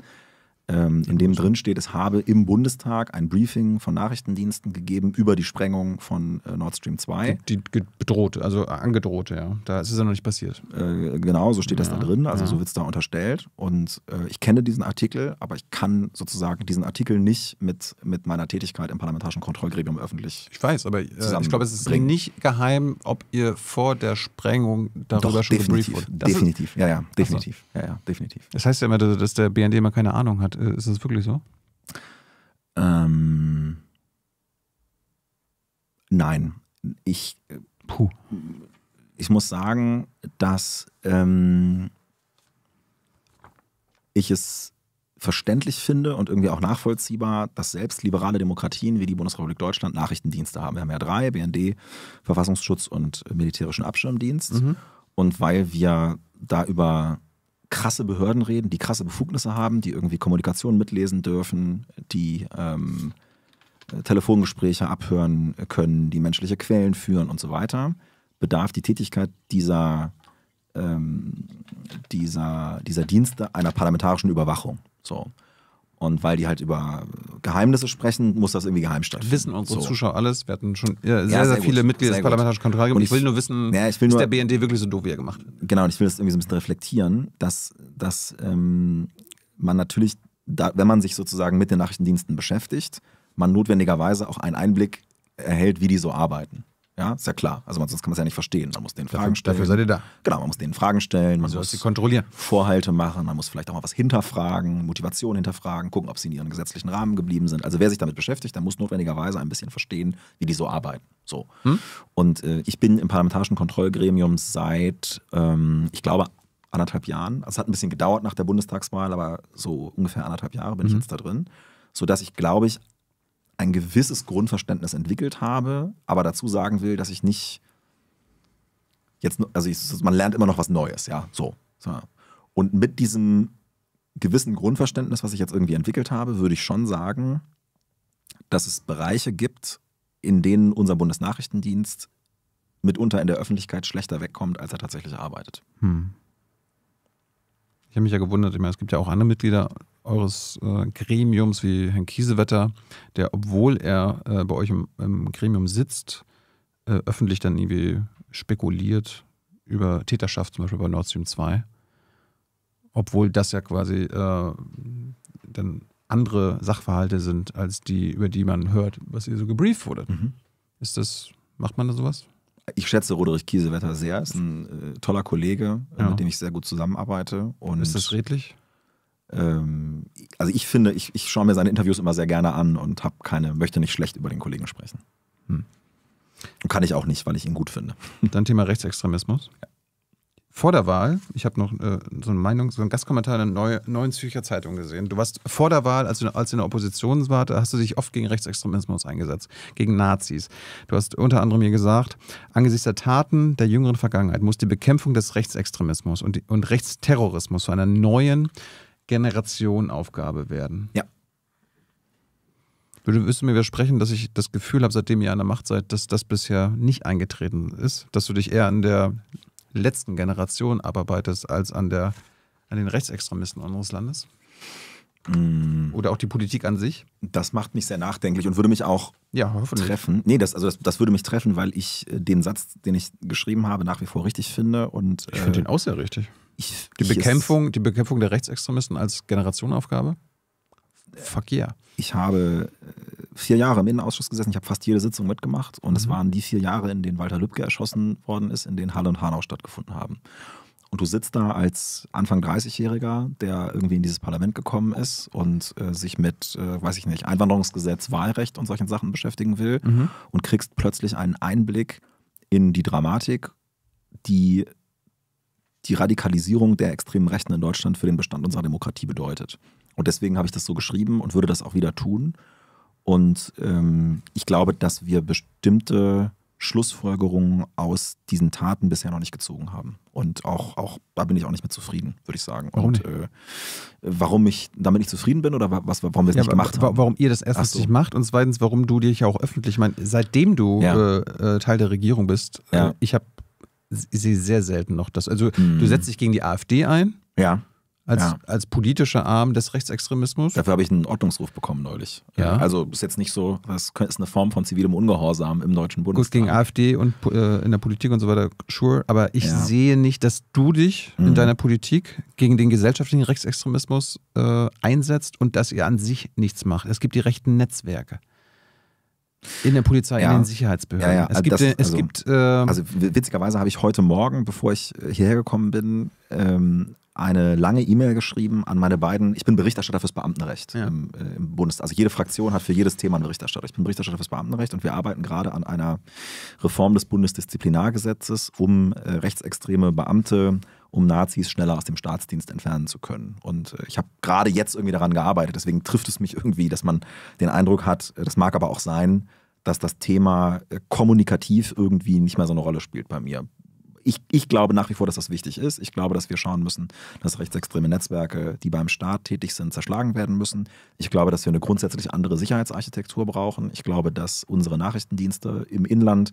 ähm, in dem drin steht, es habe im Bundestag ein Briefing von Nachrichtendiensten gegeben über die Sprengung von äh, Nord Stream 2. Die, die bedrohte, also angedrohte, ja. Da ist es ja noch nicht passiert. Äh, genau, so steht ja, das da drin, also ja. so wird es da unterstellt. Und äh, ich kenne diesen Artikel, aber ich kann sozusagen diesen Artikel nicht mit, mit meiner Tätigkeit im parlamentarischen Kontrollgremium öffentlich. Ich weiß, aber äh, ich glaube, es ist nicht geheim, ob ihr vor der Sprengung darüber Doch, schon definitiv, gebrieft wurde. Das definitiv, ja, ja, definitiv. Also. Ja, ja, definitiv. Das heißt ja immer, dass der BND immer keine Ahnung hat. Äh, ist das wirklich so? Ähm, nein. Ich, Puh. ich muss sagen, dass ähm, ich es verständlich finde und irgendwie auch nachvollziehbar, dass selbst liberale Demokratien wie die Bundesrepublik Deutschland Nachrichtendienste haben. Wir haben ja drei, BND, Verfassungsschutz und militärischen Abschirmdienst. Mhm. Und weil wir da über krasse Behörden reden, die krasse Befugnisse haben, die irgendwie Kommunikation mitlesen dürfen, die ähm, Telefongespräche abhören können, die menschliche Quellen führen und so weiter, bedarf die Tätigkeit dieser, ähm, dieser, dieser Dienste einer parlamentarischen Überwachung. So. Und weil die halt über Geheimnisse sprechen, muss das irgendwie geheim stattfinden. Wissen unsere so. Zuschauer alles. Wir hatten schon ja, äh, sehr, ja, sehr, sehr, viele gut. Mitglieder des Parlamentarischen Kontrolls. Und ich will nur wissen, ja, will ist nur, der BND wirklich so doof, wie er gemacht hat? Genau, und ich will das irgendwie so ein bisschen reflektieren, dass, dass ähm, man natürlich, da, wenn man sich sozusagen mit den Nachrichtendiensten beschäftigt, man notwendigerweise auch einen Einblick erhält, wie die so arbeiten. Ja, ist ja klar. Also sonst kann man es ja nicht verstehen. Man muss den Fragen stellen. Dafür seid ihr da. Genau, man muss denen Fragen stellen. Man also muss sie kontrollieren. Vorhalte machen. Man muss vielleicht auch mal was hinterfragen, Motivation hinterfragen, gucken, ob sie in ihren gesetzlichen Rahmen geblieben sind. Also wer sich damit beschäftigt, der muss notwendigerweise ein bisschen verstehen, wie die so arbeiten. So. Hm? Und äh, ich bin im parlamentarischen Kontrollgremium seit, ähm, ich glaube, anderthalb Jahren. Also es hat ein bisschen gedauert nach der Bundestagswahl, aber so ungefähr anderthalb Jahre bin mhm. ich jetzt da drin, sodass ich, glaube ich, ein gewisses Grundverständnis entwickelt habe, aber dazu sagen will, dass ich nicht jetzt, also ich, man lernt immer noch was Neues, ja, so. so. Und mit diesem gewissen Grundverständnis, was ich jetzt irgendwie entwickelt habe, würde ich schon sagen, dass es Bereiche gibt, in denen unser Bundesnachrichtendienst mitunter in der Öffentlichkeit schlechter wegkommt, als er tatsächlich arbeitet. Hm. Ich habe mich ja gewundert, ich meine, es gibt ja auch andere Mitglieder eures äh, Gremiums wie Herrn Kiesewetter, der, obwohl er äh, bei euch im, im Gremium sitzt, äh, öffentlich dann irgendwie spekuliert über Täterschaft, zum Beispiel bei Nord Stream 2. Obwohl das ja quasi äh, dann andere Sachverhalte sind, als die, über die man hört, was ihr so gebrieft wurde. Mhm. Ist das, macht man da sowas? ich schätze Roderich Kiesewetter sehr, ist ein äh, toller Kollege, ja. mit dem ich sehr gut zusammenarbeite. Und, ist das redlich? Ähm, also ich finde, ich, ich schaue mir seine Interviews immer sehr gerne an und habe keine, möchte nicht schlecht über den Kollegen sprechen. Hm. Kann ich auch nicht, weil ich ihn gut finde. Dann Thema Rechtsextremismus. Ja vor der Wahl, ich habe noch äh, so eine Meinung, so einen Gastkommentar in der Neu Neuen Zürcher Zeitung gesehen. Du warst vor der Wahl, als du, als du in der Opposition warst, hast du dich oft gegen Rechtsextremismus eingesetzt, gegen Nazis. Du hast unter anderem mir gesagt, angesichts der Taten der jüngeren Vergangenheit muss die Bekämpfung des Rechtsextremismus und, und Rechtsterrorismus zu einer neuen Generation Aufgabe werden. Ja. Würdest du mir widersprechen, dass ich das Gefühl habe, seitdem ihr an der Macht seid, dass das bisher nicht eingetreten ist? Dass du dich eher an der letzten Generation abarbeitest als an, der, an den Rechtsextremisten unseres Landes? Mm. Oder auch die Politik an sich? Das macht mich sehr nachdenklich und würde mich auch ja, treffen. Nee, das, also das, das, würde mich treffen, weil ich äh, den Satz, den ich geschrieben habe, nach wie vor richtig finde. Und, ich finde äh, den auch sehr richtig. Ich, die, Bekämpfung, die Bekämpfung der Rechtsextremisten als Generationenaufgabe? fuck yeah. Ich habe äh, vier Jahre im Innenausschuss gesessen, ich habe fast jede Sitzung mitgemacht und mhm. es waren die vier Jahre, in denen Walter Lübcke erschossen worden ist, in denen Halle und Hanau stattgefunden haben. Und du sitzt da als Anfang 30-Jähriger, der irgendwie in dieses Parlament gekommen ist und äh, sich mit, äh, weiß ich nicht, Einwanderungsgesetz, Wahlrecht und solchen Sachen beschäftigen will mhm. und kriegst plötzlich einen Einblick in die Dramatik, die die Radikalisierung der extremen Rechten in Deutschland für den Bestand unserer Demokratie bedeutet. Und deswegen habe ich das so geschrieben und würde das auch wieder tun. Und ähm, ich glaube, dass wir bestimmte Schlussfolgerungen aus diesen Taten bisher noch nicht gezogen haben. Und auch, auch da bin ich auch nicht mit zufrieden, würde ich sagen. Warum, und, äh, warum ich damit nicht zufrieden bin oder was, warum wir es ja, nicht gemacht haben. Warum ihr das erstens so. nicht macht und zweitens, warum du dich ja auch öffentlich, ich seitdem du ja. Äh, äh, Teil der Regierung bist, äh, ja. äh, ich habe sehe sehr selten noch das. Also mhm. du setzt dich gegen die AfD ein. Ja als, ja. als politischer Arm des Rechtsextremismus. Dafür habe ich einen Ordnungsruf bekommen neulich. Ja. Äh, also ist jetzt nicht so, das ist eine Form von zivilem Ungehorsam im Deutschen Bundestag. Gut, gegen AfD und äh, in der Politik und so weiter, sure. Aber ich ja. sehe nicht, dass du dich mhm. in deiner Politik gegen den gesellschaftlichen Rechtsextremismus äh, einsetzt und dass ihr an sich nichts macht. Es gibt die rechten Netzwerke. In der Polizei, ja. in den Sicherheitsbehörden. Ja, ja. Es gibt, das, äh, es also, gibt äh, also witzigerweise habe ich heute Morgen, bevor ich äh, hierher gekommen bin, ähm, eine lange E-Mail geschrieben an meine beiden, ich bin Berichterstatter fürs Beamtenrecht ja. im, äh, im Bundestag. Also jede Fraktion hat für jedes Thema einen Berichterstatter. Ich bin Berichterstatter fürs Beamtenrecht und wir arbeiten gerade an einer Reform des Bundesdisziplinargesetzes, um äh, rechtsextreme Beamte um Nazis schneller aus dem Staatsdienst entfernen zu können. Und äh, ich habe gerade jetzt irgendwie daran gearbeitet. Deswegen trifft es mich irgendwie, dass man den Eindruck hat, äh, das mag aber auch sein, dass das Thema äh, kommunikativ irgendwie nicht mehr so eine Rolle spielt bei mir ich, ich glaube nach wie vor, dass das wichtig ist. Ich glaube, dass wir schauen müssen, dass rechtsextreme Netzwerke, die beim Staat tätig sind, zerschlagen werden müssen. Ich glaube, dass wir eine grundsätzlich andere Sicherheitsarchitektur brauchen. Ich glaube, dass unsere Nachrichtendienste im Inland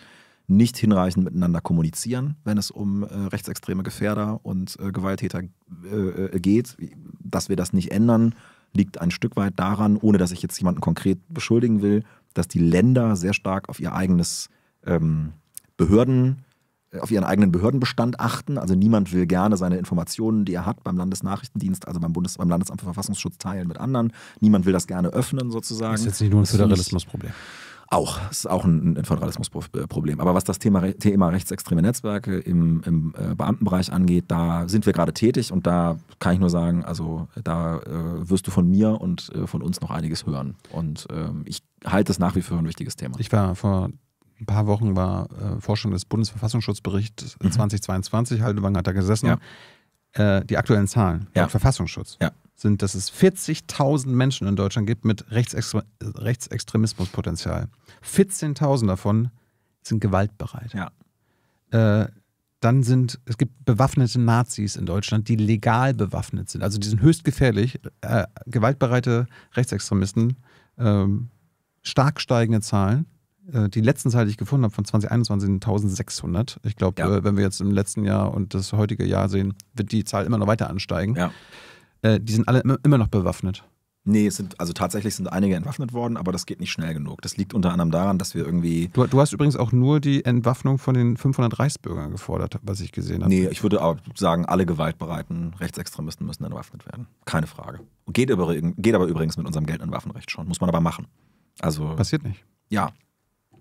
nicht hinreichend miteinander kommunizieren, wenn es um äh, rechtsextreme Gefährder und äh, Gewalttäter äh, äh geht. Dass wir das nicht ändern, liegt ein Stück weit daran, ohne dass ich jetzt jemanden konkret beschuldigen will, dass die Länder sehr stark auf ihr eigenes ähm, Behörden äh, auf ihren eigenen Behördenbestand achten. Also niemand will gerne seine Informationen, die er hat, beim Landesnachrichtendienst, also beim, Bundes-, beim Landesamt für Verfassungsschutz teilen mit anderen. Niemand will das gerne öffnen sozusagen. Das ist jetzt nicht nur ein Föderalismusproblem. Auch, das ist auch ein, ein Föderalismusproblem. Äh, Aber was das Thema, Thema rechtsextreme Netzwerke im, im äh, Beamtenbereich angeht, da sind wir gerade tätig und da kann ich nur sagen, also da äh, wirst du von mir und äh, von uns noch einiges hören. Und ähm, ich halte es nach wie für ein wichtiges Thema. Ich war vor ein paar Wochen war äh, Forschung des Bundesverfassungsschutzberichts mhm. 2022, Haldewanger hat da gesessen. Ja. Äh, die aktuellen Zahlen ja. Verfassungsschutz ja. sind, dass es 40.000 Menschen in Deutschland gibt mit Rechtsextre Rechtsextremismuspotenzial. 14.000 davon sind gewaltbereit. Ja. Äh, dann sind, es gibt bewaffnete Nazis in Deutschland, die legal bewaffnet sind. Also die sind höchst gefährlich. Äh, gewaltbereite Rechtsextremisten, ähm, stark steigende Zahlen. Äh, die letzten Zahl, die ich gefunden habe von 2021 sind 1600. Ich glaube, ja. Äh, wenn wir jetzt im letzten Jahr und das heutige Jahr sehen, wird die Zahl immer noch weiter ansteigen. Ja. Äh, die sind alle immer noch bewaffnet. Nee, sind, also tatsächlich sind einige entwaffnet worden, aber das geht nicht schnell genug. Das liegt unter anderem daran, dass wir irgendwie. Du, du hast übrigens auch nur die Entwaffnung von den 500 Reichsbürgern gefordert, was ich gesehen habe. Nee, ich würde auch sagen, alle gewaltbereiten Rechtsextremisten müssen entwaffnet werden. Keine Frage. Geht, über, geht aber übrigens mit unserem Geld und Waffenrecht schon. Muss man aber machen. Also, Passiert nicht. Ja,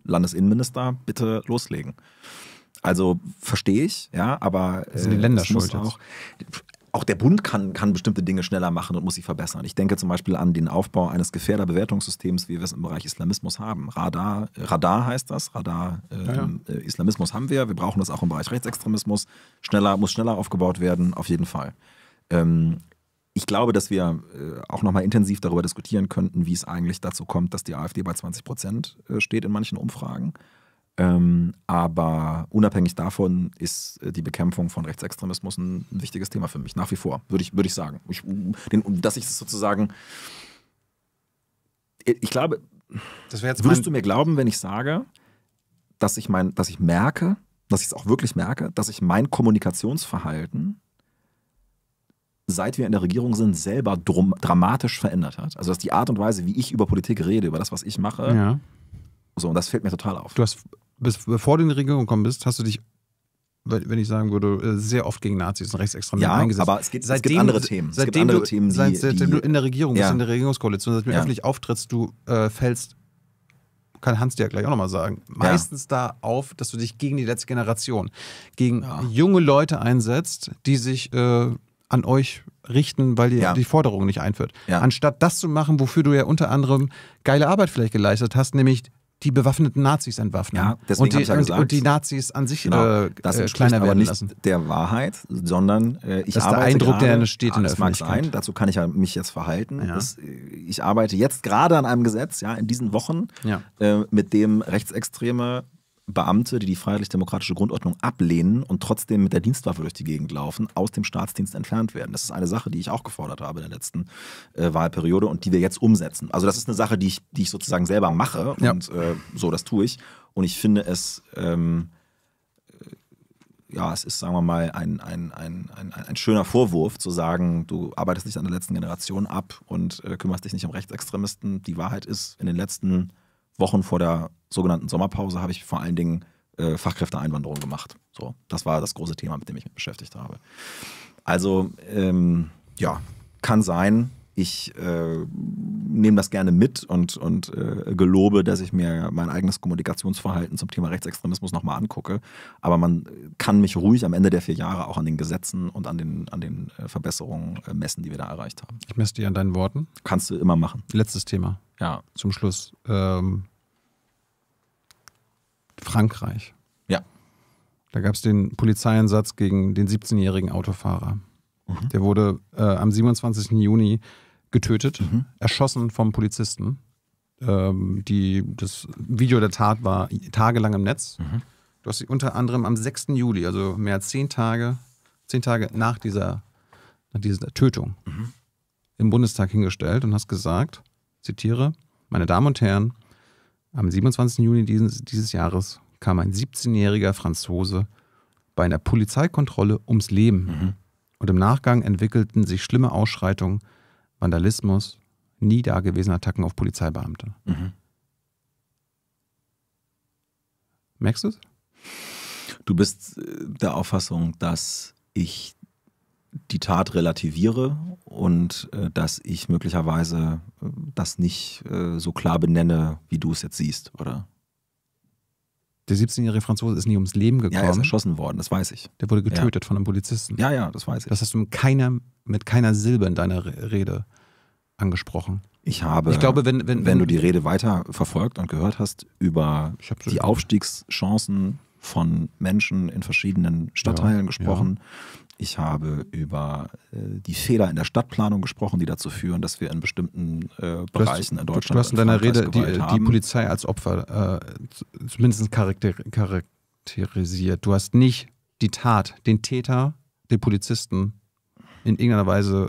Landesinnenminister, bitte loslegen. Also verstehe ich, ja, aber das sind äh, die Länder schuld auch, auch der Bund kann, kann bestimmte Dinge schneller machen und muss sie verbessern. Ich denke zum Beispiel an den Aufbau eines Gefährderbewertungssystems, wie wir es im Bereich Islamismus haben. Radar, äh, Radar heißt das, Radar äh, ja. Äh, Islamismus haben wir. Wir brauchen das auch im Bereich Rechtsextremismus. Schneller, muss schneller aufgebaut werden, auf jeden Fall. Ähm, ich glaube, dass wir äh, auch nochmal intensiv darüber diskutieren könnten, wie es eigentlich dazu kommt, dass die AfD bei 20 Prozent äh, steht in manchen Umfragen. Ähm, aber unabhängig davon ist äh, die Bekämpfung von Rechtsextremismus ein wichtiges Thema für mich, nach wie vor, würde ich, würde ich sagen. Ich, den, dass ich es sozusagen. Ich glaube, würdest du mir glauben, wenn ich sage, dass ich, mein, dass ich merke, dass ich es auch wirklich merke, dass ich mein Kommunikationsverhalten seit wir in der Regierung sind, selber drum, dramatisch verändert hat. Also dass die Art und Weise, wie ich über Politik rede, über das, was ich mache, ja. so, und das fällt mir total auf. Du hast, bis, bevor du in die Regierung gekommen bist, hast du dich wenn ich sagen würde, äh, sehr oft gegen Nazis und Rechtsextremisten ja, eingesetzt. aber es gibt, seitdem, es gibt andere Themen. Seitdem, gibt andere du, Themen, die, seitdem die, du in der Regierung ja. bist, in der Regierungskoalition, seitdem ja. du öffentlich auftrittst, du äh, fällst, kann Hans dir ja gleich auch nochmal sagen, meistens da auf, dass du dich gegen die letzte Generation, gegen junge Leute einsetzt, die sich äh, an euch richten, weil ihr ja. die Forderung nicht einführt. Ja. Anstatt das zu machen, wofür du ja unter anderem geile Arbeit vielleicht geleistet hast, nämlich die bewaffneten Nazis entwaffnen. Ja, und, die, ja und, und, die, Nazis an sich genau. äh, das äh, kleiner aber werden nicht lassen. der Wahrheit, sondern äh, ich das ist arbeite der Eindruck, grade, ah, der steht ah, in der Öffentlichkeit. Mag dazu kann ich ja mich jetzt verhalten. Ja. Das, äh, ich arbeite jetzt gerade an einem Gesetz, ja, in diesen Wochen, äh, mit dem Rechtsextreme Beamte, die die freiheitlich-demokratische Grundordnung ablehnen und trotzdem mit der Dienstwaffe durch die Gegend laufen, aus dem Staatsdienst entfernt werden. Das ist eine Sache, die ich auch gefordert habe in der letzten äh, Wahlperiode und die wir jetzt umsetzen. Also das ist eine Sache, die ich, die ich sozusagen selber mache ja. und äh, so, das tue ich. Und ich finde es, ähm, äh, ja, es ist, sagen wir mal, ein, ein, ein, ein, ein schöner Vorwurf zu sagen, du arbeitest nicht an der letzten Generation ab und äh, kümmerst dich nicht um Rechtsextremisten. Die Wahrheit ist, in den letzten Jahren, Wochen vor der sogenannten Sommerpause habe ich vor allen Dingen äh, Fachkräfteeinwanderung gemacht. So, das war das große Thema, mit dem ich mich beschäftigt habe. Also ähm, ja, kann sein, ich äh, nehme das gerne mit und, und äh, gelobe, dass ich mir mein eigenes Kommunikationsverhalten zum Thema Rechtsextremismus nochmal angucke. Aber man kann mich ruhig am Ende der vier Jahre auch an den Gesetzen und an den, an den äh, Verbesserungen äh, messen, die wir da erreicht haben. Ich messe die an deinen Worten. Kannst du immer machen. Letztes Thema. Ja. Zum Schluss. Ähm, Frankreich. Ja. Da gab es den Polizeieinsatz gegen den 17-jährigen Autofahrer. Mhm. Der wurde äh, am 27. Juni getötet, mhm. erschossen vom Polizisten. Ähm, die, das Video der Tat war tagelang im Netz. Mhm. Du hast sie unter anderem am 6. Juli, also mehr als zehn Tage, zehn Tage nach dieser, nach dieser Tötung, mhm. im Bundestag hingestellt und hast gesagt, zitiere, meine Damen und Herren, am 27. Juni dieses, dieses Jahres kam ein 17-jähriger Franzose bei einer Polizeikontrolle ums Leben. Mhm. Und im Nachgang entwickelten sich schlimme Ausschreitungen Vandalismus, nie dagewesene Attacken auf Polizeibeamte. Mhm. Merkst du es? Du bist äh, der Auffassung, dass ich die Tat relativiere und äh, dass ich möglicherweise äh, das nicht äh, so klar benenne, wie du es jetzt siehst, oder? Der 17-jährige Franzose ist nie ums Leben gekommen. Ja, er ist erschossen worden, das weiß ich. Der wurde getötet ja. von einem Polizisten. Ja, ja, das weiß ich. Das hast du mit keiner, mit keiner Silbe in deiner Rede angesprochen. Ich habe, ich glaube, wenn, wenn, wenn du die Rede weiter verfolgt und gehört hast über die gehört. Aufstiegschancen von Menschen in verschiedenen Stadtteilen ja, gesprochen, ja. Ich habe über äh, die Fehler in der Stadtplanung gesprochen, die dazu führen, dass wir in bestimmten äh, Bereichen hast, in Deutschland. Du hast in deiner Rede die, die, Polizei als Opfer äh, zumindest charakter charakterisiert. Du hast nicht die Tat, den Täter, den Polizisten in irgendeiner Weise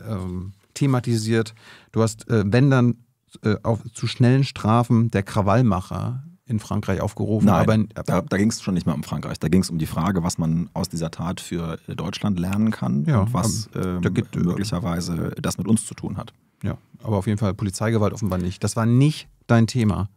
äh, ähm, thematisiert. Du hast, äh, wenn dann, äh, auf, zu schnellen Strafen der Krawallmacher, in Frankreich aufgerufen. Nein, aber, aber da, da ging es schon nicht mehr um Frankreich. Da ging es um die Frage, was man aus dieser Tat für Deutschland lernen kann ja, und was also, ähm, da gibt, möglicherweise das mit uns zu tun hat. Ja, aber auf jeden Fall Polizeigewalt offenbar nicht. Das war nicht dein Thema.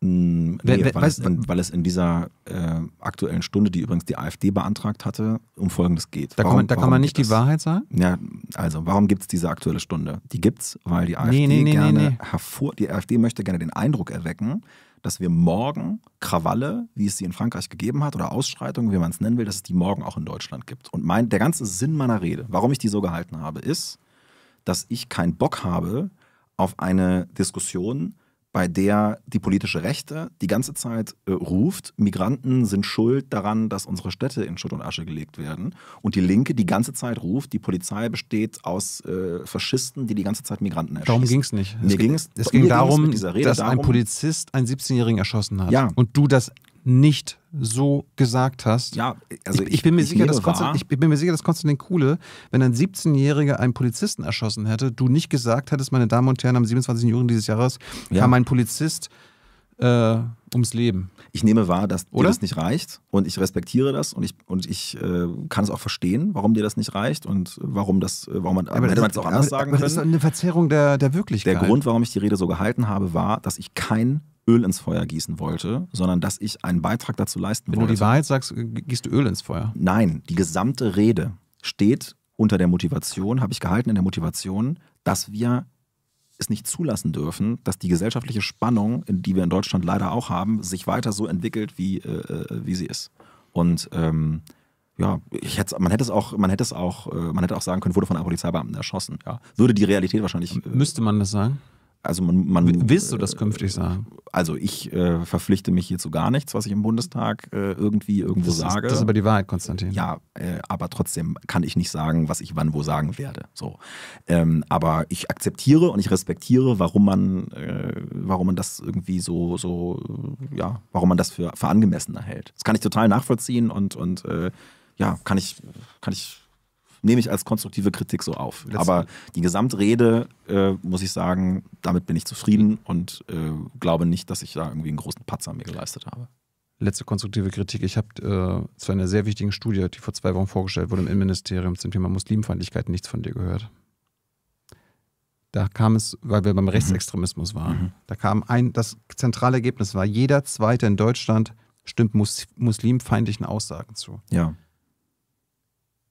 Hm, nee, weil, weil, es, weil, es, in dieser äh, aktuellen Stunde, die übrigens die AfD beantragt hatte, um Folgendes geht. Da, warum, kann, man, da kann man nicht die Wahrheit sagen? Ja, also warum gibt es diese aktuelle Stunde? Die gibt es, weil die AfD nee, nee, gerne hervor, die AfD möchte gerne den Eindruck erwecken, dass wir morgen Krawalle, wie es sie in Frankreich gegeben hat, oder Ausschreitungen, wie man es nennen will, dass es die morgen auch in Deutschland gibt. Und mein, der ganze Sinn meiner Rede, warum ich die so gehalten habe, ist, dass ich keinen Bock habe auf eine Diskussion, bei der die politische Rechte die ganze Zeit äh, ruft, Migranten sind schuld daran, dass unsere Städte in Schutt und Asche gelegt werden. Und die Linke die ganze Zeit ruft, die Polizei besteht aus äh, Faschisten, die die ganze Zeit Migranten erschießen. Darum ging es nicht. Mir es ging, es ging darum, dass darum, ein Polizist einen 17-Jährigen erschossen hat. Ja. Und du das nicht so gesagt hast. Ja, also ich, ich bin mir ich sicher, dass Konstantin, ich bin mir sicher, dass Konstantin Kuhle, wenn ein 17-Jähriger einen Polizisten erschossen hätte, du nicht gesagt hättest, meine Damen und Herren, am 27. Juni dieses Jahres ja. kam ein Polizist äh, ums Leben. Ich nehme wahr, dass Oder? dir das nicht reicht und ich respektiere das und ich, und ich äh, kann es auch verstehen, warum dir das nicht reicht und warum das, äh, warum man, aber hätte man es auch anders aber, sagen aber können. Das ist eine Verzerrung der, der Wirklichkeit. Der Grund, warum ich die Rede so gehalten habe, war, dass ich kein Öl ins Feuer gießen wollte, sondern dass ich einen Beitrag dazu leisten Wenn wollte. Wenn du die Wahrheit sagst, äh, gießt du Öl ins Feuer. Nein, die gesamte Rede steht unter der Motivation, habe ich gehalten in der Motivation, dass wir es nicht zulassen dürfen, dass die gesellschaftliche Spannung, die wir in Deutschland leider auch haben, sich weiter so entwickelt, wie, äh, äh, wie sie ist. Und ähm, ja, ich hätte, man hätte es auch, man hätte es auch, äh, man hätte auch sagen können, wurde von einem Polizeibeamten erschossen. Ja. Würde die Realität wahrscheinlich. Müsste man das sagen? also man, man willst du das künftig sagen? Äh, also ich äh, verpflichte mich hierzu gar nichts, was ich im Bundestag äh, irgendwie irgendwo das sage. Ist, das ist aber die Wahrheit, Konstantin. Ja, äh, aber trotzdem kann ich nicht sagen, was ich wann wo sagen werde. So, ähm, aber ich akzeptiere und ich respektiere, warum man, äh, warum man das irgendwie so, so, ja, warum man das für, für angemessener hält. Das kann ich total nachvollziehen und und äh, ja, kann ich, kann ich nehme ich als konstruktive Kritik so auf. Letzte. Aber die Gesamtrede, äh, muss ich sagen, damit bin ich zufrieden und äh, glaube nicht, dass ich da irgendwie einen großen Patzer mir geleistet habe. Letzte konstruktive Kritik. Ich habe äh, zu einer sehr wichtigen Studie, die vor zwei Wochen vorgestellt wurde im Innenministerium zum Thema Muslimfeindlichkeit, nichts von dir gehört. Da kam es, weil wir beim mhm. Rechtsextremismus waren, mhm. da kam ein, das zentrale Ergebnis war, jeder Zweite in Deutschland stimmt mus muslimfeindlichen Aussagen zu. Ja.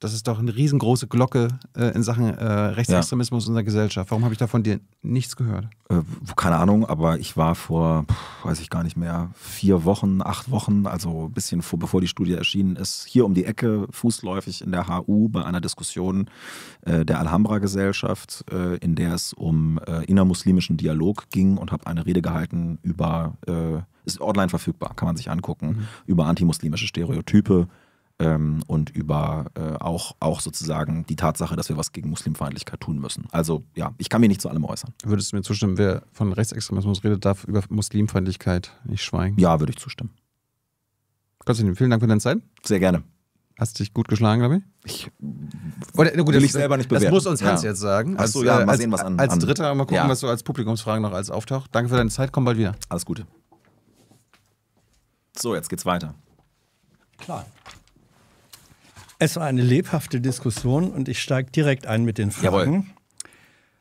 Das ist doch eine riesengroße Glocke äh, in Sachen äh, Rechtsextremismus ja. unserer Gesellschaft. Warum habe ich da von dir nichts gehört? Äh, keine Ahnung, aber ich war vor, weiß ich gar nicht mehr, vier Wochen, acht Wochen, also ein bisschen vor, bevor die Studie erschienen ist, hier um die Ecke, fußläufig in der HU bei einer Diskussion äh, der Alhambra-Gesellschaft, äh, in der es um äh, innermuslimischen Dialog ging und habe eine Rede gehalten über, ist online verfügbar, kann man sich angucken, mhm. über antimuslimische Stereotype ähm, und über äh, auch, auch sozusagen die Tatsache, dass wir was gegen Muslimfeindlichkeit tun müssen. Also ja, ich kann mich nicht zu allem äußern. Würdest du mir zustimmen, wer von Rechtsextremismus redet, darf über Muslimfeindlichkeit nicht schweigen? Ja, würde ich zustimmen. Konstantin, vielen Dank für deine Zeit. Sehr gerne. Hast dich gut geschlagen, glaube ich? Ich Oder, gut, will das, selber nicht bewerten. Das muss uns ja. Hans jetzt sagen. Achso, als, ja, äh, mal als, sehen, was an. Als Dritter, mal gucken, ja. was so als Publikumsfrage noch als auftaucht. Danke für deine Zeit, komm bald wieder. Alles Gute. So, jetzt geht's weiter. Klar. Es war eine lebhafte Diskussion und ich steige direkt ein mit den Fragen. Jawohl.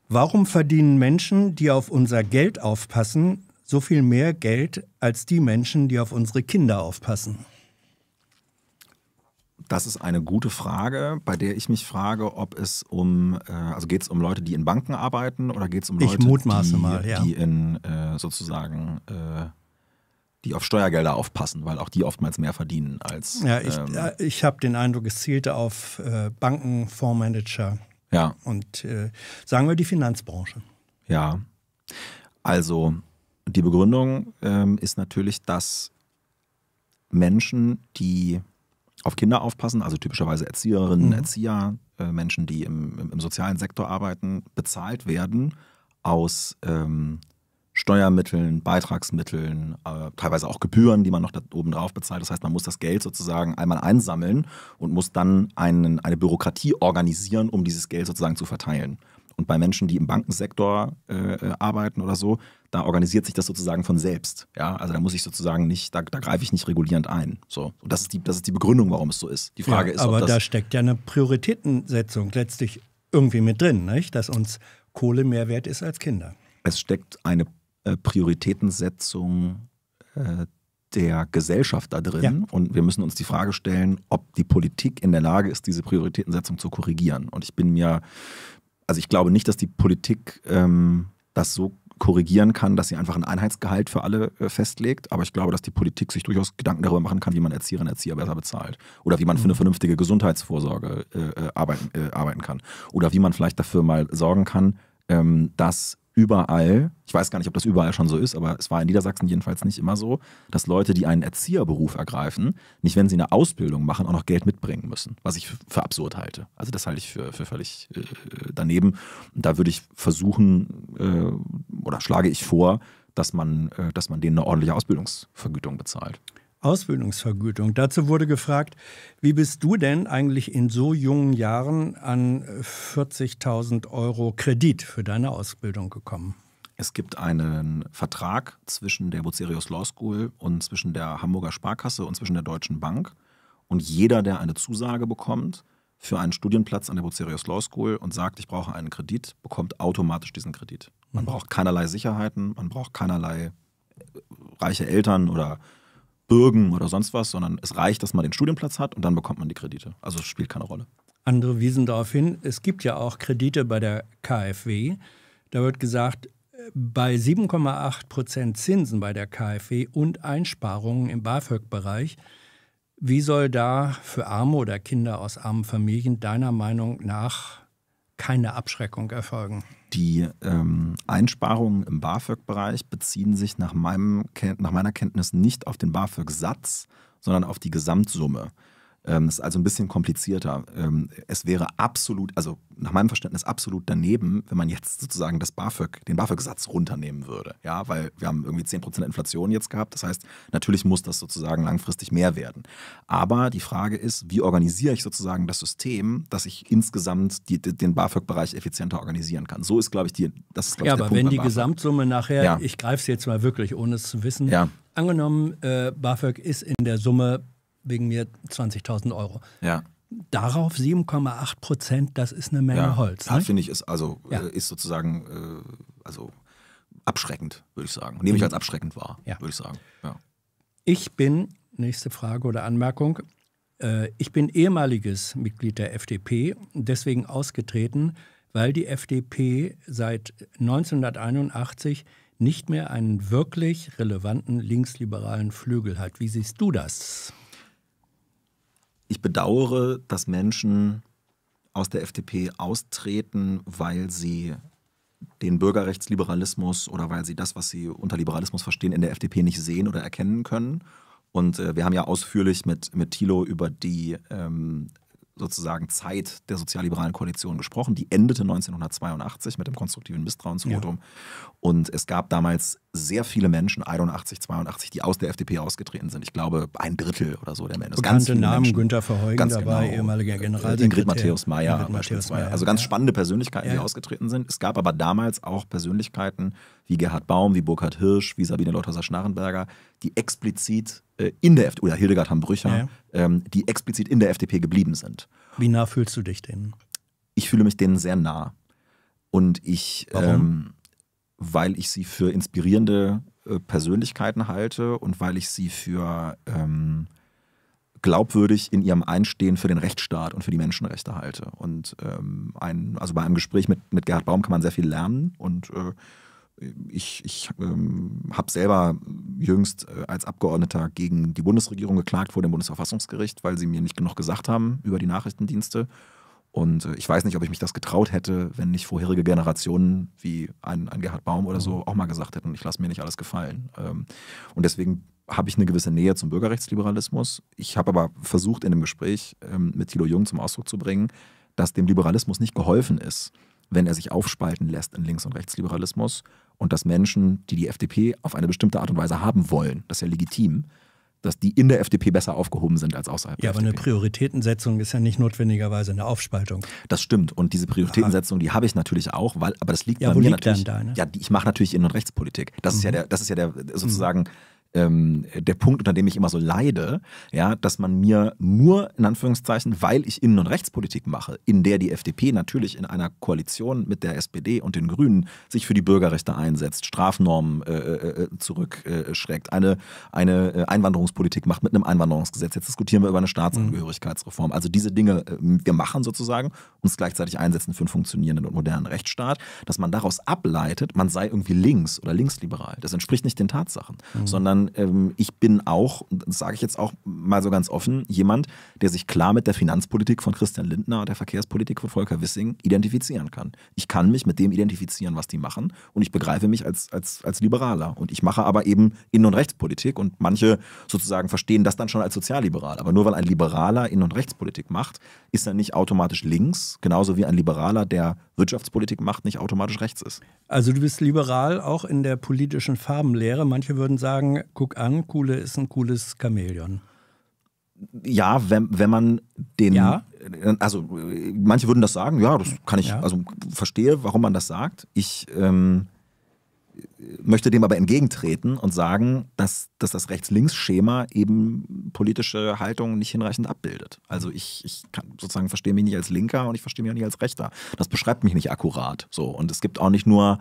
Warum verdienen Menschen, die auf unser Geld aufpassen, so viel mehr Geld als die Menschen, die auf unsere Kinder aufpassen? Das ist eine gute Frage, bei der ich mich frage, ob es um, äh, also geht es um Leute, die in Banken arbeiten oder geht es um Leute, die, mal, ja. die, in äh, sozusagen äh, die auf Steuergelder aufpassen, weil auch die oftmals mehr verdienen als. Ja, ich, ähm, äh, ich habe den Eindruck, es zielte auf äh, Banken, Fondsmanager ja. und äh, sagen wir die Finanzbranche. Ja. Also die Begründung ähm, ist natürlich, dass Menschen, die auf Kinder aufpassen, also typischerweise Erzieherinnen, mhm. Erzieher, äh, Menschen, die im, im, im, sozialen Sektor arbeiten, bezahlt werden aus ähm, Steuermitteln, Beitragsmitteln, äh, teilweise auch Gebühren, die man noch da oben drauf bezahlt. Das heißt, man muss das Geld sozusagen einmal einsammeln und muss dann einen, eine Bürokratie organisieren, um dieses Geld sozusagen zu verteilen. Und bei Menschen, die im Bankensektor äh, äh arbeiten oder so, da organisiert sich das sozusagen von selbst. Ja, also da muss ich sozusagen nicht, da, da greife ich nicht regulierend ein. So. Und das ist, die, das ist die Begründung, warum es so ist. Die Frage ja, ist, aber da steckt ja eine Prioritätensetzung letztlich irgendwie mit drin, nicht? dass uns Kohle mehr wert ist als Kinder. Es steckt eine äh, Prioritätensetzung äh, der Gesellschaft da drin. Ja. Und wir müssen uns die Frage stellen, ob die Politik in der Lage ist, diese Prioritätensetzung zu korrigieren. Und ich bin mir, also ich glaube nicht, dass die Politik ähm, das so korrigieren kann, dass sie einfach ein Einheitsgehalt für alle äh, festlegt. Aber ich glaube, dass die Politik sich durchaus Gedanken darüber machen kann, wie man Erzieherinnen und Erzieher besser bezahlt. Oder wie man für eine mhm. vernünftige Gesundheitsvorsorge äh, arbeiten, äh, arbeiten, kann. Oder wie man vielleicht dafür mal sorgen kann, ähm, dass überall, ich weiß gar nicht, ob das überall schon so ist, aber es war in Niedersachsen jedenfalls nicht immer so, dass Leute, die einen Erzieherberuf ergreifen, nicht, wenn sie eine Ausbildung machen, auch noch Geld mitbringen müssen, was ich für absurd halte. Also das halte ich für, für völlig äh, daneben. Und da würde ich versuchen äh, oder schlage ich vor, dass man, äh, dass man denen eine ordentliche Ausbildungsvergütung bezahlt. Ausbildungsvergütung. Dazu wurde gefragt, wie bist du denn eigentlich in so jungen Jahren an 40.000 Euro Kredit für deine Ausbildung gekommen? Es gibt einen Vertrag zwischen der Bucerius Law School und zwischen der Hamburger Sparkasse und zwischen der Deutschen Bank. Und jeder, der eine Zusage bekommt für einen Studienplatz an der Bucerius Law School und sagt, ich brauche einen Kredit, bekommt automatisch diesen Kredit. Man mhm. braucht keinerlei Sicherheiten, man braucht keinerlei äh, reiche Eltern oder Bürgen oder sonst was, sondern es reicht, dass man den Studienplatz hat und dann bekommt man die Kredite. Also es spielt keine Rolle. Andere wiesen darauf hin, es gibt ja auch Kredite bei der KfW. Da wird gesagt, bei 7,8 Prozent Zinsen bei der KfW und Einsparungen im BAföG-Bereich, wie soll da für Arme oder Kinder aus armen Familien deiner Meinung nach keine Abschreckung erfolgen? Die ähm, Einsparungen im BAföG-Bereich beziehen sich nach, meinem, nach meiner Kenntnis nicht auf den BAföG-Satz, sondern auf die Gesamtsumme. Ähm, das ist also ein bisschen komplizierter. Ähm, es wäre absolut, also nach meinem Verständnis absolut daneben, wenn man jetzt sozusagen das BAföG, den BAföG-Satz runternehmen würde. Ja, weil wir haben irgendwie 10% Inflation jetzt gehabt. Das heißt, natürlich muss das sozusagen langfristig mehr werden. Aber die Frage ist, wie organisiere ich sozusagen das System, dass ich insgesamt die, die, den BAföG-Bereich effizienter organisieren kann? So ist, glaube ich, die, das ist, glaube ja, ich, der Punkt. aber wenn die BAföG. Gesamtsumme nachher, ja. ich greife es jetzt mal wirklich, ohne es zu wissen, ja. angenommen, äh, BAföG ist in der Summe wegen mir 20.000 Euro. Ja. Darauf 7,8 Prozent, das ist eine Menge ja, Holz. Ne? Finde ich, ist, also, ja. Äh, ist sozusagen äh, also abschreckend, würde ich sagen. Nehme ich als abschreckend wahr, ja. würde ich sagen. Ja. Ich bin, nächste Frage oder Anmerkung, äh, ich bin ehemaliges Mitglied der FDP, deswegen ausgetreten, weil die FDP seit 1981 nicht mehr einen wirklich relevanten linksliberalen Flügel hat. Wie siehst du das? ich bedauere, dass Menschen aus der FDP austreten, weil sie den Bürgerrechtsliberalismus oder weil sie das, was sie unter Liberalismus verstehen, in der FDP nicht sehen oder erkennen können. Und äh, wir haben ja ausführlich mit, mit Thilo über die ähm, sozusagen Zeit der sozialliberalen Koalition gesprochen. Die endete 1982 mit dem konstruktiven Misstrauensvotum. Ja. Und es gab damals sehr viele Menschen, 81, 82, die aus der FDP ausgetreten sind. Ich glaube, ein Drittel oder so der Männer. Bekannte Namen, Menschen, Günther Verheugen ganz dabei, genau, ehemaliger äh, Generalsekretär. Ingrid Matthäus Meyer also ganz ja. spannende Persönlichkeiten, ja. die ausgetreten sind. Es gab aber damals auch Persönlichkeiten wie Gerhard Baum, wie Burkhard Hirsch, wie Sabine Leuthäuser-Schnarrenberger, äh, ähm, die explizit in der FDP, oder Hildegard Hambrücher, ja. die explizit in der FDP geblieben sind. Wie nah fühlst du dich denen? Ich fühle mich denen sehr nah. Und ich... Warum? Ähm, weil ich sie für inspirierende äh, Persönlichkeiten halte und weil ich sie für ähm, glaubwürdig in ihrem Einstehen für den Rechtsstaat und für die Menschenrechte halte. Und ähm, ein, also bei einem Gespräch mit, mit Gerhard Baum kann man sehr viel lernen und äh, ich, ich ähm, habe selber jüngst äh, als Abgeordneter gegen die Bundesregierung geklagt vor dem Bundesverfassungsgericht, weil sie mir nicht genug gesagt haben über die Nachrichtendienste. Und äh, ich weiß nicht, ob ich mich das getraut hätte, wenn nicht vorherige Generationen wie ein, ein Gerhard Baum oder so mhm. auch mal gesagt hätten, ich lasse mir nicht alles gefallen. Ähm, und deswegen habe ich eine gewisse Nähe zum Bürgerrechtsliberalismus. Ich habe aber versucht, in dem Gespräch ähm, mit Thilo Jung zum Ausdruck zu bringen, dass dem Liberalismus nicht geholfen ist, wenn er sich aufspalten lässt in Links- und Rechtsliberalismus und dass Menschen, die die FDP auf eine bestimmte Art und Weise haben wollen, das ist ja legitim, dass die in der FDP besser aufgehoben sind als außerhalb. Ja, aber FDP. eine Prioritätensetzung ist ja nicht notwendigerweise eine Aufspaltung. Das stimmt. Und diese Prioritätensetzung, die habe ich natürlich auch, weil, aber das liegt ja, bei wo mir liegt natürlich. Da, ne? Ja, ich mache natürlich Innen- und Rechtspolitik. Das mhm. ist ja mhm. der, das ist ja der sozusagen. Mhm ähm, der Punkt, unter dem ich immer so leide, ja, dass man mir nur in Anführungszeichen, weil ich Innen- und Rechtspolitik mache, in der die FDP natürlich in einer Koalition mit der SPD und den Grünen sich für die Bürgerrechte einsetzt, Strafnormen äh, äh, äh zurückschreckt, eine, eine äh, Einwanderungspolitik macht mit einem Einwanderungsgesetz. Jetzt diskutieren wir über eine Staatsangehörigkeitsreform. Mhm. Also diese Dinge, ähm, wir machen sozusagen, uns gleichzeitig einsetzen für einen funktionierenden und modernen Rechtsstaat, dass man daraus ableitet, man sei irgendwie links oder linksliberal. Das entspricht nicht den Tatsachen, mhm. sondern ähm, ich bin auch, das sage ich jetzt auch mal so ganz offen, jemand, der sich klar mit der Finanzpolitik von Christian Lindner und der Verkehrspolitik von Volker Wissing identifizieren kann. Ich kann mich mit dem identifizieren, was die machen und ich begreife mich als, als, als Liberaler. Und ich mache aber eben Innen- und Rechtspolitik und manche sozusagen verstehen das dann schon als sozialliberal. Aber nur weil ein Liberaler Innen- und Rechtspolitik macht, ist er nicht automatisch links, genauso wie ein Liberaler, der Wirtschaftspolitik macht, nicht automatisch rechts ist. Also du bist liberal auch in der politischen Farbenlehre. Manche würden sagen, guck an, Kuhle ist ein cooles Chamäleon. Ja, wenn, wenn man den. Ja? Äh, also, manche würden das sagen, ja, das kann ich, ja. also verstehe, warum man das sagt. Ich ähm, möchte dem aber entgegentreten und sagen, dass, dass das Rechts-Links-Schema eben politische Haltungen nicht hinreichend abbildet. Also, ich, ich kann sozusagen verstehe mich nicht als Linker und ich verstehe mich auch nicht als Rechter. Das beschreibt mich nicht akkurat. So. Und es gibt auch nicht nur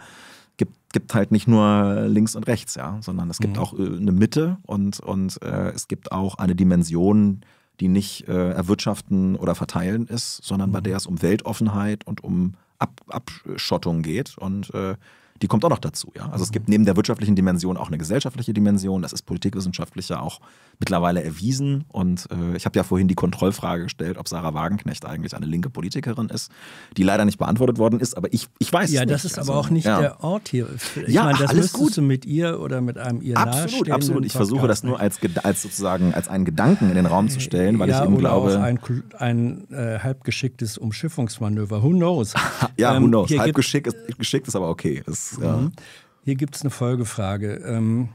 gibt, gibt halt nicht nur links und rechts, ja, sondern es gibt mhm. auch äh, eine Mitte und, und äh, es gibt auch eine Dimension, die nicht äh, erwirtschaften oder verteilen ist, sondern mhm. bei der es um Weltoffenheit und um Ab Abschottung geht. Und äh, die kommt auch noch dazu. Ja? Also es mhm. gibt neben der wirtschaftlichen Dimension auch eine gesellschaftliche Dimension. Das ist politikwissenschaftlich ja auch mittlerweile erwiesen. Und äh, ich habe ja vorhin die Kontrollfrage gestellt, ob Sarah Wagenknecht eigentlich eine linke Politikerin ist, die leider nicht beantwortet worden ist, aber ich, ich weiß ja, es nicht. Ja, das ist also, aber auch nicht ja. der Ort hier. Ich ja, meine, das ach, alles gut. du mit ihr oder mit einem ihr Absolut, absolut. Ich versuche das nur als, als sozusagen als einen Gedanken in den Raum zu äh, stellen, weil ja, ich eben glaube... Auch ein, ein äh, halbgeschicktes Umschiffungsmanöver. Who knows? ja, who ähm, knows. Halbgeschickt ist, geschickt ist aber okay. Es ja. Mhm. Hier gibt es eine Folgefrage. Ähm,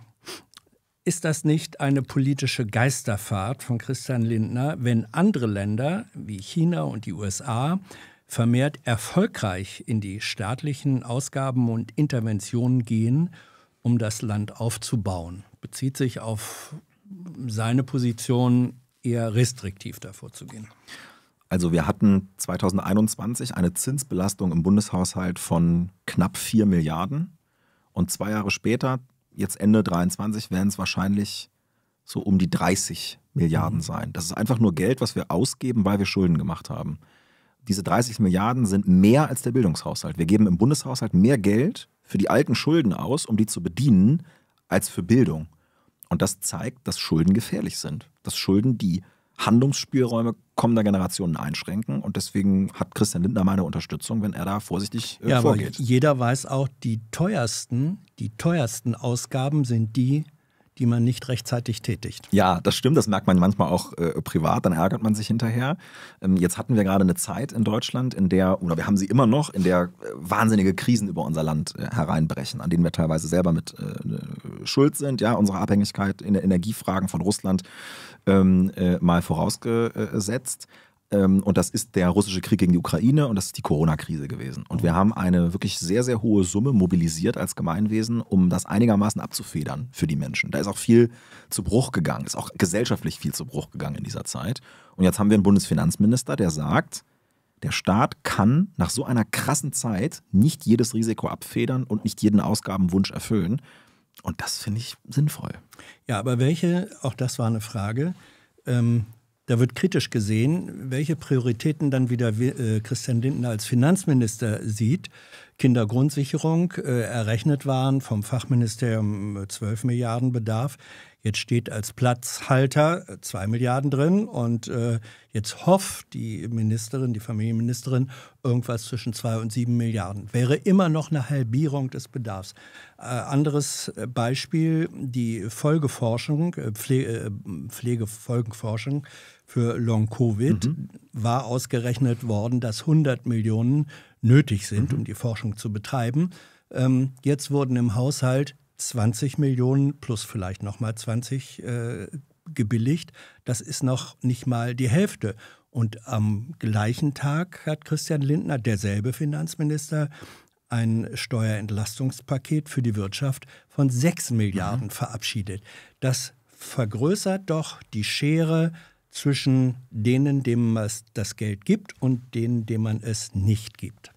ist das nicht eine politische Geisterfahrt von Christian Lindner, wenn andere Länder wie China und die USA vermehrt erfolgreich in die staatlichen Ausgaben und Interventionen gehen, um das Land aufzubauen? Bezieht sich auf seine Position, eher restriktiv davor zu gehen. Also wir hatten 2021 eine Zinsbelastung im Bundeshaushalt von knapp 4 Milliarden. Und zwei Jahre später, jetzt Ende 2023, werden es wahrscheinlich so um die 30 Milliarden mhm. sein. Das ist einfach nur Geld, was wir ausgeben, weil wir Schulden gemacht haben. Diese 30 Milliarden sind mehr als der Bildungshaushalt. Wir geben im Bundeshaushalt mehr Geld für die alten Schulden aus, um die zu bedienen, als für Bildung. Und das zeigt, dass Schulden gefährlich sind. Dass Schulden die Handlungsspielräume kommender Generationen einschränken. Und deswegen hat Christian Lindner meine Unterstützung, wenn er da vorsichtig äh, ja, vorgeht. jeder weiß auch, die teuersten, die teuersten Ausgaben sind die, die man nicht rechtzeitig tätigt. Ja, das stimmt. Das merkt man manchmal auch äh, privat. Dann ärgert man sich hinterher. Ähm, jetzt hatten wir gerade eine Zeit in Deutschland, in der, oder wir haben sie immer noch, in der äh, wahnsinnige Krisen über unser Land äh, hereinbrechen, an denen wir teilweise selber mit äh, ne, schuld sind. Ja, unsere Abhängigkeit in der Energiefragen von Russland ähm, äh, mal vorausgesetzt. Ähm, und das ist der russische Krieg gegen die Ukraine und das ist die Corona-Krise gewesen. Und wir oh. haben eine wirklich sehr, sehr hohe Summe mobilisiert als Gemeinwesen, um das einigermaßen abzufedern für die Menschen. Da ist auch viel zu Bruch gegangen, ist auch gesellschaftlich viel zu Bruch gegangen in dieser Zeit. Und jetzt haben wir einen Bundesfinanzminister, der sagt, der Staat kann nach so einer krassen Zeit nicht jedes Risiko abfedern und nicht jeden Ausgabenwunsch erfüllen. Und das finde ich sinnvoll. Ja, aber welche, auch das war eine Frage, ähm, da wird kritisch gesehen, welche Prioritäten dann wieder äh, Christian Lindner als Finanzminister sieht. Kindergrundsicherung äh, errechnet waren vom Fachministerium 12 äh, Milliarden Bedarf. Jetzt steht als Platzhalter 2 äh, Milliarden drin und äh, jetzt hofft die Ministerin, die Familienministerin, irgendwas zwischen 2 und 7 Milliarden. Wäre immer noch eine Halbierung des Bedarfs. Äh, anderes Beispiel, die Folgeforschung, Pfle Pflegefolgenforschung für Long-Covid mhm. war ausgerechnet worden, dass 100 Millionen nötig sind, mhm. um die Forschung zu betreiben. Ähm, jetzt wurden im Haushalt 20 Millionen plus vielleicht nochmal 20 äh, gebilligt. Das ist noch nicht mal die Hälfte. Und am gleichen Tag hat Christian Lindner, derselbe Finanzminister, ein Steuerentlastungspaket für die Wirtschaft von 6 mhm. Milliarden mhm. verabschiedet. Das vergrößert doch die Schere zwischen denen, dem man das Geld gibt und denen, dem man es nicht gibt.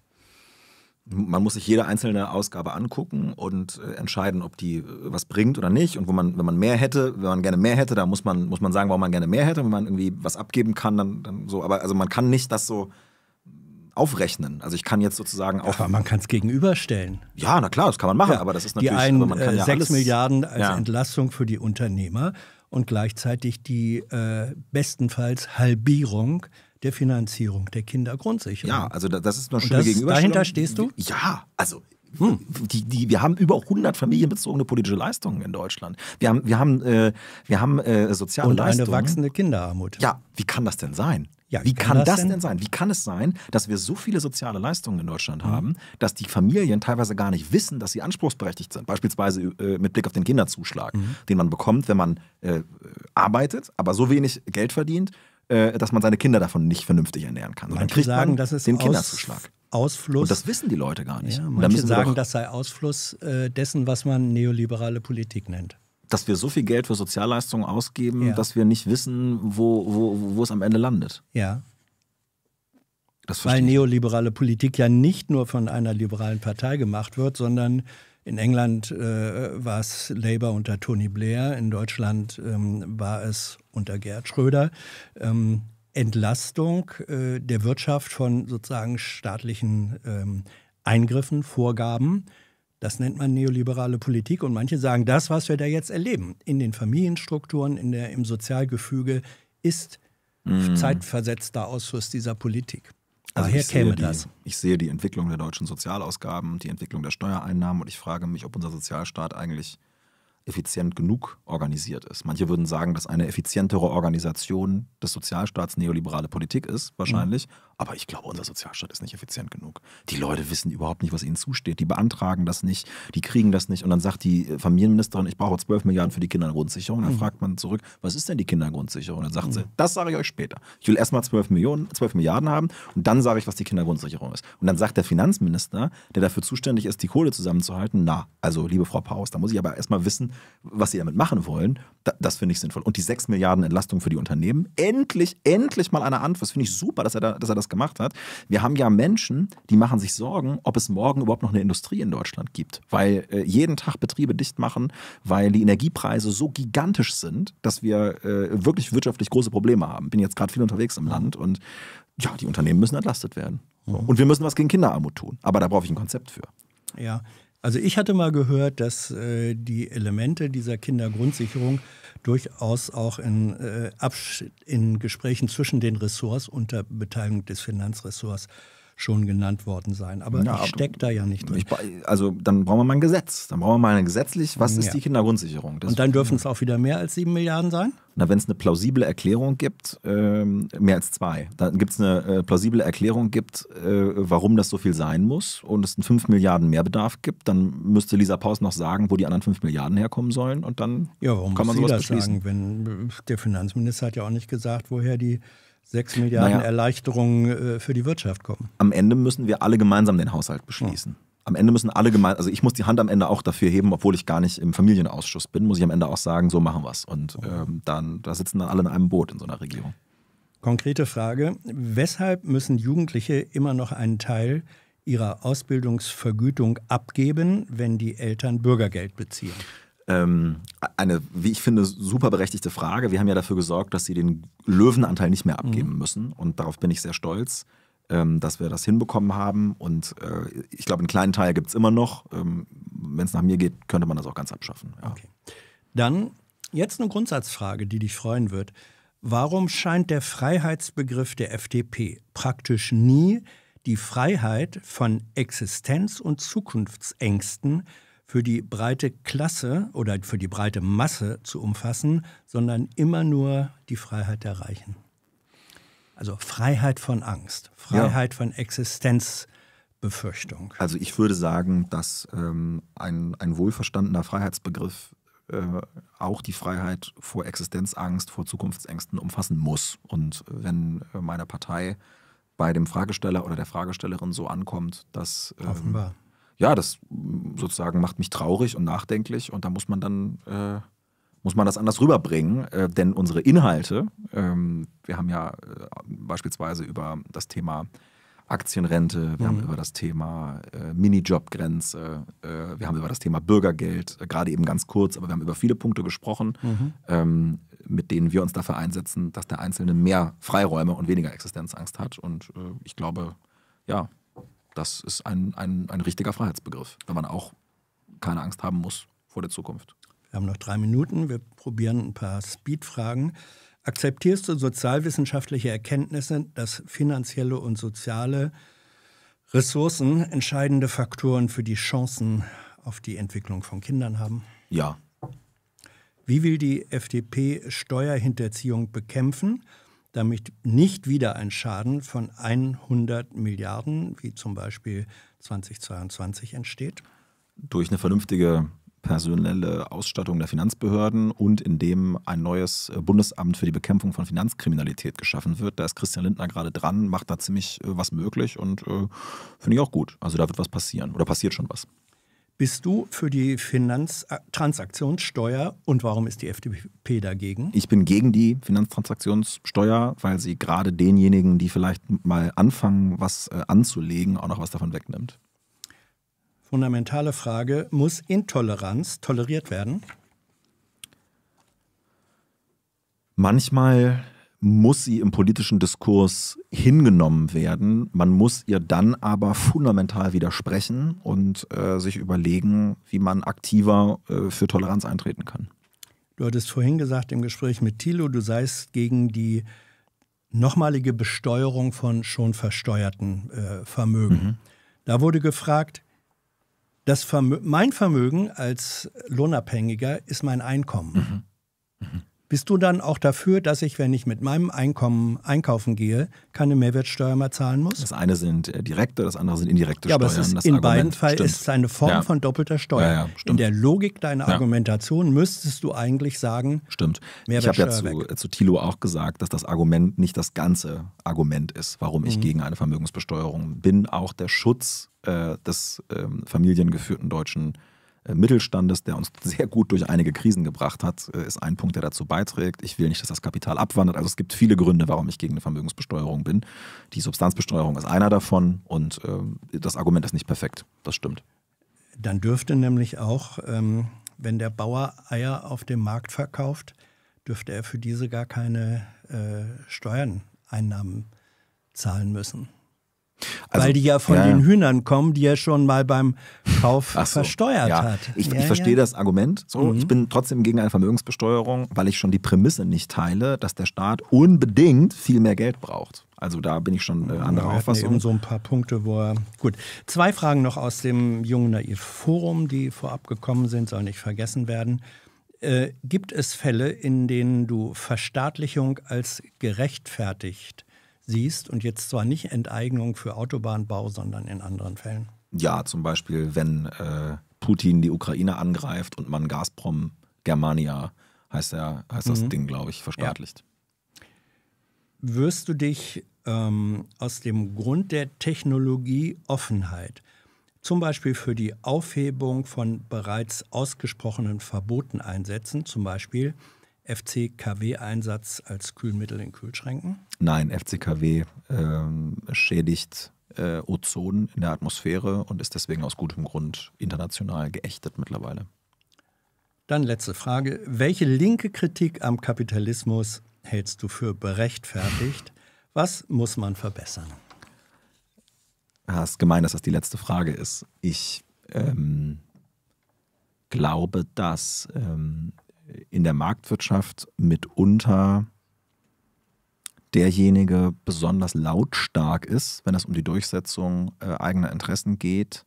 Man muss sich jede einzelne Ausgabe angucken und äh, entscheiden, ob die äh, was bringt oder nicht. Und wo man, wenn man mehr hätte, wenn man gerne mehr hätte, dann muss man, muss man sagen, warum man gerne mehr hätte. Wenn man irgendwie was abgeben kann, dann, dann so. Aber also man kann nicht das so aufrechnen. Also ich kann jetzt sozusagen auch. Aber man kann es gegenüberstellen. Ja, na klar, das kann man machen, ja, aber das ist natürlich. Die also einen, aber man kann ja 6 äh, alles, Milliarden als ja. Entlastung für die Unternehmer und gleichzeitig die äh, bestenfalls Halbierung der Finanzierung der Kindergrundsicherung. Ja, also das ist noch schöne Gegenüberstellung. Dahinter stehst du? Ja, also hm. Die, die, wir haben über 100 familienbezogene politische Leistungen in Deutschland. Wir haben, wir haben, äh, wir haben äh, soziale Und Leistungen. Und eine wachsende Kinderarmut. Ja, wie kann das denn sein? Ja, wie kann, kann das, das denn? sein? Wie kann es sein, dass wir so viele soziale Leistungen in Deutschland mhm. haben, dass die Familien teilweise gar nicht wissen, dass sie anspruchsberechtigt sind? Beispielsweise äh, mit Blick auf den Kinderzuschlag, mhm. den man bekommt, wenn man äh, arbeitet, aber so wenig Geld verdient, äh, dass man seine Kinder davon nicht vernünftig ernähren kann. Manche dann kriegt sagen, man das ist den Kinderzuschlag. Ausfluss. Und das wissen die Leute gar nicht. Ja, manche sagen, das sei Ausfluss äh, dessen, was man neoliberale Politik nennt dass wir so viel Geld für Sozialleistungen ausgeben, ja. dass wir nicht wissen, wo, wo, wo es am Ende landet. Ja. Weil neoliberale Politik ja nicht nur von einer liberalen Partei gemacht wird, sondern in England äh, war es Labour unter Tony Blair, in Deutschland ähm, war es unter Gerd Schröder. Ähm, Entlastung äh, der Wirtschaft von sozusagen staatlichen ähm, Eingriffen, Vorgaben das nennt man neoliberale Politik und manche sagen, das, was wir da jetzt erleben, in den Familienstrukturen, in der, im Sozialgefüge, ist mhm. zeitversetzter Ausfluss dieser Politik. Also Daher käme die, das. Ich sehe die Entwicklung der deutschen Sozialausgaben, die Entwicklung der Steuereinnahmen und ich frage mich, ob unser Sozialstaat eigentlich effizient genug organisiert ist. Manche würden sagen, dass eine effizientere Organisation des Sozialstaats neoliberale Politik ist, wahrscheinlich. Mhm. Aber ich glaube, unser Sozialstaat ist nicht effizient genug. Die Leute wissen überhaupt nicht, was ihnen zusteht. Die beantragen das nicht, die kriegen das nicht. Und dann sagt die äh, Familienministerin, ich brauche 12 Milliarden für die Kindergrundsicherung. dann mhm. fragt man zurück, was ist denn die Kindergrundsicherung? dann sagt mhm. sie, das sage ich euch später. Ich will erstmal 12 12 Milliarden haben und dann sage ich, was die Kindergrundsicherung ist. Und dann sagt der Finanzminister, der dafür zuständig ist, die Kohle zusammenzuhalten, na, also liebe Frau Paus, da muss ich aber erstmal wissen, was sie damit machen wollen. Da, das finde ich sinnvoll. Und die 6 Milliarden Entlastung für die Unternehmen, endlich, endlich mal eine Antwort. Das finde ich super, dass er, da, dass er das das gemacht hat. Wir haben ja Menschen, die machen sich Sorgen, ob es morgen überhaupt noch eine Industrie in Deutschland gibt, weil äh, jeden Tag Betriebe dicht machen, weil die Energiepreise so gigantisch sind, dass wir äh, wirklich wirtschaftlich große Probleme haben. Bin jetzt gerade viel unterwegs im Land und ja, die Unternehmen müssen entlastet werden. So. Mhm. Und wir müssen was gegen Kinderarmut tun. Aber da brauche ich ein Konzept für. Ja, also ich hatte mal gehört, dass äh, die Elemente dieser Kindergrundsicherung durchaus auch in, äh, in Gesprächen zwischen den Ressorts unter Beteiligung des Finanzressorts schon genannt worden sein. Aber ja, ich stecke da ja nicht drin. Ich, also dann brauchen wir mal ein Gesetz. Dann brauchen wir mal eine gesetzlich, was ja. ist die Kindergrundsicherung? Das und dann dürfen es auch wieder mehr als sieben Milliarden sein? Na, wenn es eine plausible Erklärung gibt, ähm, mehr als zwei, dann gibt es eine äh, plausible Erklärung gibt, äh, warum das so viel sein muss und es einen 5 Milliarden Mehrbedarf gibt, dann müsste Lisa Paus noch sagen, wo die anderen 5 Milliarden herkommen sollen und dann ja, warum kann man muss sowas sie das beschließen. Sagen, wenn der Finanzminister hat ja auch nicht gesagt, woher die 6 Milliarden naja, Erleichterungen äh, für die Wirtschaft kommen. Am Ende müssen wir alle gemeinsam den Haushalt beschließen. Ja. Am Ende müssen alle gemeinsam, also ich muss die Hand am Ende auch dafür heben, obwohl ich gar nicht im Familienausschuss bin, muss ich am Ende auch sagen, so machen wir es. Und oh. ähm, dann, da sitzen dann alle in einem Boot in so einer Regierung. Konkrete Frage, weshalb müssen Jugendliche immer noch einen Teil ihrer Ausbildungsvergütung abgeben, wenn die Eltern Bürgergeld beziehen? Ähm, eine, wie ich finde, super berechtigte Frage. Wir haben ja dafür gesorgt, dass sie den Löwenanteil nicht mehr mhm. abgeben mhm. müssen. Und darauf bin ich sehr stolz, ähm, dass wir das hinbekommen haben. Und äh, ich glaube, einen kleinen Teil gibt es immer noch. Ähm, Wenn es nach mir geht, könnte man das auch ganz abschaffen. Ja. Okay. Dann jetzt eine Grundsatzfrage, die dich freuen wird. Warum scheint der Freiheitsbegriff der FDP praktisch nie die Freiheit von Existenz- und Zukunftsängsten für die breite Klasse oder für die breite Masse zu umfassen, sondern immer nur die Freiheit der Reichen. Also Freiheit von Angst, Freiheit ja. von Existenzbefürchtung. Also ich würde sagen, dass ähm, ein, ein wohlverstandener Freiheitsbegriff äh, auch die Freiheit vor Existenzangst, vor Zukunftsängsten umfassen muss. Und wenn äh, meine Partei bei dem Fragesteller oder der Fragestellerin so ankommt, dass ähm, Offenbar ja, das mm, sozusagen macht mich traurig und nachdenklich und da muss man dann äh, muss man das anders rüberbringen, äh, denn unsere Inhalte, ähm, wir haben ja äh, beispielsweise über das Thema Aktienrente, wir mhm. haben über das Thema äh, Minijobgrenze, äh, wir haben über das Thema Bürgergeld, äh, gerade eben ganz kurz, aber wir haben über viele Punkte gesprochen, mhm. ähm, mit denen wir uns dafür einsetzen, dass der Einzelne mehr Freiräume und weniger Existenzangst hat und ich glaube, ja, das ist ein, ein, ein richtiger Freiheitsbegriff, wenn man auch keine Angst haben muss vor der Zukunft. Wir haben noch drei Minuten. Wir probieren ein paar Speed-Fragen. Akzeptierst du sozialwissenschaftliche Erkenntnisse, dass finanzielle und soziale Ressourcen entscheidende Faktoren für die Chancen auf die Entwicklung von Kindern haben? Ja. Wie will die FDP Steuerhinterziehung bekämpfen damit nicht wieder ein Schaden von 100 Milliarden, wie zum Beispiel 2022, entsteht? Durch eine vernünftige personelle Ausstattung der Finanzbehörden und indem ein neues Bundesamt für die Bekämpfung von Finanzkriminalität geschaffen wird. Da ist Christian Lindner gerade dran, macht da ziemlich äh, was möglich und äh, finde ich auch gut. Also da wird was passieren oder passiert schon was. Bist du für die Finanztransaktionssteuer und warum ist die FDP dagegen? Ich bin gegen die Finanztransaktionssteuer, weil sie gerade denjenigen, die vielleicht mal anfangen, was äh, anzulegen, auch noch was davon wegnimmt. Fundamentale Frage, muss Intoleranz toleriert werden? Manchmal muss sie im politischen Diskurs hingenommen werden. Man muss ihr dann aber fundamental widersprechen und äh, sich überlegen, wie man aktiver äh, für Toleranz eintreten kann. Du hattest vorhin gesagt im Gespräch mit Thilo, du seist gegen die nochmalige Besteuerung von schon versteuerten äh, Vermögen. Mhm. Da wurde gefragt, das Vermö mein Vermögen als Lohnabhängiger ist mein Einkommen. Mhm. Mhm. Bist du dann auch dafür, dass ich, wenn ich mit meinem Einkommen einkaufen gehe, keine Mehrwertsteuer mehr zahlen muss? Das eine sind äh, direkte, das andere sind indirekte ja, Aber es ist das in Argument beiden Fällen ist es eine Form ja. von doppelter Steuer. Ja, in der Logik deiner Argumentation müsstest du eigentlich sagen, stimmt. Mehrwertsteuer ich habe ja zu, äh, zu Thilo auch gesagt, dass das Argument nicht das ganze Argument ist, warum ich mhm. gegen eine Vermögensbesteuerung bin. Auch der Schutz äh, des ähm, familiengeführten deutschen äh, Mittelstandes, der uns sehr gut durch einige Krisen gebracht hat, äh, ist ein Punkt, der dazu beiträgt. Ich will nicht, dass das Kapital abwandert. Also es gibt viele Gründe, warum ich gegen eine Vermögensbesteuerung bin. Die Substanzbesteuerung ist einer davon und äh, das Argument ist nicht perfekt. Das stimmt. Dann dürfte nämlich auch, ähm, wenn der Bauer Eier auf dem Markt verkauft, dürfte er für diese gar keine äh, Steuern, zahlen müssen. Also, Weil die ja von ja, den Hühnern kommen, die er schon mal beim Kauf so, versteuert ja. hat. Ich, ja, ich verstehe das Argument. So, mhm. Ich bin trotzdem gegen eine Vermögensbesteuerung, weil ich schon die Prämisse nicht teile, dass der Staat unbedingt viel mehr Geld braucht. Also da bin ich schon äh, anderer ja, Auffassung. Eben so ein paar Punkte, wo er. Gut. Zwei Fragen noch aus dem Jungen Naiv Forum, die vorab gekommen sind, soll nicht vergessen werden. Äh, gibt es Fälle, in denen du Verstaatlichung als gerechtfertigt siehst und jetzt zwar nicht Enteignung für Autobahnbau, sondern in anderen Fällen. Ja, zum Beispiel, wenn äh, Putin die Ukraine angreift und man Gazprom Germania, heißt, der, heißt mhm. das Ding, glaube ich, verstaatlicht. Ja. Wirst du dich ähm, aus dem Grund der Technologieoffenheit, zum Beispiel für die Aufhebung von bereits ausgesprochenen Verboten einsetzen, zum Beispiel FCKW-Einsatz als Kühlmittel in Kühlschränken? Nein, FCKW ähm, schädigt äh, Ozon in der Atmosphäre und ist deswegen aus gutem Grund international geächtet mittlerweile. Dann letzte Frage. Welche linke Kritik am Kapitalismus hältst du für berechtfertigt? Was muss man verbessern? Ja, ah, es ist gemein, dass das die letzte Frage ist. Ich ähm, glaube, dass ähm, in der Marktwirtschaft mitunter derjenige besonders lautstark ist, wenn es um die Durchsetzung äh, eigener Interessen geht,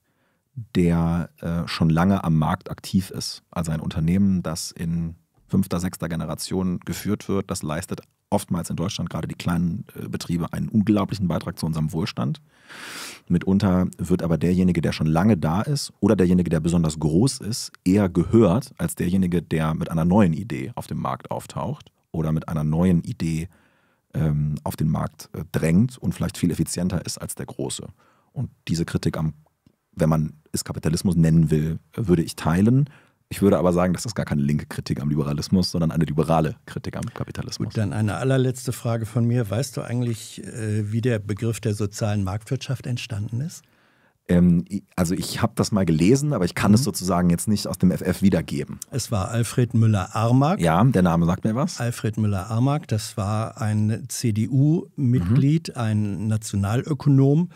der äh, schon lange am Markt aktiv ist. Also ein Unternehmen, das in fünfter, sechster Generation geführt wird. Das leistet oftmals in Deutschland gerade die kleinen äh, Betriebe einen unglaublichen Beitrag zu unserem Wohlstand. Mitunter wird aber derjenige, der schon lange da ist oder derjenige, der besonders groß ist, eher gehört als derjenige, der mit einer neuen Idee auf dem Markt auftaucht oder mit einer neuen Idee ähm, auf den Markt äh, drängt und vielleicht viel effizienter ist als der große. Und diese Kritik am, wenn man es Kapitalismus nennen will, äh, würde ich teilen. Ich würde aber sagen, das ist gar keine linke Kritik am Liberalismus, sondern eine liberale Kritik am Kapitalismus. Und dann eine allerletzte Frage von mir. Weißt du eigentlich, äh, wie der Begriff der sozialen Marktwirtschaft entstanden ist? Ähm, also ich habe das mal gelesen, aber ich kann mhm. es sozusagen jetzt nicht aus dem FF wiedergeben. Es war Alfred Müller-Armack. Ja, der Name sagt mir was. Alfred Müller-Armack, das war ein CDU-Mitglied, mhm. ein Nationalökonom.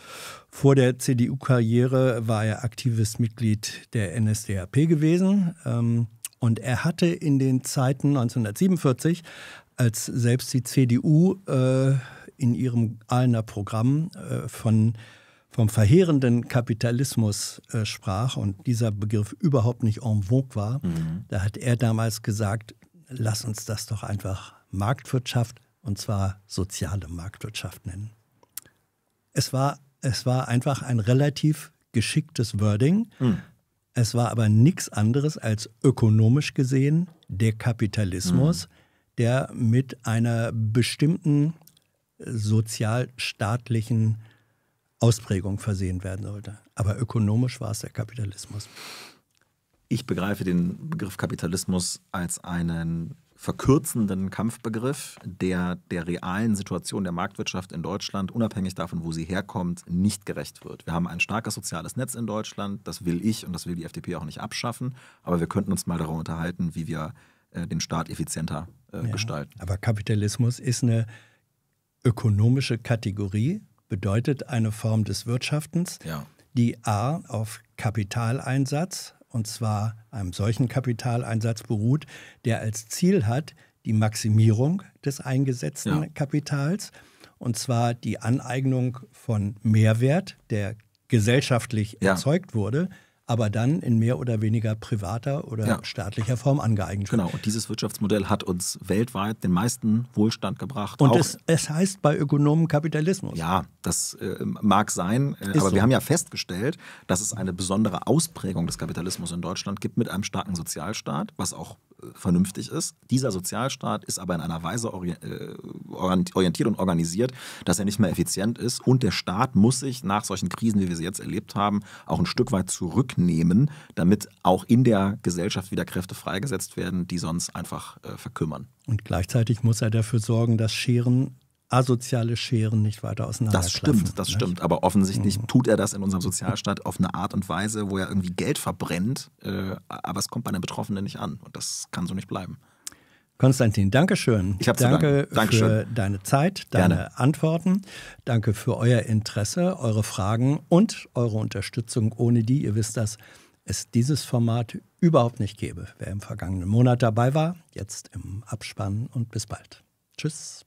Vor der CDU-Karriere war er aktives Mitglied der NSDAP gewesen. Ähm, und er hatte in den Zeiten 1947, als selbst die CDU äh, in ihrem Ahlener Programm äh, von vom verheerenden Kapitalismus äh, sprach und dieser Begriff überhaupt nicht en vogue war, mhm. da hat er damals gesagt, lass uns das doch einfach Marktwirtschaft und zwar soziale Marktwirtschaft nennen. Es war, es war einfach ein relativ geschicktes Wording. Mhm. Es war aber nichts anderes als ökonomisch gesehen der Kapitalismus, mhm. der mit einer bestimmten äh, sozialstaatlichen Ausprägung versehen werden sollte. Aber ökonomisch war es der Kapitalismus. Ich begreife den Begriff Kapitalismus als einen verkürzenden Kampfbegriff, der der realen Situation der Marktwirtschaft in Deutschland, unabhängig davon, wo sie herkommt, nicht gerecht wird. Wir haben ein starkes soziales Netz in Deutschland, das will ich und das will die FDP auch nicht abschaffen, aber wir könnten uns mal darüber unterhalten, wie wir äh, den Staat effizienter äh, ja, gestalten. Aber Kapitalismus ist eine ökonomische Kategorie, bedeutet eine Form des Wirtschaftens, ja. die A auf Kapitaleinsatz, und zwar einem solchen Kapitaleinsatz beruht, der als Ziel hat die Maximierung des eingesetzten ja. Kapitals, und zwar die Aneignung von Mehrwert, der gesellschaftlich ja. erzeugt wurde, aber dann in mehr oder weniger privater oder ja. staatlicher Form angeeignet wird. Genau, und dieses Wirtschaftsmodell hat uns weltweit den meisten Wohlstand gebracht. Und es, es, heißt bei Ökonomen Kapitalismus. Ja, das äh, mag sein, äh, aber so. wir haben ja festgestellt, dass es eine besondere Ausprägung des Kapitalismus in Deutschland gibt mit einem starken Sozialstaat, was auch vernünftig ist. Dieser Sozialstaat ist aber in einer Weise äh, orientiert und organisiert, dass er nicht mehr effizient ist. Und der Staat muss sich nach solchen Krisen, wie wir sie jetzt erlebt haben, auch ein Stück weit zurücknehmen, damit auch in der Gesellschaft wieder Kräfte freigesetzt werden, die sonst einfach äh, verkümmern. Und gleichzeitig muss er dafür sorgen, dass Scheren asoziale Scheren nicht weiter auseinander. Das stimmt, das nicht? stimmt. Aber offensichtlich mhm. tut er das in unserem Sozialstaat auf eine Art und Weise, wo er irgendwie Geld verbrennt, äh, aber es kommt bei den Betroffenen nicht an. Und das kann so nicht bleiben. Konstantin, Dankeschön. Ich habe danke Dankeschön. für deine Zeit, deine Gerne. Antworten. Danke für euer Interesse, eure Fragen und eure Unterstützung, ohne die, ihr wisst das, es dieses Format überhaupt nicht gäbe. Wer im vergangenen Monat dabei war, jetzt im Abspann und bis bald. Tschüss.